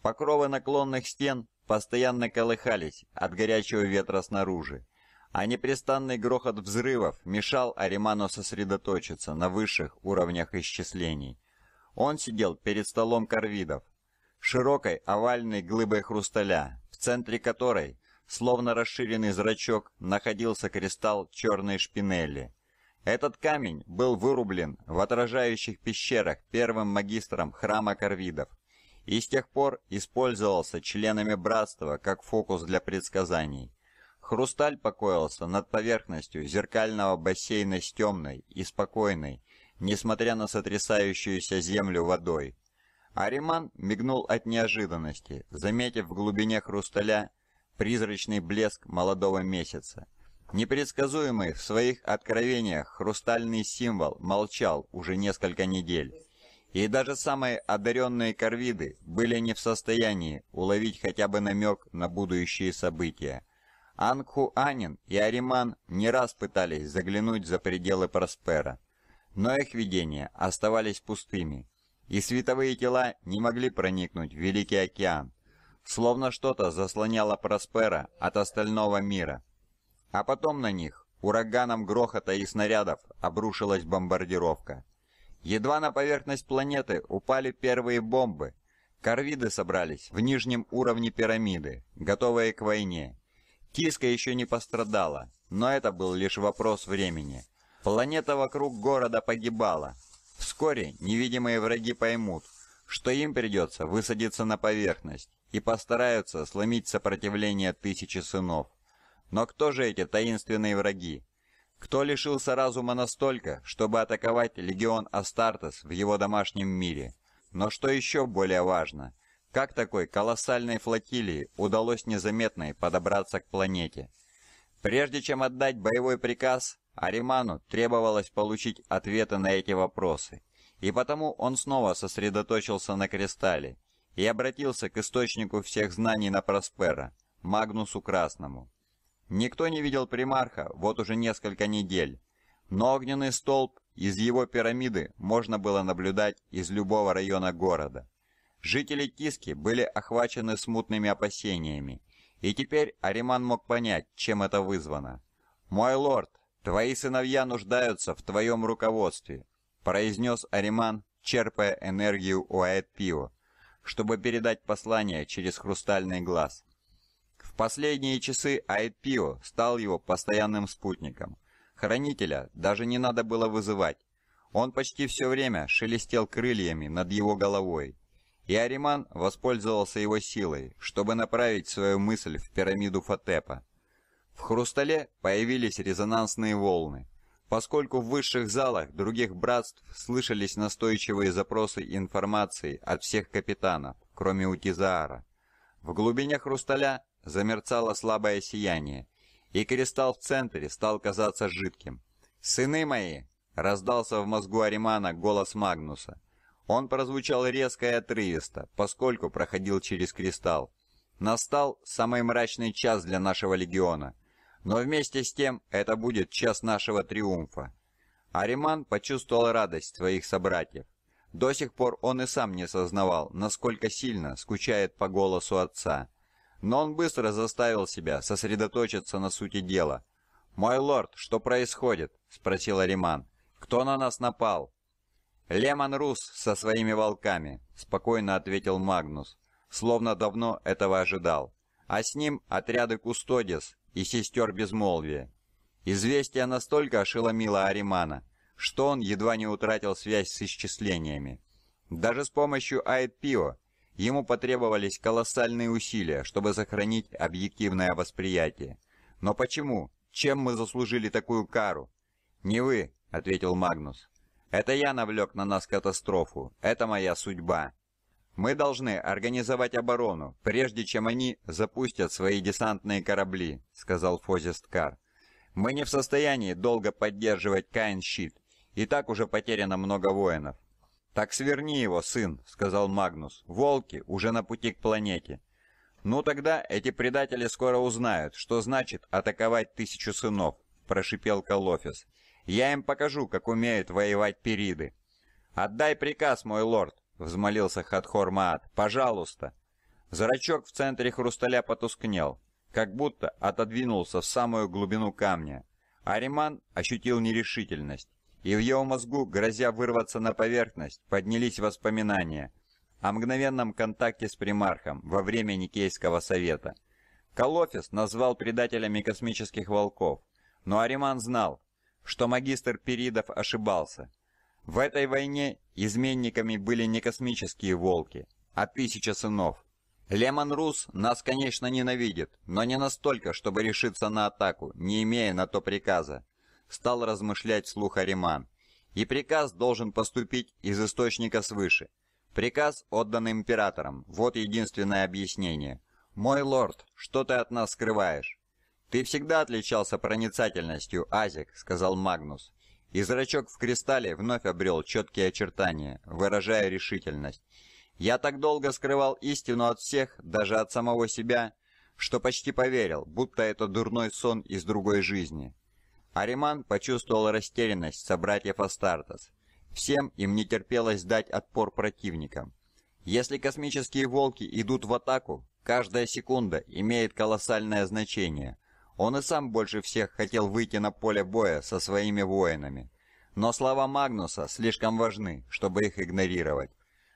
Покровы наклонных стен постоянно колыхались от горячего ветра снаружи, а непрестанный грохот взрывов мешал Ариману сосредоточиться на высших уровнях исчислений. Он сидел перед столом корвидов, широкой овальной глыбой хрусталя, в центре которой, словно расширенный зрачок, находился кристалл черной шпинели. Этот камень был вырублен в отражающих пещерах первым магистром храма Корвидов и с тех пор использовался членами братства как фокус для предсказаний. Хрусталь покоился над поверхностью зеркального бассейна с темной и спокойной, несмотря на сотрясающуюся землю водой. Ариман мигнул от неожиданности, заметив в глубине хрусталя призрачный блеск молодого месяца. Непредсказуемый в своих откровениях хрустальный символ молчал уже несколько недель. И даже самые одаренные корвиды были не в состоянии уловить хотя бы намек на будущие события. Анху Анин и Ариман не раз пытались заглянуть за пределы Проспера, но их видения оставались пустыми и световые тела не могли проникнуть в Великий океан, словно что-то заслоняло Проспера от остального мира. А потом на них ураганом грохота и снарядов обрушилась бомбардировка. Едва на поверхность планеты упали первые бомбы, корвиды собрались в нижнем уровне пирамиды, готовые к войне. Киска еще не пострадала, но это был лишь вопрос времени. Планета вокруг города погибала, Вскоре невидимые враги поймут, что им придется высадиться на поверхность и постараются сломить сопротивление тысячи сынов. Но кто же эти таинственные враги? Кто лишился разума настолько, чтобы атаковать легион Астартес в его домашнем мире? Но что еще более важно, как такой колоссальной флотилии удалось незаметно подобраться к планете? Прежде чем отдать боевой приказ, Ариману требовалось получить ответы на эти вопросы, и потому он снова сосредоточился на кристалле и обратился к источнику всех знаний на Проспера, Магнусу Красному. Никто не видел примарха вот уже несколько недель, но огненный столб из его пирамиды можно было наблюдать из любого района города. Жители Тиски были охвачены смутными опасениями, и теперь Ариман мог понять, чем это вызвано. «Мой лорд», «Твои сыновья нуждаются в твоем руководстве», – произнес Ариман, черпая энергию Уайт Пио, чтобы передать послание через хрустальный глаз. В последние часы Айт Пио стал его постоянным спутником. Хранителя даже не надо было вызывать. Он почти все время шелестел крыльями над его головой. И Ариман воспользовался его силой, чтобы направить свою мысль в пирамиду Фатепа. В хрустале появились резонансные волны. Поскольку в высших залах других братств слышались настойчивые запросы информации от всех капитанов, кроме Утизаара, в глубине хрусталя замерцало слабое сияние, и кристалл в центре стал казаться жидким. «Сыны мои!» — раздался в мозгу Аримана голос Магнуса. Он прозвучал резко и отрывисто, поскольку проходил через кристалл. Настал самый мрачный час для нашего легиона — но вместе с тем это будет час нашего триумфа. Ариман почувствовал радость своих собратьев. До сих пор он и сам не сознавал, насколько сильно скучает по голосу отца. Но он быстро заставил себя сосредоточиться на сути дела. «Мой лорд, что происходит?» – спросил Ариман. «Кто на нас напал?» «Лемон Рус со своими волками», – спокойно ответил Магнус, словно давно этого ожидал. А с ним отряды Кустодис и сестер безмолвия. Известие настолько ошеломило Аримана, что он едва не утратил связь с исчислениями. Даже с помощью Айдпио ему потребовались колоссальные усилия, чтобы сохранить объективное восприятие. Но почему? Чем мы заслужили такую кару? Не вы, ответил Магнус. Это я навлек на нас катастрофу. Это моя судьба. Мы должны организовать оборону, прежде чем они запустят свои десантные корабли», — сказал Фозист Кар. «Мы не в состоянии долго поддерживать Каин-щит, и так уже потеряно много воинов». «Так сверни его, сын», — сказал Магнус. «Волки уже на пути к планете». «Ну тогда эти предатели скоро узнают, что значит атаковать тысячу сынов», — прошипел Колофис. «Я им покажу, как умеют воевать периды». «Отдай приказ, мой лорд», — взмолился Хатхор Маат. «Пожалуйста!» Зрачок в центре хрусталя потускнел, как будто отодвинулся в самую глубину камня. Ариман ощутил нерешительность, и в его мозгу, грозя вырваться на поверхность, поднялись воспоминания о мгновенном контакте с примархом во время Никейского совета. Колофис назвал предателями космических волков, но Ариман знал, что магистр Перидов ошибался. В этой войне изменниками были не космические волки, а тысяча сынов. Лемон Рус нас, конечно, ненавидит, но не настолько, чтобы решиться на атаку, не имея на то приказа. Стал размышлять вслух Ариман. И приказ должен поступить из источника свыше. Приказ отдан императором, вот единственное объяснение. «Мой лорд, что ты от нас скрываешь?» «Ты всегда отличался проницательностью, Азик», — сказал Магнус. И зрачок в кристалле вновь обрел четкие очертания, выражая решительность. Я так долго скрывал истину от всех, даже от самого себя, что почти поверил, будто это дурной сон из другой жизни. Ариман почувствовал растерянность собратьев Астартес. Всем им не терпелось дать отпор противникам. Если космические волки идут в атаку, каждая секунда имеет колоссальное значение – он и сам больше всех хотел выйти на поле боя со своими воинами. Но слова Магнуса слишком важны, чтобы их игнорировать.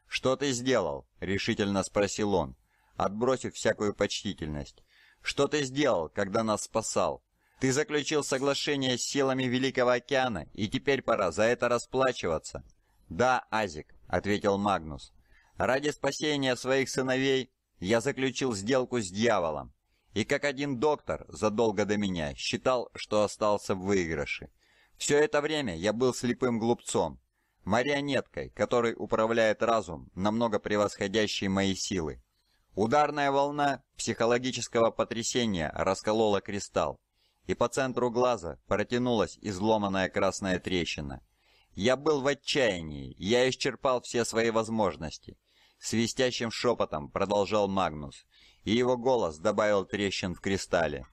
«Что ты сделал?» – решительно спросил он, отбросив всякую почтительность. «Что ты сделал, когда нас спасал? Ты заключил соглашение с силами Великого океана, и теперь пора за это расплачиваться». «Да, Азик», – ответил Магнус. «Ради спасения своих сыновей я заключил сделку с дьяволом. И как один доктор задолго до меня считал, что остался в выигрыше. Все это время я был слепым глупцом, марионеткой, которой управляет разум, намного превосходящий мои силы. Ударная волна психологического потрясения расколола кристалл, и по центру глаза протянулась изломанная красная трещина. Я был в отчаянии, я исчерпал все свои возможности. Свистящим шепотом продолжал Магнус и его голос добавил трещин в кристалле.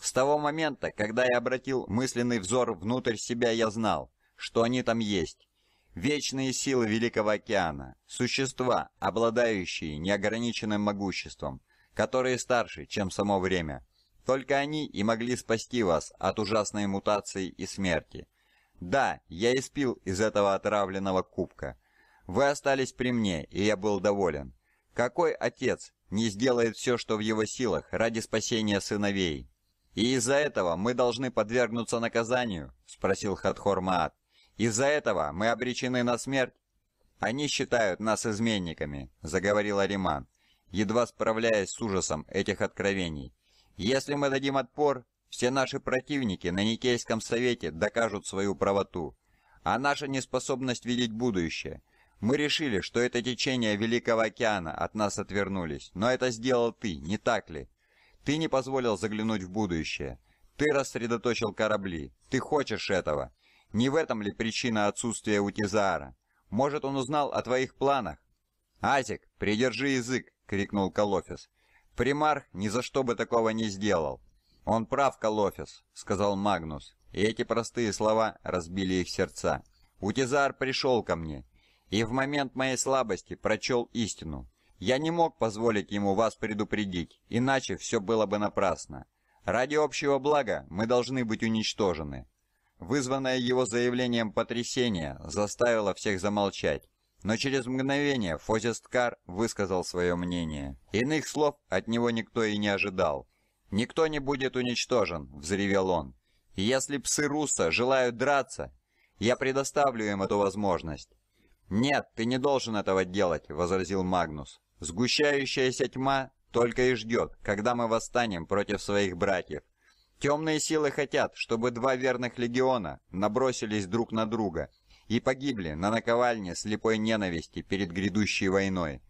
С того момента, когда я обратил мысленный взор внутрь себя, я знал, что они там есть. Вечные силы Великого океана, существа, обладающие неограниченным могуществом, которые старше, чем само время. Только они и могли спасти вас от ужасной мутации и смерти. Да, я испил из этого отравленного кубка. Вы остались при мне, и я был доволен. Какой отец, не сделает все, что в его силах, ради спасения сыновей. «И из-за этого мы должны подвергнуться наказанию?» – спросил Хатхор Маат. «Из-за этого мы обречены на смерть?» «Они считают нас изменниками», – заговорил Ариман, едва справляясь с ужасом этих откровений. «Если мы дадим отпор, все наши противники на Никейском совете докажут свою правоту, а наша неспособность видеть будущее – мы решили, что это течение Великого океана от нас отвернулись, но это сделал ты, не так ли? Ты не позволил заглянуть в будущее. Ты рассредоточил корабли. Ты хочешь этого. Не в этом ли причина отсутствия у Тизара? Может, он узнал о твоих планах? «Азик, придержи язык!» — крикнул Колофис. «Примарх ни за что бы такого не сделал!» «Он прав, Колофис!» — сказал Магнус. И эти простые слова разбили их сердца. «Утизар пришел ко мне и в момент моей слабости прочел истину. Я не мог позволить ему вас предупредить, иначе все было бы напрасно. Ради общего блага мы должны быть уничтожены». Вызванное его заявлением потрясение заставило всех замолчать. Но через мгновение Фозесткар высказал свое мнение. Иных слов от него никто и не ожидал. «Никто не будет уничтожен», — взревел он. «Если псы Руса желают драться, я предоставлю им эту возможность. «Нет, ты не должен этого делать», — возразил Магнус. «Сгущающаяся тьма только и ждет, когда мы восстанем против своих братьев. Темные силы хотят, чтобы два верных легиона набросились друг на друга и погибли на наковальне слепой ненависти перед грядущей войной.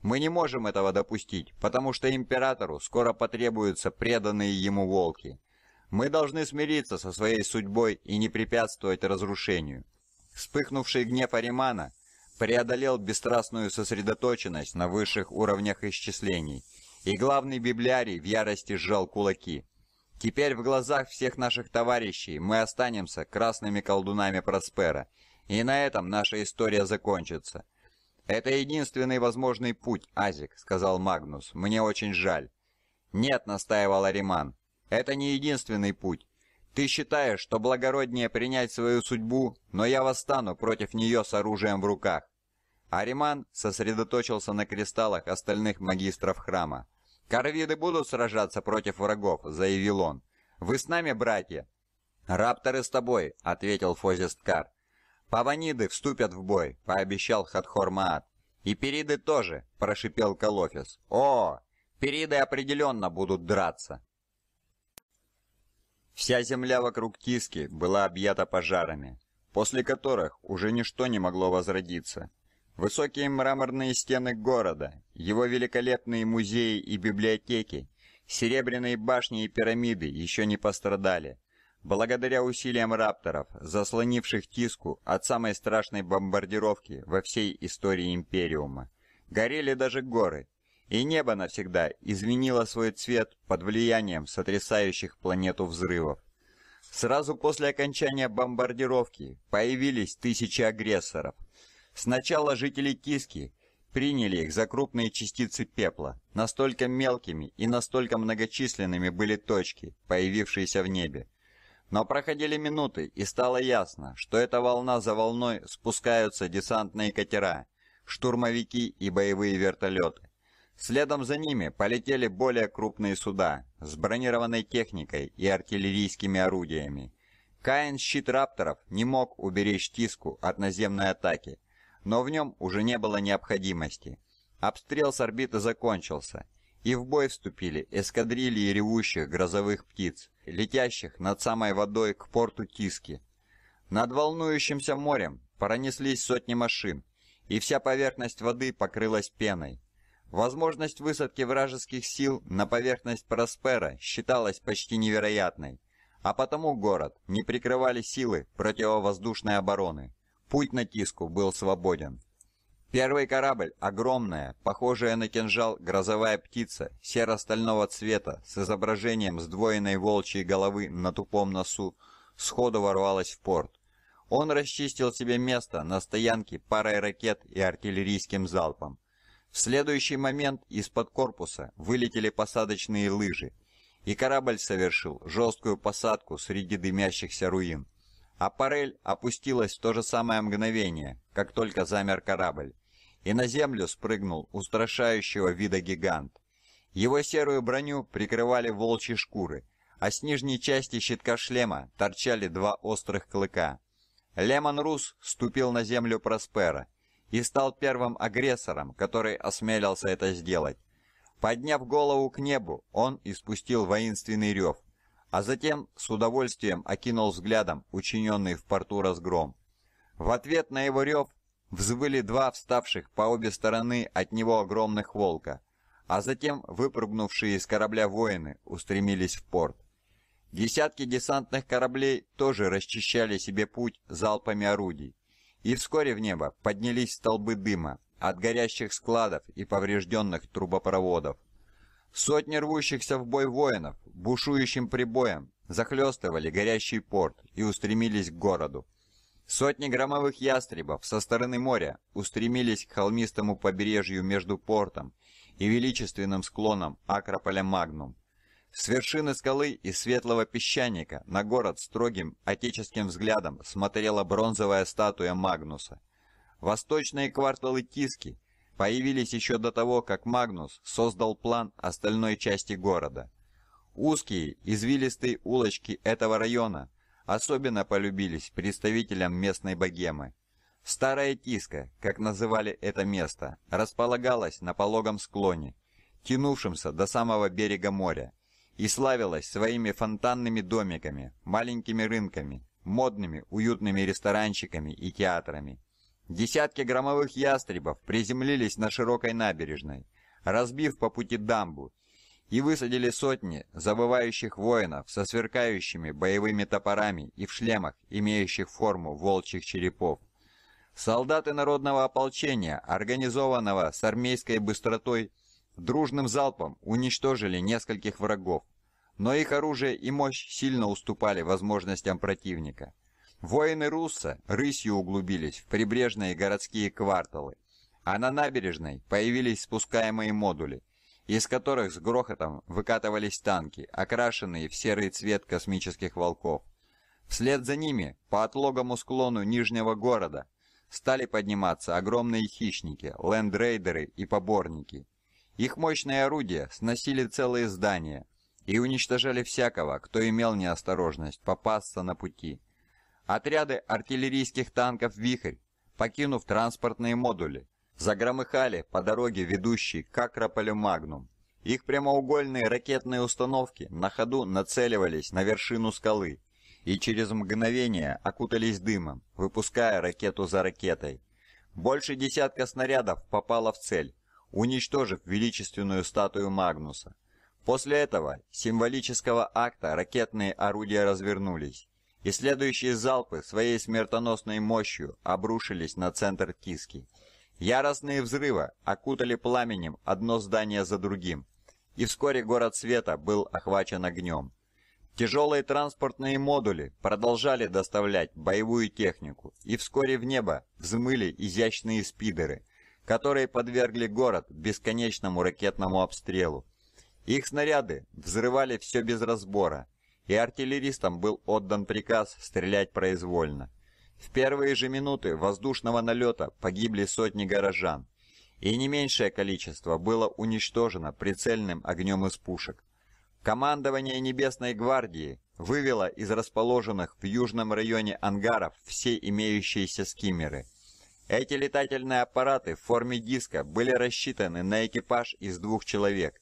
Мы не можем этого допустить, потому что императору скоро потребуются преданные ему волки. Мы должны смириться со своей судьбой и не препятствовать разрушению». Вспыхнувший гнев Аримана — преодолел бесстрастную сосредоточенность на высших уровнях исчислений, и главный библиарий в ярости сжал кулаки. Теперь в глазах всех наших товарищей мы останемся красными колдунами Проспера, и на этом наша история закончится. «Это единственный возможный путь, Азик», — сказал Магнус. «Мне очень жаль». «Нет», — настаивал Ариман. «Это не единственный путь. Ты считаешь, что благороднее принять свою судьбу, но я восстану против нее с оружием в руках». Ариман сосредоточился на кристаллах остальных магистров храма. «Корвиды будут сражаться против врагов», — заявил он. «Вы с нами, братья?» «Рапторы с тобой», — ответил Фозисткар. «Паваниды вступят в бой», — пообещал Хатхормаат. «И периды тоже», — прошипел Калофис. «О, периды определенно будут драться». Вся земля вокруг Тиски была объята пожарами, после которых уже ничто не могло возродиться. Высокие мраморные стены города, его великолепные музеи и библиотеки, серебряные башни и пирамиды еще не пострадали, благодаря усилиям рапторов, заслонивших Тиску от самой страшной бомбардировки во всей истории Империума. Горели даже горы, и небо навсегда изменило свой цвет под влиянием сотрясающих планету взрывов. Сразу после окончания бомбардировки появились тысячи агрессоров. Сначала жители Киски приняли их за крупные частицы пепла. Настолько мелкими и настолько многочисленными были точки, появившиеся в небе. Но проходили минуты, и стало ясно, что эта волна за волной спускаются десантные катера, штурмовики и боевые вертолеты. Следом за ними полетели более крупные суда с бронированной техникой и артиллерийскими орудиями. Каин щит рапторов не мог уберечь Тиску от наземной атаки, но в нем уже не было необходимости. Обстрел с орбиты закончился, и в бой вступили эскадрильи ревущих грозовых птиц, летящих над самой водой к порту Тиски. Над волнующимся морем пронеслись сотни машин, и вся поверхность воды покрылась пеной. Возможность высадки вражеских сил на поверхность Проспера считалась почти невероятной, а потому город не прикрывали силы противовоздушной обороны. Путь на Тиску был свободен. Первый корабль, огромная, похожая на кинжал грозовая птица, серо-стального цвета, с изображением сдвоенной волчьей головы на тупом носу, сходу ворвалась в порт. Он расчистил себе место на стоянке парой ракет и артиллерийским залпом. В следующий момент из-под корпуса вылетели посадочные лыжи, и корабль совершил жесткую посадку среди дымящихся руин. А парель опустилась в то же самое мгновение, как только замер корабль, и на землю спрыгнул устрашающего вида гигант. Его серую броню прикрывали волчьи шкуры, а с нижней части щитка шлема торчали два острых клыка. Лемон Рус ступил на землю Проспера и стал первым агрессором, который осмелился это сделать. Подняв голову к небу, он испустил воинственный рев, а затем с удовольствием окинул взглядом учиненный в порту разгром. В ответ на его рев взвыли два вставших по обе стороны от него огромных волка, а затем выпрыгнувшие из корабля воины устремились в порт. Десятки десантных кораблей тоже расчищали себе путь залпами орудий, и вскоре в небо поднялись столбы дыма от горящих складов и поврежденных трубопроводов. Сотни рвущихся в бой воинов бушующим прибоем захлестывали горящий порт и устремились к городу. Сотни громовых ястребов со стороны моря устремились к холмистому побережью между портом и величественным склоном Акрополя Магнум. С вершины скалы и светлого песчаника на город строгим отеческим взглядом смотрела бронзовая статуя Магнуса. Восточные кварталы Тиски появились еще до того, как Магнус создал план остальной части города. Узкие, извилистые улочки этого района особенно полюбились представителям местной богемы. Старая Тиска, как называли это место, располагалась на пологом склоне, тянувшемся до самого берега моря, и славилась своими фонтанными домиками, маленькими рынками, модными уютными ресторанчиками и театрами. Десятки громовых ястребов приземлились на широкой набережной, разбив по пути дамбу, и высадили сотни забывающих воинов со сверкающими боевыми топорами и в шлемах, имеющих форму волчьих черепов. Солдаты народного ополчения, организованного с армейской быстротой, Дружным залпом уничтожили нескольких врагов, но их оружие и мощь сильно уступали возможностям противника. Воины Русса рысью углубились в прибрежные городские кварталы, а на набережной появились спускаемые модули, из которых с грохотом выкатывались танки, окрашенные в серый цвет космических волков. Вслед за ними по отлогому склону Нижнего города стали подниматься огромные хищники, лендрейдеры и поборники – их мощные орудия сносили целые здания и уничтожали всякого, кто имел неосторожность попасться на пути. Отряды артиллерийских танков «Вихрь», покинув транспортные модули, загромыхали по дороге, ведущей к Акрополю Магнум. Их прямоугольные ракетные установки на ходу нацеливались на вершину скалы и через мгновение окутались дымом, выпуская ракету за ракетой. Больше десятка снарядов попало в цель, уничтожив величественную статую Магнуса. После этого символического акта ракетные орудия развернулись, и следующие залпы своей смертоносной мощью обрушились на центр Тиски. Яростные взрывы окутали пламенем одно здание за другим, и вскоре город света был охвачен огнем. Тяжелые транспортные модули продолжали доставлять боевую технику, и вскоре в небо взмыли изящные спидеры – которые подвергли город бесконечному ракетному обстрелу. Их снаряды взрывали все без разбора, и артиллеристам был отдан приказ стрелять произвольно. В первые же минуты воздушного налета погибли сотни горожан, и не меньшее количество было уничтожено прицельным огнем из пушек. Командование Небесной гвардии вывело из расположенных в южном районе ангаров все имеющиеся скиммеры – эти летательные аппараты в форме диска были рассчитаны на экипаж из двух человек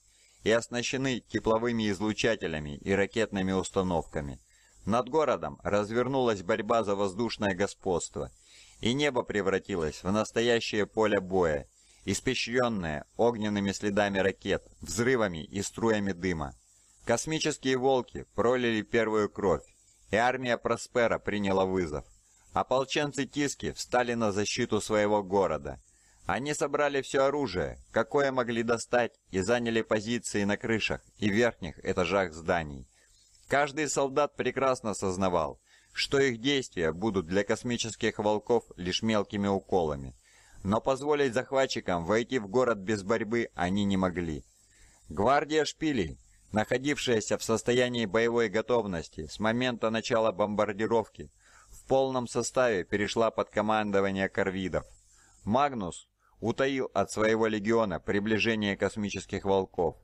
и оснащены тепловыми излучателями и ракетными установками. Над городом развернулась борьба за воздушное господство, и небо превратилось в настоящее поле боя, испещренное огненными следами ракет, взрывами и струями дыма. Космические волки пролили первую кровь, и армия Проспера приняла вызов. Ополченцы Тиски встали на защиту своего города. Они собрали все оружие, какое могли достать, и заняли позиции на крышах и верхних этажах зданий. Каждый солдат прекрасно сознавал, что их действия будут для космических волков лишь мелкими уколами. Но позволить захватчикам войти в город без борьбы они не могли. Гвардия шпилей, находившаяся в состоянии боевой готовности с момента начала бомбардировки, в полном составе перешла под командование корвидов. Магнус утаил от своего легиона приближение космических волков,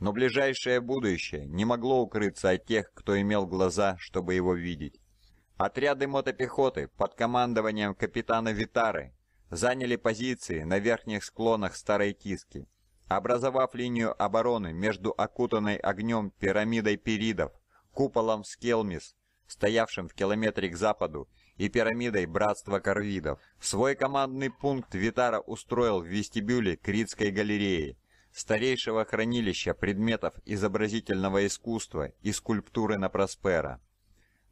но ближайшее будущее не могло укрыться от тех, кто имел глаза, чтобы его видеть. Отряды мотопехоты под командованием капитана Витары заняли позиции на верхних склонах Старой Киски, образовав линию обороны между окутанной огнем пирамидой перидов куполом Скелмис стоявшим в километре к западу, и пирамидой Братства Корвидов. Свой командный пункт Витара устроил в вестибюле Критской галереи, старейшего хранилища предметов изобразительного искусства и скульптуры на Проспера.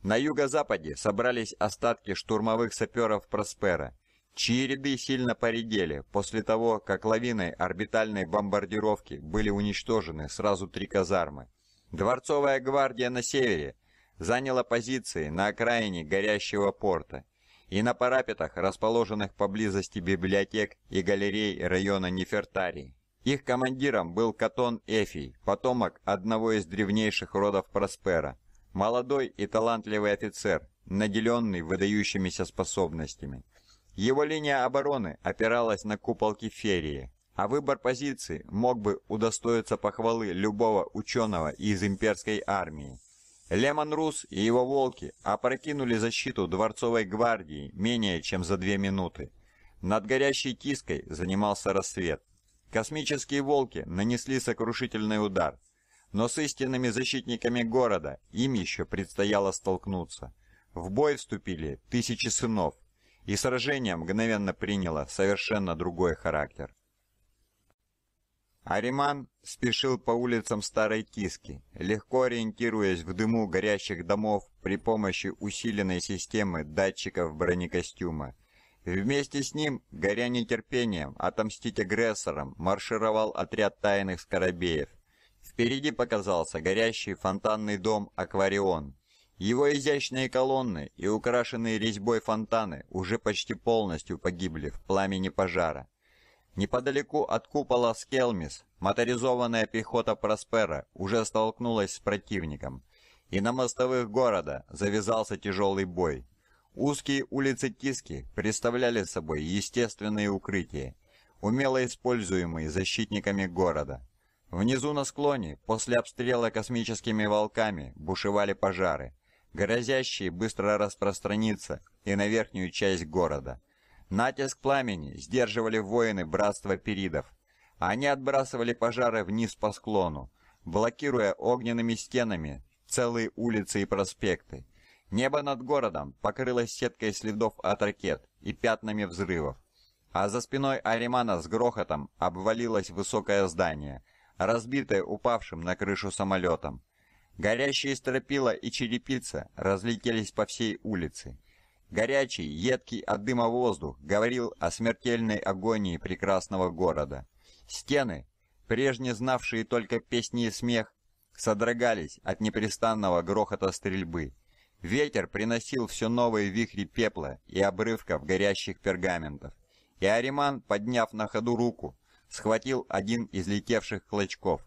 На юго-западе собрались остатки штурмовых саперов Проспера, чьи ряды сильно поредели после того, как лавиной орбитальной бомбардировки были уничтожены сразу три казармы. Дворцовая гвардия на севере – заняло позиции на окраине горящего порта и на парапетах, расположенных поблизости библиотек и галерей района Нефертарии. Их командиром был Катон Эфий, потомок одного из древнейших родов Проспера, молодой и талантливый офицер, наделенный выдающимися способностями. Его линия обороны опиралась на купол Кеферии, а выбор позиции мог бы удостоиться похвалы любого ученого из имперской армии. Лемон Рус и его волки опрокинули защиту дворцовой гвардии менее чем за две минуты. Над горящей киской занимался рассвет. Космические волки нанесли сокрушительный удар, но с истинными защитниками города им еще предстояло столкнуться. В бой вступили тысячи сынов, и сражение мгновенно приняло совершенно другой характер. Ариман спешил по улицам Старой Киски, легко ориентируясь в дыму горящих домов при помощи усиленной системы датчиков бронекостюма. Вместе с ним, горя нетерпением отомстить агрессорам, маршировал отряд тайных скоробеев. Впереди показался горящий фонтанный дом «Акварион». Его изящные колонны и украшенные резьбой фонтаны уже почти полностью погибли в пламени пожара. Неподалеку от купола Скелмис моторизованная пехота Проспера уже столкнулась с противником, и на мостовых города завязался тяжелый бой. Узкие улицы Тиски представляли собой естественные укрытия, умело используемые защитниками города. Внизу на склоне, после обстрела космическими волками, бушевали пожары, грозящие быстро распространиться и на верхнюю часть города – Натиск пламени сдерживали воины братства перидов. Они отбрасывали пожары вниз по склону, блокируя огненными стенами целые улицы и проспекты. Небо над городом покрылось сеткой следов от ракет и пятнами взрывов. А за спиной Аримана с грохотом обвалилось высокое здание, разбитое упавшим на крышу самолетом. Горящие стропила и черепица разлетелись по всей улице. Горячий, едкий от дыма воздух говорил о смертельной агонии прекрасного города. Стены, прежне знавшие только песни и смех, содрогались от непрестанного грохота стрельбы. Ветер приносил все новые вихри пепла и обрывков горящих пергаментов. И Ариман, подняв на ходу руку, схватил один из летевших клочков.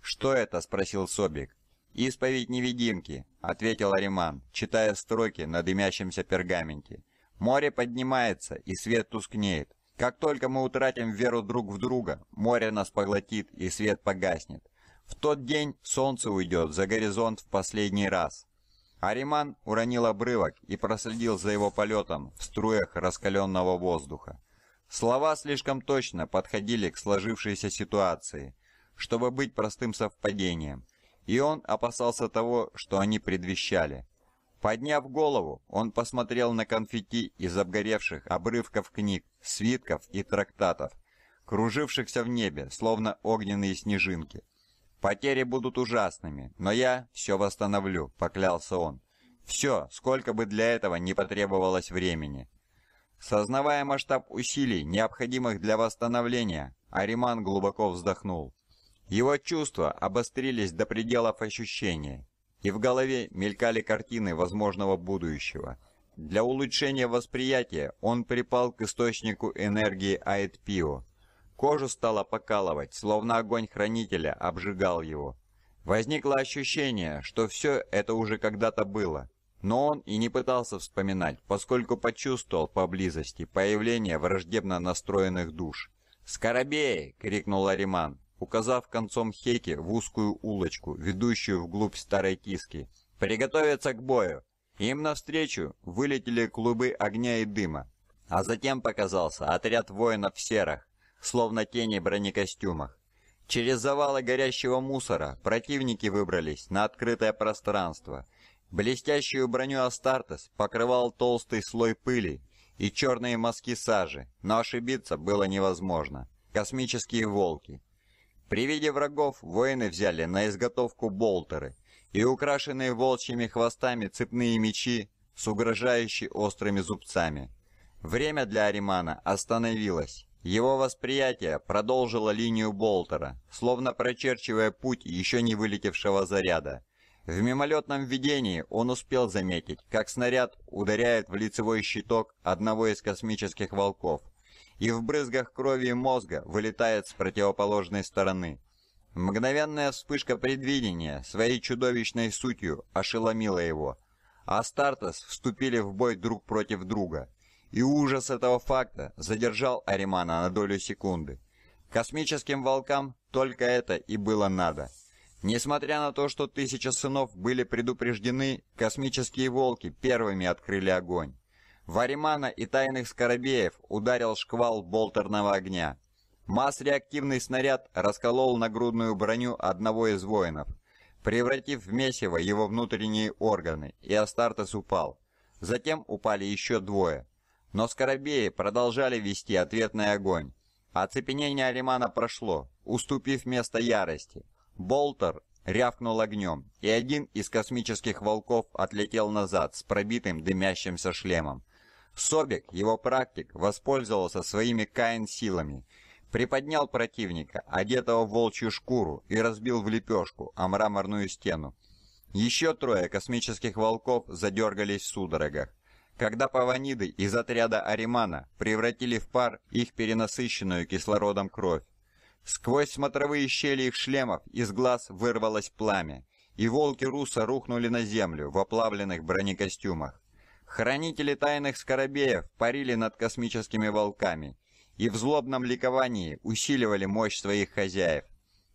«Что это?» – спросил Собик. «Исповедь невидимки», — ответил Ариман, читая строки на дымящемся пергаменте. «Море поднимается, и свет тускнеет. Как только мы утратим веру друг в друга, море нас поглотит, и свет погаснет. В тот день солнце уйдет за горизонт в последний раз». Ариман уронил обрывок и проследил за его полетом в струях раскаленного воздуха. Слова слишком точно подходили к сложившейся ситуации, чтобы быть простым совпадением — и он опасался того, что они предвещали. Подняв голову, он посмотрел на конфетти из обгоревших обрывков книг, свитков и трактатов, кружившихся в небе, словно огненные снежинки. «Потери будут ужасными, но я все восстановлю», — поклялся он. «Все, сколько бы для этого не потребовалось времени». Сознавая масштаб усилий, необходимых для восстановления, Ариман глубоко вздохнул. Его чувства обострились до пределов ощущения, и в голове мелькали картины возможного будущего. Для улучшения восприятия он припал к источнику энергии Аэтпио. Кожу стало покалывать, словно огонь хранителя обжигал его. Возникло ощущение, что все это уже когда-то было, но он и не пытался вспоминать, поскольку почувствовал поблизости появление враждебно настроенных душ. Скоробеи! крикнул Ариман указав концом хейки в узкую улочку, ведущую вглубь старой киски. «Приготовиться к бою!» Им навстречу вылетели клубы огня и дыма, а затем показался отряд воинов в серах, словно тени бронекостюмах. Через завалы горящего мусора противники выбрались на открытое пространство. Блестящую броню Астартес покрывал толстый слой пыли и черные мазки сажи, но ошибиться было невозможно. Космические волки. При виде врагов воины взяли на изготовку болтеры и украшенные волчьими хвостами цепные мечи с угрожающими острыми зубцами. Время для Аримана остановилось. Его восприятие продолжило линию болтера, словно прочерчивая путь еще не вылетевшего заряда. В мимолетном видении он успел заметить, как снаряд ударяет в лицевой щиток одного из космических волков – и в брызгах крови и мозга вылетает с противоположной стороны. Мгновенная вспышка предвидения своей чудовищной сутью ошеломила его. Астартес вступили в бой друг против друга, и ужас этого факта задержал Аримана на долю секунды. Космическим волкам только это и было надо. Несмотря на то, что тысяча сынов были предупреждены, космические волки первыми открыли огонь. Варимана и тайных скоробеев ударил шквал болтерного огня. Масс-реактивный снаряд расколол нагрудную броню одного из воинов, превратив в месиво его внутренние органы, и Астартес упал. Затем упали еще двое. Но скоробеи продолжали вести ответный огонь. Оцепенение Алимана прошло, уступив место ярости. Болтер рявкнул огнем, и один из космических волков отлетел назад с пробитым дымящимся шлемом. Собик, его практик, воспользовался своими каин-силами, приподнял противника, одетого в волчью шкуру, и разбил в лепешку, а мраморную стену. Еще трое космических волков задергались в судорогах. Когда паваниды из отряда Аримана превратили в пар их перенасыщенную кислородом кровь. Сквозь смотровые щели их шлемов из глаз вырвалось пламя, и волки Руса рухнули на землю в оплавленных бронекостюмах. Хранители тайных скоробеев парили над космическими волками и в злобном ликовании усиливали мощь своих хозяев.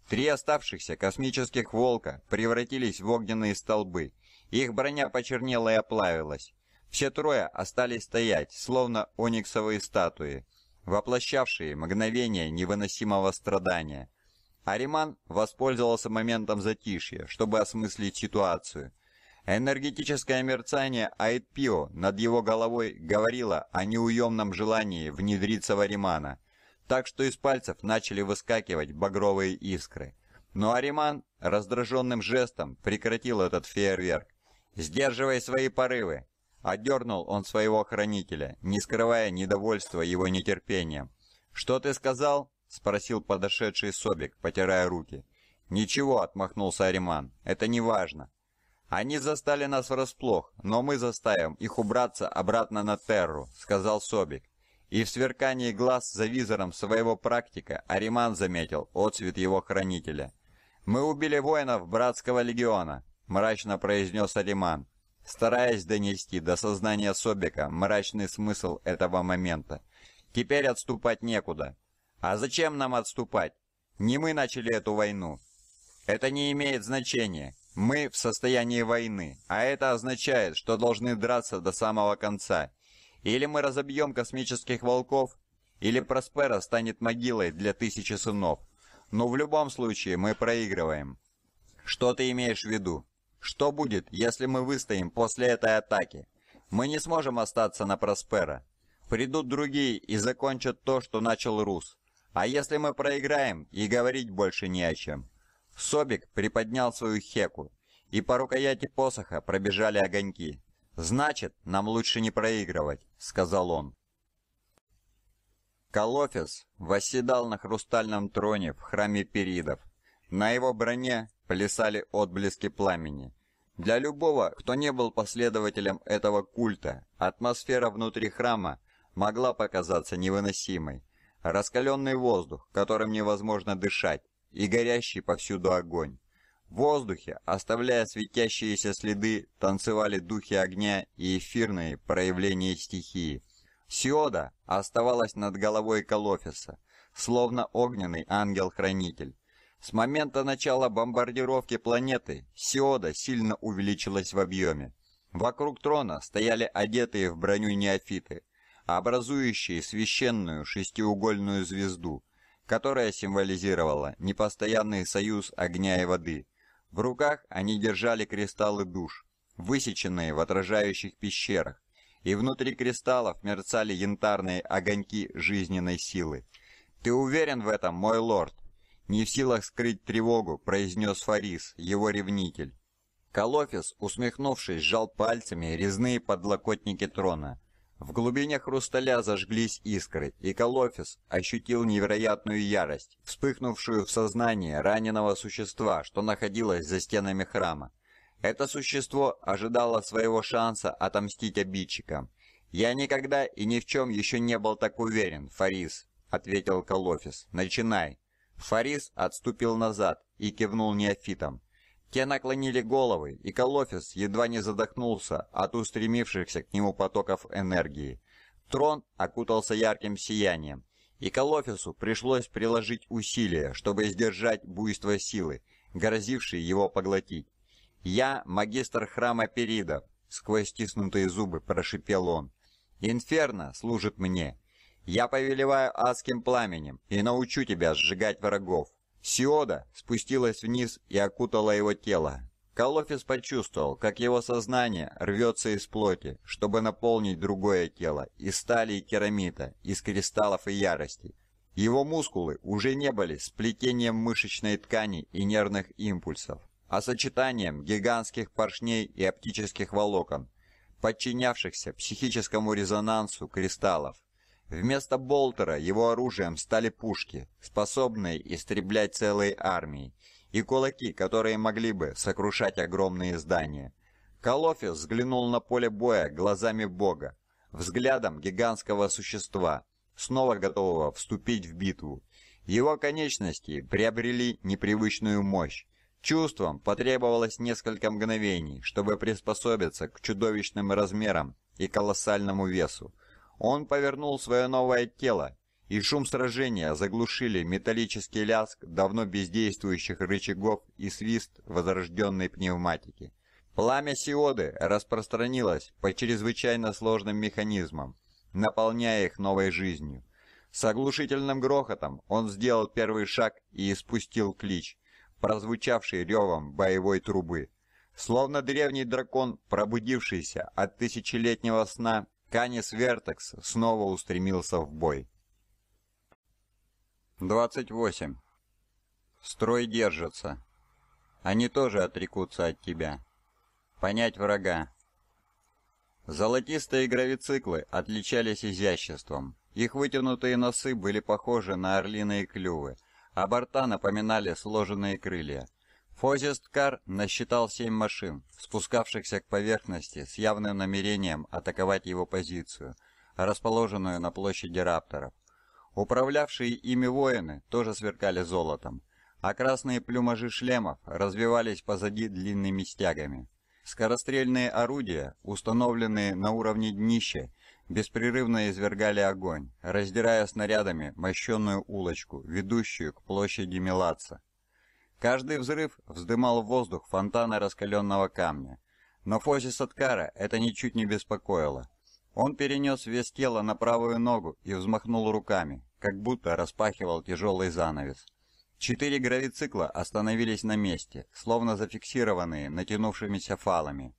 Три оставшихся космических волка превратились в огненные столбы. Их броня почернела и оплавилась. Все трое остались стоять, словно ониксовые статуи, воплощавшие мгновение невыносимого страдания. Ариман воспользовался моментом затишья, чтобы осмыслить ситуацию. Энергетическое мерцание Айтпио над его головой говорило о неуемном желании внедриться в Аримана, так что из пальцев начали выскакивать багровые искры. Но Ариман раздраженным жестом прекратил этот фейерверк. «Сдерживай свои порывы!» Одернул он своего хранителя, не скрывая недовольства его нетерпением. «Что ты сказал?» – спросил подошедший Собик, потирая руки. «Ничего», – отмахнулся Ариман, – «это не важно. «Они застали нас врасплох, но мы заставим их убраться обратно на Терру», — сказал Собик. И в сверкании глаз за визором своего практика Ариман заметил отсвет его хранителя. «Мы убили воинов Братского легиона», — мрачно произнес Ариман, стараясь донести до сознания Собика мрачный смысл этого момента. «Теперь отступать некуда». «А зачем нам отступать? Не мы начали эту войну». «Это не имеет значения. Мы в состоянии войны, а это означает, что должны драться до самого конца. Или мы разобьем космических волков, или Проспера станет могилой для тысячи сынов. Но в любом случае мы проигрываем. Что ты имеешь в виду? Что будет, если мы выстоим после этой атаки? Мы не сможем остаться на Проспера. Придут другие и закончат то, что начал Рус. А если мы проиграем, и говорить больше не о чем. Собик приподнял свою хеку, и по рукояти посоха пробежали огоньки. «Значит, нам лучше не проигрывать», — сказал он. Калофис восседал на хрустальном троне в храме Перидов. На его броне плясали отблески пламени. Для любого, кто не был последователем этого культа, атмосфера внутри храма могла показаться невыносимой. Раскаленный воздух, которым невозможно дышать, и горящий повсюду огонь. В воздухе, оставляя светящиеся следы, танцевали духи огня и эфирные проявления стихии. Сиода оставалась над головой Колофиса, словно огненный ангел-хранитель. С момента начала бомбардировки планеты Сиода сильно увеличилась в объеме. Вокруг трона стояли одетые в броню неофиты, образующие священную шестиугольную звезду – которая символизировала непостоянный союз огня и воды. В руках они держали кристаллы душ, высеченные в отражающих пещерах, и внутри кристаллов мерцали янтарные огоньки жизненной силы. «Ты уверен в этом, мой лорд?» «Не в силах скрыть тревогу», — произнес Фарис, его ревнитель. Колофис, усмехнувшись, сжал пальцами резные подлокотники трона. В глубине хрусталя зажглись искры, и Колофис ощутил невероятную ярость, вспыхнувшую в сознании раненого существа, что находилось за стенами храма. Это существо ожидало своего шанса отомстить обидчикам. «Я никогда и ни в чем еще не был так уверен, Фарис», — ответил Колофис. «Начинай». Фарис отступил назад и кивнул неофитом. Те наклонили головы, и Колофис едва не задохнулся от устремившихся к нему потоков энергии. Трон окутался ярким сиянием, и Колофису пришлось приложить усилия, чтобы сдержать буйство силы, грозившей его поглотить. «Я магистр храма Перида», — сквозь стиснутые зубы прошипел он. «Инферно служит мне. Я повелеваю адским пламенем и научу тебя сжигать врагов. Сиода спустилась вниз и окутала его тело. Калофис почувствовал, как его сознание рвется из плоти, чтобы наполнить другое тело, из стали и керамита, из кристаллов и ярости. Его мускулы уже не были сплетением мышечной ткани и нервных импульсов, а сочетанием гигантских поршней и оптических волокон, подчинявшихся психическому резонансу кристаллов. Вместо болтера его оружием стали пушки, способные истреблять целые армии, и кулаки, которые могли бы сокрушать огромные здания. Колофис взглянул на поле боя глазами бога, взглядом гигантского существа, снова готового вступить в битву. Его конечности приобрели непривычную мощь. Чувствам потребовалось несколько мгновений, чтобы приспособиться к чудовищным размерам и колоссальному весу. Он повернул свое новое тело, и шум сражения заглушили металлический лязг давно бездействующих рычагов и свист возрожденной пневматики. Пламя сиоды распространилось по чрезвычайно сложным механизмам, наполняя их новой жизнью. С оглушительным грохотом он сделал первый шаг и испустил клич, прозвучавший ревом боевой трубы. Словно древний дракон, пробудившийся от тысячелетнего сна, Канис Вертекс снова устремился в бой. 28. Строй держится. Они тоже отрекутся от тебя. Понять врага. Золотистые гравициклы отличались изяществом. Их вытянутые носы были похожи на орлиные клювы, а борта напоминали сложенные крылья. Фозисткар насчитал семь машин, спускавшихся к поверхности с явным намерением атаковать его позицию, расположенную на площади рапторов. Управлявшие ими воины тоже сверкали золотом, а красные плюмажи шлемов развивались позади длинными стягами. Скорострельные орудия, установленные на уровне днища, беспрерывно извергали огонь, раздирая снарядами мощенную улочку, ведущую к площади Милаца. Каждый взрыв вздымал в воздух фонтаны раскаленного камня. Но Фози Саткара это ничуть не беспокоило. Он перенес вес тела на правую ногу и взмахнул руками, как будто распахивал тяжелый занавес. Четыре гравицикла остановились на месте, словно зафиксированные натянувшимися фалами.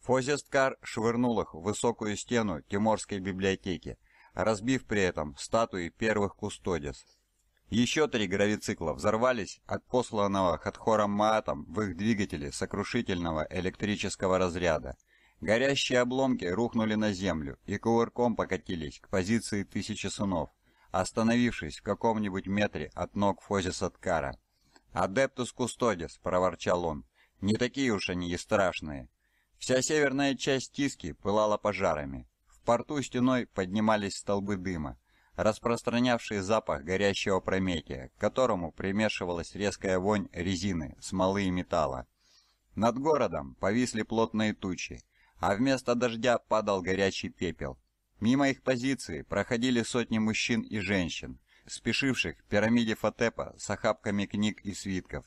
Фозесткар швырнул их в высокую стену Тиморской библиотеки, разбив при этом статуи первых кустодис – еще три гравицикла взорвались от посланного Хатхором Маатом в их двигателе сокрушительного электрического разряда. Горящие обломки рухнули на землю и кувырком покатились к позиции тысячи сунов, остановившись в каком-нибудь метре от ног Фозиса Ткара. «Адептус Кустодис», — проворчал он, — «не такие уж они и страшные». Вся северная часть Тиски пылала пожарами. В порту стеной поднимались столбы дыма распространявший запах горящего прометия, к которому примешивалась резкая вонь резины, смолы и металла. Над городом повисли плотные тучи, а вместо дождя падал горячий пепел. Мимо их позиции проходили сотни мужчин и женщин, спешивших к пирамиде Фатепа с охапками книг и свитков.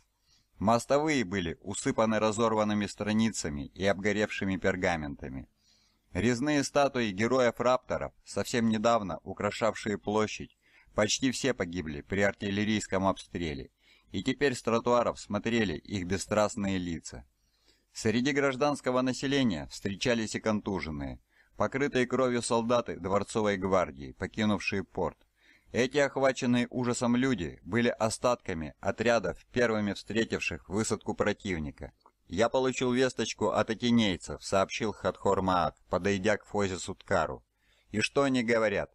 Мостовые были усыпаны разорванными страницами и обгоревшими пергаментами. Резные статуи героев-рапторов, совсем недавно украшавшие площадь, почти все погибли при артиллерийском обстреле, и теперь с тротуаров смотрели их бесстрастные лица. Среди гражданского населения встречались и контуженные, покрытые кровью солдаты дворцовой гвардии, покинувшие порт. Эти охваченные ужасом люди были остатками отрядов, первыми встретивших высадку противника. «Я получил весточку от атинейцев», — сообщил Хатхор Маак, подойдя к Фозе Суткару. «И что они говорят?»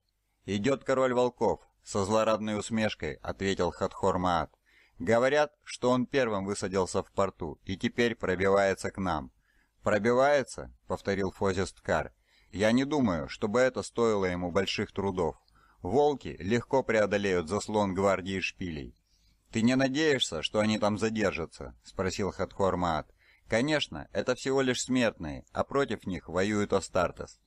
«Идет король волков», — со злорадной усмешкой ответил Хатхор Маак. «Говорят, что он первым высадился в порту и теперь пробивается к нам». «Пробивается?» — повторил Фозе Суткар. «Я не думаю, чтобы это стоило ему больших трудов. Волки легко преодолеют заслон гвардии шпилей». «Ты не надеешься, что они там задержатся?» — спросил Хатхор Маат. Конечно, это всего лишь смертные, а против них воюют Астартес.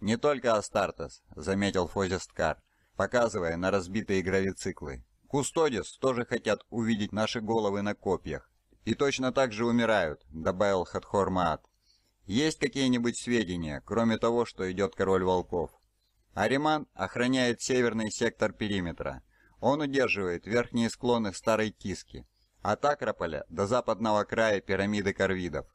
«Не только Астартес», — заметил Фозисткар, показывая на разбитые гравициклы. «Кустодис тоже хотят увидеть наши головы на копьях. И точно так же умирают», — добавил Хатхормаат. «Есть какие-нибудь сведения, кроме того, что идет король волков?» Ариман охраняет северный сектор периметра. Он удерживает верхние склоны Старой Киски. От Акрополя до западного края пирамиды Корвидов.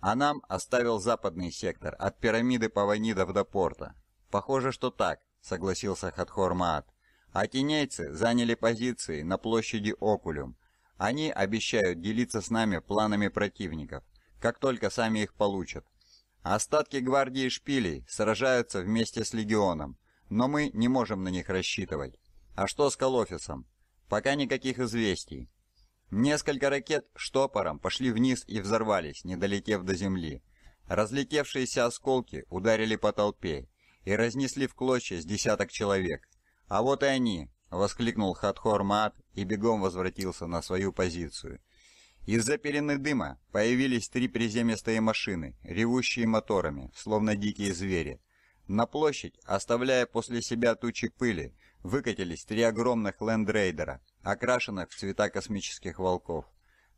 А нам оставил западный сектор, от пирамиды Паванидов до порта. Похоже, что так, согласился Хатхор Маат. А тенейцы заняли позиции на площади Окулюм. Они обещают делиться с нами планами противников, как только сами их получат. Остатки гвардии шпилей сражаются вместе с легионом, но мы не можем на них рассчитывать. А что с Колофисом? Пока никаких известий. Несколько ракет штопором пошли вниз и взорвались, не долетев до земли. Разлетевшиеся осколки ударили по толпе и разнесли в клочья с десяток человек. «А вот и они!» — воскликнул Хатхор Маат и бегом возвратился на свою позицию. Из-за пелены дыма появились три приземистые машины, ревущие моторами, словно дикие звери. На площадь, оставляя после себя тучи пыли, выкатились три огромных лендрейдера, окрашенных в цвета космических волков.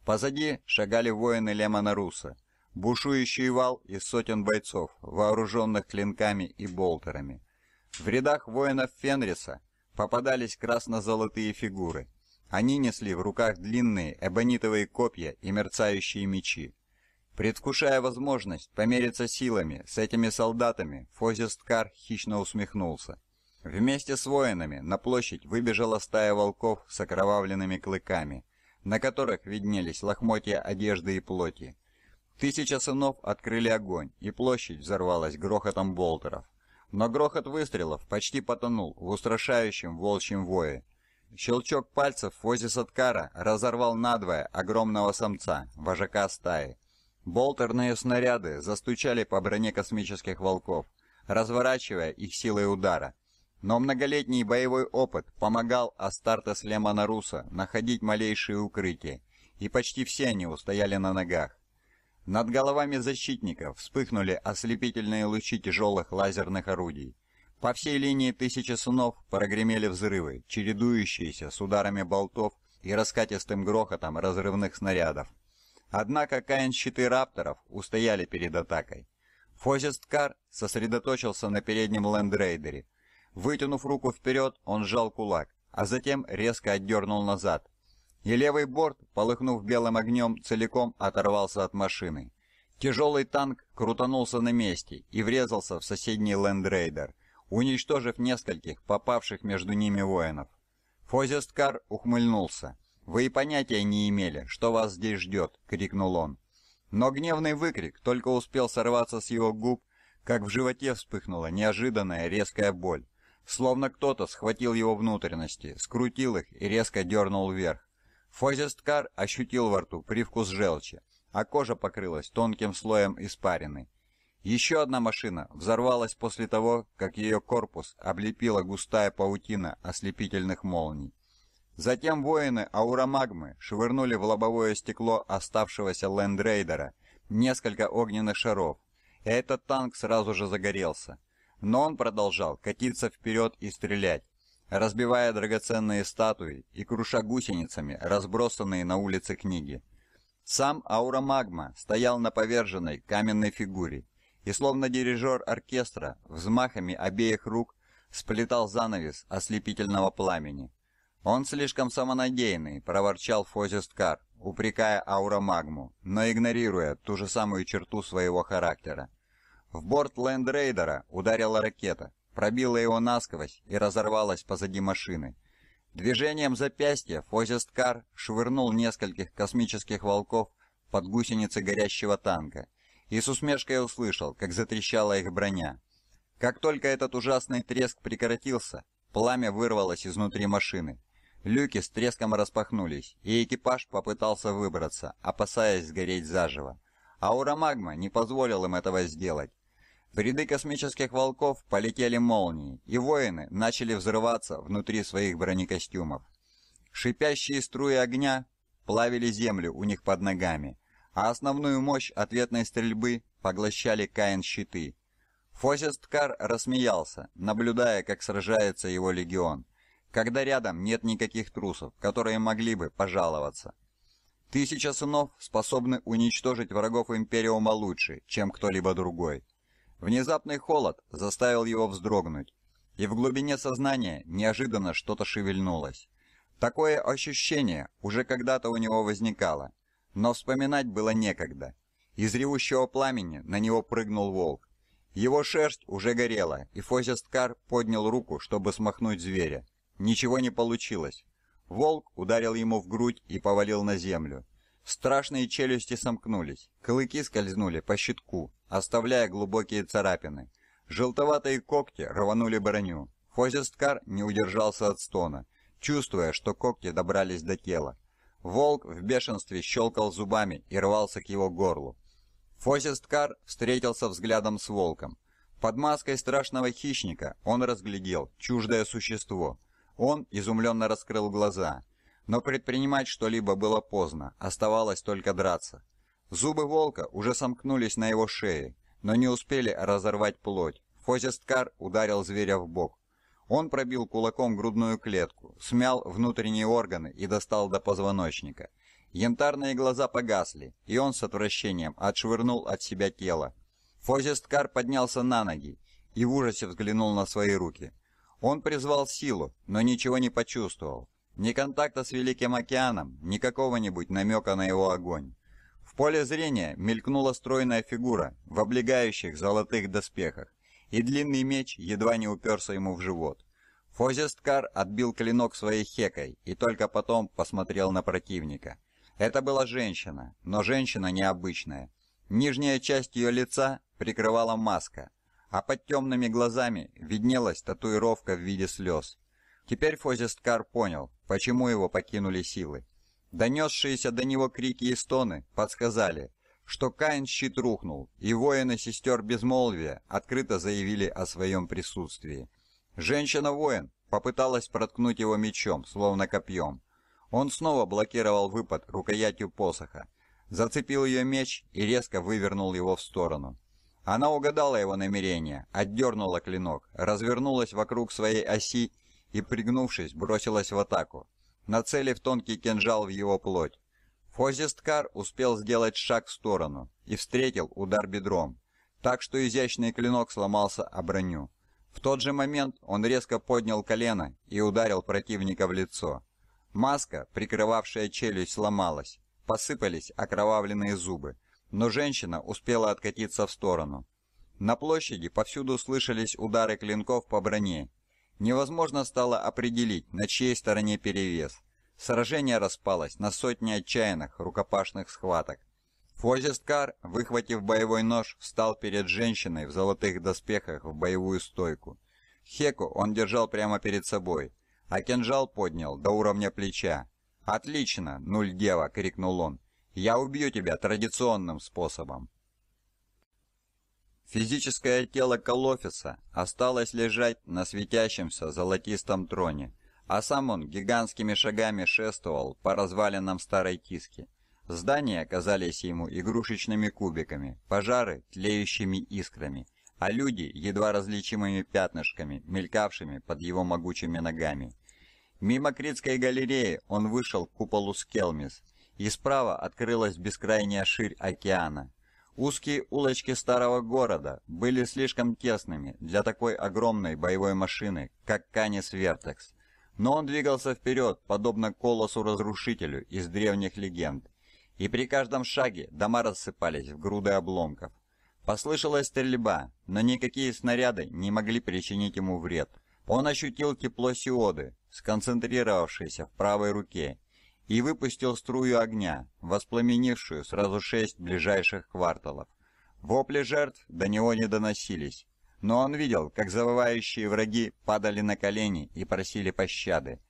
Позади шагали воины Лемона Руса, бушующий вал из сотен бойцов, вооруженных клинками и болтерами. В рядах воинов Фенриса попадались красно-золотые фигуры. Они несли в руках длинные эбонитовые копья и мерцающие мечи. Предвкушая возможность помериться силами с этими солдатами, Фозисткар хищно усмехнулся. Вместе с воинами на площадь выбежала стая волков с окровавленными клыками, на которых виднелись лохмотья одежды и плоти. Тысяча сынов открыли огонь, и площадь взорвалась грохотом болтеров. Но грохот выстрелов почти потонул в устрашающем волчьем вое. Щелчок пальцев Фози Садкара разорвал надвое огромного самца, вожака стаи. Болтерные снаряды застучали по броне космических волков, разворачивая их силой удара – но многолетний боевой опыт помогал Астартес Лемона находить малейшие укрытия, и почти все они устояли на ногах. Над головами защитников вспыхнули ослепительные лучи тяжелых лазерных орудий. По всей линии тысячи сынов прогремели взрывы, чередующиеся с ударами болтов и раскатистым грохотом разрывных снарядов. Однако Каин щиты рапторов устояли перед атакой. Фозисткар сосредоточился на переднем лендрейдере, Вытянув руку вперед, он сжал кулак, а затем резко отдернул назад. И левый борт, полыхнув белым огнем, целиком оторвался от машины. Тяжелый танк крутанулся на месте и врезался в соседний лендрейдер, уничтожив нескольких попавших между ними воинов. Фозесткар ухмыльнулся. «Вы и понятия не имели, что вас здесь ждет!» — крикнул он. Но гневный выкрик только успел сорваться с его губ, как в животе вспыхнула неожиданная резкая боль. Словно кто-то схватил его внутренности, скрутил их и резко дернул вверх. Фозесткар ощутил во рту привкус желчи, а кожа покрылась тонким слоем испарины. Еще одна машина взорвалась после того, как ее корпус облепила густая паутина ослепительных молний. Затем воины ауромагмы швырнули в лобовое стекло оставшегося лендрейдера несколько огненных шаров, и этот танк сразу же загорелся. Но он продолжал катиться вперед и стрелять, разбивая драгоценные статуи и круша гусеницами разбросанные на улице книги. Сам Аура Магма стоял на поверженной каменной фигуре и словно дирижер оркестра взмахами обеих рук сплетал занавес ослепительного пламени. «Он слишком самонадеянный», — проворчал Фозисткар, упрекая Аура Магму, но игнорируя ту же самую черту своего характера. В борт лендрейдера ударила ракета, пробила его насквозь и разорвалась позади машины. Движением запястья Фозесткар швырнул нескольких космических волков под гусеницы горящего танка и с усмешкой услышал, как затрещала их броня. Как только этот ужасный треск прекратился, пламя вырвалось изнутри машины. Люки с треском распахнулись, и экипаж попытался выбраться, опасаясь сгореть заживо. Аура магма не позволил им этого сделать, в ряды космических волков полетели молнии, и воины начали взрываться внутри своих бронекостюмов. Шипящие струи огня плавили землю у них под ногами, а основную мощь ответной стрельбы поглощали Каин-щиты. Фосесткар рассмеялся, наблюдая, как сражается его легион, когда рядом нет никаких трусов, которые могли бы пожаловаться. Тысяча сынов способны уничтожить врагов Империума лучше, чем кто-либо другой. Внезапный холод заставил его вздрогнуть, и в глубине сознания неожиданно что-то шевельнулось. Такое ощущение уже когда-то у него возникало, но вспоминать было некогда. Из ревущего пламени на него прыгнул волк. Его шерсть уже горела, и Фозисткар поднял руку, чтобы смахнуть зверя. Ничего не получилось. Волк ударил ему в грудь и повалил на землю. Страшные челюсти сомкнулись, клыки скользнули по щитку, оставляя глубокие царапины. Желтоватые когти рванули броню. Фозисткар не удержался от стона, чувствуя, что когти добрались до тела. Волк в бешенстве щелкал зубами и рвался к его горлу. Фозисткар встретился взглядом с волком. Под маской страшного хищника он разглядел чуждое существо. Он изумленно раскрыл глаза. Но предпринимать что-либо было поздно, оставалось только драться. Зубы волка уже сомкнулись на его шее, но не успели разорвать плоть. Фозесткар ударил зверя в бок. Он пробил кулаком грудную клетку, смял внутренние органы и достал до позвоночника. Янтарные глаза погасли, и он с отвращением отшвырнул от себя тело. Фозесткар поднялся на ноги и в ужасе взглянул на свои руки. Он призвал силу, но ничего не почувствовал. Ни контакта с Великим океаном, ни какого-нибудь намека на его огонь. В поле зрения мелькнула стройная фигура в облегающих золотых доспехах, и длинный меч едва не уперся ему в живот. Фозесткар отбил клинок своей хекой и только потом посмотрел на противника. Это была женщина, но женщина необычная. Нижняя часть ее лица прикрывала маска, а под темными глазами виднелась татуировка в виде слез. Теперь Фозесткар понял, почему его покинули силы. Донесшиеся до него крики и стоны подсказали, что Каин щит рухнул, и воины сестер Безмолвия открыто заявили о своем присутствии. Женщина-воин попыталась проткнуть его мечом, словно копьем. Он снова блокировал выпад рукоятью посоха, зацепил ее меч и резко вывернул его в сторону. Она угадала его намерение, отдернула клинок, развернулась вокруг своей оси и, пригнувшись, бросилась в атаку нацелив тонкий кинжал в его плоть. Фозисткар успел сделать шаг в сторону и встретил удар бедром, так что изящный клинок сломался о броню. В тот же момент он резко поднял колено и ударил противника в лицо. Маска, прикрывавшая челюсть, сломалась. Посыпались окровавленные зубы, но женщина успела откатиться в сторону. На площади повсюду слышались удары клинков по броне Невозможно стало определить, на чьей стороне перевес. Сражение распалось на сотни отчаянных рукопашных схваток. Фозисткар, выхватив боевой нож, встал перед женщиной в золотых доспехах в боевую стойку. Хеку он держал прямо перед собой, а кинжал поднял до уровня плеча. «Отлично, нуль дева!» — крикнул он. «Я убью тебя традиционным способом!» Физическое тело Колофиса осталось лежать на светящемся золотистом троне, а сам он гигантскими шагами шествовал по развалинам старой киски. Здания казались ему игрушечными кубиками, пожары – тлеющими искрами, а люди – едва различимыми пятнышками, мелькавшими под его могучими ногами. Мимо Критской галереи он вышел к куполу Скелмис, и справа открылась бескрайняя ширь океана – Узкие улочки старого города были слишком тесными для такой огромной боевой машины, как Канис Вертекс. Но он двигался вперед, подобно колосу-разрушителю из древних легенд. И при каждом шаге дома рассыпались в груды обломков. Послышалась стрельба, но никакие снаряды не могли причинить ему вред. Он ощутил тепло сиоды, сконцентрировавшейся в правой руке, и выпустил струю огня, воспламенившую сразу шесть ближайших кварталов. Вопли жертв до него не доносились, но он видел, как завывающие враги падали на колени и просили пощады.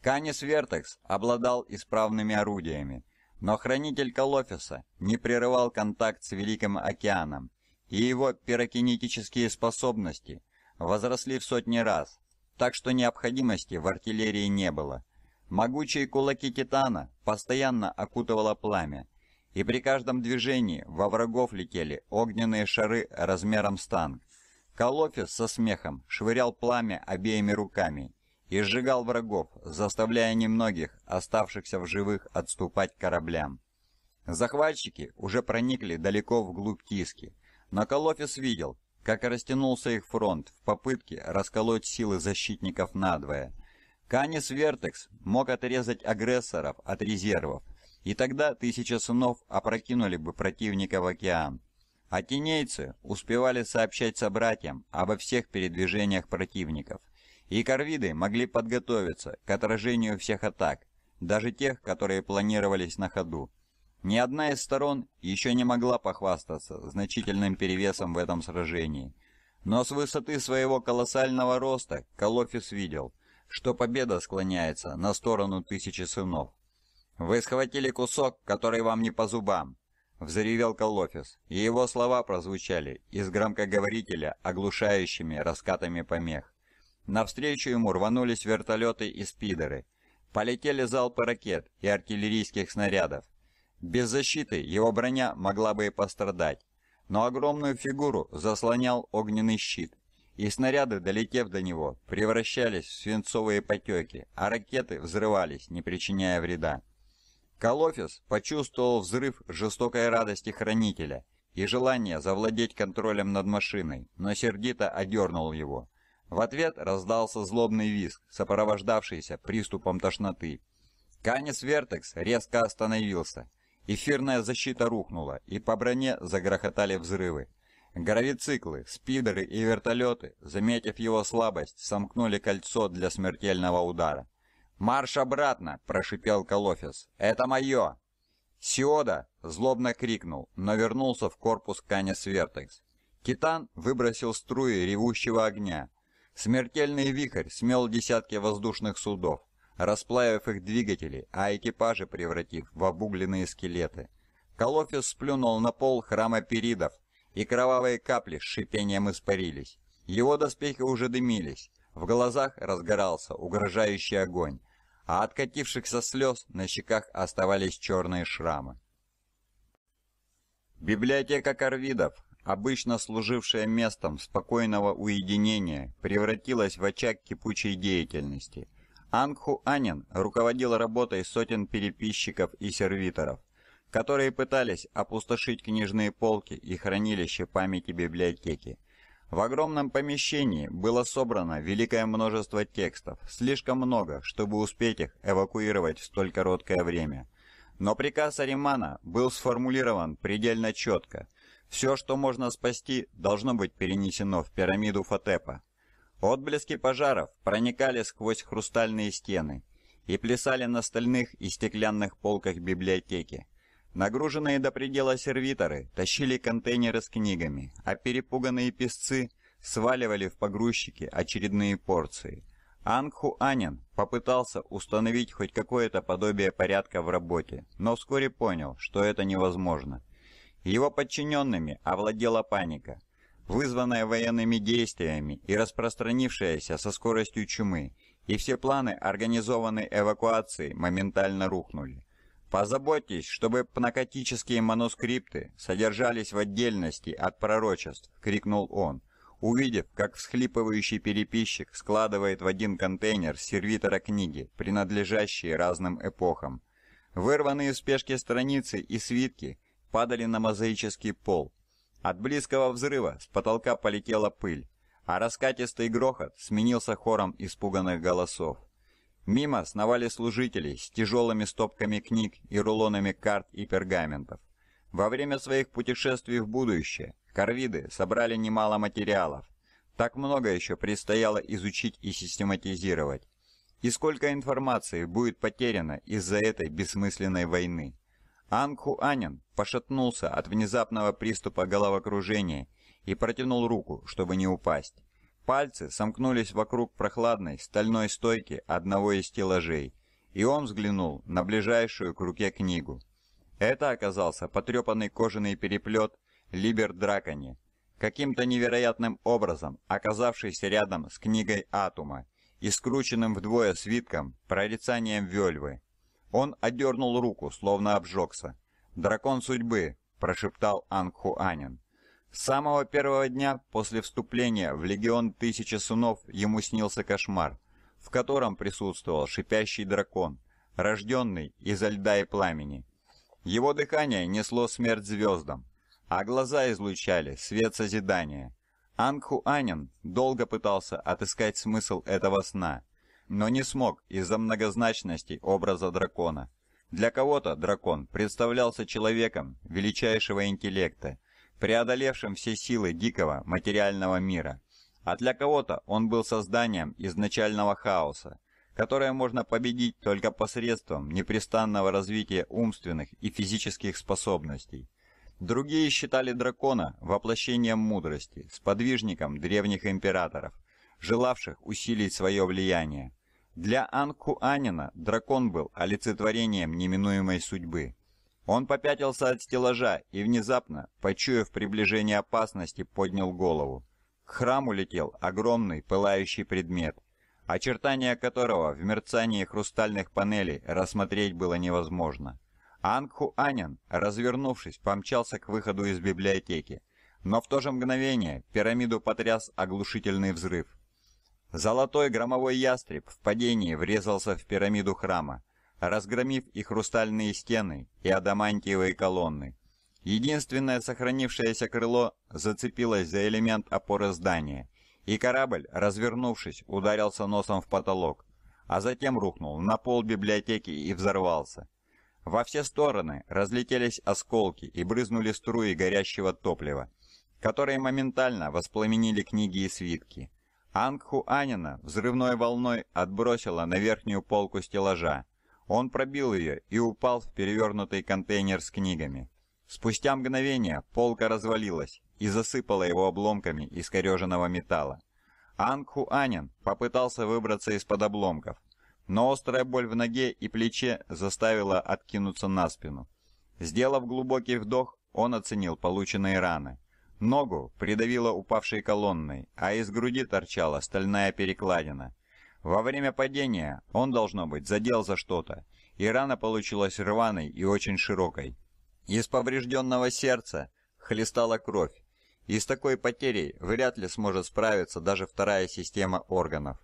Канис Вертекс обладал исправными орудиями, но хранитель Калофиса не прерывал контакт с Великим океаном, и его пирокинетические способности возросли в сотни раз, так что необходимости в артиллерии не было – Могучие кулаки Титана постоянно окутывало пламя, и при каждом движении во врагов летели огненные шары размером с танк. Колофис со смехом швырял пламя обеими руками и сжигал врагов, заставляя немногих, оставшихся в живых, отступать к кораблям. Захватчики уже проникли далеко вглубь Тиски, но Колофис видел, как растянулся их фронт в попытке расколоть силы защитников надвое – Канис Вертекс мог отрезать агрессоров от резервов, и тогда тысячи сынов опрокинули бы противника в океан. А тенейцы успевали сообщать собратьям обо всех передвижениях противников, и корвиды могли подготовиться к отражению всех атак, даже тех, которые планировались на ходу. Ни одна из сторон еще не могла похвастаться значительным перевесом в этом сражении. Но с высоты своего колоссального роста Колофис видел – что победа склоняется на сторону тысячи сынов. «Вы схватили кусок, который вам не по зубам!» Взревел Колофис, и его слова прозвучали из громкоговорителя оглушающими раскатами помех. Навстречу ему рванулись вертолеты и спидеры. Полетели залпы ракет и артиллерийских снарядов. Без защиты его броня могла бы и пострадать, но огромную фигуру заслонял огненный щит, и снаряды, долетев до него, превращались в свинцовые потеки, а ракеты взрывались, не причиняя вреда. Колофис почувствовал взрыв жестокой радости хранителя и желание завладеть контролем над машиной, но сердито одернул его. В ответ раздался злобный визг, сопровождавшийся приступом тошноты. Канис Вертекс резко остановился. Эфирная защита рухнула, и по броне загрохотали взрывы. Гравициклы, спидеры и вертолеты, заметив его слабость, сомкнули кольцо для смертельного удара. «Марш обратно!» – прошипел Калофис. «Это мое!» Сиода злобно крикнул, но вернулся в корпус Канис Свертекс. Китан выбросил струи ревущего огня. Смертельный вихрь смел десятки воздушных судов, расплавив их двигатели, а экипажи превратив в обугленные скелеты. Калофис сплюнул на пол храма Перидов, и кровавые капли с шипением испарились. Его доспехи уже дымились, в глазах разгорался угрожающий огонь, а откатившихся слез на щеках оставались черные шрамы. Библиотека Корвидов, обычно служившая местом спокойного уединения, превратилась в очаг кипучей деятельности. Ангху Анин руководил работой сотен переписчиков и сервиторов которые пытались опустошить книжные полки и хранилище памяти библиотеки. В огромном помещении было собрано великое множество текстов, слишком много, чтобы успеть их эвакуировать в столь короткое время. Но приказ Аримана был сформулирован предельно четко. Все, что можно спасти, должно быть перенесено в пирамиду Фатепа. Отблески пожаров проникали сквозь хрустальные стены и плясали на стальных и стеклянных полках библиотеки. Нагруженные до предела сервиторы тащили контейнеры с книгами, а перепуганные песцы сваливали в погрузчики очередные порции. Ангху Анин попытался установить хоть какое-то подобие порядка в работе, но вскоре понял, что это невозможно. Его подчиненными овладела паника, вызванная военными действиями и распространившаяся со скоростью чумы, и все планы организованной эвакуации моментально рухнули. Позаботьтесь, чтобы пнакотические манускрипты содержались в отдельности от пророчеств, крикнул он, увидев, как всхлипывающий переписчик складывает в один контейнер сервитора книги, принадлежащие разным эпохам. Вырванные в спешке страницы и свитки падали на мозаический пол. От близкого взрыва с потолка полетела пыль, а раскатистый грохот сменился хором испуганных голосов. Мимо сновали служители с тяжелыми стопками книг и рулонами карт и пергаментов. Во время своих путешествий в будущее корвиды собрали немало материалов. Так много еще предстояло изучить и систематизировать. И сколько информации будет потеряно из-за этой бессмысленной войны. Анху Анин пошатнулся от внезапного приступа головокружения и протянул руку, чтобы не упасть. Пальцы сомкнулись вокруг прохладной стальной стойки одного из стеллажей, и он взглянул на ближайшую к руке книгу. Это оказался потрепанный кожаный переплет «Либер Дракони», каким-то невероятным образом оказавшийся рядом с книгой Атума и скрученным вдвое свитком прорицанием Вельвы. Он одернул руку, словно обжегся. «Дракон судьбы», – прошептал Ангхуанин. С самого первого дня после вступления в легион Тысячи Сунов ему снился кошмар, в котором присутствовал шипящий дракон, рожденный изо льда и пламени. Его дыхание несло смерть звездам, а глаза излучали свет созидания. Ангху Анин долго пытался отыскать смысл этого сна, но не смог из-за многозначности образа дракона. Для кого-то дракон представлялся человеком величайшего интеллекта, преодолевшим все силы дикого материального мира. А для кого-то он был созданием изначального хаоса, которое можно победить только посредством непрестанного развития умственных и физических способностей. Другие считали дракона воплощением мудрости, сподвижником древних императоров, желавших усилить свое влияние. Для Анку Анина дракон был олицетворением неминуемой судьбы. Он попятился от стеллажа и внезапно, почуяв приближение опасности, поднял голову. К храму летел огромный пылающий предмет, очертания которого в мерцании хрустальных панелей рассмотреть было невозможно. Ангху Анин, развернувшись, помчался к выходу из библиотеки, но в то же мгновение пирамиду потряс оглушительный взрыв. Золотой громовой ястреб в падении врезался в пирамиду храма, разгромив и хрустальные стены, и адамантиевые колонны. Единственное сохранившееся крыло зацепилось за элемент опоры здания, и корабль, развернувшись, ударился носом в потолок, а затем рухнул на пол библиотеки и взорвался. Во все стороны разлетелись осколки и брызнули струи горящего топлива, которые моментально воспламенили книги и свитки. Ангху Анина взрывной волной отбросила на верхнюю полку стеллажа, он пробил ее и упал в перевернутый контейнер с книгами. Спустя мгновение полка развалилась и засыпала его обломками искореженного металла. Ангху Анин попытался выбраться из-под обломков, но острая боль в ноге и плече заставила откинуться на спину. Сделав глубокий вдох, он оценил полученные раны. Ногу придавило упавшей колонной, а из груди торчала стальная перекладина – во время падения он, должно быть, задел за что-то, и рана получилась рваной и очень широкой. Из поврежденного сердца хлестала кровь, и с такой потерей вряд ли сможет справиться даже вторая система органов.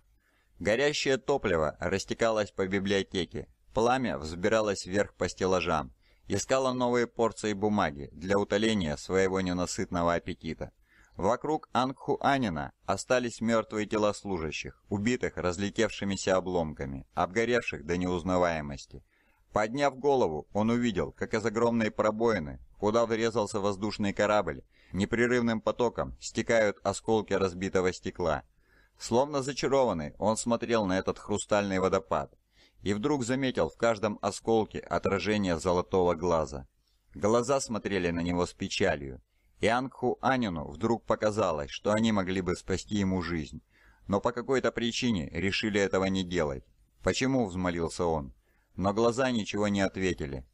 Горящее топливо растекалось по библиотеке, пламя взбиралось вверх по стеллажам, искало новые порции бумаги для утоления своего ненасытного аппетита. Вокруг Анина остались мертвые тела служащих, убитых разлетевшимися обломками, обгоревших до неузнаваемости. Подняв голову, он увидел, как из огромной пробоины, куда врезался воздушный корабль, непрерывным потоком стекают осколки разбитого стекла. Словно зачарованный, он смотрел на этот хрустальный водопад и вдруг заметил в каждом осколке отражение золотого глаза. Глаза смотрели на него с печалью, и Ангху Анину вдруг показалось, что они могли бы спасти ему жизнь, но по какой-то причине решили этого не делать. «Почему?» – взмолился он. Но глаза ничего не ответили.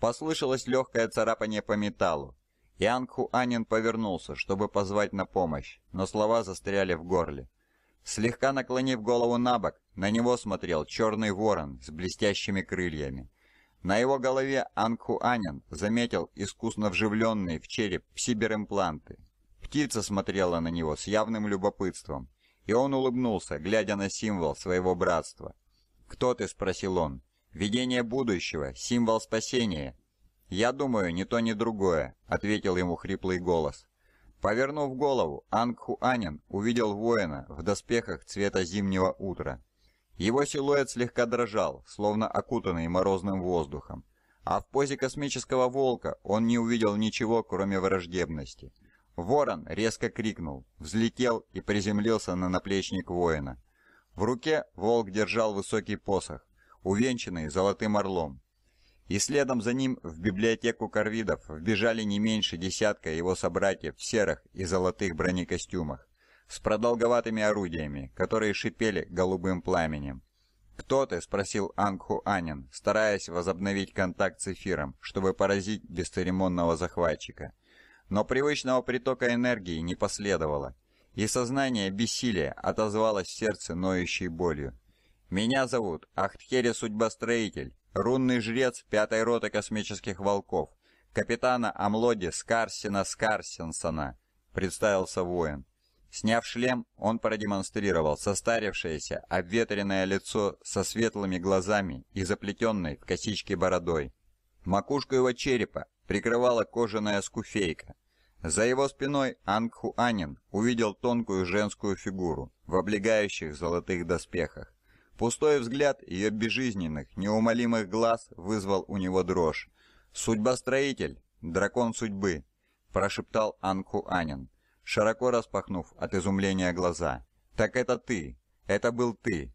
Послышалось легкое царапание по металлу. И Ангху Анин повернулся, чтобы позвать на помощь, но слова застряли в горле. Слегка наклонив голову на бок, на него смотрел черный ворон с блестящими крыльями. На его голове Анку Анин заметил искусно вживленные в череп псиберимпланты. Птица смотрела на него с явным любопытством, и он улыбнулся, глядя на символ своего братства. «Кто ты?» – спросил он. «Видение будущего, символ спасения». «Я думаю, ни то, ни другое», – ответил ему хриплый голос. Повернув голову, Ангху Анин увидел воина в доспехах цвета зимнего утра. Его силуэт слегка дрожал, словно окутанный морозным воздухом. А в позе космического волка он не увидел ничего, кроме враждебности. Ворон резко крикнул, взлетел и приземлился на наплечник воина. В руке волк держал высокий посох, увенчанный золотым орлом. И следом за ним в библиотеку корвидов вбежали не меньше десятка его собратьев в серых и золотых бронекостюмах с продолговатыми орудиями, которые шипели голубым пламенем. «Кто ты?» — спросил Ангху Анин, стараясь возобновить контакт с эфиром, чтобы поразить бесцеремонного захватчика. Но привычного притока энергии не последовало, и сознание бессилия отозвалось в сердце ноющей болью. «Меня зовут Ахтхере Судьбостроитель, рунный жрец пятой роты космических волков, капитана Амлоди Скарсина Скарсенсона. представился воин. Сняв шлем, он продемонстрировал состарившееся, обветренное лицо со светлыми глазами и заплетенной в косички бородой. Макушку его черепа прикрывала кожаная скуфейка. За его спиной Ангху Анин увидел тонкую женскую фигуру в облегающих золотых доспехах. Пустой взгляд ее безжизненных, неумолимых глаз вызвал у него дрожь. «Судьба-строитель! Дракон судьбы!» – прошептал Ангху Анин широко распахнув от изумления глаза. «Так это ты! Это был ты!»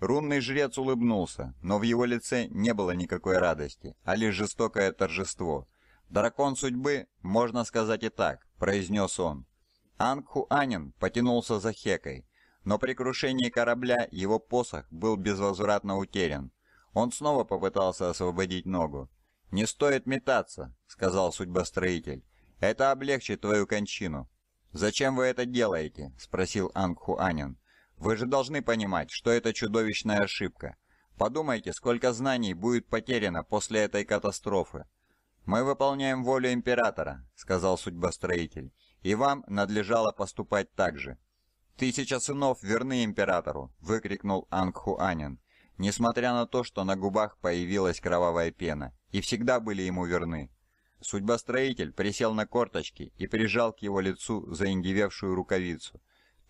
Рунный жрец улыбнулся, но в его лице не было никакой радости, а лишь жестокое торжество. «Дракон судьбы, можно сказать и так», — произнес он. Ангху Анин потянулся за Хекой, но при крушении корабля его посох был безвозвратно утерян. Он снова попытался освободить ногу. «Не стоит метаться», — сказал судьбостроитель. «Это облегчит твою кончину. «Зачем вы это делаете?» – спросил Ангху «Вы же должны понимать, что это чудовищная ошибка. Подумайте, сколько знаний будет потеряно после этой катастрофы». «Мы выполняем волю Императора», – сказал судьбостроитель, – «и вам надлежало поступать так же». «Тысяча сынов верны Императору!» – выкрикнул Ангху несмотря на то, что на губах появилась кровавая пена, и всегда были ему верны. Судьбостроитель присел на корточки и прижал к его лицу заиндевевшую рукавицу.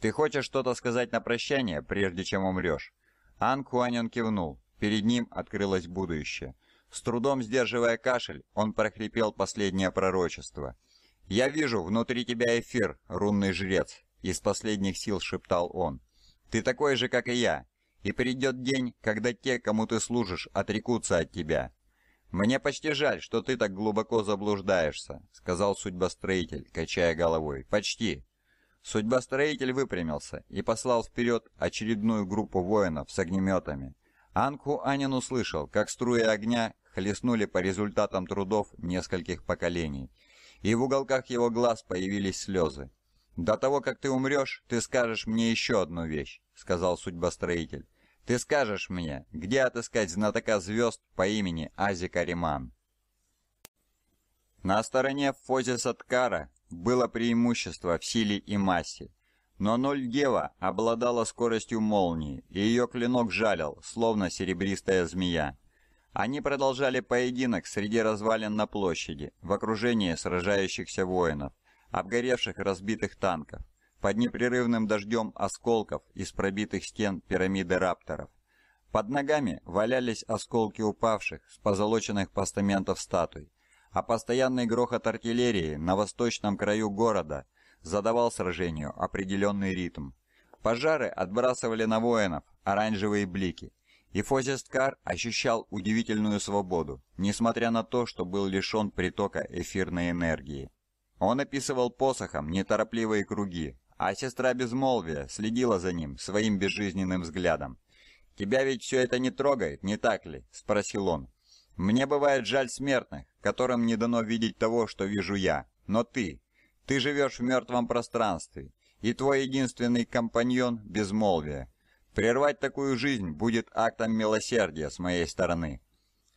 «Ты хочешь что-то сказать на прощание, прежде чем умрешь?» Ан Куанин кивнул. Перед ним открылось будущее. С трудом сдерживая кашель, он прохрипел последнее пророчество. «Я вижу внутри тебя эфир, рунный жрец», — из последних сил шептал он. «Ты такой же, как и я, и придет день, когда те, кому ты служишь, отрекутся от тебя. «Мне почти жаль, что ты так глубоко заблуждаешься», — сказал судьбостроитель, качая головой. «Почти». Судьбостроитель выпрямился и послал вперед очередную группу воинов с огнеметами. Анку Анин услышал, как струи огня хлестнули по результатам трудов нескольких поколений, и в уголках его глаз появились слезы. «До того, как ты умрешь, ты скажешь мне еще одну вещь», — сказал судьбостроитель. Ты скажешь мне, где отыскать знатока звезд по имени Ази Кариман? На стороне Фози Саткара было преимущество в силе и массе, но Ноль Гева обладала скоростью молнии, и ее клинок жалил, словно серебристая змея. Они продолжали поединок среди развалин на площади, в окружении сражающихся воинов, обгоревших разбитых танков под непрерывным дождем осколков из пробитых стен пирамиды рапторов. Под ногами валялись осколки упавших с позолоченных постаментов статуй, а постоянный грохот артиллерии на восточном краю города задавал сражению определенный ритм. Пожары отбрасывали на воинов оранжевые блики, и Фозесткар ощущал удивительную свободу, несмотря на то, что был лишен притока эфирной энергии. Он описывал посохом неторопливые круги, а сестра безмолвия следила за ним своим безжизненным взглядом. «Тебя ведь все это не трогает, не так ли?» – спросил он. «Мне бывает жаль смертных, которым не дано видеть того, что вижу я. Но ты, ты живешь в мертвом пространстве, и твой единственный компаньон – безмолвие. Прервать такую жизнь будет актом милосердия с моей стороны».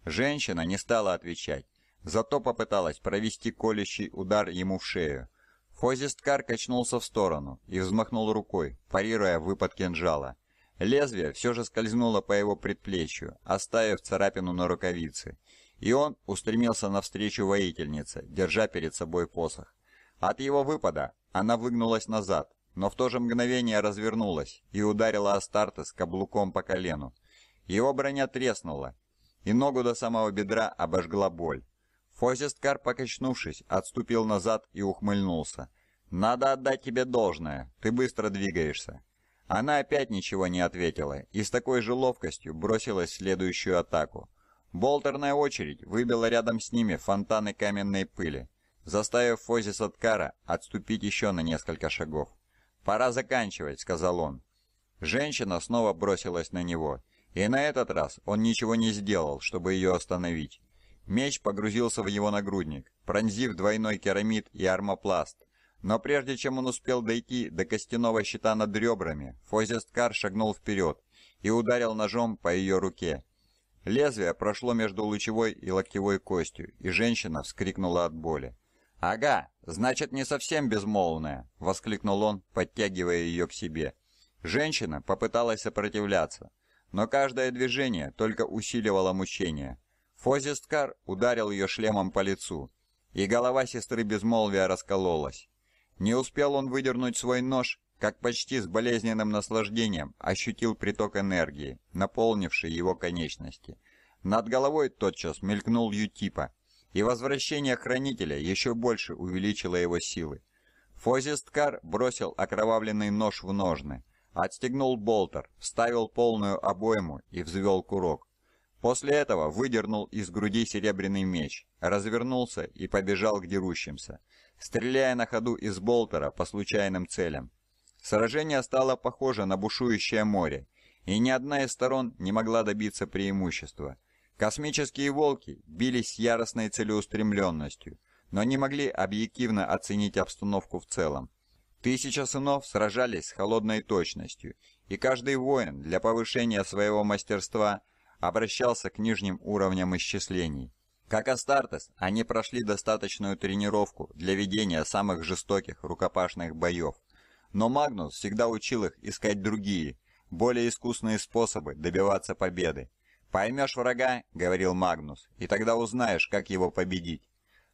Женщина не стала отвечать, зато попыталась провести колющий удар ему в шею – Хозисткар качнулся в сторону и взмахнул рукой, парируя выпад кинжала. Лезвие все же скользнуло по его предплечью, оставив царапину на рукавице, и он устремился навстречу воительнице, держа перед собой посох. От его выпада она выгнулась назад, но в то же мгновение развернулась и ударила с каблуком по колену. Его броня треснула, и ногу до самого бедра обожгла боль. Фозисткар, покачнувшись, отступил назад и ухмыльнулся. «Надо отдать тебе должное, ты быстро двигаешься». Она опять ничего не ответила и с такой же ловкостью бросилась в следующую атаку. Болтерная очередь выбила рядом с ними фонтаны каменной пыли, заставив Фозиса Ткара отступить еще на несколько шагов. «Пора заканчивать», — сказал он. Женщина снова бросилась на него, и на этот раз он ничего не сделал, чтобы ее остановить. Меч погрузился в его нагрудник, пронзив двойной керамид и армопласт. Но прежде чем он успел дойти до костяного щита над ребрами, Фозесткар шагнул вперед и ударил ножом по ее руке. Лезвие прошло между лучевой и локтевой костью, и женщина вскрикнула от боли. «Ага, значит, не совсем безмолвная!» – воскликнул он, подтягивая ее к себе. Женщина попыталась сопротивляться, но каждое движение только усиливало мучение – Фозисткар ударил ее шлемом по лицу, и голова сестры безмолвия раскололась. Не успел он выдернуть свой нож, как почти с болезненным наслаждением ощутил приток энергии, наполнивший его конечности. Над головой тотчас мелькнул Ютипа, и возвращение Хранителя еще больше увеличило его силы. Фозисткар бросил окровавленный нож в ножны, отстегнул болтер, вставил полную обойму и взвел курок. После этого выдернул из груди серебряный меч, развернулся и побежал к дерущимся, стреляя на ходу из болтера по случайным целям. Сражение стало похоже на бушующее море, и ни одна из сторон не могла добиться преимущества. Космические волки бились с яростной целеустремленностью, но не могли объективно оценить обстановку в целом. Тысяча сынов сражались с холодной точностью, и каждый воин для повышения своего мастерства – обращался к нижним уровням исчислений. Как Астартес, они прошли достаточную тренировку для ведения самых жестоких рукопашных боев. Но Магнус всегда учил их искать другие, более искусные способы добиваться победы. «Поймешь врага», — говорил Магнус, — «и тогда узнаешь, как его победить».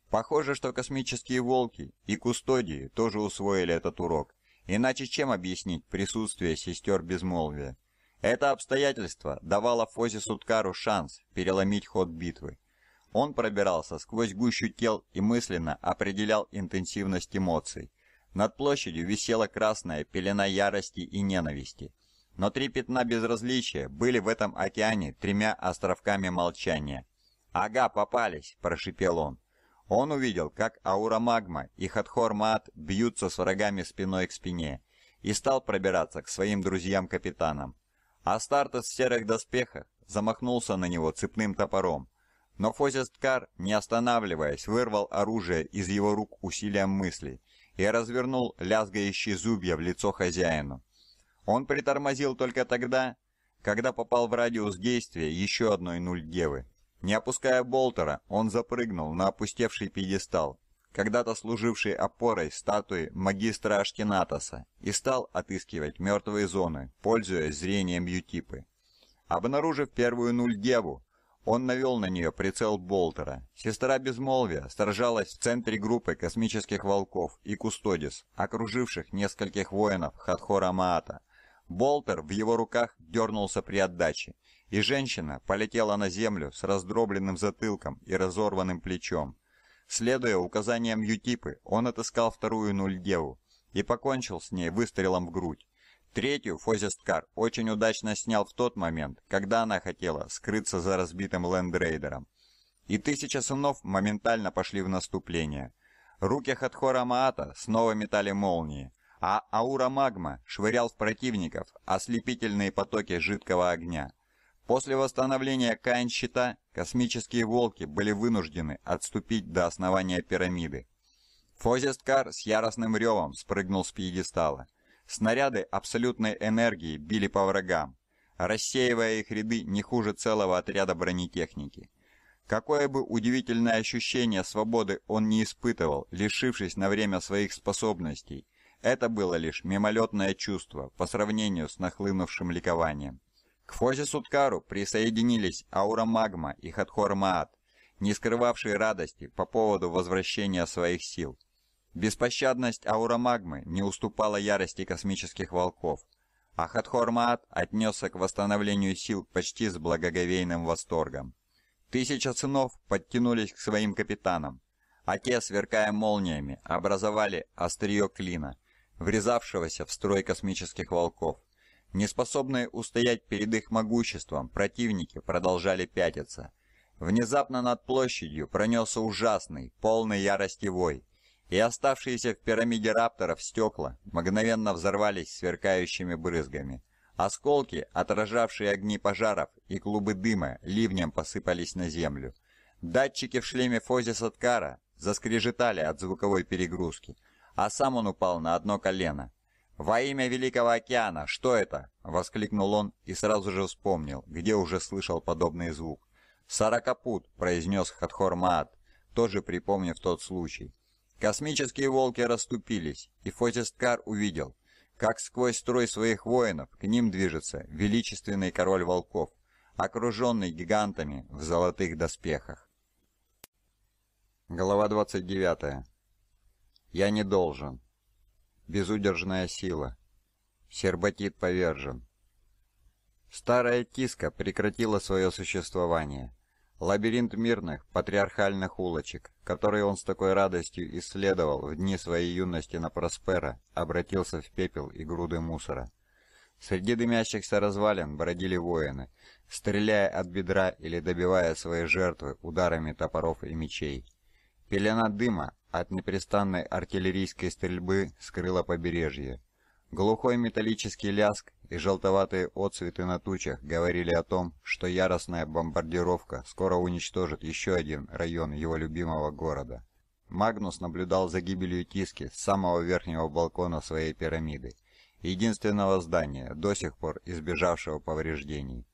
Похоже, что космические волки и кустодии тоже усвоили этот урок. Иначе чем объяснить присутствие сестер безмолвия? Это обстоятельство давало Фозе Суткару шанс переломить ход битвы. Он пробирался сквозь гущу тел и мысленно определял интенсивность эмоций. Над площадью висела красная пелена ярости и ненависти. Но три пятна безразличия были в этом океане тремя островками молчания. «Ага, попались!» – прошипел он. Он увидел, как аура магма и Хатхор Маат бьются с врагами спиной к спине, и стал пробираться к своим друзьям-капитанам. Астартес в серых доспехах замахнулся на него цепным топором, но Фозисткар, не останавливаясь, вырвал оружие из его рук усилием мысли и развернул лязгающие зубья в лицо хозяину. Он притормозил только тогда, когда попал в радиус действия еще одной нуль девы. Не опуская болтера, он запрыгнул на опустевший пьедестал когда-то служивший опорой статуи магистра Ашкенатоса, и стал отыскивать мертвые зоны, пользуясь зрением Ютипы. Обнаружив первую нульдеву, он навел на нее прицел Болтера. Сестра Безмолвия сражалась в центре группы космических волков и Кустодис, окруживших нескольких воинов Хатхора Маата. Болтер в его руках дернулся при отдаче, и женщина полетела на землю с раздробленным затылком и разорванным плечом. Следуя указаниям Ютипы, он отыскал вторую Нульдеву и покончил с ней выстрелом в грудь. Третью Фозесткар очень удачно снял в тот момент, когда она хотела скрыться за разбитым лендрейдером. И тысяча сынов моментально пошли в наступление. Руки Хатхора Маата снова метали молнии, а Аура Магма швырял в противников ослепительные потоки жидкого огня – После восстановления Каин-щита космические «Волки» были вынуждены отступить до основания пирамиды. Фозесткар с яростным ревом спрыгнул с пьедестала. Снаряды абсолютной энергии били по врагам, рассеивая их ряды не хуже целого отряда бронетехники. Какое бы удивительное ощущение свободы он не испытывал, лишившись на время своих способностей, это было лишь мимолетное чувство по сравнению с нахлынувшим ликованием. К Фозе Суткару присоединились Аура Магма и Хатхор Маат, не скрывавшие радости по поводу возвращения своих сил. Беспощадность Аура Магмы не уступала ярости космических волков, а Хатхор Маат отнесся к восстановлению сил почти с благоговейным восторгом. Тысяча сынов подтянулись к своим капитанам, а те, сверкая молниями, образовали острие клина, врезавшегося в строй космических волков. Неспособные устоять перед их могуществом, противники продолжали пятиться. Внезапно над площадью пронесся ужасный, полный ярости вой, и оставшиеся в пирамиде рапторов стекла мгновенно взорвались сверкающими брызгами. Осколки, отражавшие огни пожаров и клубы дыма, ливнем посыпались на землю. Датчики в шлеме Фози Ткара заскрежетали от звуковой перегрузки, а сам он упал на одно колено. «Во имя Великого океана! Что это?» — воскликнул он и сразу же вспомнил, где уже слышал подобный звук. Саракапут произнес Хатхор Маат, тоже припомнив тот случай. Космические волки расступились, и Фотисткар увидел, как сквозь строй своих воинов к ним движется величественный король волков, окруженный гигантами в золотых доспехах. Глава 29. Я не должен. Безудержная сила. Сербатит повержен. Старая тиска прекратила свое существование. Лабиринт мирных, патриархальных улочек, которые он с такой радостью исследовал в дни своей юности на Проспера, обратился в пепел и груды мусора. Среди дымящихся развалин бродили воины, стреляя от бедра или добивая свои жертвы ударами топоров и мечей. Пелена дыма, от непрестанной артиллерийской стрельбы скрыло побережье. Глухой металлический ляск и желтоватые отцветы на тучах говорили о том, что яростная бомбардировка скоро уничтожит еще один район его любимого города. Магнус наблюдал за гибелью Тиски с самого верхнего балкона своей пирамиды, единственного здания, до сих пор избежавшего повреждений.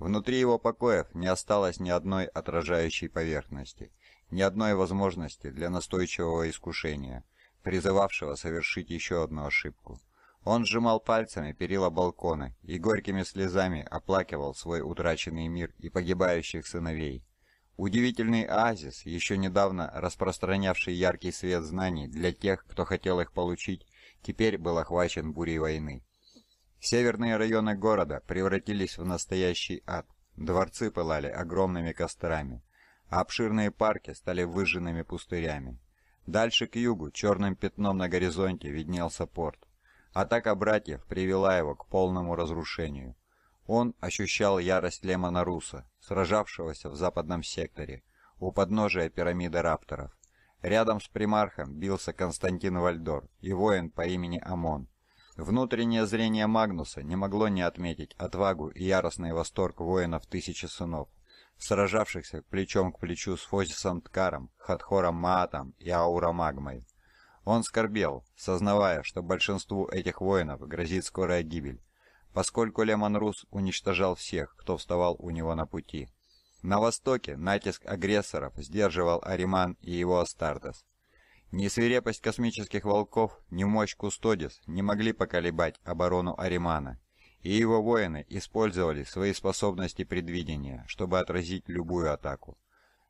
Внутри его покоев не осталось ни одной отражающей поверхности – ни одной возможности для настойчивого искушения, призывавшего совершить еще одну ошибку. Он сжимал пальцами перила балкона и горькими слезами оплакивал свой утраченный мир и погибающих сыновей. Удивительный оазис, еще недавно распространявший яркий свет знаний для тех, кто хотел их получить, теперь был охвачен бурей войны. Северные районы города превратились в настоящий ад. Дворцы пылали огромными кострами. Обширные парки стали выжженными пустырями. Дальше к югу черным пятном на горизонте виднелся порт. Атака братьев привела его к полному разрушению. Он ощущал ярость Лемона Руса, сражавшегося в западном секторе, у подножия пирамиды рапторов. Рядом с примархом бился Константин Вальдор и воин по имени Амон. Внутреннее зрение Магнуса не могло не отметить отвагу и яростный восторг воинов Тысячи Сынов, сражавшихся плечом к плечу с Фозисом Ткаром, Хатхором Маатом и Ауромагмой, Он скорбел, сознавая, что большинству этих воинов грозит скорая гибель, поскольку Лемон Рус уничтожал всех, кто вставал у него на пути. На востоке натиск агрессоров сдерживал Ариман и его Астартес. Ни свирепость космических волков, ни мощь Кустодис не могли поколебать оборону Аримана, и его воины использовали свои способности предвидения, чтобы отразить любую атаку.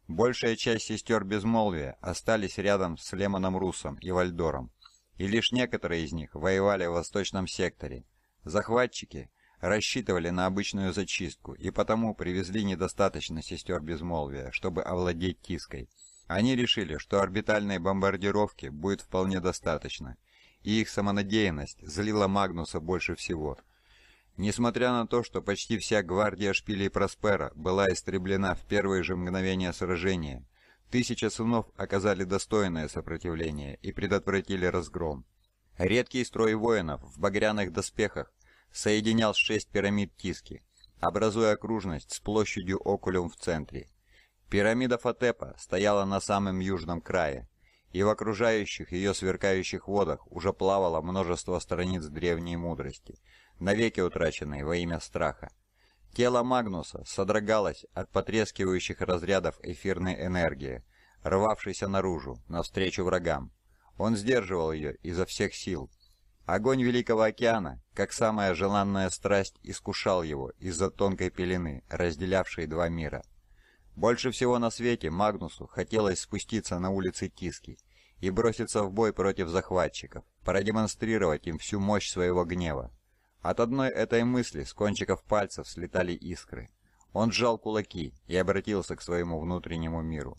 Большая часть сестер Безмолвия остались рядом с Лемоном Русом и Вальдором, и лишь некоторые из них воевали в восточном секторе. Захватчики рассчитывали на обычную зачистку и потому привезли недостаточно сестер Безмолвия, чтобы овладеть киской. Они решили, что орбитальной бомбардировки будет вполне достаточно, и их самонадеянность злила Магнуса больше всего – Несмотря на то, что почти вся гвардия шпилей Проспера была истреблена в первые же мгновения сражения, тысячи сынов оказали достойное сопротивление и предотвратили разгром. Редкий строй воинов в багряных доспехах соединял шесть пирамид Тиски, образуя окружность с площадью Окулюм в центре. Пирамида Фатепа стояла на самом южном крае, и в окружающих ее сверкающих водах уже плавало множество страниц древней мудрости – навеки утраченной во имя страха. Тело Магнуса содрогалось от потрескивающих разрядов эфирной энергии, рвавшейся наружу, навстречу врагам. Он сдерживал ее изо всех сил. Огонь Великого океана, как самая желанная страсть, искушал его из-за тонкой пелены, разделявшей два мира. Больше всего на свете Магнусу хотелось спуститься на улицы Тиски и броситься в бой против захватчиков, продемонстрировать им всю мощь своего гнева. От одной этой мысли с кончиков пальцев слетали искры. Он сжал кулаки и обратился к своему внутреннему миру.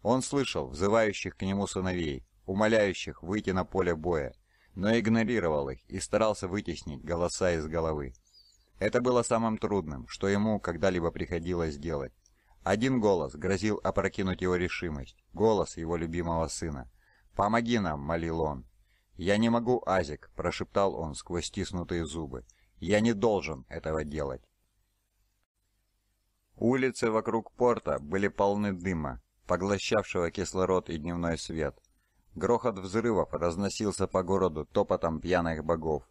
Он слышал взывающих к нему сыновей, умоляющих выйти на поле боя, но игнорировал их и старался вытеснить голоса из головы. Это было самым трудным, что ему когда-либо приходилось делать. Один голос грозил опрокинуть его решимость, голос его любимого сына. «Помоги нам!» — молил он. «Я не могу, Азик», — прошептал он сквозь стиснутые зубы. «Я не должен этого делать». Улицы вокруг порта были полны дыма, поглощавшего кислород и дневной свет. Грохот взрывов разносился по городу топотом пьяных богов,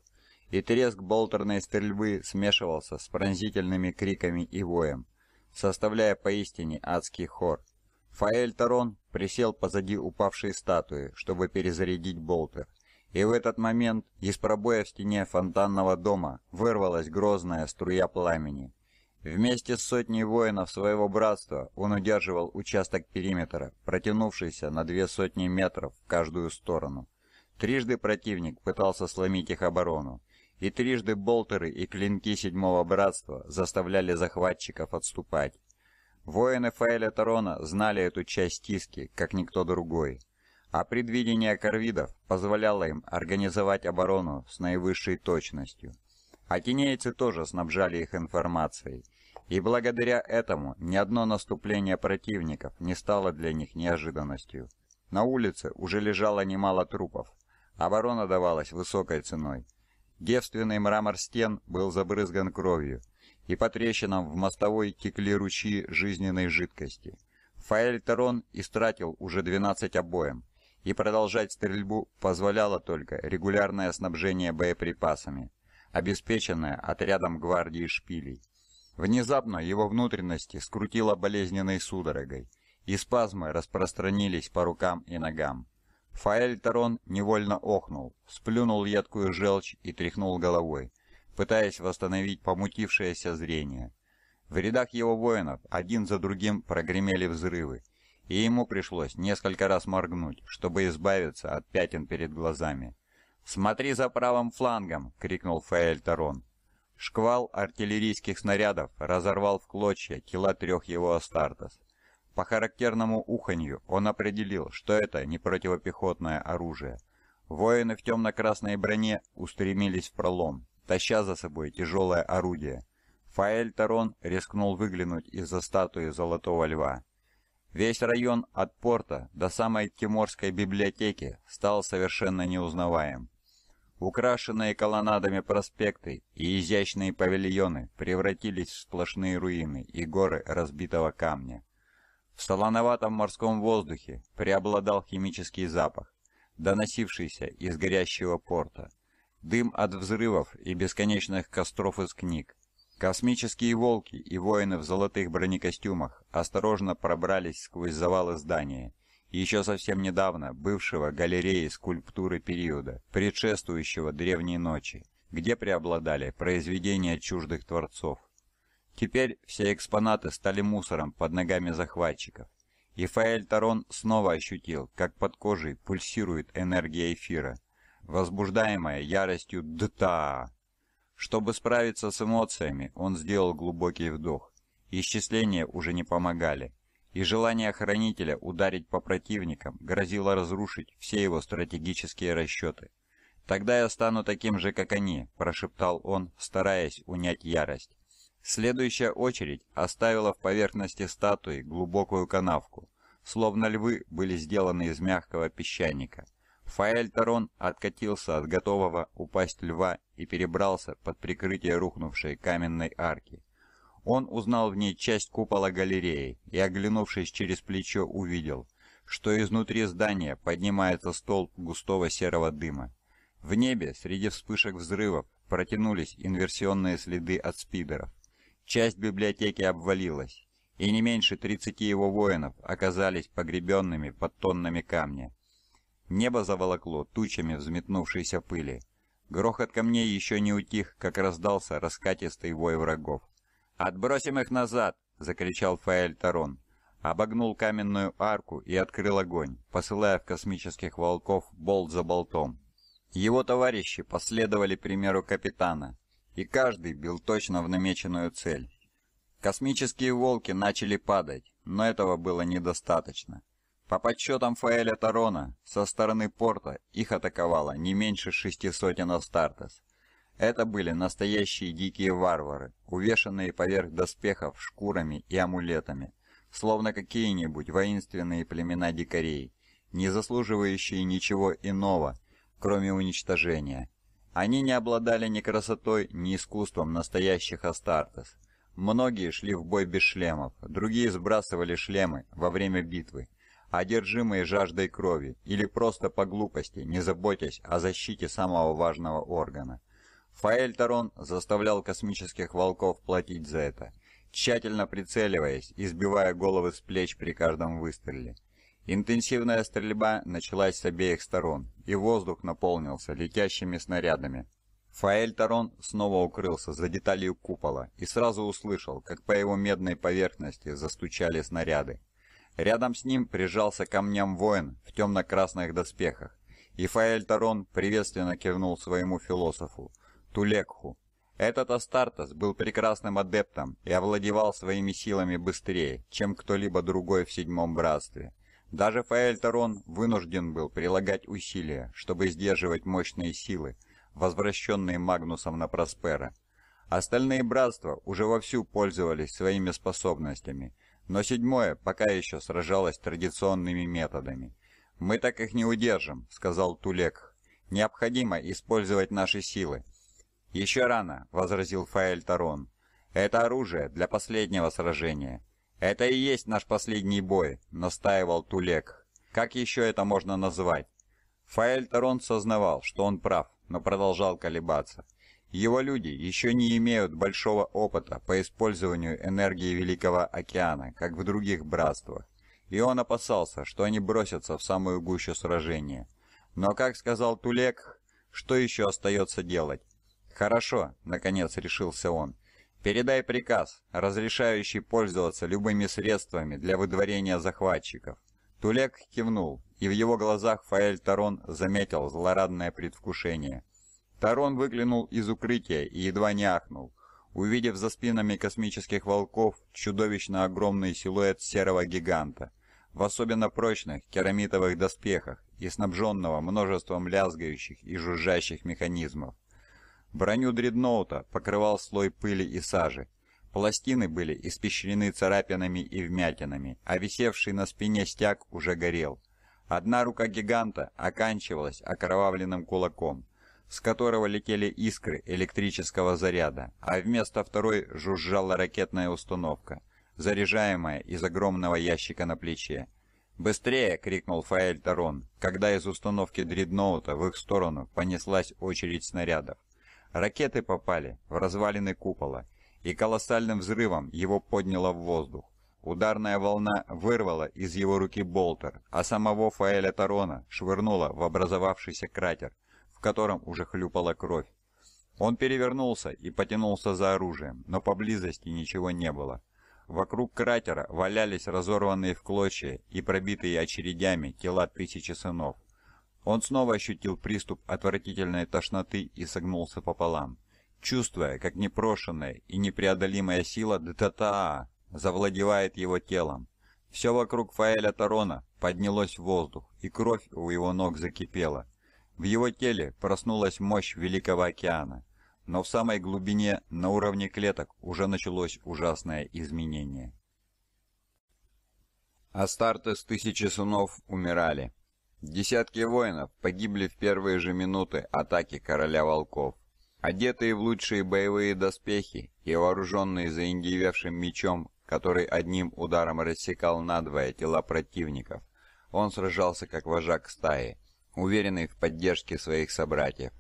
и треск болтерной стрельбы смешивался с пронзительными криками и воем, составляя поистине адский хор. Фаэль Тарон присел позади упавшей статуи, чтобы перезарядить болтер. И в этот момент из пробоя в стене фонтанного дома вырвалась грозная струя пламени. Вместе с сотней воинов своего братства он удерживал участок периметра, протянувшийся на две сотни метров в каждую сторону. Трижды противник пытался сломить их оборону, и трижды болтеры и клинки седьмого братства заставляли захватчиков отступать. Воины Фаэля Тарона знали эту часть тиски, как никто другой – а предвидение корвидов позволяло им организовать оборону с наивысшей точностью. Атинейцы тоже снабжали их информацией, и благодаря этому ни одно наступление противников не стало для них неожиданностью. На улице уже лежало немало трупов, оборона давалась высокой ценой. Девственный мрамор стен был забрызган кровью, и по трещинам в мостовой текли ручьи жизненной жидкости. Фаэль Терон истратил уже 12 обоим, и продолжать стрельбу позволяло только регулярное снабжение боеприпасами, обеспеченное отрядом гвардии шпилей. Внезапно его внутренности скрутило болезненной судорогой, и спазмы распространились по рукам и ногам. Фаэль Тарон невольно охнул, сплюнул едкую желчь и тряхнул головой, пытаясь восстановить помутившееся зрение. В рядах его воинов один за другим прогремели взрывы, и ему пришлось несколько раз моргнуть, чтобы избавиться от пятен перед глазами. «Смотри за правым флангом!» — крикнул Фаэль Тарон. Шквал артиллерийских снарядов разорвал в клочья тела трех его Астартес. По характерному уханью он определил, что это не противопехотное оружие. Воины в темно-красной броне устремились в пролом, таща за собой тяжелое орудие. Фаэль Тарон рискнул выглянуть из-за статуи Золотого Льва. Весь район от порта до самой Тиморской библиотеки стал совершенно неузнаваем. Украшенные колоннадами проспекты и изящные павильоны превратились в сплошные руины и горы разбитого камня. В солоноватом морском воздухе преобладал химический запах, доносившийся из горящего порта, дым от взрывов и бесконечных костров из книг, Космические волки и воины в золотых бронекостюмах осторожно пробрались сквозь завалы здания, еще совсем недавно бывшего галереи скульптуры периода, предшествующего Древней Ночи, где преобладали произведения чуждых творцов. Теперь все экспонаты стали мусором под ногами захватчиков. И Фаэль Тарон снова ощутил, как под кожей пульсирует энергия эфира, возбуждаемая яростью ДТА. Чтобы справиться с эмоциями, он сделал глубокий вдох. Исчисления уже не помогали, и желание хранителя ударить по противникам грозило разрушить все его стратегические расчеты. «Тогда я стану таким же, как они», – прошептал он, стараясь унять ярость. Следующая очередь оставила в поверхности статуи глубокую канавку, словно львы были сделаны из мягкого песчаника. Фаэльторон откатился от готового упасть льва и перебрался под прикрытие рухнувшей каменной арки. Он узнал в ней часть купола галереи и, оглянувшись через плечо, увидел, что изнутри здания поднимается столб густого серого дыма. В небе среди вспышек взрывов протянулись инверсионные следы от спидеров. Часть библиотеки обвалилась, и не меньше 30 его воинов оказались погребенными под тоннами камня. Небо заволокло тучами взметнувшейся пыли. Грохот камней еще не утих, как раздался раскатистый вой врагов. «Отбросим их назад!» — закричал Фаэль Тарон. Обогнул каменную арку и открыл огонь, посылая в космических волков болт за болтом. Его товарищи последовали примеру капитана, и каждый бил точно в намеченную цель. Космические волки начали падать, но этого было недостаточно. По подсчетам Фаэля Тарона, со стороны порта их атаковало не меньше шести сотен Астартес. Это были настоящие дикие варвары, увешанные поверх доспехов шкурами и амулетами, словно какие-нибудь воинственные племена дикарей, не заслуживающие ничего иного, кроме уничтожения. Они не обладали ни красотой, ни искусством настоящих Астартес. Многие шли в бой без шлемов, другие сбрасывали шлемы во время битвы, одержимые жаждой крови или просто по глупости, не заботясь о защите самого важного органа. Фаэль Тарон заставлял космических волков платить за это, тщательно прицеливаясь и сбивая головы с плеч при каждом выстреле. Интенсивная стрельба началась с обеих сторон, и воздух наполнился летящими снарядами. Фаэль Тарон снова укрылся за деталью купола и сразу услышал, как по его медной поверхности застучали снаряды. Рядом с ним прижался к камням воин в темно-красных доспехах. И Фаэль Тарон приветственно кивнул своему философу, Тулекху. Этот Астартес был прекрасным адептом и овладевал своими силами быстрее, чем кто-либо другой в Седьмом Братстве. Даже Фаэль Тарон вынужден был прилагать усилия, чтобы сдерживать мощные силы, возвращенные Магнусом на Проспера. Остальные братства уже вовсю пользовались своими способностями – но седьмое пока еще сражалось традиционными методами. «Мы так их не удержим», — сказал Тулек. «Необходимо использовать наши силы». «Еще рано», — возразил Фаэль Тарон. «Это оружие для последнего сражения». «Это и есть наш последний бой», — настаивал Тулек. «Как еще это можно назвать?» Фаэль Тарон сознавал, что он прав, но продолжал колебаться. Его люди еще не имеют большого опыта по использованию энергии Великого океана, как в других братствах, и он опасался, что они бросятся в самую гущу сражения. Но, как сказал Тулек, что еще остается делать? «Хорошо», — наконец решился он, — «передай приказ, разрешающий пользоваться любыми средствами для выдворения захватчиков». Тулек кивнул, и в его глазах Фаэль Тарон заметил злорадное предвкушение. Тарон выглянул из укрытия и едва не ахнул, увидев за спинами космических волков чудовищно огромный силуэт серого гиганта, в особенно прочных керамитовых доспехах и снабженного множеством лязгающих и жужжащих механизмов. Броню дредноута покрывал слой пыли и сажи. Пластины были испещрены царапинами и вмятинами, а висевший на спине стяг уже горел. Одна рука гиганта оканчивалась окровавленным кулаком, с которого летели искры электрического заряда, а вместо второй жужжала ракетная установка, заряжаемая из огромного ящика на плече. «Быстрее!» — крикнул Фаэль Тарон, когда из установки дредноута в их сторону понеслась очередь снарядов. Ракеты попали в развалины купола, и колоссальным взрывом его подняло в воздух. Ударная волна вырвала из его руки болтер, а самого Фаэля Тарона швырнула в образовавшийся кратер, в котором уже хлюпала кровь. Он перевернулся и потянулся за оружием, но поблизости ничего не было. Вокруг кратера валялись разорванные в клочья и пробитые очередями тела тысячи сынов. Он снова ощутил приступ отвратительной тошноты и согнулся пополам, чувствуя, как непрошенная и непреодолимая сила ДТА завладевает его телом. Все вокруг Фаэля Тарона поднялось в воздух, и кровь у его ног закипела. В его теле проснулась мощь Великого океана, но в самой глубине, на уровне клеток, уже началось ужасное изменение. Астартес тысячи сынов умирали. Десятки воинов погибли в первые же минуты атаки короля волков. Одетые в лучшие боевые доспехи и вооруженные заиндевевшим мечом, который одним ударом рассекал надвое тела противников, он сражался как вожак стаи, уверенный в поддержке своих собратьев.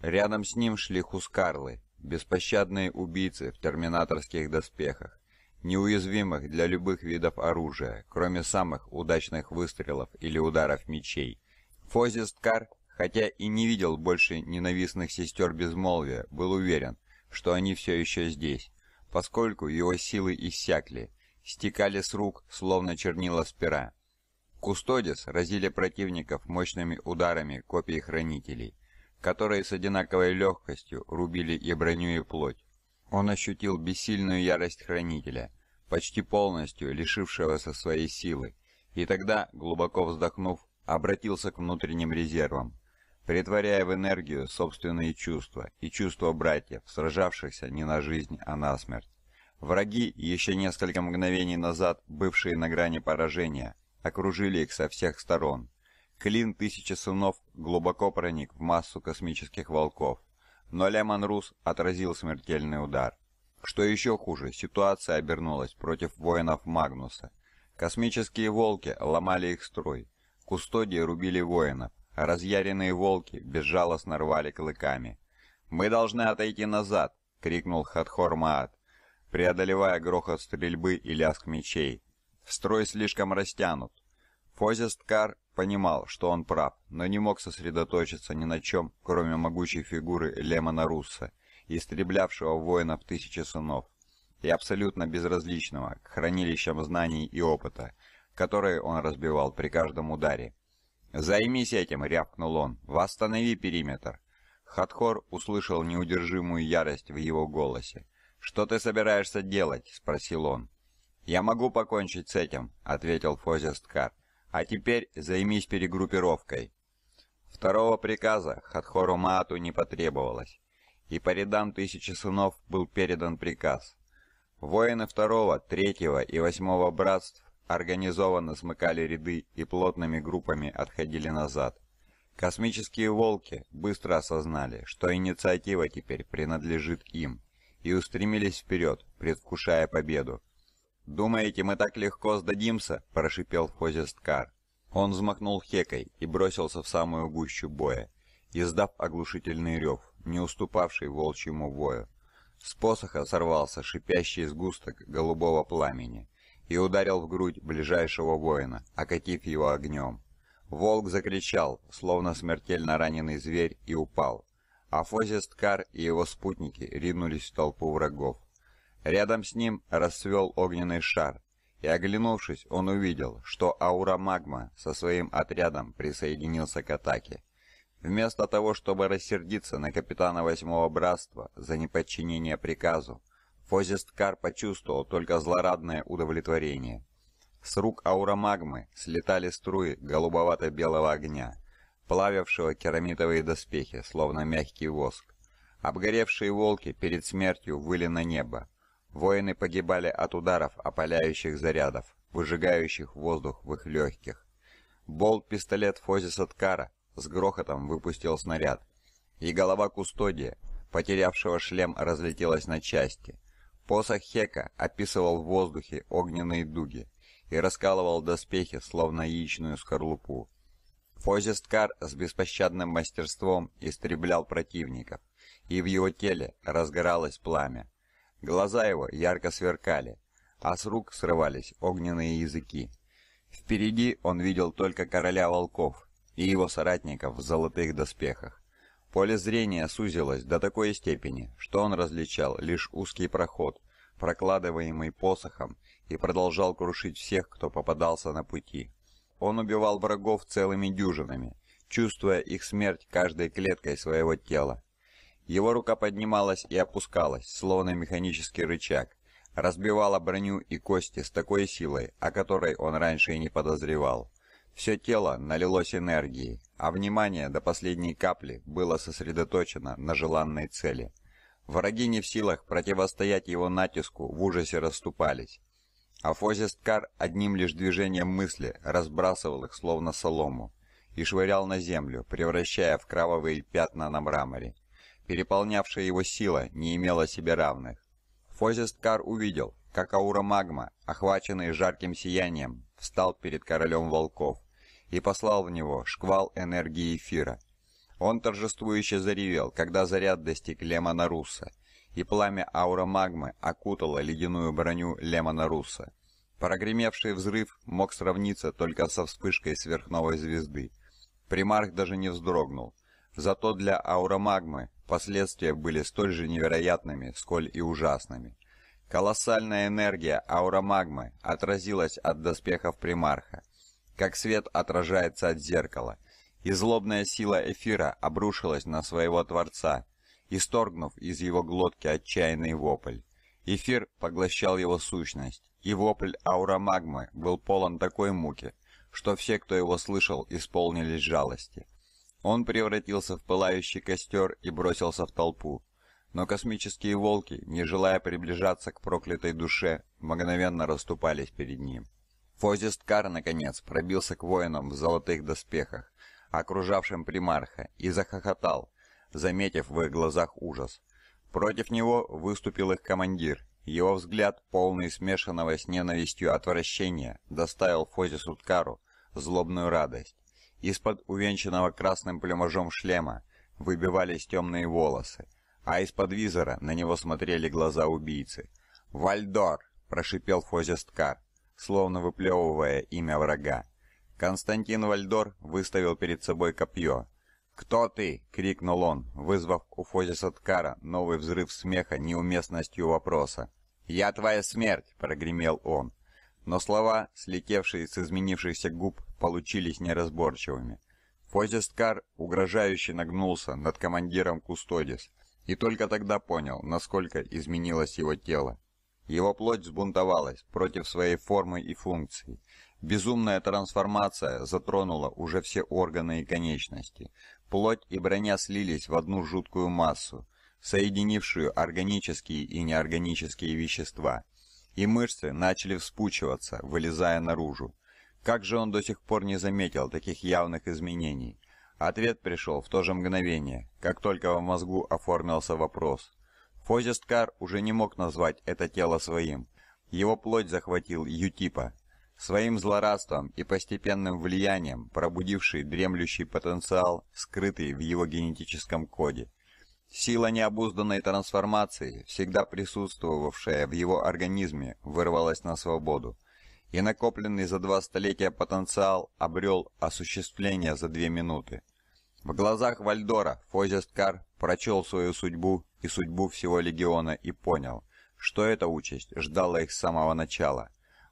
Рядом с ним шли хускарлы, беспощадные убийцы в терминаторских доспехах, неуязвимых для любых видов оружия, кроме самых удачных выстрелов или ударов мечей. Фозисткар, хотя и не видел больше ненавистных сестер Безмолвия, был уверен, что они все еще здесь, поскольку его силы иссякли, стекали с рук, словно чернила с Кустодис разили противников мощными ударами копий хранителей, которые с одинаковой легкостью рубили и броню, и плоть. Он ощутил бессильную ярость хранителя, почти полностью лишившегося своей силы, и тогда, глубоко вздохнув, обратился к внутренним резервам, притворяя в энергию собственные чувства и чувства братьев, сражавшихся не на жизнь, а на смерть. Враги, еще несколько мгновений назад бывшие на грани поражения, окружили их со всех сторон. Клин Тысячи Сынов глубоко проник в массу космических волков, но Лемон Рус отразил смертельный удар. Что еще хуже, ситуация обернулась против воинов Магнуса. Космические волки ломали их строй, кустодии рубили воинов, а разъяренные волки безжалостно рвали клыками. «Мы должны отойти назад!» — крикнул Хатхор Маат, преодолевая грохот стрельбы и лязг мечей, Строй слишком растянут. Фозесткар понимал, что он прав, но не мог сосредоточиться ни на чем, кроме могучей фигуры Лемона Русса, истреблявшего воинов тысячи сынов, и абсолютно безразличного к хранилищам знаний и опыта, которые он разбивал при каждом ударе. «Займись этим!» — рявкнул он. «Восстанови периметр!» Хатхор услышал неудержимую ярость в его голосе. «Что ты собираешься делать?» — спросил он. «Я могу покончить с этим», — ответил Фозесткар. «А теперь займись перегруппировкой». Второго приказа Хатхору Маату не потребовалось, и по рядам тысячи сынов был передан приказ. Воины второго, третьего и восьмого братств организованно смыкали ряды и плотными группами отходили назад. Космические волки быстро осознали, что инициатива теперь принадлежит им, и устремились вперед, предвкушая победу. «Думаете, мы так легко сдадимся?» – прошипел Хозесткар. Он взмахнул хекой и бросился в самую гущу боя, издав оглушительный рев, не уступавший волчьему вою. С посоха сорвался шипящий сгусток голубого пламени и ударил в грудь ближайшего воина, окатив его огнем. Волк закричал, словно смертельно раненый зверь, и упал. А Фозесткар и его спутники ринулись в толпу врагов, Рядом с ним расцвел огненный шар, и оглянувшись, он увидел, что аура магма со своим отрядом присоединился к атаке. Вместо того, чтобы рассердиться на капитана Восьмого Братства за неподчинение приказу, Фозисткар почувствовал только злорадное удовлетворение. С рук Аура Магмы слетали струи голубовато-белого огня, плавившего керамитовые доспехи, словно мягкий воск. Обгоревшие волки перед смертью выли на небо, Воины погибали от ударов опаляющих зарядов, выжигающих воздух в их легких. Болт-пистолет Фозиса Ткара с грохотом выпустил снаряд, и голова Кустодия, потерявшего шлем, разлетелась на части. Посох Хека описывал в воздухе огненные дуги и раскалывал доспехи, словно яичную скорлупу. Фозис с беспощадным мастерством истреблял противников, и в его теле разгоралось пламя. Глаза его ярко сверкали, а с рук срывались огненные языки. Впереди он видел только короля волков и его соратников в золотых доспехах. Поле зрения сузилось до такой степени, что он различал лишь узкий проход, прокладываемый посохом, и продолжал крушить всех, кто попадался на пути. Он убивал врагов целыми дюжинами, чувствуя их смерть каждой клеткой своего тела. Его рука поднималась и опускалась, словно механический рычаг, разбивала броню и кости с такой силой, о которой он раньше и не подозревал. Все тело налилось энергией, а внимание до последней капли было сосредоточено на желанной цели. Враги не в силах противостоять его натиску, в ужасе расступались. А Фозисткар одним лишь движением мысли разбрасывал их словно солому и швырял на землю, превращая в кровавые пятна на мраморе переполнявшая его сила, не имела себе равных. Фозисткар увидел, как аура магма, охваченный жарким сиянием, встал перед королем волков и послал в него шквал энергии эфира. Он торжествующе заревел, когда заряд достиг Лемона Руса, и пламя аура магмы окутало ледяную броню Лемона Руса. Прогремевший взрыв мог сравниться только со вспышкой сверхновой звезды. Примарх даже не вздрогнул – Зато для ауромагмы последствия были столь же невероятными, сколь и ужасными. Колоссальная энергия ауромагмы отразилась от доспехов примарха, как свет отражается от зеркала, и злобная сила эфира обрушилась на своего Творца, исторгнув из его глотки отчаянный вопль. Эфир поглощал его сущность, и вопль ауромагмы был полон такой муки, что все, кто его слышал, исполнились жалости. Он превратился в пылающий костер и бросился в толпу. Но космические волки, не желая приближаться к проклятой душе, мгновенно расступались перед ним. Фозист Кар наконец, пробился к воинам в золотых доспехах, окружавшим примарха, и захохотал, заметив в их глазах ужас. Против него выступил их командир. Его взгляд, полный смешанного с ненавистью отвращения, доставил Фозисту Кару злобную радость. Из-под увенчанного красным плюмажом шлема выбивались темные волосы, а из-под визора на него смотрели глаза убийцы. «Вальдор!» – прошипел Фозесткар, словно выплевывая имя врага. Константин Вальдор выставил перед собой копье. «Кто ты?» — крикнул он, вызвав у Фозиса Ткара новый взрыв смеха неуместностью вопроса. «Я твоя смерть!» — прогремел он. Но слова, слетевшие с изменившихся губ, получились неразборчивыми. Фозисткар угрожающе нагнулся над командиром Кустодис и только тогда понял, насколько изменилось его тело. Его плоть сбунтовалась против своей формы и функций. Безумная трансформация затронула уже все органы и конечности. Плоть и броня слились в одну жуткую массу, соединившую органические и неорганические вещества, и мышцы начали вспучиваться, вылезая наружу. Как же он до сих пор не заметил таких явных изменений? Ответ пришел в то же мгновение, как только в мозгу оформился вопрос. Фозисткар уже не мог назвать это тело своим. Его плоть захватил Ютипа, своим злорадством и постепенным влиянием пробудивший дремлющий потенциал, скрытый в его генетическом коде – Сила необузданной трансформации, всегда присутствовавшая в его организме, вырвалась на свободу, и накопленный за два столетия потенциал обрел осуществление за две минуты. В глазах Вальдора Фозесткар прочел свою судьбу и судьбу всего Легиона и понял, что эта участь ждала их с самого начала.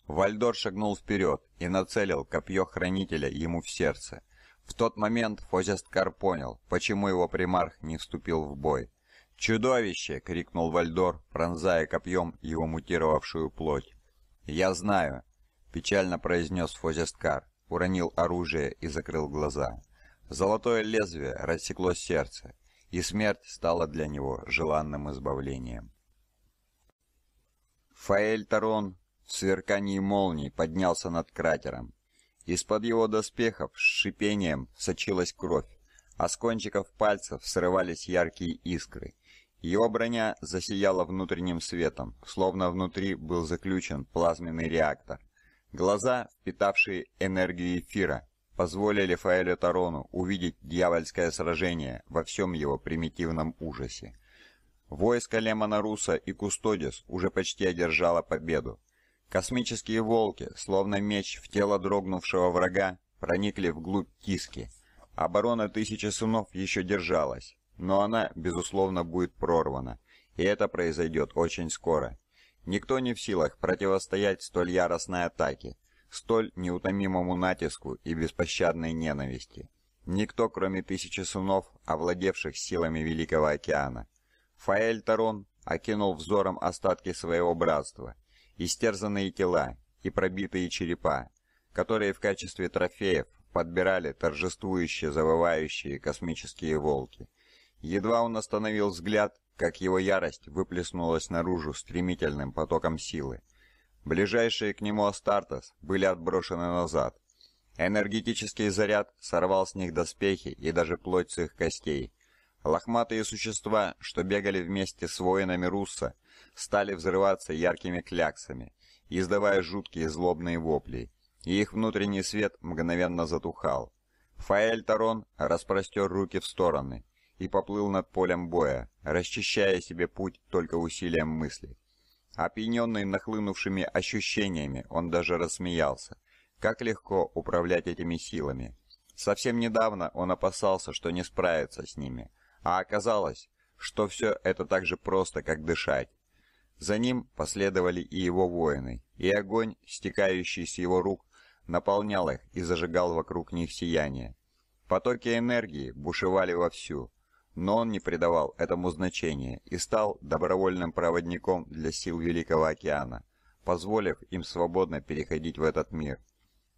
Вальдор шагнул вперед и нацелил копье Хранителя ему в сердце – в тот момент Фозесткар понял, почему его примарх не вступил в бой. «Чудовище!» — крикнул Вальдор, пронзая копьем его мутировавшую плоть. «Я знаю!» — печально произнес Фозесткар, уронил оружие и закрыл глаза. Золотое лезвие рассекло сердце, и смерть стала для него желанным избавлением. Фаэль Тарон в сверкании молний поднялся над кратером, из-под его доспехов с шипением сочилась кровь, а с кончиков пальцев срывались яркие искры. Его броня засияла внутренним светом, словно внутри был заключен плазменный реактор. Глаза, впитавшие энергию эфира, позволили Фаэлю Тарону увидеть дьявольское сражение во всем его примитивном ужасе. Войско Лемона Руса и Кустодис уже почти одержало победу. Космические волки, словно меч в тело дрогнувшего врага, проникли вглубь киски. Оборона тысячи сынов еще держалась, но она, безусловно, будет прорвана, и это произойдет очень скоро. Никто не в силах противостоять столь яростной атаке, столь неутомимому натиску и беспощадной ненависти. Никто, кроме тысячи сынов, овладевших силами Великого океана. Фаэль Тарон окинул взором остатки своего братства Истерзанные тела и пробитые черепа, которые в качестве трофеев подбирали торжествующие завывающие космические волки. Едва он остановил взгляд, как его ярость выплеснулась наружу стремительным потоком силы. Ближайшие к нему Астартес были отброшены назад. Энергетический заряд сорвал с них доспехи и даже плоть с их костей. Лохматые существа, что бегали вместе с воинами Русса, стали взрываться яркими кляксами, издавая жуткие злобные вопли, и их внутренний свет мгновенно затухал. Фаэль Тарон распростер руки в стороны и поплыл над полем боя, расчищая себе путь только усилием мысли. Опьяненный нахлынувшими ощущениями, он даже рассмеялся. Как легко управлять этими силами. Совсем недавно он опасался, что не справится с ними, а оказалось, что все это так же просто, как дышать. За ним последовали и его воины, и огонь, стекающий с его рук, наполнял их и зажигал вокруг них сияние. Потоки энергии бушевали вовсю, но он не придавал этому значения и стал добровольным проводником для сил Великого океана, позволив им свободно переходить в этот мир.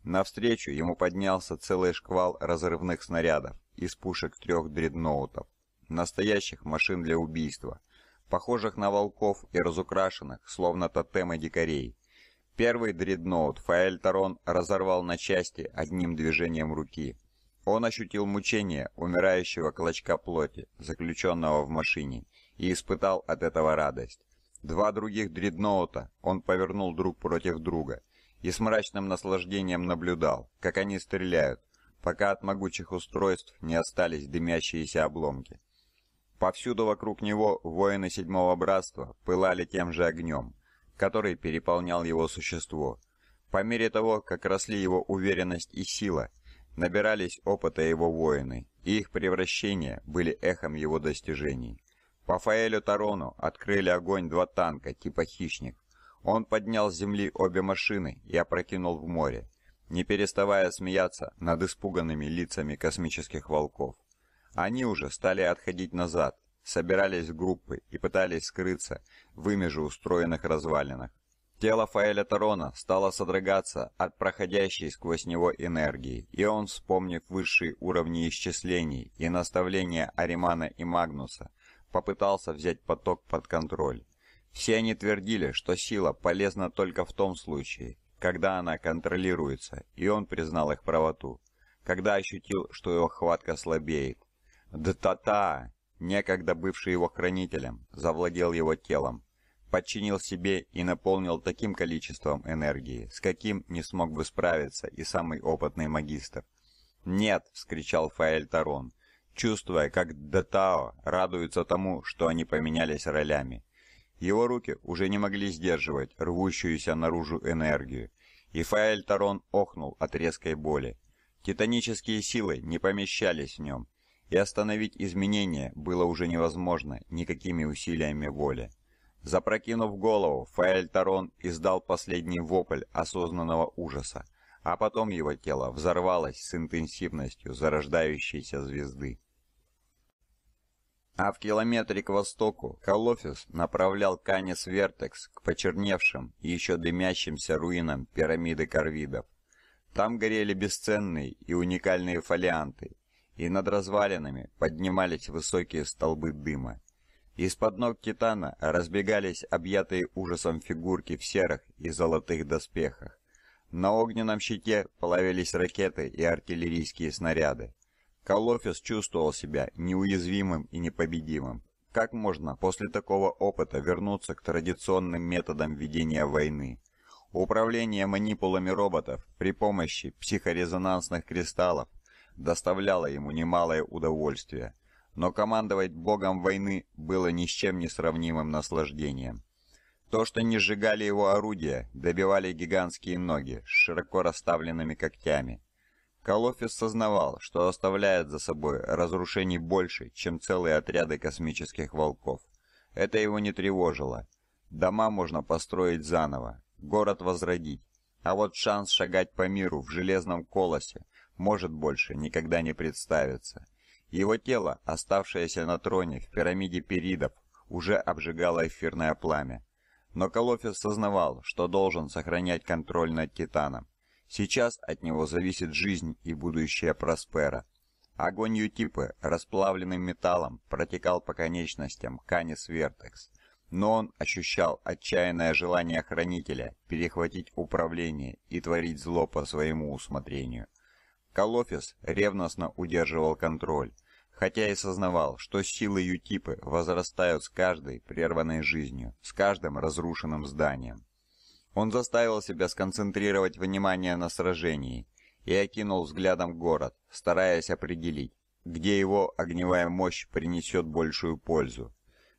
На встречу ему поднялся целый шквал разрывных снарядов из пушек трех дредноутов, настоящих машин для убийства – похожих на волков и разукрашенных, словно тотемы дикарей. Первый дредноут Фаэль Тарон разорвал на части одним движением руки. Он ощутил мучение умирающего клочка плоти, заключенного в машине, и испытал от этого радость. Два других дредноута он повернул друг против друга и с мрачным наслаждением наблюдал, как они стреляют, пока от могучих устройств не остались дымящиеся обломки. Повсюду вокруг него воины седьмого братства пылали тем же огнем, который переполнял его существо. По мере того, как росли его уверенность и сила, набирались опыта его воины, и их превращения были эхом его достижений. По Фаэлю Тарону открыли огонь два танка типа «Хищник». Он поднял с земли обе машины и опрокинул в море, не переставая смеяться над испуганными лицами космических волков. Они уже стали отходить назад, собирались в группы и пытались скрыться в ими же устроенных развалинах. Тело Фаэля Тарона стало содрогаться от проходящей сквозь него энергии, и он, вспомнив высшие уровни исчислений и наставления Аримана и Магнуса, попытался взять поток под контроль. Все они твердили, что сила полезна только в том случае, когда она контролируется, и он признал их правоту. Когда ощутил, что его хватка слабеет, Дтата, некогда бывший его хранителем, завладел его телом, подчинил себе и наполнил таким количеством энергии, с каким не смог бы справиться и самый опытный магистр. «Нет!» — вскричал Фаэль Тарон, чувствуя, как Датао радуется тому, что они поменялись ролями. Его руки уже не могли сдерживать рвущуюся наружу энергию, и Фаэль Тарон охнул от резкой боли. Титанические силы не помещались в нем, и остановить изменения было уже невозможно никакими усилиями воли. Запрокинув голову, Фаэль Тарон издал последний вопль осознанного ужаса, а потом его тело взорвалось с интенсивностью зарождающейся звезды. А в километре к востоку Колофис направлял Канис Вертекс к почерневшим и еще дымящимся руинам пирамиды Корвидов. Там горели бесценные и уникальные фолианты, и над развалинами поднимались высокие столбы дыма. Из-под ног Титана разбегались объятые ужасом фигурки в серых и золотых доспехах. На огненном щите половились ракеты и артиллерийские снаряды. Колофис чувствовал себя неуязвимым и непобедимым. Как можно после такого опыта вернуться к традиционным методам ведения войны? Управление манипулами роботов при помощи психорезонансных кристаллов доставляло ему немалое удовольствие, но командовать богом войны было ни с чем не сравнимым наслаждением. То, что не сжигали его орудия, добивали гигантские ноги с широко расставленными когтями. Колофис сознавал, что оставляет за собой разрушений больше, чем целые отряды космических волков. Это его не тревожило. Дома можно построить заново, город возродить. А вот шанс шагать по миру в железном колосе, может больше никогда не представиться. Его тело, оставшееся на троне в пирамиде перидов, уже обжигало эфирное пламя. Но Калофис сознавал, что должен сохранять контроль над Титаном. Сейчас от него зависит жизнь и будущее Проспера. Огонь Ютипы, расплавленным металлом, протекал по конечностям Канис Вертекс. Но он ощущал отчаянное желание Хранителя перехватить управление и творить зло по своему усмотрению. Калофис ревностно удерживал контроль, хотя и сознавал, что силы Ютипы возрастают с каждой прерванной жизнью, с каждым разрушенным зданием. Он заставил себя сконцентрировать внимание на сражении и окинул взглядом город, стараясь определить, где его огневая мощь принесет большую пользу.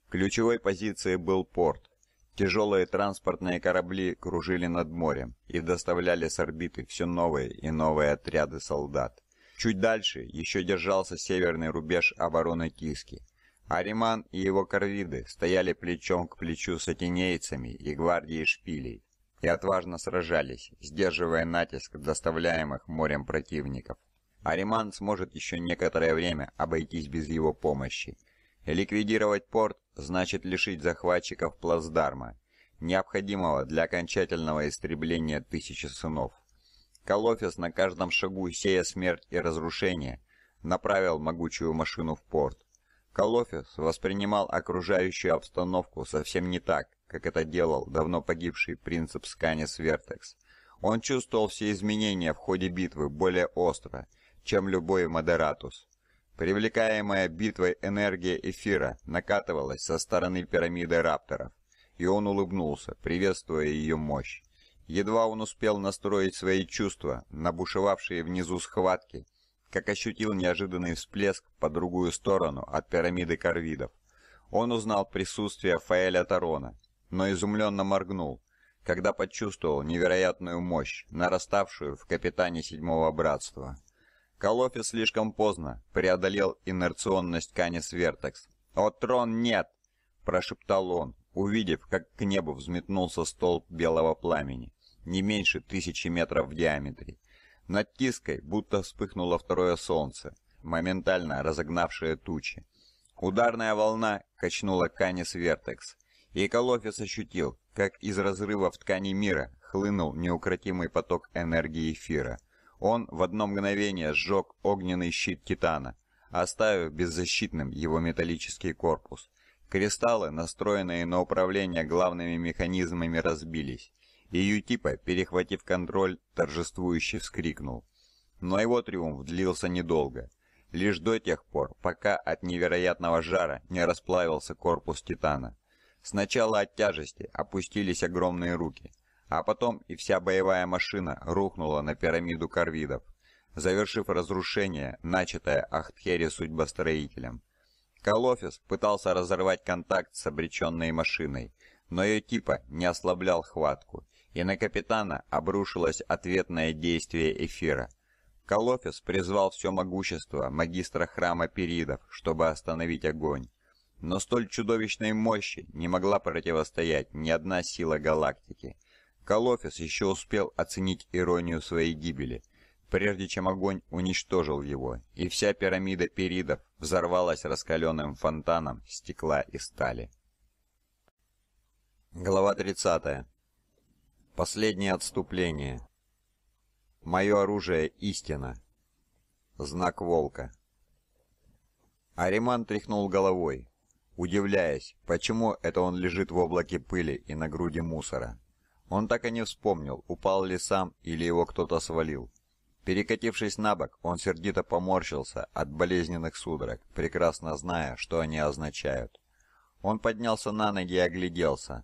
Ключевой позицией был порт, Тяжелые транспортные корабли кружили над морем и доставляли с орбиты все новые и новые отряды солдат. Чуть дальше еще держался северный рубеж обороны Киски. Ариман и его корвиды стояли плечом к плечу с атинейцами и гвардией шпилей и отважно сражались, сдерживая натиск доставляемых морем противников. Ариман сможет еще некоторое время обойтись без его помощи. Ликвидировать порт значит лишить захватчиков плацдарма, необходимого для окончательного истребления тысячи сынов. Колофис на каждом шагу, сея смерть и разрушение, направил могучую машину в порт. Колофис воспринимал окружающую обстановку совсем не так, как это делал давно погибший принцип Сканис Вертекс. Он чувствовал все изменения в ходе битвы более остро, чем любой Модератус. Привлекаемая битвой энергия эфира накатывалась со стороны пирамиды рапторов, и он улыбнулся, приветствуя ее мощь. Едва он успел настроить свои чувства на бушевавшие внизу схватки, как ощутил неожиданный всплеск по другую сторону от пирамиды корвидов. Он узнал присутствие Фаэля Тарона, но изумленно моргнул, когда почувствовал невероятную мощь, нараставшую в капитане Седьмого Братства. Колофе слишком поздно преодолел инерционность Канис Вертекс. «О, трон, нет!» – прошептал он, увидев, как к небу взметнулся столб белого пламени, не меньше тысячи метров в диаметре. Над тиской, будто вспыхнуло второе солнце, моментально разогнавшее тучи. Ударная волна качнула Канис Вертекс, и Колофис ощутил, как из разрыва в ткани мира хлынул неукротимый поток энергии эфира – он в одно мгновение сжег огненный щит Титана, оставив беззащитным его металлический корпус. Кристаллы, настроенные на управление главными механизмами, разбились, и Ютипа, перехватив контроль, торжествующе вскрикнул. Но его триумф длился недолго, лишь до тех пор, пока от невероятного жара не расплавился корпус Титана. Сначала от тяжести опустились огромные руки – а потом и вся боевая машина рухнула на пирамиду корвидов, завершив разрушение, начатое Ахтхере судьбостроителем. Колофис пытался разорвать контакт с обреченной машиной, но ее типа не ослаблял хватку, и на капитана обрушилось ответное действие эфира. Колофис призвал все могущество магистра храма Перидов, чтобы остановить огонь. Но столь чудовищной мощи не могла противостоять ни одна сила галактики – Колофис еще успел оценить иронию своей гибели, прежде чем огонь уничтожил его, и вся пирамида перидов взорвалась раскаленным фонтаном стекла и стали. Глава 30. Последнее отступление. Мое оружие — истина. Знак волка. Ариман тряхнул головой, удивляясь, почему это он лежит в облаке пыли и на груди мусора. Он так и не вспомнил, упал ли сам или его кто-то свалил. Перекатившись на бок, он сердито поморщился от болезненных судорог, прекрасно зная, что они означают. Он поднялся на ноги и огляделся.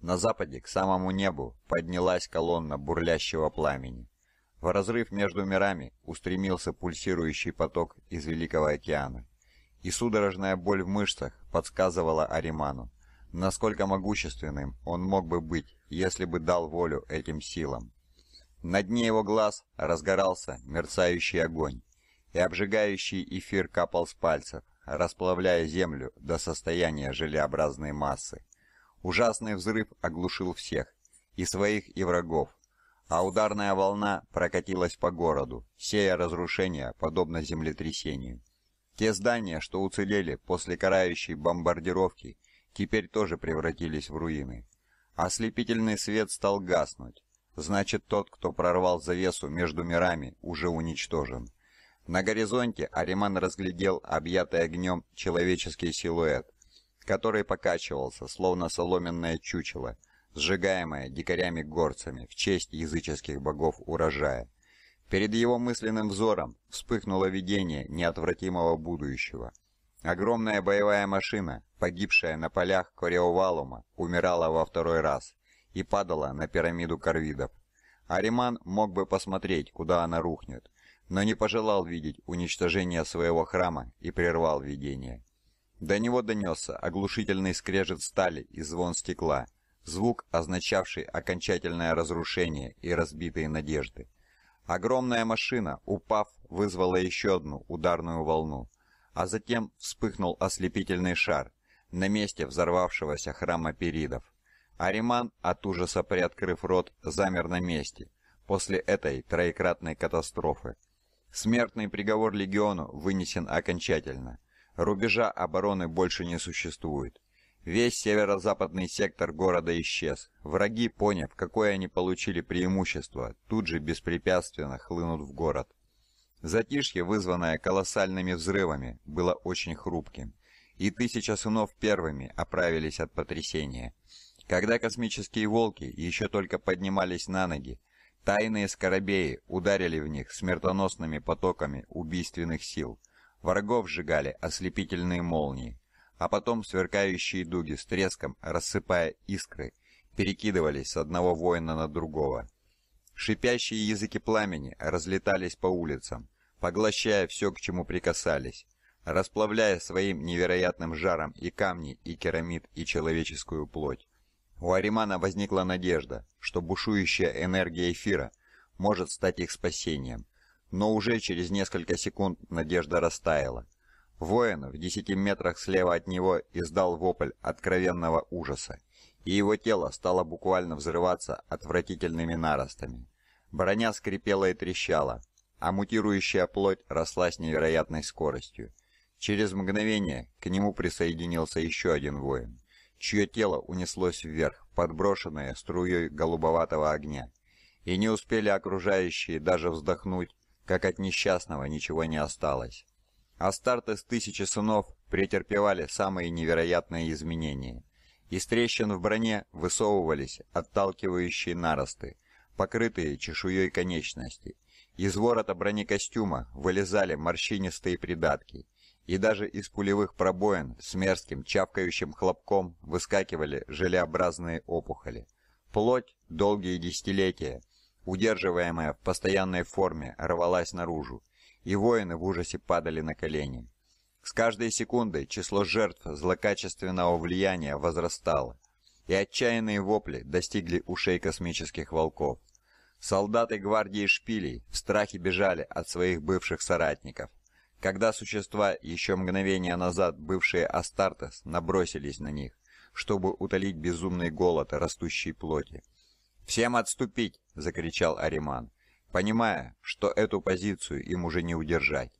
На западе, к самому небу, поднялась колонна бурлящего пламени. В разрыв между мирами устремился пульсирующий поток из Великого океана. И судорожная боль в мышцах подсказывала Ариману насколько могущественным он мог бы быть, если бы дал волю этим силам. На дне его глаз разгорался мерцающий огонь, и обжигающий эфир капал с пальцев, расплавляя землю до состояния желеобразной массы. Ужасный взрыв оглушил всех, и своих, и врагов, а ударная волна прокатилась по городу, сея разрушения, подобно землетрясению. Те здания, что уцелели после карающей бомбардировки, теперь тоже превратились в руины. Ослепительный свет стал гаснуть. Значит, тот, кто прорвал завесу между мирами, уже уничтожен. На горизонте Ариман разглядел объятый огнем человеческий силуэт, который покачивался, словно соломенное чучело, сжигаемое дикарями-горцами в честь языческих богов урожая. Перед его мысленным взором вспыхнуло видение неотвратимого будущего – Огромная боевая машина, погибшая на полях Кореовалума, умирала во второй раз и падала на пирамиду корвидов. Ариман мог бы посмотреть, куда она рухнет, но не пожелал видеть уничтожение своего храма и прервал видение. До него донесся оглушительный скрежет стали и звон стекла, звук, означавший окончательное разрушение и разбитые надежды. Огромная машина, упав, вызвала еще одну ударную волну а затем вспыхнул ослепительный шар на месте взорвавшегося храма перидов. Ариман, от ужаса приоткрыв рот, замер на месте после этой троекратной катастрофы. Смертный приговор легиону вынесен окончательно. Рубежа обороны больше не существует. Весь северо-западный сектор города исчез. Враги, поняв, какое они получили преимущество, тут же беспрепятственно хлынут в город. Затишье, вызванное колоссальными взрывами, было очень хрупким, и тысяча сынов первыми оправились от потрясения. Когда космические волки еще только поднимались на ноги, тайные скоробеи ударили в них смертоносными потоками убийственных сил. Врагов сжигали ослепительные молнии, а потом сверкающие дуги с треском, рассыпая искры, перекидывались с одного воина на другого. Шипящие языки пламени разлетались по улицам, поглощая все, к чему прикасались, расплавляя своим невероятным жаром и камни, и керамид, и человеческую плоть. У Аримана возникла надежда, что бушующая энергия эфира может стать их спасением, но уже через несколько секунд надежда растаяла. Воин в десяти метрах слева от него издал вопль откровенного ужаса и его тело стало буквально взрываться отвратительными наростами. Броня скрипела и трещала, а мутирующая плоть росла с невероятной скоростью. Через мгновение к нему присоединился еще один воин, чье тело унеслось вверх, подброшенное струей голубоватого огня. И не успели окружающие даже вздохнуть, как от несчастного ничего не осталось. Астарты с тысячи сынов претерпевали самые невероятные изменения. Из трещин в броне высовывались отталкивающие наросты, покрытые чешуей конечностей. Из ворота бронекостюма вылезали морщинистые придатки, и даже из пулевых пробоин с мерзким чавкающим хлопком выскакивали желеобразные опухоли. Плоть долгие десятилетия, удерживаемая в постоянной форме, рвалась наружу, и воины в ужасе падали на колени. С каждой секундой число жертв злокачественного влияния возрастало, и отчаянные вопли достигли ушей космических волков. Солдаты гвардии шпилей в страхе бежали от своих бывших соратников. Когда существа, еще мгновение назад бывшие Астартес, набросились на них, чтобы утолить безумный голод растущей плоти. «Всем отступить!» – закричал Ариман, понимая, что эту позицию им уже не удержать.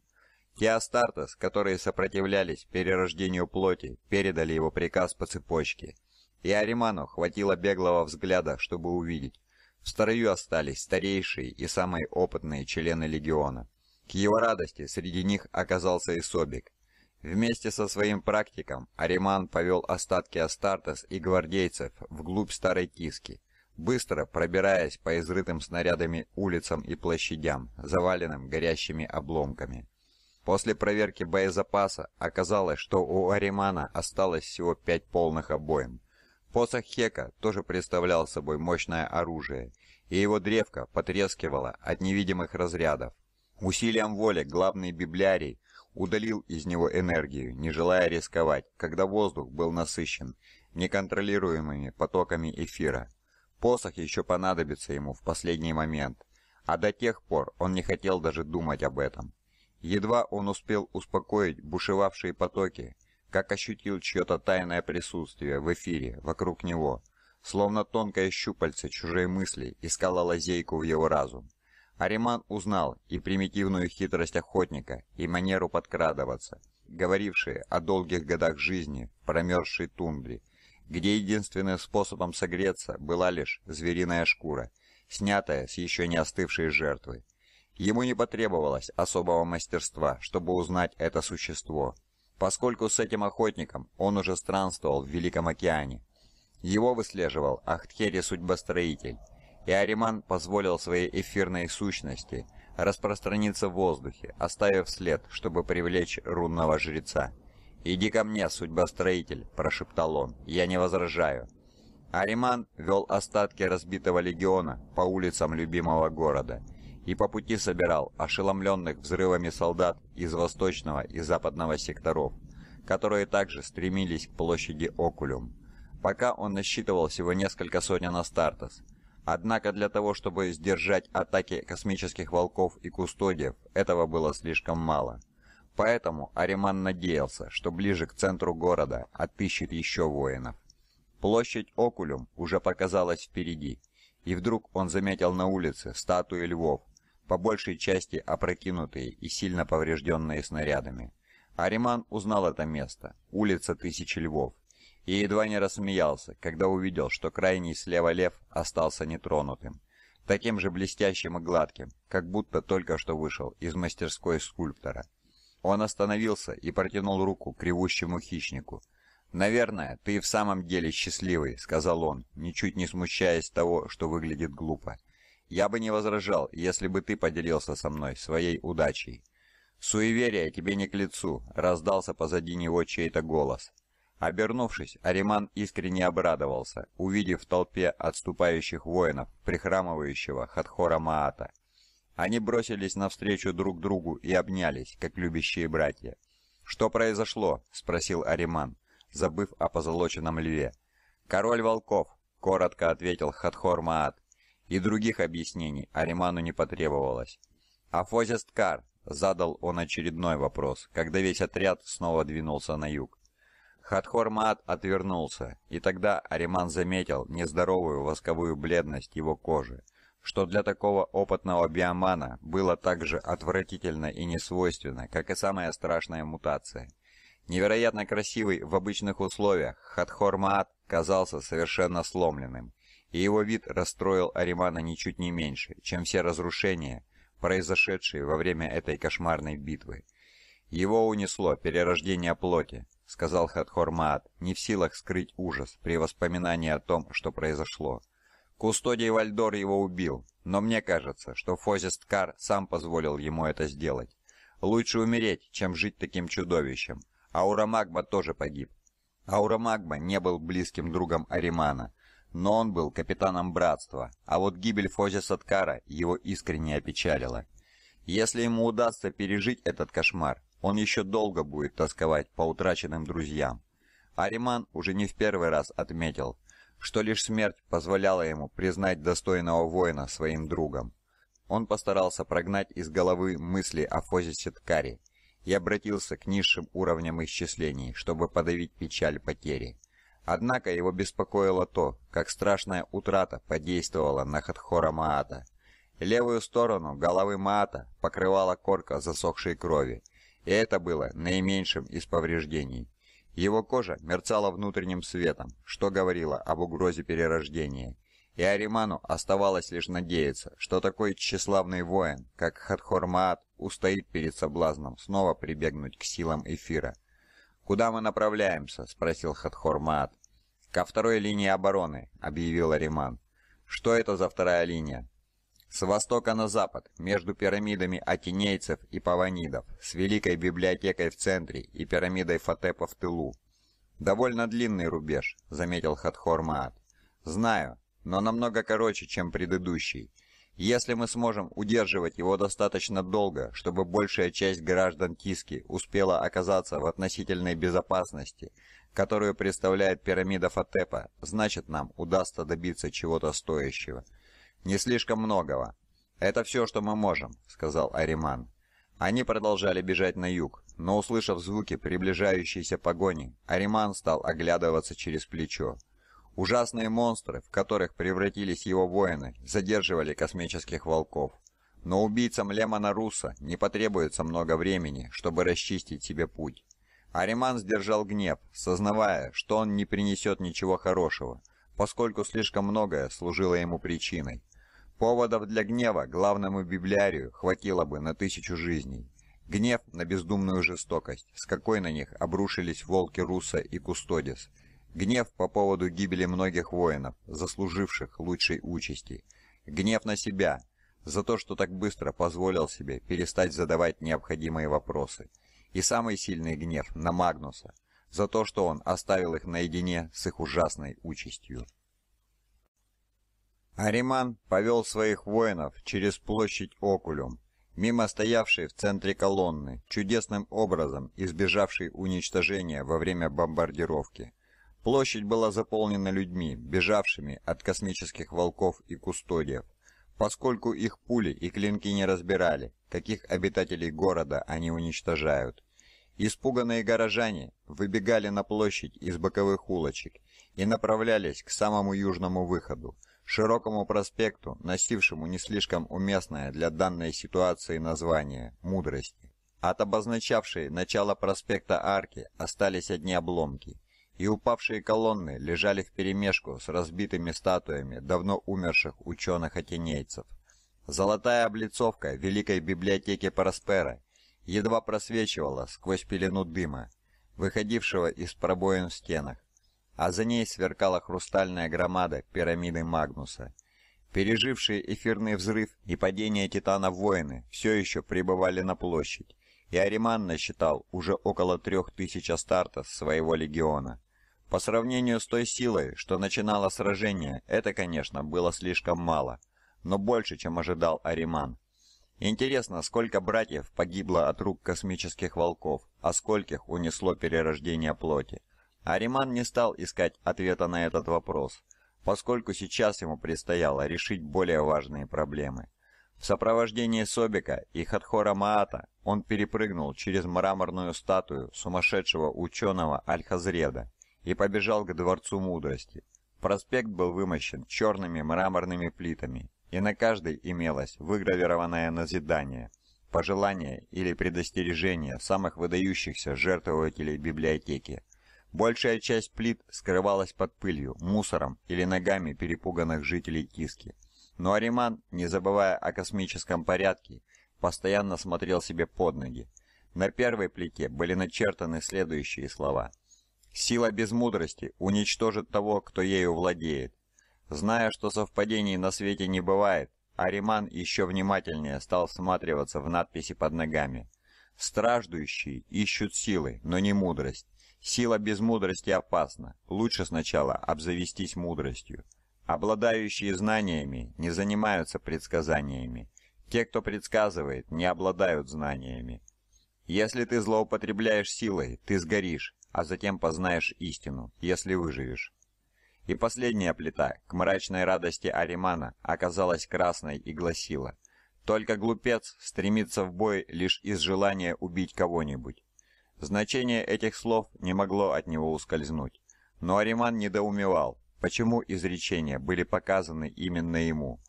Те Астартес, которые сопротивлялись перерождению плоти, передали его приказ по цепочке. И Ариману хватило беглого взгляда, чтобы увидеть. В строю остались старейшие и самые опытные члены легиона. К его радости среди них оказался и Собик. Вместе со своим практиком Ариман повел остатки Астартес и гвардейцев вглубь Старой Киски, быстро пробираясь по изрытым снарядами улицам и площадям, заваленным горящими обломками. После проверки боезапаса оказалось, что у Аримана осталось всего пять полных обоим. Посох Хека тоже представлял собой мощное оружие, и его древко потрескивало от невидимых разрядов. Усилием воли главный библиарий удалил из него энергию, не желая рисковать, когда воздух был насыщен неконтролируемыми потоками эфира. Посох еще понадобится ему в последний момент, а до тех пор он не хотел даже думать об этом. Едва он успел успокоить бушевавшие потоки, как ощутил чье-то тайное присутствие в эфире вокруг него, словно тонкое щупальце чужой мысли искала лазейку в его разум. Ариман узнал и примитивную хитрость охотника, и манеру подкрадываться, говорившие о долгих годах жизни в промерзшей тундре, где единственным способом согреться была лишь звериная шкура, снятая с еще не остывшей жертвы. Ему не потребовалось особого мастерства, чтобы узнать это существо, поскольку с этим охотником он уже странствовал в Великом океане. Его выслеживал Ахтхери Судьбостроитель, и Ариман позволил своей эфирной сущности распространиться в воздухе, оставив след, чтобы привлечь рунного жреца. «Иди ко мне, Судьбостроитель!» – прошептал он. «Я не возражаю!» Ариман вел остатки разбитого легиона по улицам любимого города – и по пути собирал ошеломленных взрывами солдат из восточного и западного секторов, которые также стремились к площади Окулюм. Пока он насчитывал всего несколько сотен Астартес. Однако для того, чтобы сдержать атаки космических волков и кустодиев, этого было слишком мало. Поэтому Ариман надеялся, что ближе к центру города отыщет еще воинов. Площадь Окулюм уже показалась впереди, и вдруг он заметил на улице статуи львов, по большей части опрокинутые и сильно поврежденные снарядами. Ариман узнал это место, улица Тысячи Львов, и едва не рассмеялся, когда увидел, что крайний слева лев остался нетронутым, таким же блестящим и гладким, как будто только что вышел из мастерской скульптора. Он остановился и протянул руку к хищнику. «Наверное, ты в самом деле счастливый», — сказал он, ничуть не смущаясь того, что выглядит глупо. Я бы не возражал, если бы ты поделился со мной своей удачей. Суеверие тебе не к лицу, раздался позади него чей-то голос. Обернувшись, Ариман искренне обрадовался, увидев в толпе отступающих воинов, прихрамывающего Хатхора Маата. Они бросились навстречу друг другу и обнялись, как любящие братья. «Что произошло?» – спросил Ариман, забыв о позолоченном льве. «Король волков», – коротко ответил Хатхор Маат. И других объяснений Ариману не потребовалось. Афозист Кар задал он очередной вопрос, когда весь отряд снова двинулся на юг. Хатхор Маат отвернулся, и тогда Ариман заметил нездоровую восковую бледность его кожи, что для такого опытного биомана было так же отвратительно и несвойственно, как и самая страшная мутация. Невероятно красивый в обычных условиях, Хатхор Маат казался совершенно сломленным и его вид расстроил Аримана ничуть не меньше, чем все разрушения, произошедшие во время этой кошмарной битвы. «Его унесло перерождение плоти», — сказал Хатхор Маат, не в силах скрыть ужас при воспоминании о том, что произошло. «Кустодий Вальдор его убил, но мне кажется, что Фозист Кар сам позволил ему это сделать. Лучше умереть, чем жить таким чудовищем. Аурамагма тоже погиб. Аурамагма не был близким другом Аримана но он был капитаном братства, а вот гибель Фози Садкара его искренне опечалила. Если ему удастся пережить этот кошмар, он еще долго будет тосковать по утраченным друзьям. Ариман уже не в первый раз отметил, что лишь смерть позволяла ему признать достойного воина своим другом. Он постарался прогнать из головы мысли о Фози Садкаре и обратился к низшим уровням исчислений, чтобы подавить печаль потери. Однако его беспокоило то, как страшная утрата подействовала на Хатхора Маата. Левую сторону головы Маата покрывала корка засохшей крови, и это было наименьшим из повреждений. Его кожа мерцала внутренним светом, что говорило об угрозе перерождения, и Ариману оставалось лишь надеяться, что такой тщеславный воин, как Хатхор Маат, устоит перед соблазном снова прибегнуть к силам эфира – «Куда мы направляемся?» — спросил Хатхор Маат. «Ко второй линии обороны», — объявил Ариман. «Что это за вторая линия?» «С востока на запад, между пирамидами атинейцев и паванидов, с Великой библиотекой в центре и пирамидой Фатепа в тылу». «Довольно длинный рубеж», — заметил Хатхор Маат. «Знаю, но намного короче, чем предыдущий. Если мы сможем удерживать его достаточно долго, чтобы большая часть граждан Тиски успела оказаться в относительной безопасности, которую представляет пирамида Фатепа, значит нам удастся добиться чего-то стоящего. Не слишком многого. Это все, что мы можем, сказал Ариман. Они продолжали бежать на юг, но услышав звуки приближающейся погони, Ариман стал оглядываться через плечо. Ужасные монстры, в которых превратились его воины, задерживали космических волков. Но убийцам Лемона Руса не потребуется много времени, чтобы расчистить себе путь. Ариман сдержал гнев, сознавая, что он не принесет ничего хорошего, поскольку слишком многое служило ему причиной. Поводов для гнева главному библиарию хватило бы на тысячу жизней. Гнев на бездумную жестокость, с какой на них обрушились волки Руса и Кустодис – Гнев по поводу гибели многих воинов, заслуживших лучшей участи. Гнев на себя за то, что так быстро позволил себе перестать задавать необходимые вопросы. И самый сильный гнев на Магнуса за то, что он оставил их наедине с их ужасной участью. Ариман повел своих воинов через площадь Окулюм, мимо стоявшей в центре колонны, чудесным образом избежавшей уничтожения во время бомбардировки – Площадь была заполнена людьми, бежавшими от космических волков и кустодиев, поскольку их пули и клинки не разбирали, каких обитателей города они уничтожают. Испуганные горожане выбегали на площадь из боковых улочек и направлялись к самому южному выходу, широкому проспекту, носившему не слишком уместное для данной ситуации название «Мудрости». От обозначавшей начало проспекта арки остались одни обломки и упавшие колонны лежали вперемешку с разбитыми статуями давно умерших ученых-атенейцев. Золотая облицовка Великой библиотеки Параспера едва просвечивала сквозь пелену дыма, выходившего из пробоин в стенах, а за ней сверкала хрустальная громада пирамиды Магнуса. Пережившие эфирный взрыв и падение Титана воины все еще пребывали на площадь, и Ариман насчитал уже около трех тысяч астартов своего легиона. По сравнению с той силой, что начинало сражение, это, конечно, было слишком мало, но больше, чем ожидал Ариман. Интересно, сколько братьев погибло от рук космических волков, а скольких унесло перерождение плоти. Ариман не стал искать ответа на этот вопрос, поскольку сейчас ему предстояло решить более важные проблемы. В сопровождении Собика и Хатхора Маата он перепрыгнул через мраморную статую сумасшедшего ученого Альхазреда и побежал к Дворцу Мудрости. Проспект был вымощен черными мраморными плитами, и на каждой имелось выгравированное назидание, пожелание или предостережение самых выдающихся жертвователей библиотеки. Большая часть плит скрывалась под пылью, мусором или ногами перепуганных жителей Киски. Но Ариман, не забывая о космическом порядке, постоянно смотрел себе под ноги. На первой плите были начертаны следующие слова – Сила без мудрости уничтожит того, кто ею владеет. Зная, что совпадений на свете не бывает, Ариман еще внимательнее стал всматриваться в надписи под ногами. Страждущие ищут силы, но не мудрость. Сила без мудрости опасна. Лучше сначала обзавестись мудростью. Обладающие знаниями не занимаются предсказаниями. Те, кто предсказывает, не обладают знаниями. Если ты злоупотребляешь силой, ты сгоришь, а затем познаешь истину, если выживешь. И последняя плита, к мрачной радости Аримана, оказалась красной и гласила «Только глупец стремится в бой лишь из желания убить кого-нибудь». Значение этих слов не могло от него ускользнуть. Но Ариман недоумевал, почему изречения были показаны именно ему.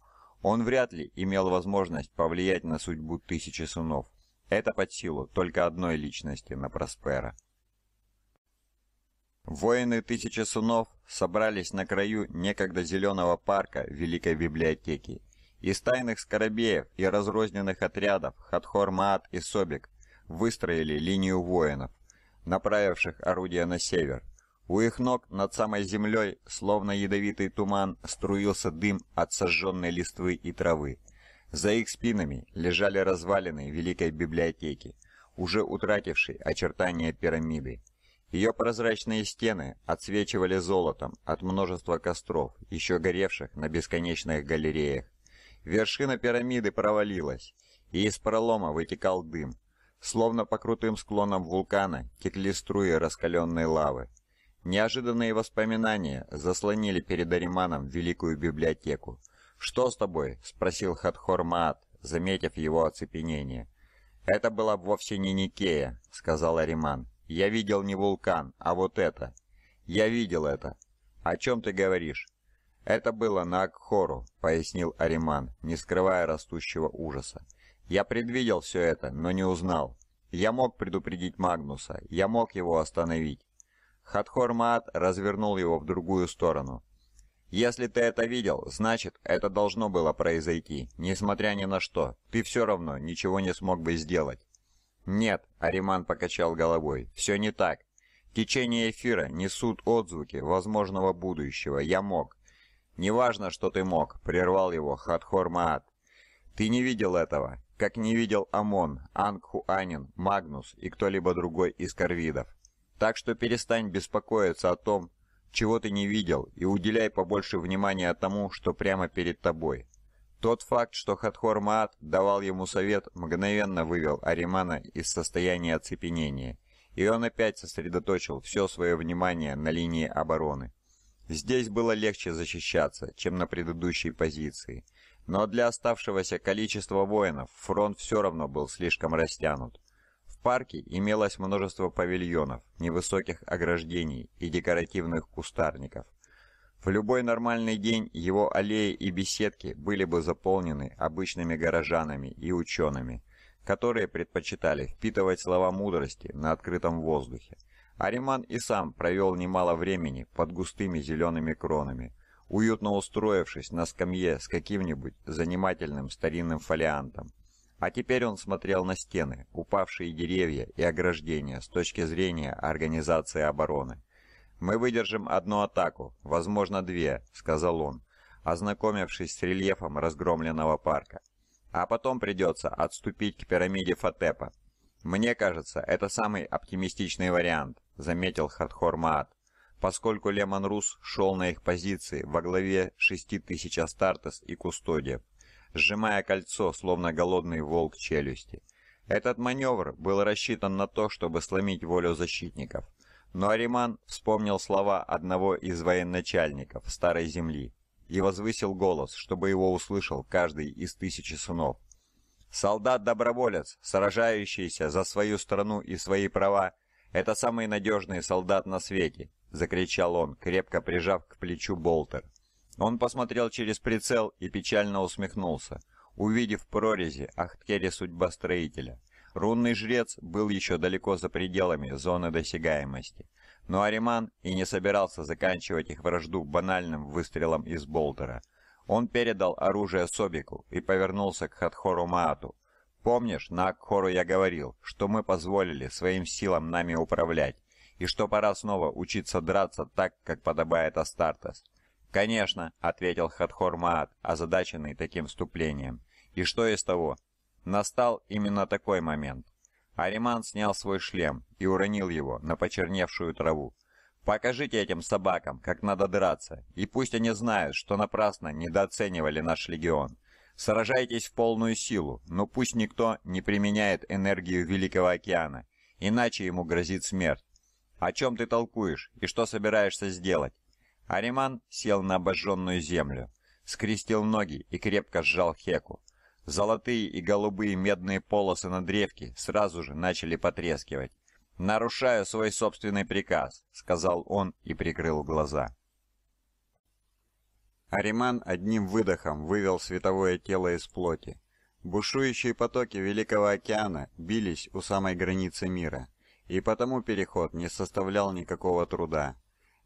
Он вряд ли имел возможность повлиять на судьбу тысячи сынов. Это под силу только одной личности на Проспера. Воины Тысячи Сунов собрались на краю некогда зеленого парка Великой Библиотеки. Из тайных скоробеев и разрозненных отрядов Хатхор Маат и Собик выстроили линию воинов, направивших орудия на север. У их ног над самой землей, словно ядовитый туман, струился дым от сожженной листвы и травы. За их спинами лежали развалины Великой Библиотеки, уже утратившей очертания пирамиды. Ее прозрачные стены отсвечивали золотом от множества костров, еще горевших на бесконечных галереях. Вершина пирамиды провалилась, и из пролома вытекал дым. Словно по крутым склонам вулкана текли струи раскаленной лавы. Неожиданные воспоминания заслонили перед Ариманом великую библиотеку. «Что с тобой?» — спросил Хатхор Маат, заметив его оцепенение. «Это была вовсе не Никея», — сказал Ариман. «Я видел не вулкан, а вот это». «Я видел это». «О чем ты говоришь?» «Это было на Акхору», — пояснил Ариман, не скрывая растущего ужаса. «Я предвидел все это, но не узнал. Я мог предупредить Магнуса, я мог его остановить». Хатхор Маат развернул его в другую сторону. Если ты это видел, значит, это должно было произойти. Несмотря ни на что, ты все равно ничего не смог бы сделать. Нет, Ариман покачал головой, все не так. Течение эфира несут отзвуки возможного будущего. Я мог. Неважно, что ты мог, прервал его Хатхор Маат. Ты не видел этого, как не видел Амон, Анин, Магнус и кто-либо другой из корвидов. Так что перестань беспокоиться о том, чего ты не видел, и уделяй побольше внимания тому, что прямо перед тобой. Тот факт, что Хатхор Маат давал ему совет, мгновенно вывел Аримана из состояния оцепенения, и он опять сосредоточил все свое внимание на линии обороны. Здесь было легче защищаться, чем на предыдущей позиции, но для оставшегося количества воинов фронт все равно был слишком растянут парке имелось множество павильонов, невысоких ограждений и декоративных кустарников. В любой нормальный день его аллеи и беседки были бы заполнены обычными горожанами и учеными, которые предпочитали впитывать слова мудрости на открытом воздухе. Ариман и сам провел немало времени под густыми зелеными кронами, уютно устроившись на скамье с каким-нибудь занимательным старинным фолиантом, а теперь он смотрел на стены, упавшие деревья и ограждения с точки зрения организации обороны. «Мы выдержим одну атаку, возможно две», — сказал он, ознакомившись с рельефом разгромленного парка. «А потом придется отступить к пирамиде Фатепа». «Мне кажется, это самый оптимистичный вариант», — заметил Хардхор Маат, поскольку Лемон Рус шел на их позиции во главе шести тысяч Астартес и Кустодиев сжимая кольцо, словно голодный волк челюсти. Этот маневр был рассчитан на то, чтобы сломить волю защитников. Но Ариман вспомнил слова одного из военачальников Старой Земли и возвысил голос, чтобы его услышал каждый из тысячи сынов. «Солдат-доброволец, сражающийся за свою страну и свои права, это самый надежный солдат на свете!» — закричал он, крепко прижав к плечу Болтер. Он посмотрел через прицел и печально усмехнулся, увидев в прорези Ахткере судьба строителя. Рунный жрец был еще далеко за пределами зоны досягаемости, но Ариман и не собирался заканчивать их вражду банальным выстрелом из болтера. Он передал оружие Собику и повернулся к Хатхору Маату. «Помнишь, на Акхору я говорил, что мы позволили своим силам нами управлять, и что пора снова учиться драться так, как подобает Астартес?» «Конечно», — ответил Хатхор Маат, озадаченный таким вступлением. «И что из того?» Настал именно такой момент. Ариман снял свой шлем и уронил его на почерневшую траву. «Покажите этим собакам, как надо драться, и пусть они знают, что напрасно недооценивали наш легион. Сражайтесь в полную силу, но пусть никто не применяет энергию Великого океана, иначе ему грозит смерть. О чем ты толкуешь и что собираешься сделать?» Ариман сел на обожженную землю, скрестил ноги и крепко сжал Хеку. Золотые и голубые медные полосы на древке сразу же начали потрескивать. «Нарушаю свой собственный приказ», — сказал он и прикрыл глаза. Ариман одним выдохом вывел световое тело из плоти. Бушующие потоки Великого океана бились у самой границы мира, и потому переход не составлял никакого труда.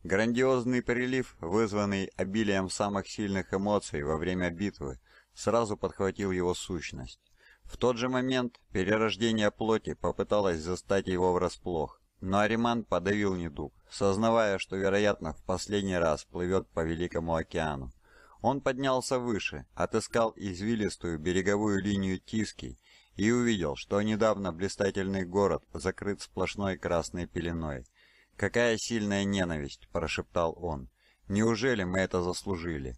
Грандиозный прилив, вызванный обилием самых сильных эмоций во время битвы, сразу подхватил его сущность. В тот же момент перерождение плоти попыталось застать его врасплох, но Ариман подавил недуг, сознавая, что, вероятно, в последний раз плывет по Великому океану. Он поднялся выше, отыскал извилистую береговую линию Тиски и увидел, что недавно блистательный город закрыт сплошной красной пеленой – «Какая сильная ненависть!» – прошептал он. «Неужели мы это заслужили?»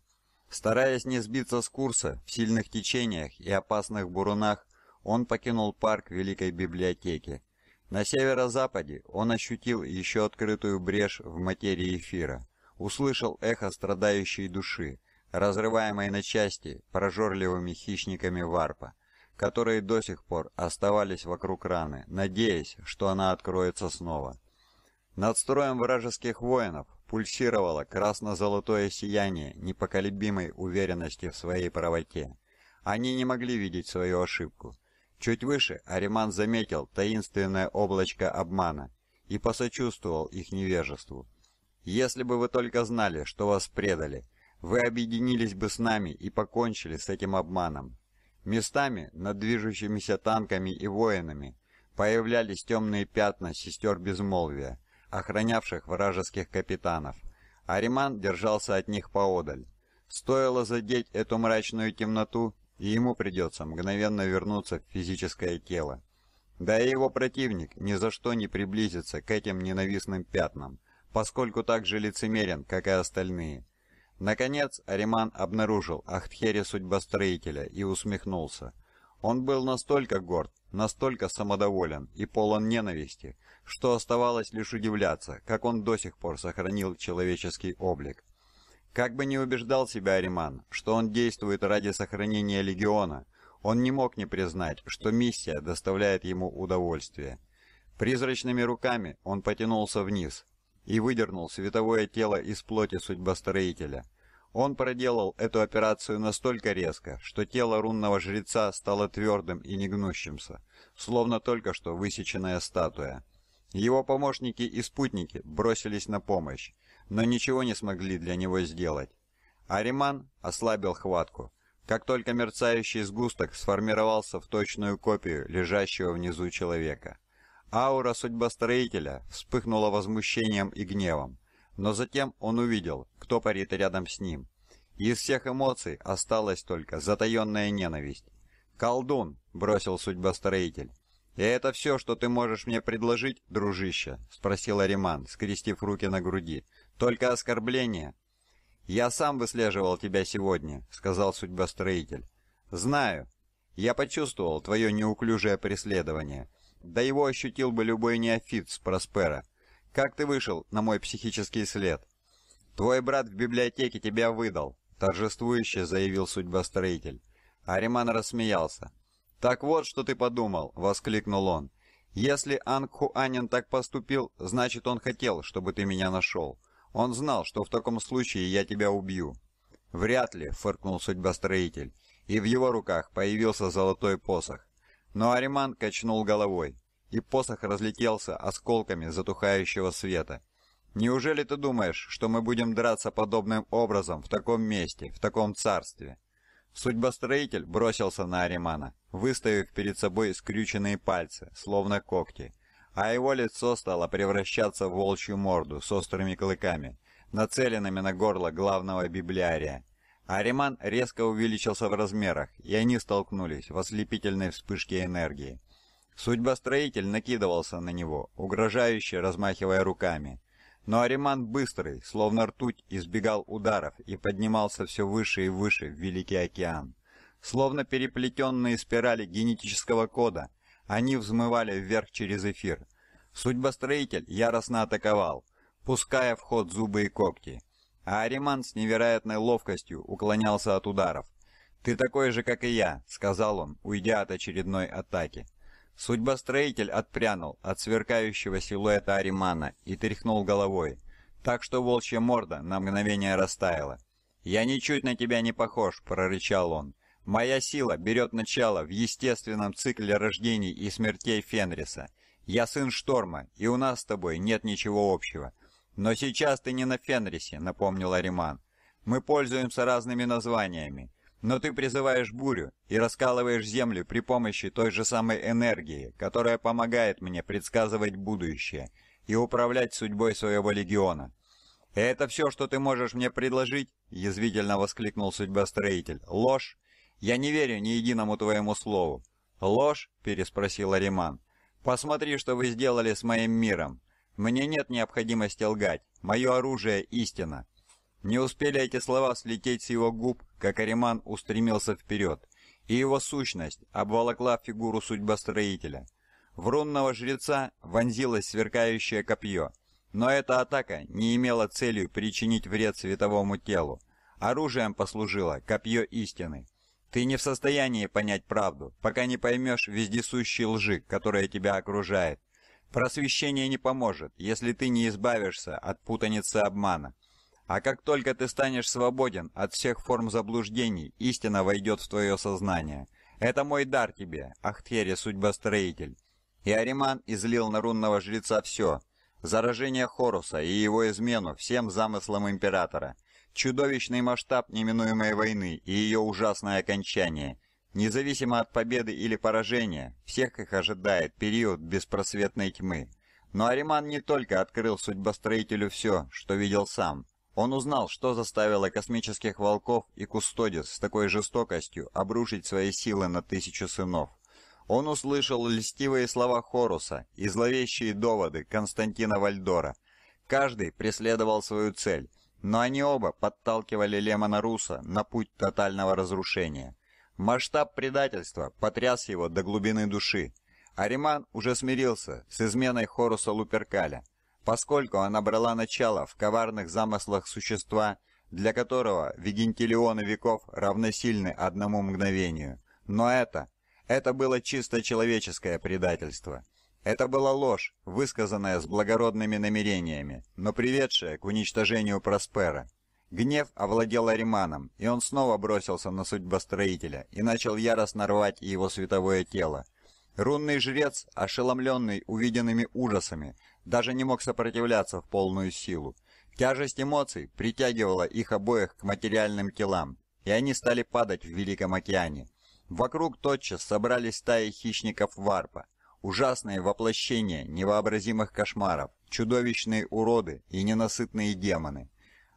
Стараясь не сбиться с курса, в сильных течениях и опасных бурунах, он покинул парк Великой Библиотеки. На северо-западе он ощутил еще открытую брешь в материи эфира, услышал эхо страдающей души, разрываемой на части прожорливыми хищниками варпа, которые до сих пор оставались вокруг раны, надеясь, что она откроется снова. Над строем вражеских воинов пульсировало красно-золотое сияние непоколебимой уверенности в своей правоте. Они не могли видеть свою ошибку. Чуть выше Ариман заметил таинственное облачко обмана и посочувствовал их невежеству. «Если бы вы только знали, что вас предали, вы объединились бы с нами и покончили с этим обманом». Местами над движущимися танками и воинами появлялись темные пятна сестер безмолвия – охранявших вражеских капитанов. Ариман держался от них поодаль. Стоило задеть эту мрачную темноту, и ему придется мгновенно вернуться в физическое тело. Да и его противник ни за что не приблизится к этим ненавистным пятнам, поскольку так же лицемерен, как и остальные. Наконец, Ариман обнаружил Ахтхере судьбостроителя и усмехнулся. Он был настолько горд, настолько самодоволен и полон ненависти, что оставалось лишь удивляться, как он до сих пор сохранил человеческий облик. Как бы ни убеждал себя Ариман, что он действует ради сохранения легиона, он не мог не признать, что миссия доставляет ему удовольствие. Призрачными руками он потянулся вниз и выдернул световое тело из плоти судьбостроителя. Он проделал эту операцию настолько резко, что тело рунного жреца стало твердым и негнущимся, словно только что высеченная статуя. Его помощники и спутники бросились на помощь, но ничего не смогли для него сделать. Ариман ослабил хватку. Как только мерцающий сгусток сформировался в точную копию лежащего внизу человека. Аура судьбостроителя вспыхнула возмущением и гневом, но затем он увидел, кто парит рядом с ним. И из всех эмоций осталась только затаенная ненависть. «Колдун!» – бросил судьбостроитель. «И это все, что ты можешь мне предложить, дружище?» — спросил Ариман, скрестив руки на груди. «Только оскорбление?» «Я сам выслеживал тебя сегодня», — сказал судьбостроитель. «Знаю. Я почувствовал твое неуклюжее преследование. Да его ощутил бы любой неофит с Проспера. Как ты вышел на мой психический след?» «Твой брат в библиотеке тебя выдал», — торжествующе заявил судьбостроитель. Ариман рассмеялся. «Так вот, что ты подумал!» — воскликнул он. «Если Ангхуанин так поступил, значит, он хотел, чтобы ты меня нашел. Он знал, что в таком случае я тебя убью». «Вряд ли», — фыркнул судьбостроитель, и в его руках появился золотой посох. Но Ариман качнул головой, и посох разлетелся осколками затухающего света. «Неужели ты думаешь, что мы будем драться подобным образом в таком месте, в таком царстве?» Судьбостроитель бросился на Аримана, выставив перед собой скрюченные пальцы, словно когти, а его лицо стало превращаться в волчью морду с острыми клыками, нацеленными на горло главного библиария. Ариман резко увеличился в размерах, и они столкнулись в ослепительной вспышке энергии. Судьбостроитель накидывался на него, угрожающе размахивая руками. Но Ариман быстрый, словно ртуть, избегал ударов и поднимался все выше и выше в Великий океан. Словно переплетенные спирали генетического кода, они взмывали вверх через эфир. Судьбостроитель яростно атаковал, пуская в ход зубы и когти. А Ариман с невероятной ловкостью уклонялся от ударов. «Ты такой же, как и я», — сказал он, уйдя от очередной атаки. Судьбостроитель отпрянул от сверкающего силуэта Аримана и тряхнул головой, так что волчья морда на мгновение растаяла. «Я ничуть на тебя не похож», — прорычал он. «Моя сила берет начало в естественном цикле рождений и смертей Фенриса. Я сын Шторма, и у нас с тобой нет ничего общего». «Но сейчас ты не на Фенрисе», — напомнил Ариман. «Мы пользуемся разными названиями. Но ты призываешь бурю и раскалываешь землю при помощи той же самой энергии, которая помогает мне предсказывать будущее и управлять судьбой своего легиона. «Это все, что ты можешь мне предложить?» – язвительно воскликнул судьбостроитель. «Ложь? Я не верю ни единому твоему слову». «Ложь?» – переспросил Ариман. «Посмотри, что вы сделали с моим миром. Мне нет необходимости лгать. Мое оружие – истина. Не успели эти слова слететь с его губ, как Ариман устремился вперед, и его сущность обволокла фигуру судьбостроителя. В рунного жреца вонзилось сверкающее копье, но эта атака не имела целью причинить вред световому телу. Оружием послужило копье истины. Ты не в состоянии понять правду, пока не поймешь вездесущей лжи, которая тебя окружает. Просвещение не поможет, если ты не избавишься от путаницы обмана. А как только ты станешь свободен от всех форм заблуждений, истина войдет в твое сознание. Это мой дар тебе, Ахтхере, судьбостроитель. И Ариман излил на рунного жреца все. Заражение Хоруса и его измену всем замыслам императора. Чудовищный масштаб неминуемой войны и ее ужасное окончание. Независимо от победы или поражения, всех их ожидает период беспросветной тьмы. Но Ариман не только открыл судьбостроителю все, что видел сам, он узнал, что заставило космических волков и кустодис с такой жестокостью обрушить свои силы на тысячу сынов. Он услышал льстивые слова Хоруса и зловещие доводы Константина Вальдора. Каждый преследовал свою цель, но они оба подталкивали Лемона Руса на путь тотального разрушения. Масштаб предательства потряс его до глубины души. Ариман уже смирился с изменой Хоруса Луперкаля – поскольку она брала начало в коварных замыслах существа, для которого вегентиллионы веков равносильны одному мгновению. Но это... Это было чисто человеческое предательство. Это была ложь, высказанная с благородными намерениями, но приведшая к уничтожению Проспера. Гнев овладел Ариманом, и он снова бросился на судьбостроителя и начал яростно рвать его световое тело. Рунный жрец, ошеломленный увиденными ужасами, даже не мог сопротивляться в полную силу. Тяжесть эмоций притягивала их обоих к материальным телам, и они стали падать в Великом океане. Вокруг тотчас собрались стаи хищников варпа, ужасные воплощения невообразимых кошмаров, чудовищные уроды и ненасытные демоны.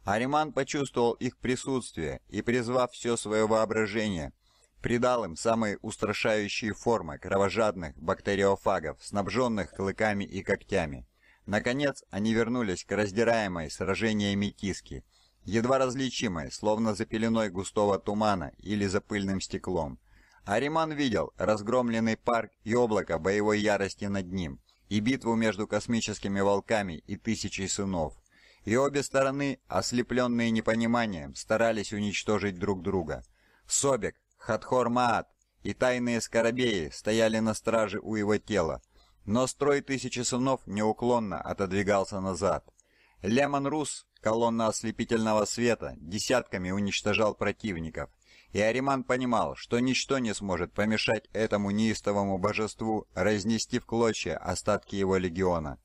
Ариман почувствовал их присутствие и, призвав все свое воображение, придал им самые устрашающие формы кровожадных бактериофагов, снабженных клыками и когтями. Наконец, они вернулись к раздираемой сражениями киски, едва различимой, словно за пеленой густого тумана или за пыльным стеклом. Ариман видел разгромленный парк и облако боевой ярости над ним, и битву между космическими волками и тысячей сынов. И обе стороны, ослепленные непониманием, старались уничтожить друг друга. Собек, Хатхор-Маат и тайные скоробеи стояли на страже у его тела, но строй тысячи сынов неуклонно отодвигался назад. Лемон Рус, колонна ослепительного света, десятками уничтожал противников, и Ариман понимал, что ничто не сможет помешать этому неистовому божеству разнести в клочья остатки его легиона.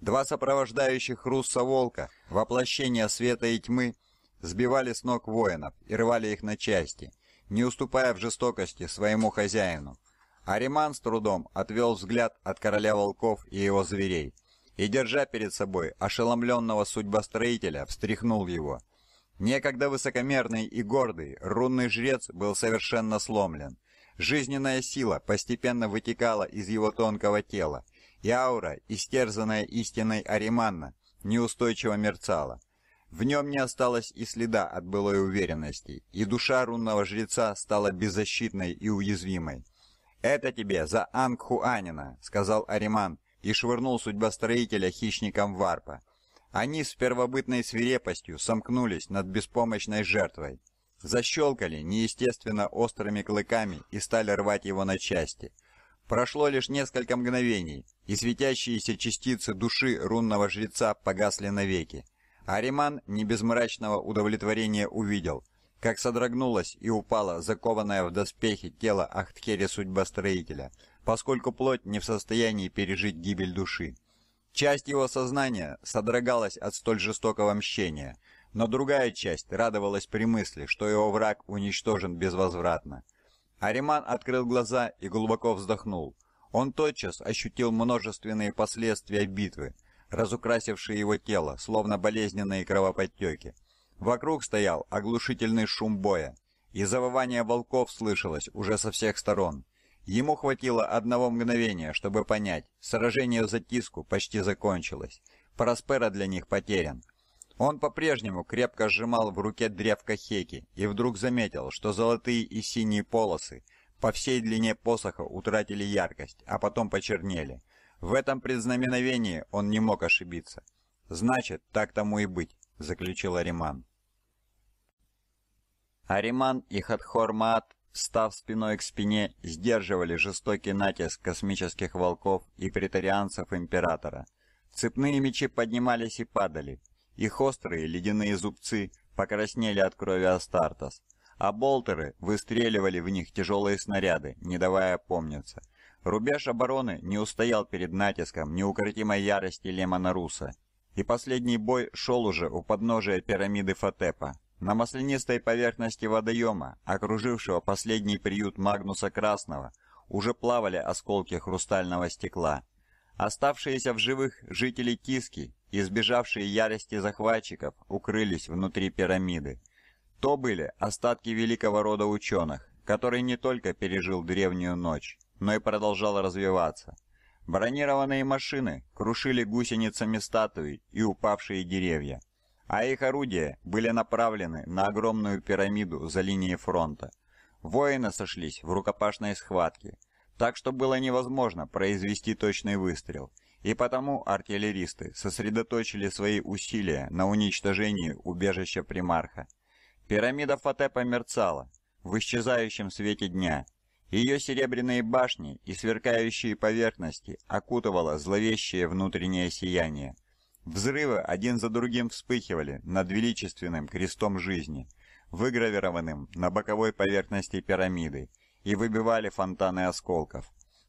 Два сопровождающих Русса Волка, воплощение света и тьмы, сбивали с ног воинов и рвали их на части – не уступая в жестокости своему хозяину. Ариман с трудом отвел взгляд от короля волков и его зверей и, держа перед собой ошеломленного судьбостроителя, встряхнул его. Некогда высокомерный и гордый рунный жрец был совершенно сломлен. Жизненная сила постепенно вытекала из его тонкого тела, и аура, истерзанная истиной Ариманна, неустойчиво мерцала. В нем не осталось и следа от былой уверенности, и душа рунного жреца стала беззащитной и уязвимой. «Это тебе за Ангхуанина», — сказал Ариман и швырнул судьбостроителя хищникам варпа. Они с первобытной свирепостью сомкнулись над беспомощной жертвой. Защелкали неестественно острыми клыками и стали рвать его на части. Прошло лишь несколько мгновений, и светящиеся частицы души рунного жреца погасли навеки. Ариман не без мрачного удовлетворения увидел, как содрогнулось и упало закованное в доспехи тело Ахткери судьбостроителя, поскольку плоть не в состоянии пережить гибель души. Часть его сознания содрогалась от столь жестокого мщения, но другая часть радовалась при мысли, что его враг уничтожен безвозвратно. Ариман открыл глаза и глубоко вздохнул. Он тотчас ощутил множественные последствия битвы, разукрасившие его тело, словно болезненные кровоподтеки. Вокруг стоял оглушительный шум боя, и завывание волков слышалось уже со всех сторон. Ему хватило одного мгновения, чтобы понять, сражение за Тиску почти закончилось. Проспера для них потерян. Он по-прежнему крепко сжимал в руке древко Хеки и вдруг заметил, что золотые и синие полосы по всей длине посоха утратили яркость, а потом почернели. В этом предзнаменовении он не мог ошибиться. «Значит, так тому и быть», — заключил Ариман. Ариман и Хатхор-Маат, став спиной к спине, сдерживали жестокий натиск космических волков и претарианцев Императора. Цепные мечи поднимались и падали. Их острые ледяные зубцы покраснели от крови Астартес, а болтеры выстреливали в них тяжелые снаряды, не давая помниться — Рубеж обороны не устоял перед натиском неукротимой ярости Лемона Руса, и последний бой шел уже у подножия пирамиды Фатепа. На маслянистой поверхности водоема, окружившего последний приют Магнуса Красного, уже плавали осколки хрустального стекла. Оставшиеся в живых жители Тиски, избежавшие ярости захватчиков, укрылись внутри пирамиды. То были остатки великого рода ученых, который не только пережил древнюю ночь, но и продолжал развиваться. Бронированные машины крушили гусеницами статуи и упавшие деревья, а их орудия были направлены на огромную пирамиду за линией фронта. Воины сошлись в рукопашной схватке, так что было невозможно произвести точный выстрел, и потому артиллеристы сосредоточили свои усилия на уничтожении убежища примарха. Пирамида Фатепа мерцала в исчезающем свете дня – ее серебряные башни и сверкающие поверхности окутывало зловещее внутреннее сияние. Взрывы один за другим вспыхивали над величественным крестом жизни, выгравированным на боковой поверхности пирамиды, и выбивали фонтаны осколков.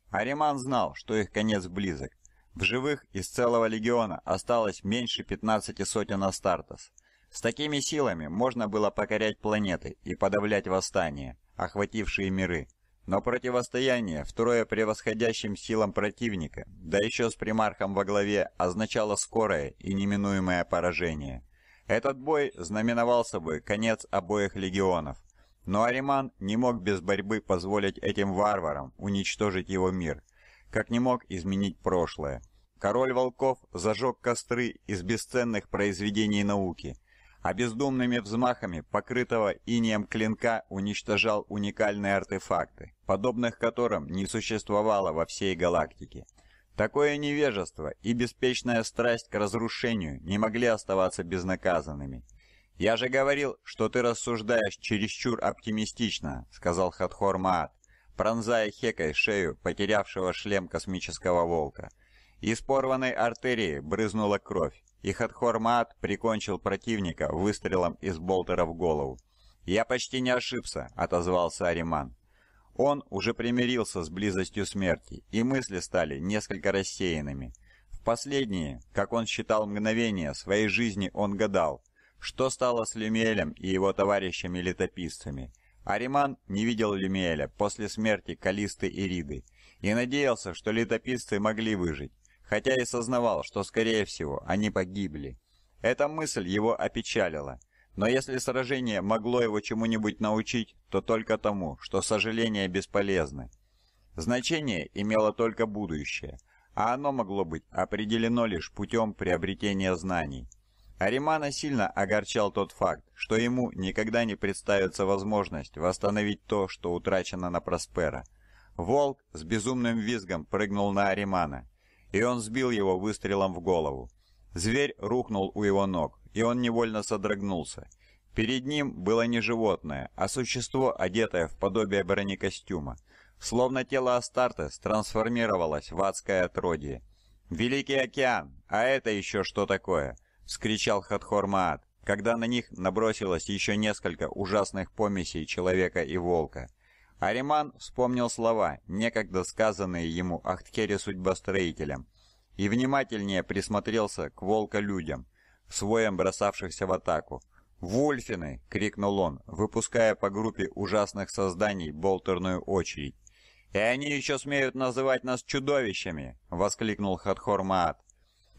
Ариман знал, что их конец близок. В живых из целого легиона осталось меньше 15 сотен Астартес. С такими силами можно было покорять планеты и подавлять восстания, охватившие миры. Но противостояние, второе превосходящим силам противника, да еще с примархом во главе, означало скорое и неминуемое поражение. Этот бой знаменовал собой конец обоих легионов. Но Ариман не мог без борьбы позволить этим варварам уничтожить его мир, как не мог изменить прошлое. Король волков зажег костры из бесценных произведений науки, а бездумными взмахами покрытого инеем клинка уничтожал уникальные артефакты, подобных которым не существовало во всей галактике. Такое невежество и беспечная страсть к разрушению не могли оставаться безнаказанными. «Я же говорил, что ты рассуждаешь чересчур оптимистично», — сказал Хатхор Маат, пронзая хекой шею потерявшего шлем космического волка — из порванной артерии брызнула кровь, и Хатхормат прикончил противника выстрелом из болтера в голову. «Я почти не ошибся», — отозвался Ариман. Он уже примирился с близостью смерти, и мысли стали несколько рассеянными. В последние, как он считал мгновения своей жизни, он гадал, что стало с Люмелем и его товарищами-летописцами. Ариман не видел Люмеля после смерти Калисты и Риды и надеялся, что летописцы могли выжить хотя и сознавал, что, скорее всего, они погибли. Эта мысль его опечалила. Но если сражение могло его чему-нибудь научить, то только тому, что сожаления бесполезны. Значение имело только будущее, а оно могло быть определено лишь путем приобретения знаний. Аримана сильно огорчал тот факт, что ему никогда не представится возможность восстановить то, что утрачено на Проспера. Волк с безумным визгом прыгнул на Аримана, и он сбил его выстрелом в голову. Зверь рухнул у его ног, и он невольно содрогнулся. Перед ним было не животное, а существо, одетое в подобие бронекостюма. Словно тело Астартес трансформировалось в адское отродье. «Великий океан! А это еще что такое?» — вскричал Хатхор Маат, когда на них набросилось еще несколько ужасных помесей человека и волка. Ариман вспомнил слова, некогда сказанные ему Ахткере судьбостроителем, и внимательнее присмотрелся к волка-людям, своем бросавшихся в атаку. «Вульфины!» — крикнул он, выпуская по группе ужасных созданий болтерную очередь. «И они еще смеют называть нас чудовищами!» — воскликнул Хатхор Маат.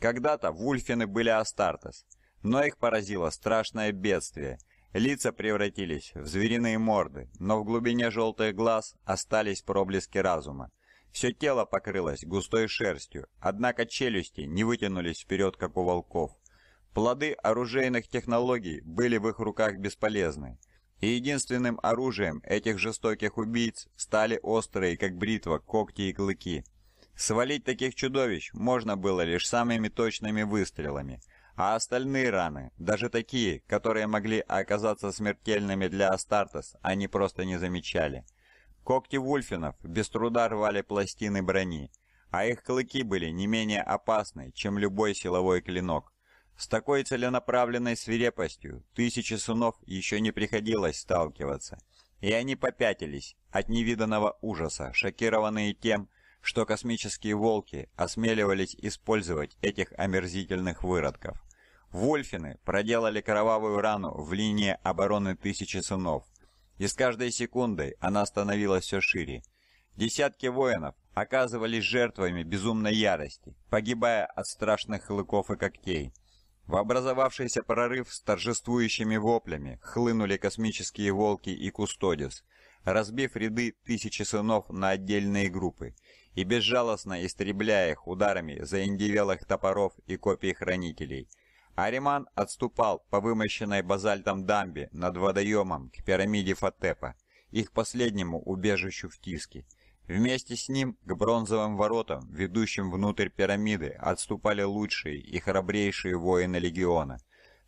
Когда-то вульфины были Астартес, но их поразило страшное бедствие — Лица превратились в звериные морды, но в глубине желтых глаз остались проблески разума. Все тело покрылось густой шерстью, однако челюсти не вытянулись вперед, как у волков. Плоды оружейных технологий были в их руках бесполезны, и единственным оружием этих жестоких убийц стали острые, как бритва, когти и клыки. Свалить таких чудовищ можно было лишь самыми точными выстрелами – а остальные раны, даже такие, которые могли оказаться смертельными для Астартес, они просто не замечали. Когти Вульфинов без труда рвали пластины брони, а их клыки были не менее опасны, чем любой силовой клинок. С такой целенаправленной свирепостью тысячи сынов еще не приходилось сталкиваться. И они попятились от невиданного ужаса, шокированные тем, что космические волки осмеливались использовать этих омерзительных выродков. Вольфины проделали кровавую рану в линии обороны тысячи сынов, и с каждой секундой она становилась все шире. Десятки воинов оказывались жертвами безумной ярости, погибая от страшных хлыков и когтей. В образовавшийся прорыв с торжествующими воплями хлынули космические волки и кустодис, разбив ряды тысячи сынов на отдельные группы и безжалостно истребляя их ударами заиндивелых топоров и копий хранителей. Ариман отступал по вымощенной базальтом дамбе над водоемом к пирамиде Фатепа, их последнему убежищу в Тиске. Вместе с ним к бронзовым воротам, ведущим внутрь пирамиды, отступали лучшие и храбрейшие воины легиона.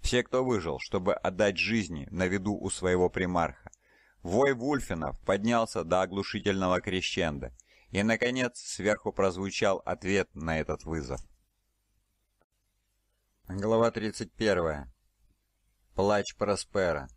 Все, кто выжил, чтобы отдать жизни на виду у своего примарха. Вой Вульфинов поднялся до оглушительного крещенда – и, наконец, сверху прозвучал ответ на этот вызов. Глава 31. Плач Проспера.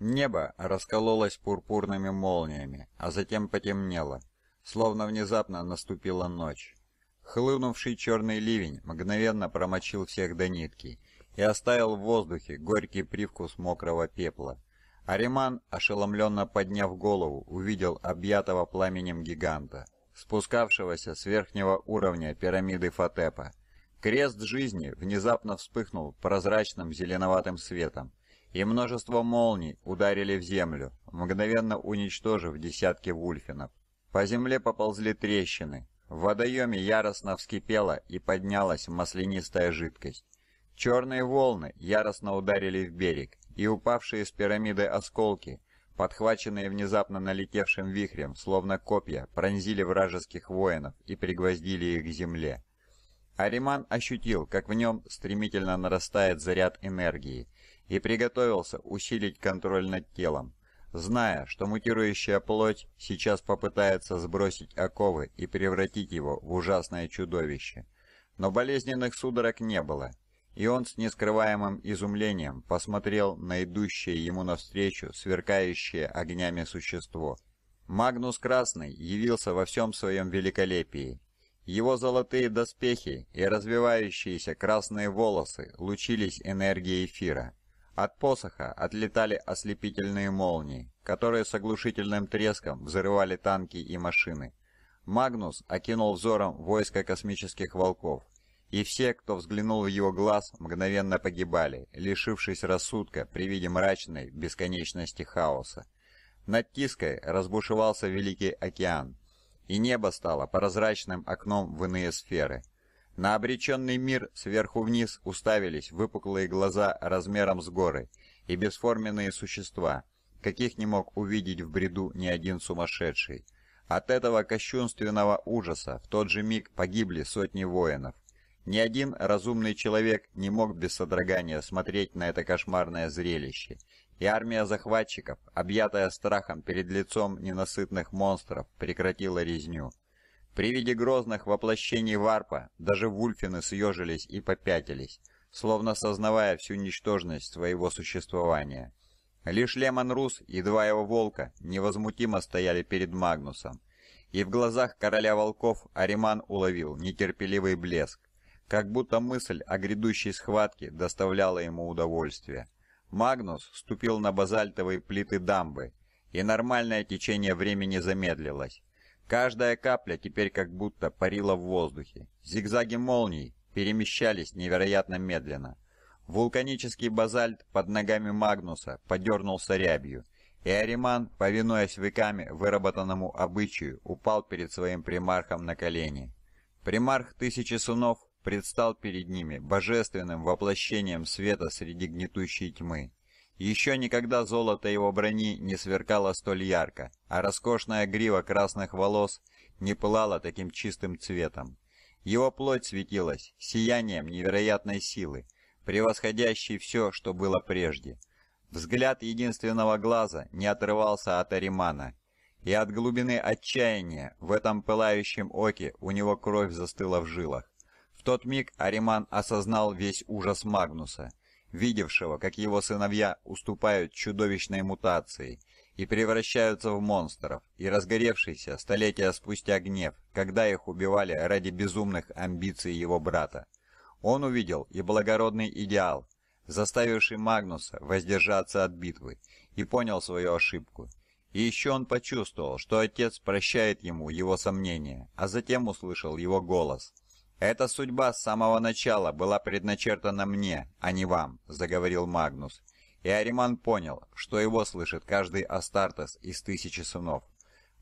Небо раскололось пурпурными молниями, а затем потемнело, словно внезапно наступила ночь. Хлынувший черный ливень мгновенно промочил всех до нитки и оставил в воздухе горький привкус мокрого пепла. Ариман, ошеломленно подняв голову, увидел объятого пламенем гиганта, спускавшегося с верхнего уровня пирамиды Фатепа. Крест жизни внезапно вспыхнул прозрачным зеленоватым светом, и множество молний ударили в землю, мгновенно уничтожив десятки вульфинов. По земле поползли трещины, в водоеме яростно вскипела и поднялась маслянистая жидкость. Черные волны яростно ударили в берег, и упавшие с пирамиды осколки, подхваченные внезапно налетевшим вихрем, словно копья, пронзили вражеских воинов и пригвоздили их к земле. Ариман ощутил, как в нем стремительно нарастает заряд энергии, и приготовился усилить контроль над телом, зная, что мутирующая плоть сейчас попытается сбросить оковы и превратить его в ужасное чудовище. Но болезненных судорог не было, и он с нескрываемым изумлением посмотрел на идущее ему навстречу сверкающее огнями существо. Магнус Красный явился во всем своем великолепии. Его золотые доспехи и развивающиеся красные волосы лучились энергией эфира. От посоха отлетали ослепительные молнии, которые с оглушительным треском взрывали танки и машины. Магнус окинул взором войско космических волков, и все, кто взглянул в его глаз, мгновенно погибали, лишившись рассудка при виде мрачной бесконечности хаоса. Над Тиской разбушевался Великий океан, и небо стало прозрачным окном в иные сферы. На обреченный мир сверху вниз уставились выпуклые глаза размером с горы и бесформенные существа, каких не мог увидеть в бреду ни один сумасшедший. От этого кощунственного ужаса в тот же миг погибли сотни воинов, ни один разумный человек не мог без содрогания смотреть на это кошмарное зрелище. И армия захватчиков, объятая страхом перед лицом ненасытных монстров, прекратила резню. При виде грозных воплощений варпа даже вульфины съежились и попятились, словно сознавая всю ничтожность своего существования. Лишь Лемон Рус и два его волка невозмутимо стояли перед Магнусом. И в глазах короля волков Ариман уловил нетерпеливый блеск, как будто мысль о грядущей схватке доставляла ему удовольствие. Магнус ступил на базальтовые плиты дамбы, и нормальное течение времени замедлилось. Каждая капля теперь как будто парила в воздухе. Зигзаги молний перемещались невероятно медленно. Вулканический базальт под ногами Магнуса подернулся рябью, и Ариман, повинуясь веками выработанному обычаю, упал перед своим примархом на колени. Примарх Тысячи Сунов предстал перед ними божественным воплощением света среди гнетущей тьмы. Еще никогда золото его брони не сверкало столь ярко, а роскошная грива красных волос не пылала таким чистым цветом. Его плоть светилась сиянием невероятной силы, превосходящей все, что было прежде. Взгляд единственного глаза не отрывался от Аримана, и от глубины отчаяния в этом пылающем оке у него кровь застыла в жилах тот миг Ариман осознал весь ужас Магнуса, видевшего, как его сыновья уступают чудовищной мутации и превращаются в монстров, и разгоревшийся столетия спустя гнев, когда их убивали ради безумных амбиций его брата. Он увидел и благородный идеал, заставивший Магнуса воздержаться от битвы, и понял свою ошибку. И еще он почувствовал, что отец прощает ему его сомнения, а затем услышал его голос – «Эта судьба с самого начала была предначертана мне, а не вам», — заговорил Магнус. И Ариман понял, что его слышит каждый Астартес из тысячи сынов.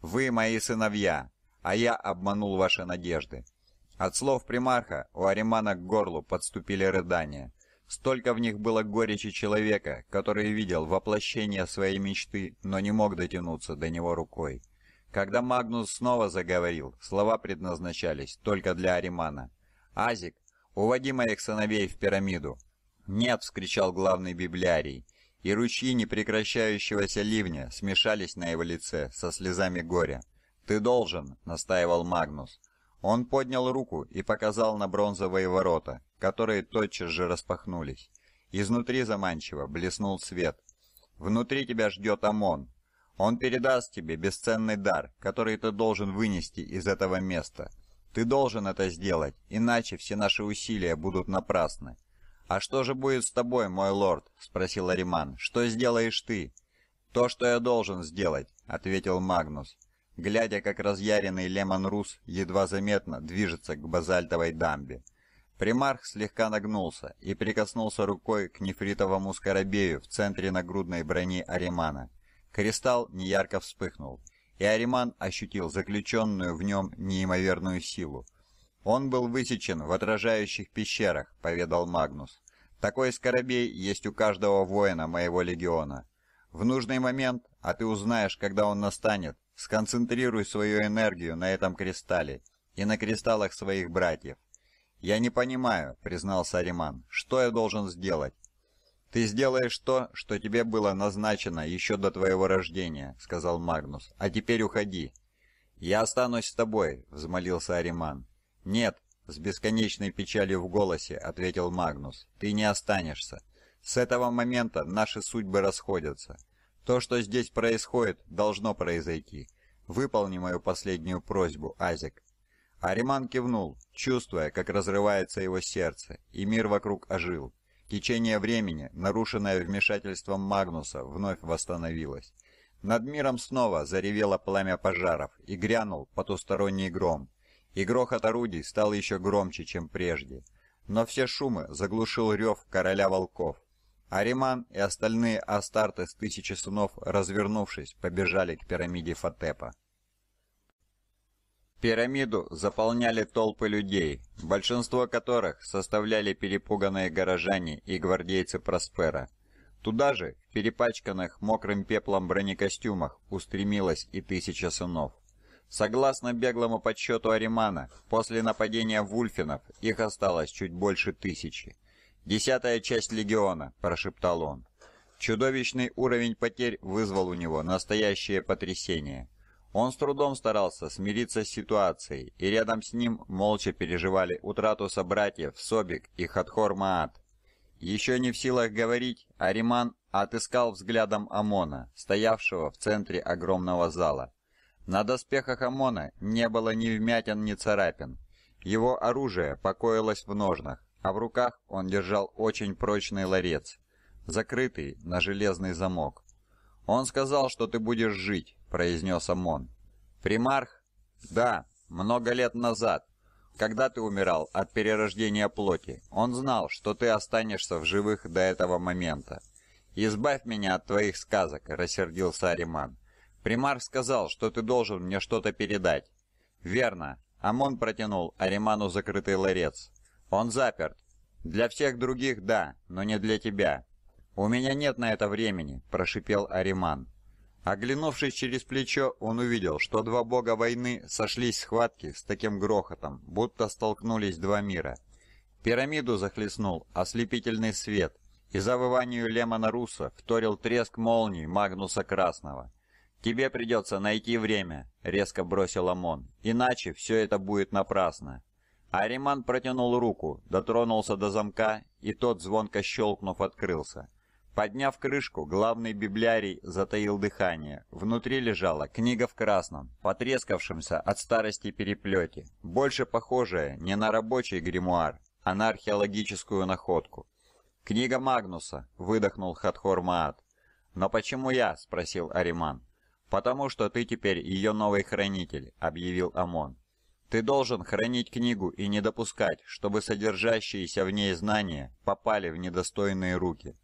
«Вы мои сыновья, а я обманул ваши надежды». От слов примарха у Аримана к горлу подступили рыдания. Столько в них было горечи человека, который видел воплощение своей мечты, но не мог дотянуться до него рукой. Когда Магнус снова заговорил, слова предназначались только для Аримана. «Азик, уводи моих сыновей в пирамиду!» «Нет!» — вскричал главный библиарий, и ручьи непрекращающегося ливня смешались на его лице со слезами горя. «Ты должен!» — настаивал Магнус. Он поднял руку и показал на бронзовые ворота, которые тотчас же распахнулись. Изнутри заманчиво блеснул свет. «Внутри тебя ждет ОМОН!» Он передаст тебе бесценный дар, который ты должен вынести из этого места. Ты должен это сделать, иначе все наши усилия будут напрасны. А что же будет с тобой, мой лорд? спросил Ариман. Что сделаешь ты? То, что я должен сделать, ответил Магнус, глядя, как разъяренный Лемон Рус едва заметно движется к базальтовой дамбе. Примарх слегка нагнулся и прикоснулся рукой к нефритовому скоробею в центре нагрудной брони Аримана. Кристалл неярко вспыхнул, и Ариман ощутил заключенную в нем неимоверную силу. «Он был высечен в отражающих пещерах», — поведал Магнус. «Такой скоробей есть у каждого воина моего легиона. В нужный момент, а ты узнаешь, когда он настанет, сконцентрируй свою энергию на этом кристалле и на кристаллах своих братьев». «Я не понимаю», — признался Ариман, — «что я должен сделать?» «Ты сделаешь то, что тебе было назначено еще до твоего рождения», — сказал Магнус. «А теперь уходи». «Я останусь с тобой», — взмолился Ариман. «Нет», — с бесконечной печалью в голосе ответил Магнус, — «ты не останешься. С этого момента наши судьбы расходятся. То, что здесь происходит, должно произойти. Выполни мою последнюю просьбу, Азик». Ариман кивнул, чувствуя, как разрывается его сердце, и мир вокруг ожил. Течение времени, нарушенное вмешательством Магнуса, вновь восстановилось. Над миром снова заревело пламя пожаров и грянул потусторонний гром. И грохот орудий стал еще громче, чем прежде. Но все шумы заглушил рев короля волков. Ариман и остальные Астарты с Тысячи Снов, развернувшись, побежали к пирамиде Фатепа. Пирамиду заполняли толпы людей, большинство которых составляли перепуганные горожане и гвардейцы Проспера. Туда же, в перепачканных мокрым пеплом бронекостюмах, устремилась и тысяча сынов. Согласно беглому подсчету Аримана, после нападения вульфинов их осталось чуть больше тысячи. «Десятая часть легиона», – прошептал он. Чудовищный уровень потерь вызвал у него настоящее потрясение. Он с трудом старался смириться с ситуацией, и рядом с ним молча переживали утрату собратьев Собик и Хатхор Маат. Еще не в силах говорить, Ариман отыскал взглядом Амона, стоявшего в центре огромного зала. На доспехах Амона не было ни вмятин, ни царапин. Его оружие покоилось в ножнах, а в руках он держал очень прочный ларец, закрытый на железный замок. «Он сказал, что ты будешь жить», произнес Амон. «Примарх?» «Да, много лет назад, когда ты умирал от перерождения плоти, он знал, что ты останешься в живых до этого момента. «Избавь меня от твоих сказок», — рассердился Ариман. «Примарх сказал, что ты должен мне что-то передать». «Верно». Амон протянул Ариману закрытый ларец. «Он заперт. Для всех других – да, но не для тебя». «У меня нет на это времени», – прошипел Ариман. Оглянувшись через плечо, он увидел, что два бога войны сошлись в схватке с таким грохотом, будто столкнулись два мира. Пирамиду захлестнул ослепительный свет, и завыванию Лемона Руса вторил треск молний Магнуса Красного. «Тебе придется найти время», — резко бросил Амон, — «иначе все это будет напрасно». Ариман протянул руку, дотронулся до замка, и тот, звонко щелкнув, открылся. Подняв крышку, главный библиарий затаил дыхание. Внутри лежала книга в красном, потрескавшемся от старости переплете, больше похожая не на рабочий гримуар, а на археологическую находку. «Книга Магнуса», — выдохнул Хатхор Маат. «Но почему я?» — спросил Ариман. «Потому что ты теперь ее новый хранитель», — объявил Амон. «Ты должен хранить книгу и не допускать, чтобы содержащиеся в ней знания попали в недостойные руки».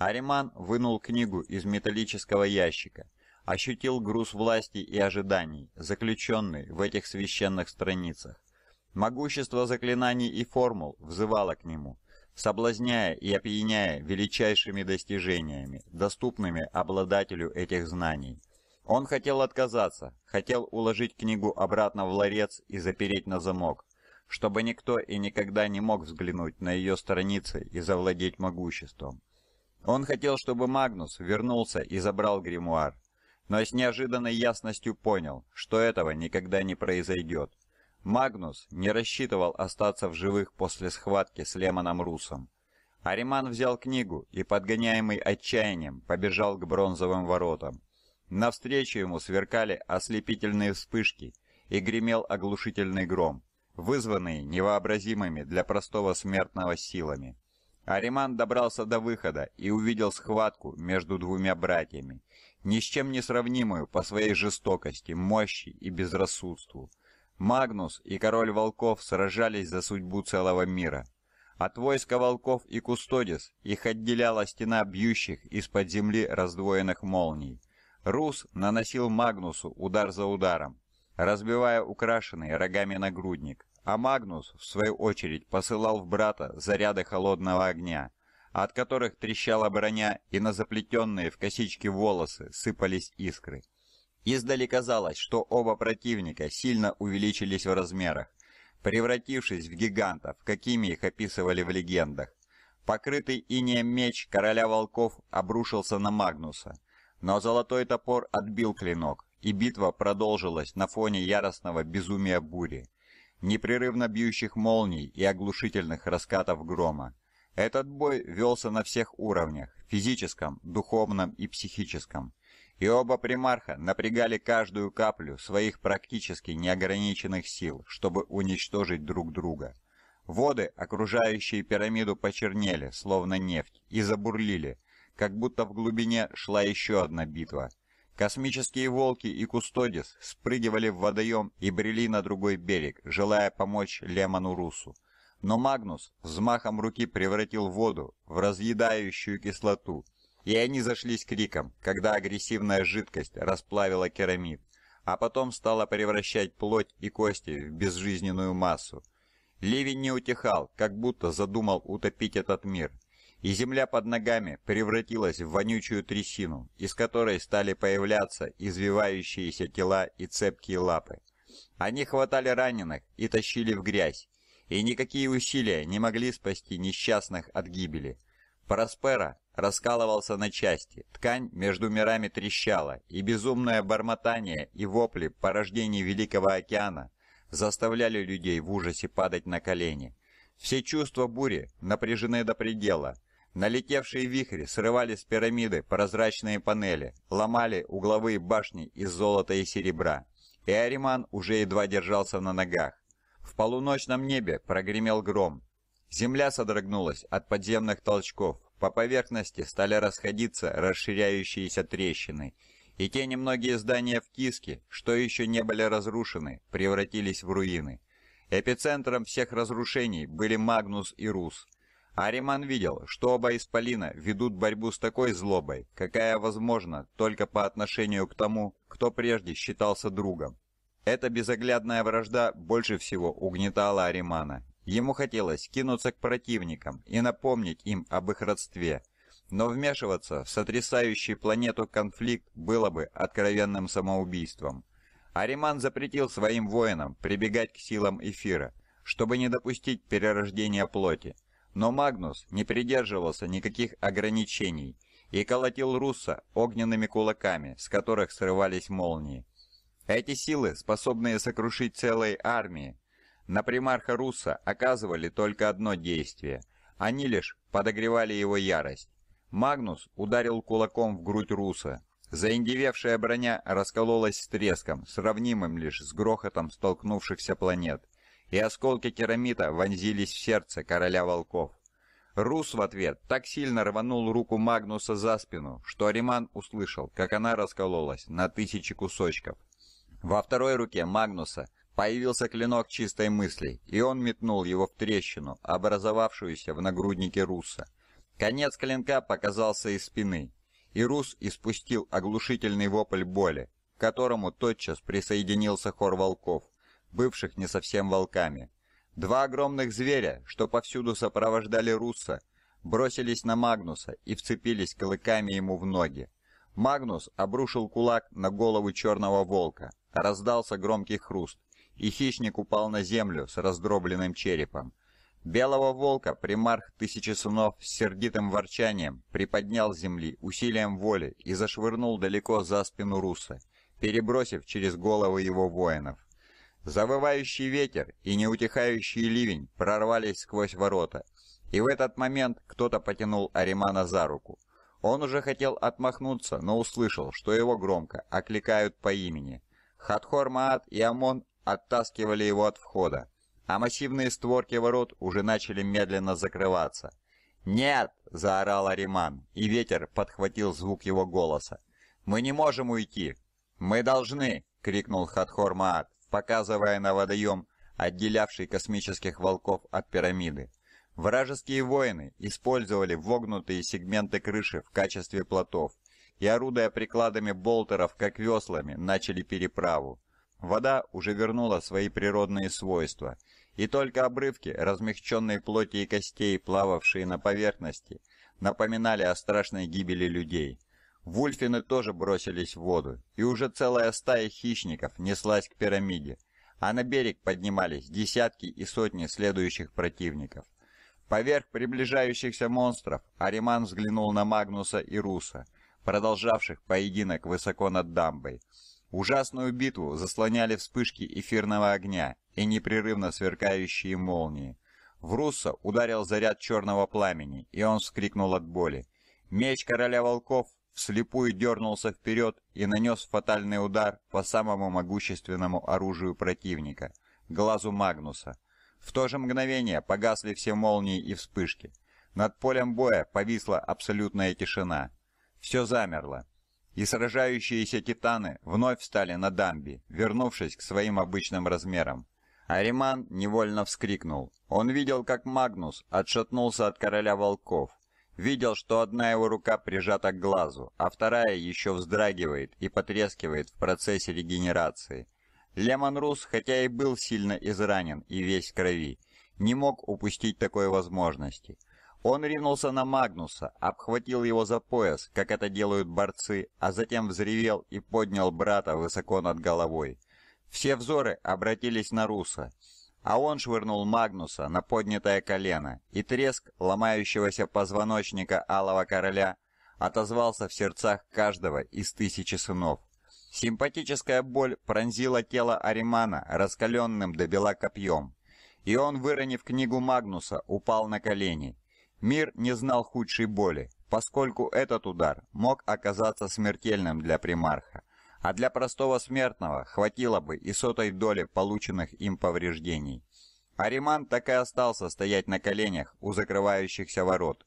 Ариман вынул книгу из металлического ящика, ощутил груз власти и ожиданий, заключенный в этих священных страницах. Могущество заклинаний и формул взывало к нему, соблазняя и опьяняя величайшими достижениями, доступными обладателю этих знаний. Он хотел отказаться, хотел уложить книгу обратно в ларец и запереть на замок, чтобы никто и никогда не мог взглянуть на ее страницы и завладеть могуществом. Он хотел, чтобы Магнус вернулся и забрал гримуар, но с неожиданной ясностью понял, что этого никогда не произойдет. Магнус не рассчитывал остаться в живых после схватки с Лемоном Русом. Ариман взял книгу и, подгоняемый отчаянием, побежал к бронзовым воротам. Навстречу ему сверкали ослепительные вспышки и гремел оглушительный гром, вызванный невообразимыми для простого смертного силами. Ариман добрался до выхода и увидел схватку между двумя братьями, ни с чем не сравнимую по своей жестокости, мощи и безрассудству. Магнус и король волков сражались за судьбу целого мира. От войска волков и кустодис их отделяла стена бьющих из-под земли раздвоенных молний. Рус наносил Магнусу удар за ударом, разбивая украшенный рогами нагрудник а Магнус, в свою очередь, посылал в брата заряды холодного огня, от которых трещала броня и на заплетенные в косички волосы сыпались искры. Издали казалось, что оба противника сильно увеличились в размерах, превратившись в гигантов, какими их описывали в легендах. Покрытый инеем меч короля волков обрушился на Магнуса, но золотой топор отбил клинок, и битва продолжилась на фоне яростного безумия бури непрерывно бьющих молний и оглушительных раскатов грома. Этот бой велся на всех уровнях – физическом, духовном и психическом. И оба примарха напрягали каждую каплю своих практически неограниченных сил, чтобы уничтожить друг друга. Воды, окружающие пирамиду, почернели, словно нефть, и забурлили, как будто в глубине шла еще одна битва, Космические волки и Кустодис спрыгивали в водоем и брели на другой берег, желая помочь Лемону Русу. Но Магнус взмахом руки превратил воду в разъедающую кислоту, и они зашлись криком, когда агрессивная жидкость расплавила керамид, а потом стала превращать плоть и кости в безжизненную массу. Ливень не утихал, как будто задумал утопить этот мир – и земля под ногами превратилась в вонючую трясину, из которой стали появляться извивающиеся тела и цепкие лапы. Они хватали раненых и тащили в грязь, и никакие усилия не могли спасти несчастных от гибели. Проспера раскалывался на части, ткань между мирами трещала, и безумное бормотание и вопли порождений Великого океана заставляли людей в ужасе падать на колени. Все чувства бури напряжены до предела – Налетевшие вихри срывали с пирамиды прозрачные панели, ломали угловые башни из золота и серебра. И Ариман уже едва держался на ногах. В полуночном небе прогремел гром. Земля содрогнулась от подземных толчков. По поверхности стали расходиться расширяющиеся трещины. И те немногие здания в Киске, что еще не были разрушены, превратились в руины. Эпицентром всех разрушений были Магнус и Рус – Ариман видел, что оба исполина ведут борьбу с такой злобой, какая возможна только по отношению к тому, кто прежде считался другом. Эта безоглядная вражда больше всего угнетала Аримана. Ему хотелось кинуться к противникам и напомнить им об их родстве. Но вмешиваться в сотрясающий планету конфликт было бы откровенным самоубийством. Ариман запретил своим воинам прибегать к силам эфира, чтобы не допустить перерождения плоти – но Магнус не придерживался никаких ограничений и колотил Русса огненными кулаками, с которых срывались молнии. Эти силы, способные сокрушить целые армии, на примарха Русса оказывали только одно действие. Они лишь подогревали его ярость. Магнус ударил кулаком в грудь Русса. Заиндевевшая броня раскололась с треском, сравнимым лишь с грохотом столкнувшихся планет и осколки керамита вонзились в сердце короля волков. Рус в ответ так сильно рванул руку Магнуса за спину, что Ариман услышал, как она раскололась на тысячи кусочков. Во второй руке Магнуса появился клинок чистой мысли, и он метнул его в трещину, образовавшуюся в нагруднике Руса. Конец клинка показался из спины, и Рус испустил оглушительный вопль боли, к которому тотчас присоединился хор волков – бывших не совсем волками. Два огромных зверя, что повсюду сопровождали Русса, бросились на Магнуса и вцепились клыками ему в ноги. Магнус обрушил кулак на голову черного волка, раздался громкий хруст, и хищник упал на землю с раздробленным черепом. Белого волка примарх тысячи сынов с сердитым ворчанием приподнял с земли усилием воли и зашвырнул далеко за спину русса, перебросив через головы его воинов. Завывающий ветер и неутихающий ливень прорвались сквозь ворота, и в этот момент кто-то потянул Аримана за руку. Он уже хотел отмахнуться, но услышал, что его громко окликают по имени. Хатхор Маат и Амон оттаскивали его от входа, а массивные створки ворот уже начали медленно закрываться. «Нет!» – заорал Ариман, и ветер подхватил звук его голоса. «Мы не можем уйти!» «Мы должны!» – крикнул Хатхор Маат показывая на водоем, отделявший космических волков от пирамиды. Вражеские воины использовали вогнутые сегменты крыши в качестве плотов и, орудуя прикладами болтеров как веслами, начали переправу. Вода уже вернула свои природные свойства, и только обрывки, размягченные плоти и костей, плававшие на поверхности, напоминали о страшной гибели людей. Вульфины тоже бросились в воду, и уже целая стая хищников неслась к пирамиде, а на берег поднимались десятки и сотни следующих противников. Поверх приближающихся монстров Ариман взглянул на Магнуса и Руса, продолжавших поединок высоко над дамбой. Ужасную битву заслоняли вспышки эфирного огня и непрерывно сверкающие молнии. В Русса ударил заряд черного пламени, и он вскрикнул от боли. Меч короля волков вслепую дернулся вперед и нанес фатальный удар по самому могущественному оружию противника – глазу Магнуса. В то же мгновение погасли все молнии и вспышки. Над полем боя повисла абсолютная тишина. Все замерло. И сражающиеся титаны вновь встали на дамбе, вернувшись к своим обычным размерам. Ариман невольно вскрикнул. Он видел, как Магнус отшатнулся от короля волков, Видел, что одна его рука прижата к глазу, а вторая еще вздрагивает и потрескивает в процессе регенерации. Лемон Рус, хотя и был сильно изранен и весь в крови, не мог упустить такой возможности. Он ринулся на Магнуса, обхватил его за пояс, как это делают борцы, а затем взревел и поднял брата высоко над головой. Все взоры обратились на Руса а он швырнул Магнуса на поднятое колено, и треск ломающегося позвоночника Алого Короля отозвался в сердцах каждого из тысячи сынов. Симпатическая боль пронзила тело Аримана раскаленным до бела копьем, и он, выронив книгу Магнуса, упал на колени. Мир не знал худшей боли, поскольку этот удар мог оказаться смертельным для примарха а для простого смертного хватило бы и сотой доли полученных им повреждений. Ариман так и остался стоять на коленях у закрывающихся ворот.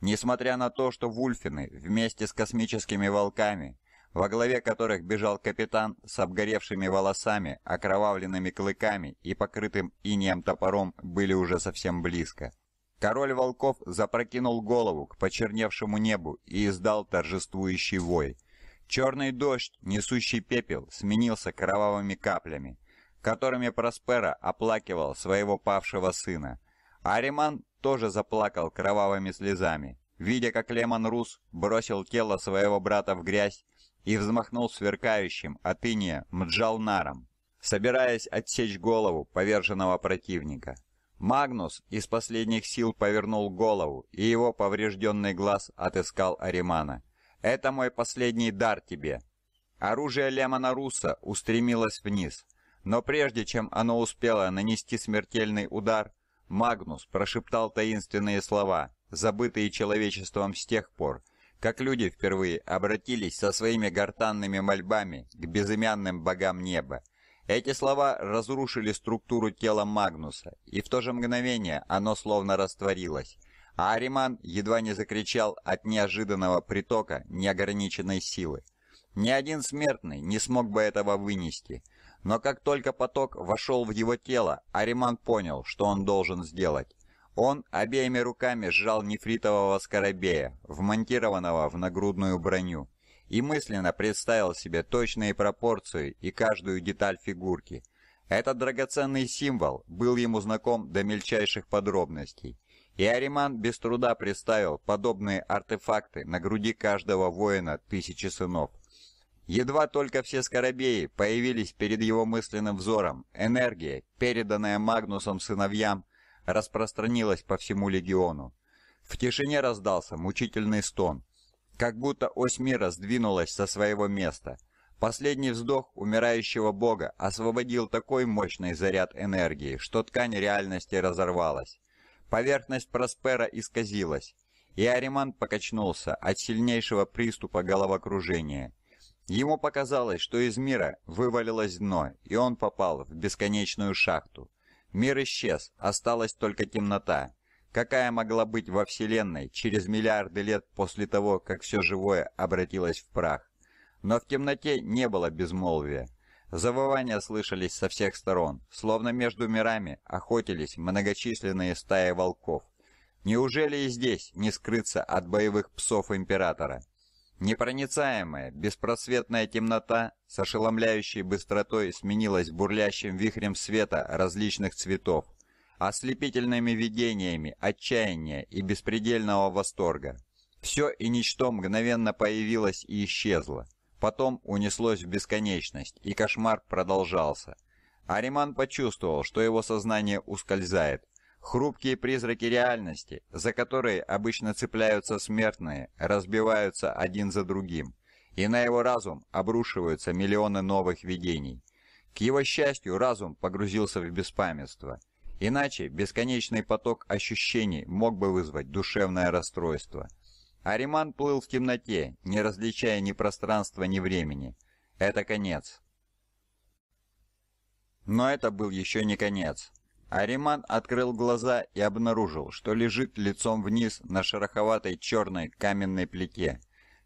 Несмотря на то, что вульфины вместе с космическими волками, во главе которых бежал капитан с обгоревшими волосами, окровавленными клыками и покрытым инеем топором, были уже совсем близко. Король волков запрокинул голову к почерневшему небу и издал торжествующий вой – Черный дождь, несущий пепел, сменился кровавыми каплями, которыми Проспера оплакивал своего павшего сына. Ариман тоже заплакал кровавыми слезами, видя, как Лемон Рус бросил тело своего брата в грязь и взмахнул сверкающим от иния Мджалнаром, собираясь отсечь голову поверженного противника. Магнус из последних сил повернул голову, и его поврежденный глаз отыскал Аримана – «Это мой последний дар тебе». Оружие Лемона Руса устремилось вниз, но прежде чем оно успело нанести смертельный удар, Магнус прошептал таинственные слова, забытые человечеством с тех пор, как люди впервые обратились со своими гортанными мольбами к безымянным богам неба. Эти слова разрушили структуру тела Магнуса, и в то же мгновение оно словно растворилось – а Ариман едва не закричал от неожиданного притока неограниченной силы. Ни один смертный не смог бы этого вынести, но как только поток вошел в его тело, Ариман понял, что он должен сделать. Он обеими руками сжал нефритового скоробея, вмонтированного в нагрудную броню, и мысленно представил себе точные пропорции и каждую деталь фигурки. Этот драгоценный символ был ему знаком до мельчайших подробностей. И Ариман без труда представил подобные артефакты на груди каждого воина тысячи сынов. Едва только все скоробеи появились перед его мысленным взором, энергия, переданная Магнусом сыновьям, распространилась по всему легиону. В тишине раздался мучительный стон, как будто ось мира сдвинулась со своего места. Последний вздох умирающего бога освободил такой мощный заряд энергии, что ткань реальности разорвалась. Поверхность Проспера исказилась, и Ариман покачнулся от сильнейшего приступа головокружения. Ему показалось, что из мира вывалилось дно, и он попал в бесконечную шахту. Мир исчез, осталась только темнота. Какая могла быть во Вселенной через миллиарды лет после того, как все живое обратилось в прах? Но в темноте не было безмолвия. Завывания слышались со всех сторон, словно между мирами охотились многочисленные стаи волков. Неужели и здесь не скрыться от боевых псов Императора? Непроницаемая, беспросветная темнота с ошеломляющей быстротой сменилась бурлящим вихрем света различных цветов, ослепительными видениями отчаяния и беспредельного восторга. Все и ничто мгновенно появилось и исчезло. Потом унеслось в бесконечность, и кошмар продолжался. Ариман почувствовал, что его сознание ускользает. Хрупкие призраки реальности, за которые обычно цепляются смертные, разбиваются один за другим, и на его разум обрушиваются миллионы новых видений. К его счастью, разум погрузился в беспамятство. Иначе бесконечный поток ощущений мог бы вызвать душевное расстройство – Ариман плыл в темноте, не различая ни пространства, ни времени. Это конец. Но это был еще не конец. Ариман открыл глаза и обнаружил, что лежит лицом вниз на шероховатой черной каменной плите.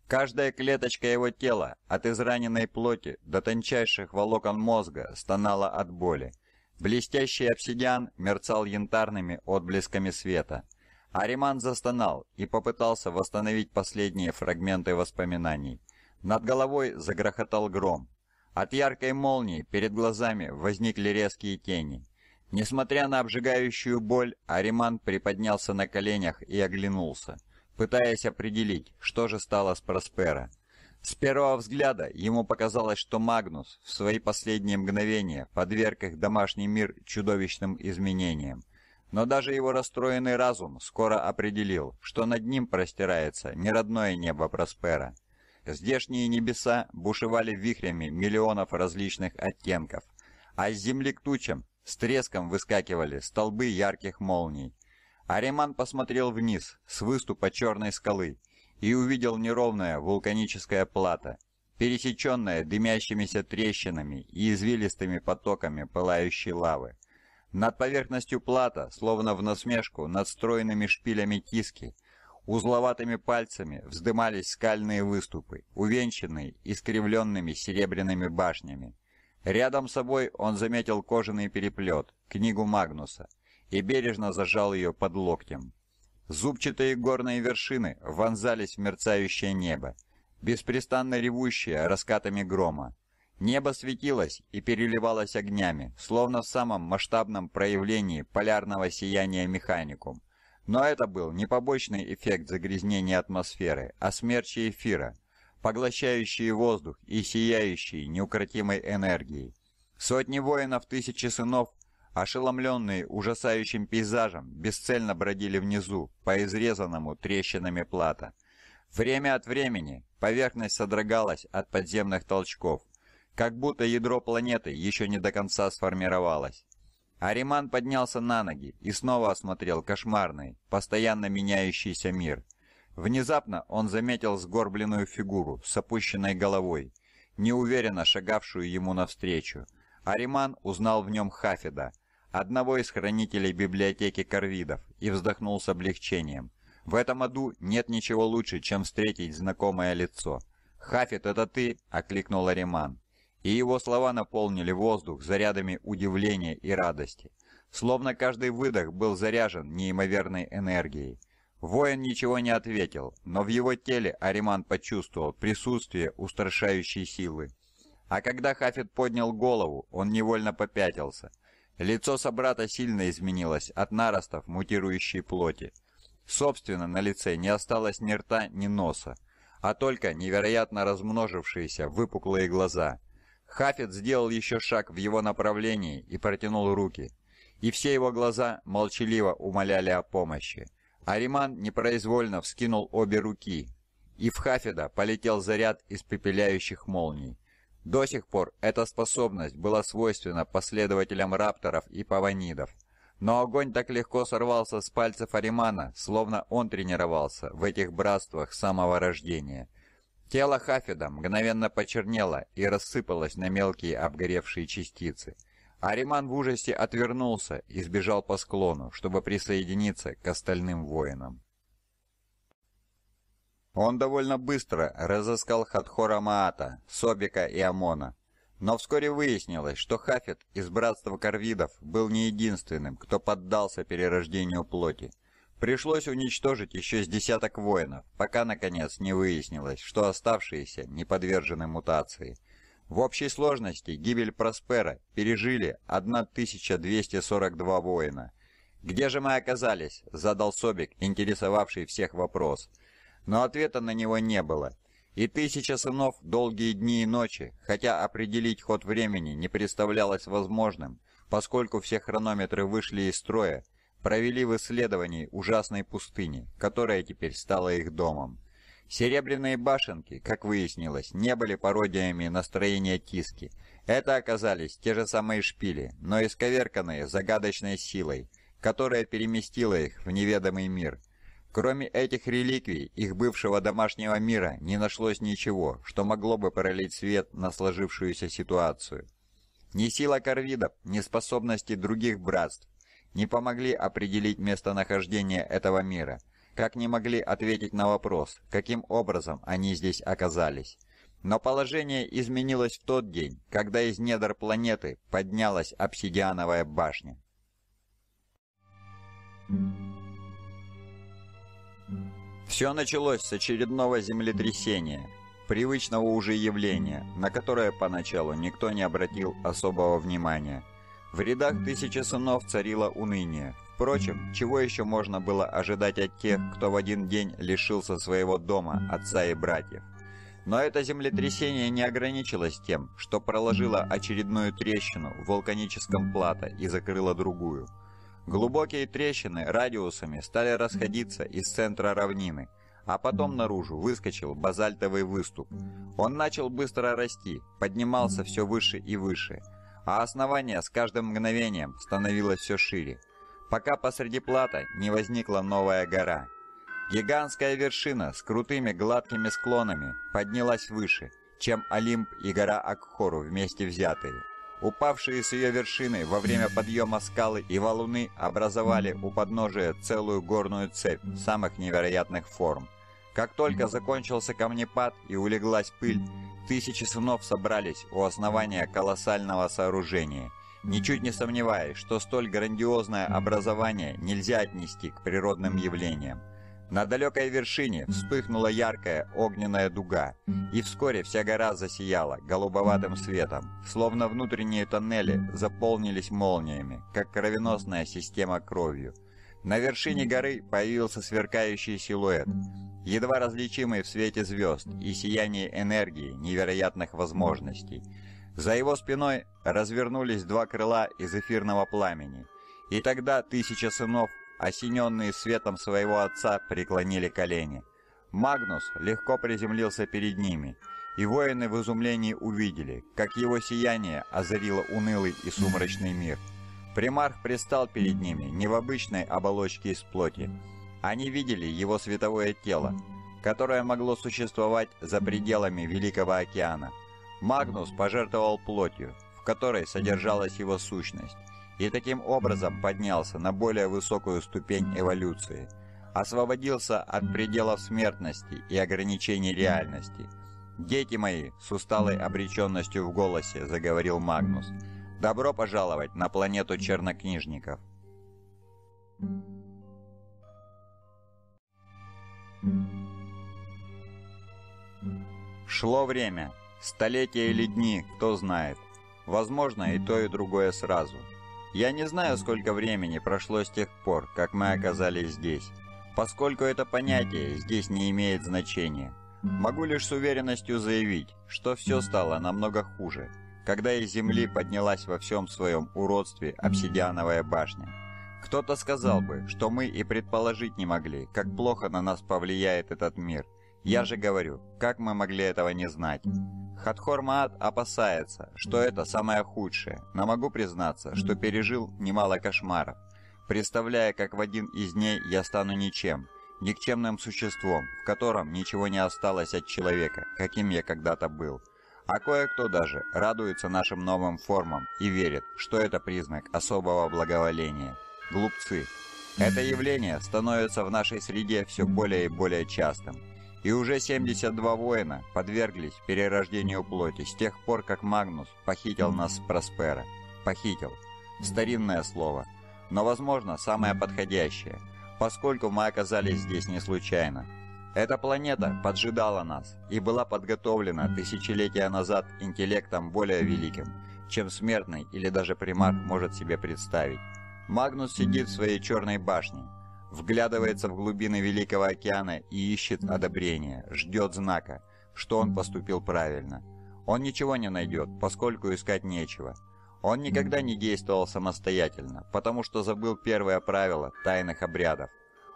Каждая клеточка его тела, от израненной плоти до тончайших волокон мозга, стонала от боли. Блестящий обсидиан мерцал янтарными отблесками света. Ариман застонал и попытался восстановить последние фрагменты воспоминаний. Над головой загрохотал гром. От яркой молнии перед глазами возникли резкие тени. Несмотря на обжигающую боль, Ариман приподнялся на коленях и оглянулся, пытаясь определить, что же стало с Проспера. С первого взгляда ему показалось, что Магнус в свои последние мгновения подверг их домашний мир чудовищным изменениям. Но даже его расстроенный разум скоро определил, что над ним простирается не родное небо Проспера. Здешние небеса бушевали вихрями миллионов различных оттенков, а из земли к тучам с треском выскакивали столбы ярких молний. Ариман посмотрел вниз, с выступа черной скалы, и увидел неровное вулканическое плато, пересеченное дымящимися трещинами и извилистыми потоками пылающей лавы. Над поверхностью плата, словно в насмешку, над стройными шпилями киски, узловатыми пальцами вздымались скальные выступы, увенчанные искривленными серебряными башнями. Рядом с собой он заметил кожаный переплет, книгу Магнуса, и бережно зажал ее под локтем. Зубчатые горные вершины вонзались в мерцающее небо, беспрестанно ревущее раскатами грома. Небо светилось и переливалось огнями, словно в самом масштабном проявлении полярного сияния механикум. Но это был не побочный эффект загрязнения атмосферы, а смерч эфира, поглощающий воздух и сияющий неукротимой энергией. Сотни воинов, тысячи сынов, ошеломленные ужасающим пейзажем, бесцельно бродили внизу по изрезанному трещинами плата. Время от времени поверхность содрогалась от подземных толчков, как будто ядро планеты еще не до конца сформировалось. Ариман поднялся на ноги и снова осмотрел кошмарный, постоянно меняющийся мир. Внезапно он заметил сгорбленную фигуру с опущенной головой, неуверенно шагавшую ему навстречу. Ариман узнал в нем Хафида, одного из хранителей библиотеки Корвидов, и вздохнул с облегчением. В этом аду нет ничего лучше, чем встретить знакомое лицо. «Хафит, это ты?» – окликнул Ариман. И его слова наполнили воздух зарядами удивления и радости. Словно каждый выдох был заряжен неимоверной энергией. Воин ничего не ответил, но в его теле Ариман почувствовал присутствие устрашающей силы. А когда Хафет поднял голову, он невольно попятился. Лицо собрата сильно изменилось от наростов мутирующей плоти. Собственно, на лице не осталось ни рта, ни носа, а только невероятно размножившиеся выпуклые глаза – Хафет сделал еще шаг в его направлении и протянул руки. И все его глаза молчаливо умоляли о помощи. Ариман непроизвольно вскинул обе руки, и в Хафеда полетел заряд испепеляющих молний. До сих пор эта способность была свойственна последователям рапторов и паванидов. Но огонь так легко сорвался с пальцев Аримана, словно он тренировался в этих братствах с самого рождения – Тело Хафида мгновенно почернело и рассыпалось на мелкие обгоревшие частицы. Ариман в ужасе отвернулся и сбежал по склону, чтобы присоединиться к остальным воинам. Он довольно быстро разыскал Хатхора Маата, Собика и Амона. Но вскоре выяснилось, что Хафет из Братства Корвидов был не единственным, кто поддался перерождению плоти. Пришлось уничтожить еще с десяток воинов, пока наконец не выяснилось, что оставшиеся не подвержены мутации. В общей сложности гибель Проспера пережили 1242 воина. «Где же мы оказались?» – задал Собик, интересовавший всех вопрос. Но ответа на него не было. И тысяча сынов долгие дни и ночи, хотя определить ход времени не представлялось возможным, поскольку все хронометры вышли из строя, провели в исследовании ужасной пустыни, которая теперь стала их домом. Серебряные башенки, как выяснилось, не были пародиями настроения Тиски. Это оказались те же самые шпили, но исковерканные загадочной силой, которая переместила их в неведомый мир. Кроме этих реликвий, их бывшего домашнего мира не нашлось ничего, что могло бы пролить свет на сложившуюся ситуацию. Ни сила корвидов, ни способности других братств не помогли определить местонахождение этого мира, как не могли ответить на вопрос, каким образом они здесь оказались. Но положение изменилось в тот день, когда из недр планеты поднялась обсидиановая башня. Все началось с очередного землетрясения, привычного уже явления, на которое поначалу никто не обратил особого внимания – в рядах тысячи сынов царило уныние. Впрочем, чего еще можно было ожидать от тех, кто в один день лишился своего дома, отца и братьев? Но это землетрясение не ограничилось тем, что проложило очередную трещину в вулканическом плато и закрыло другую. Глубокие трещины радиусами стали расходиться из центра равнины, а потом наружу выскочил базальтовый выступ. Он начал быстро расти, поднимался все выше и выше – а основание с каждым мгновением становилось все шире, пока посреди плата не возникла новая гора. Гигантская вершина с крутыми гладкими склонами поднялась выше, чем Олимп и гора Акхору вместе взятые. Упавшие с ее вершины во время подъема скалы и валуны образовали у подножия целую горную цепь самых невероятных форм – как только закончился камнепад и улеглась пыль, тысячи снов собрались у основания колоссального сооружения, ничуть не сомневаясь, что столь грандиозное образование нельзя отнести к природным явлениям. На далекой вершине вспыхнула яркая огненная дуга, и вскоре вся гора засияла голубоватым светом, словно внутренние тоннели заполнились молниями, как кровеносная система кровью – на вершине горы появился сверкающий силуэт, едва различимый в свете звезд и сиянии энергии невероятных возможностей. За его спиной развернулись два крыла из эфирного пламени, и тогда тысяча сынов, осененные светом своего отца, преклонили колени. Магнус легко приземлился перед ними, и воины в изумлении увидели, как его сияние озарило унылый и сумрачный мир – Примарх предстал перед ними не в обычной оболочке из плоти. Они видели его световое тело, которое могло существовать за пределами Великого океана. Магнус пожертвовал плотью, в которой содержалась его сущность, и таким образом поднялся на более высокую ступень эволюции, освободился от пределов смертности и ограничений реальности. «Дети мои!» — с усталой обреченностью в голосе заговорил Магнус — Добро пожаловать на планету чернокнижников. Шло время, столетия или дни, кто знает. Возможно, и то, и другое сразу. Я не знаю, сколько времени прошло с тех пор, как мы оказались здесь, поскольку это понятие здесь не имеет значения. Могу лишь с уверенностью заявить, что все стало намного хуже – когда из земли поднялась во всем своем уродстве обсидиановая башня. Кто-то сказал бы, что мы и предположить не могли, как плохо на нас повлияет этот мир. Я же говорю, как мы могли этого не знать? Хатхор Маат опасается, что это самое худшее, но могу признаться, что пережил немало кошмаров, представляя, как в один из дней я стану ничем, никчемным существом, в котором ничего не осталось от человека, каким я когда-то был а кое-кто даже радуется нашим новым формам и верит, что это признак особого благоволения. Глупцы. Это явление становится в нашей среде все более и более частым. И уже 72 воина подверглись перерождению плоти с тех пор, как Магнус похитил нас с Проспера. Похитил. Старинное слово. Но, возможно, самое подходящее, поскольку мы оказались здесь не случайно. Эта планета поджидала нас и была подготовлена тысячелетия назад интеллектом более великим, чем смертный или даже примар может себе представить. Магнус сидит в своей черной башне, вглядывается в глубины Великого океана и ищет одобрения, ждет знака, что он поступил правильно. Он ничего не найдет, поскольку искать нечего. Он никогда не действовал самостоятельно, потому что забыл первое правило тайных обрядов.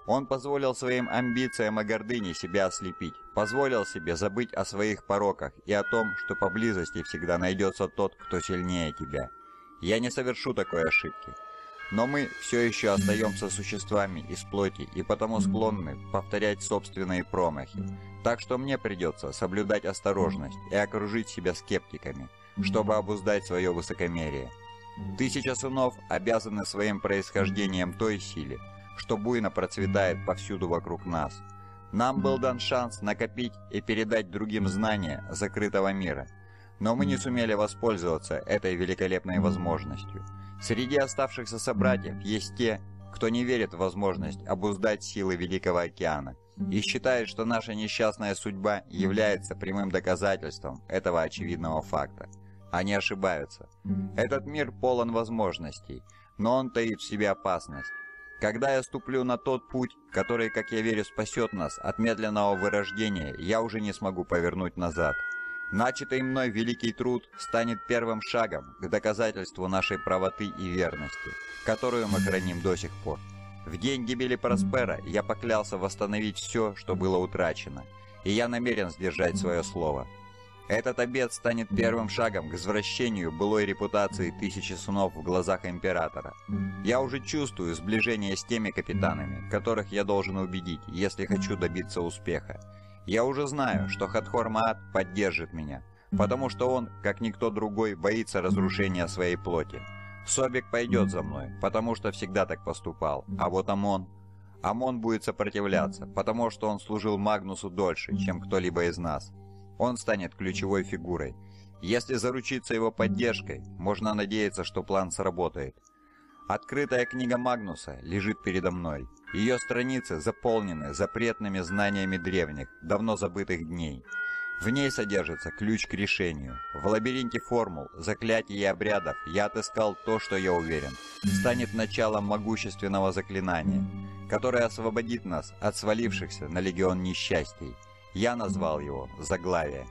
Он позволил своим амбициям и гордыне себя ослепить, позволил себе забыть о своих пороках и о том, что поблизости всегда найдется тот, кто сильнее тебя. Я не совершу такой ошибки. Но мы все еще остаемся существами из плоти и потому склонны повторять собственные промахи. Так что мне придется соблюдать осторожность и окружить себя скептиками, чтобы обуздать свое высокомерие. Тысяча сынов обязаны своим происхождением той силе, что буйно процветает повсюду вокруг нас. Нам был дан шанс накопить и передать другим знания закрытого мира, но мы не сумели воспользоваться этой великолепной возможностью. Среди оставшихся собратьев есть те, кто не верит в возможность обуздать силы Великого океана и считает, что наша несчастная судьба является прямым доказательством этого очевидного факта. Они ошибаются. Этот мир полон возможностей, но он таит в себе опасность. Когда я ступлю на тот путь, который, как я верю, спасет нас от медленного вырождения, я уже не смогу повернуть назад. Начатый мной великий труд станет первым шагом к доказательству нашей правоты и верности, которую мы храним до сих пор. В день гибели Проспера я поклялся восстановить все, что было утрачено, и я намерен сдержать свое слово. Этот обед станет первым шагом к возвращению былой репутации Тысячи Сунов в глазах Императора. Я уже чувствую сближение с теми капитанами, которых я должен убедить, если хочу добиться успеха. Я уже знаю, что Хатхор Маат поддержит меня, потому что он, как никто другой, боится разрушения своей плоти. Собик пойдет за мной, потому что всегда так поступал, а вот Амон... Амон будет сопротивляться, потому что он служил Магнусу дольше, чем кто-либо из нас. Он станет ключевой фигурой. Если заручиться его поддержкой, можно надеяться, что план сработает. Открытая книга Магнуса лежит передо мной. Ее страницы заполнены запретными знаниями древних, давно забытых дней. В ней содержится ключ к решению. В лабиринте формул, заклятий и обрядов я отыскал то, что я уверен, станет началом могущественного заклинания, которое освободит нас от свалившихся на легион несчастий. Я назвал его «Заглавие».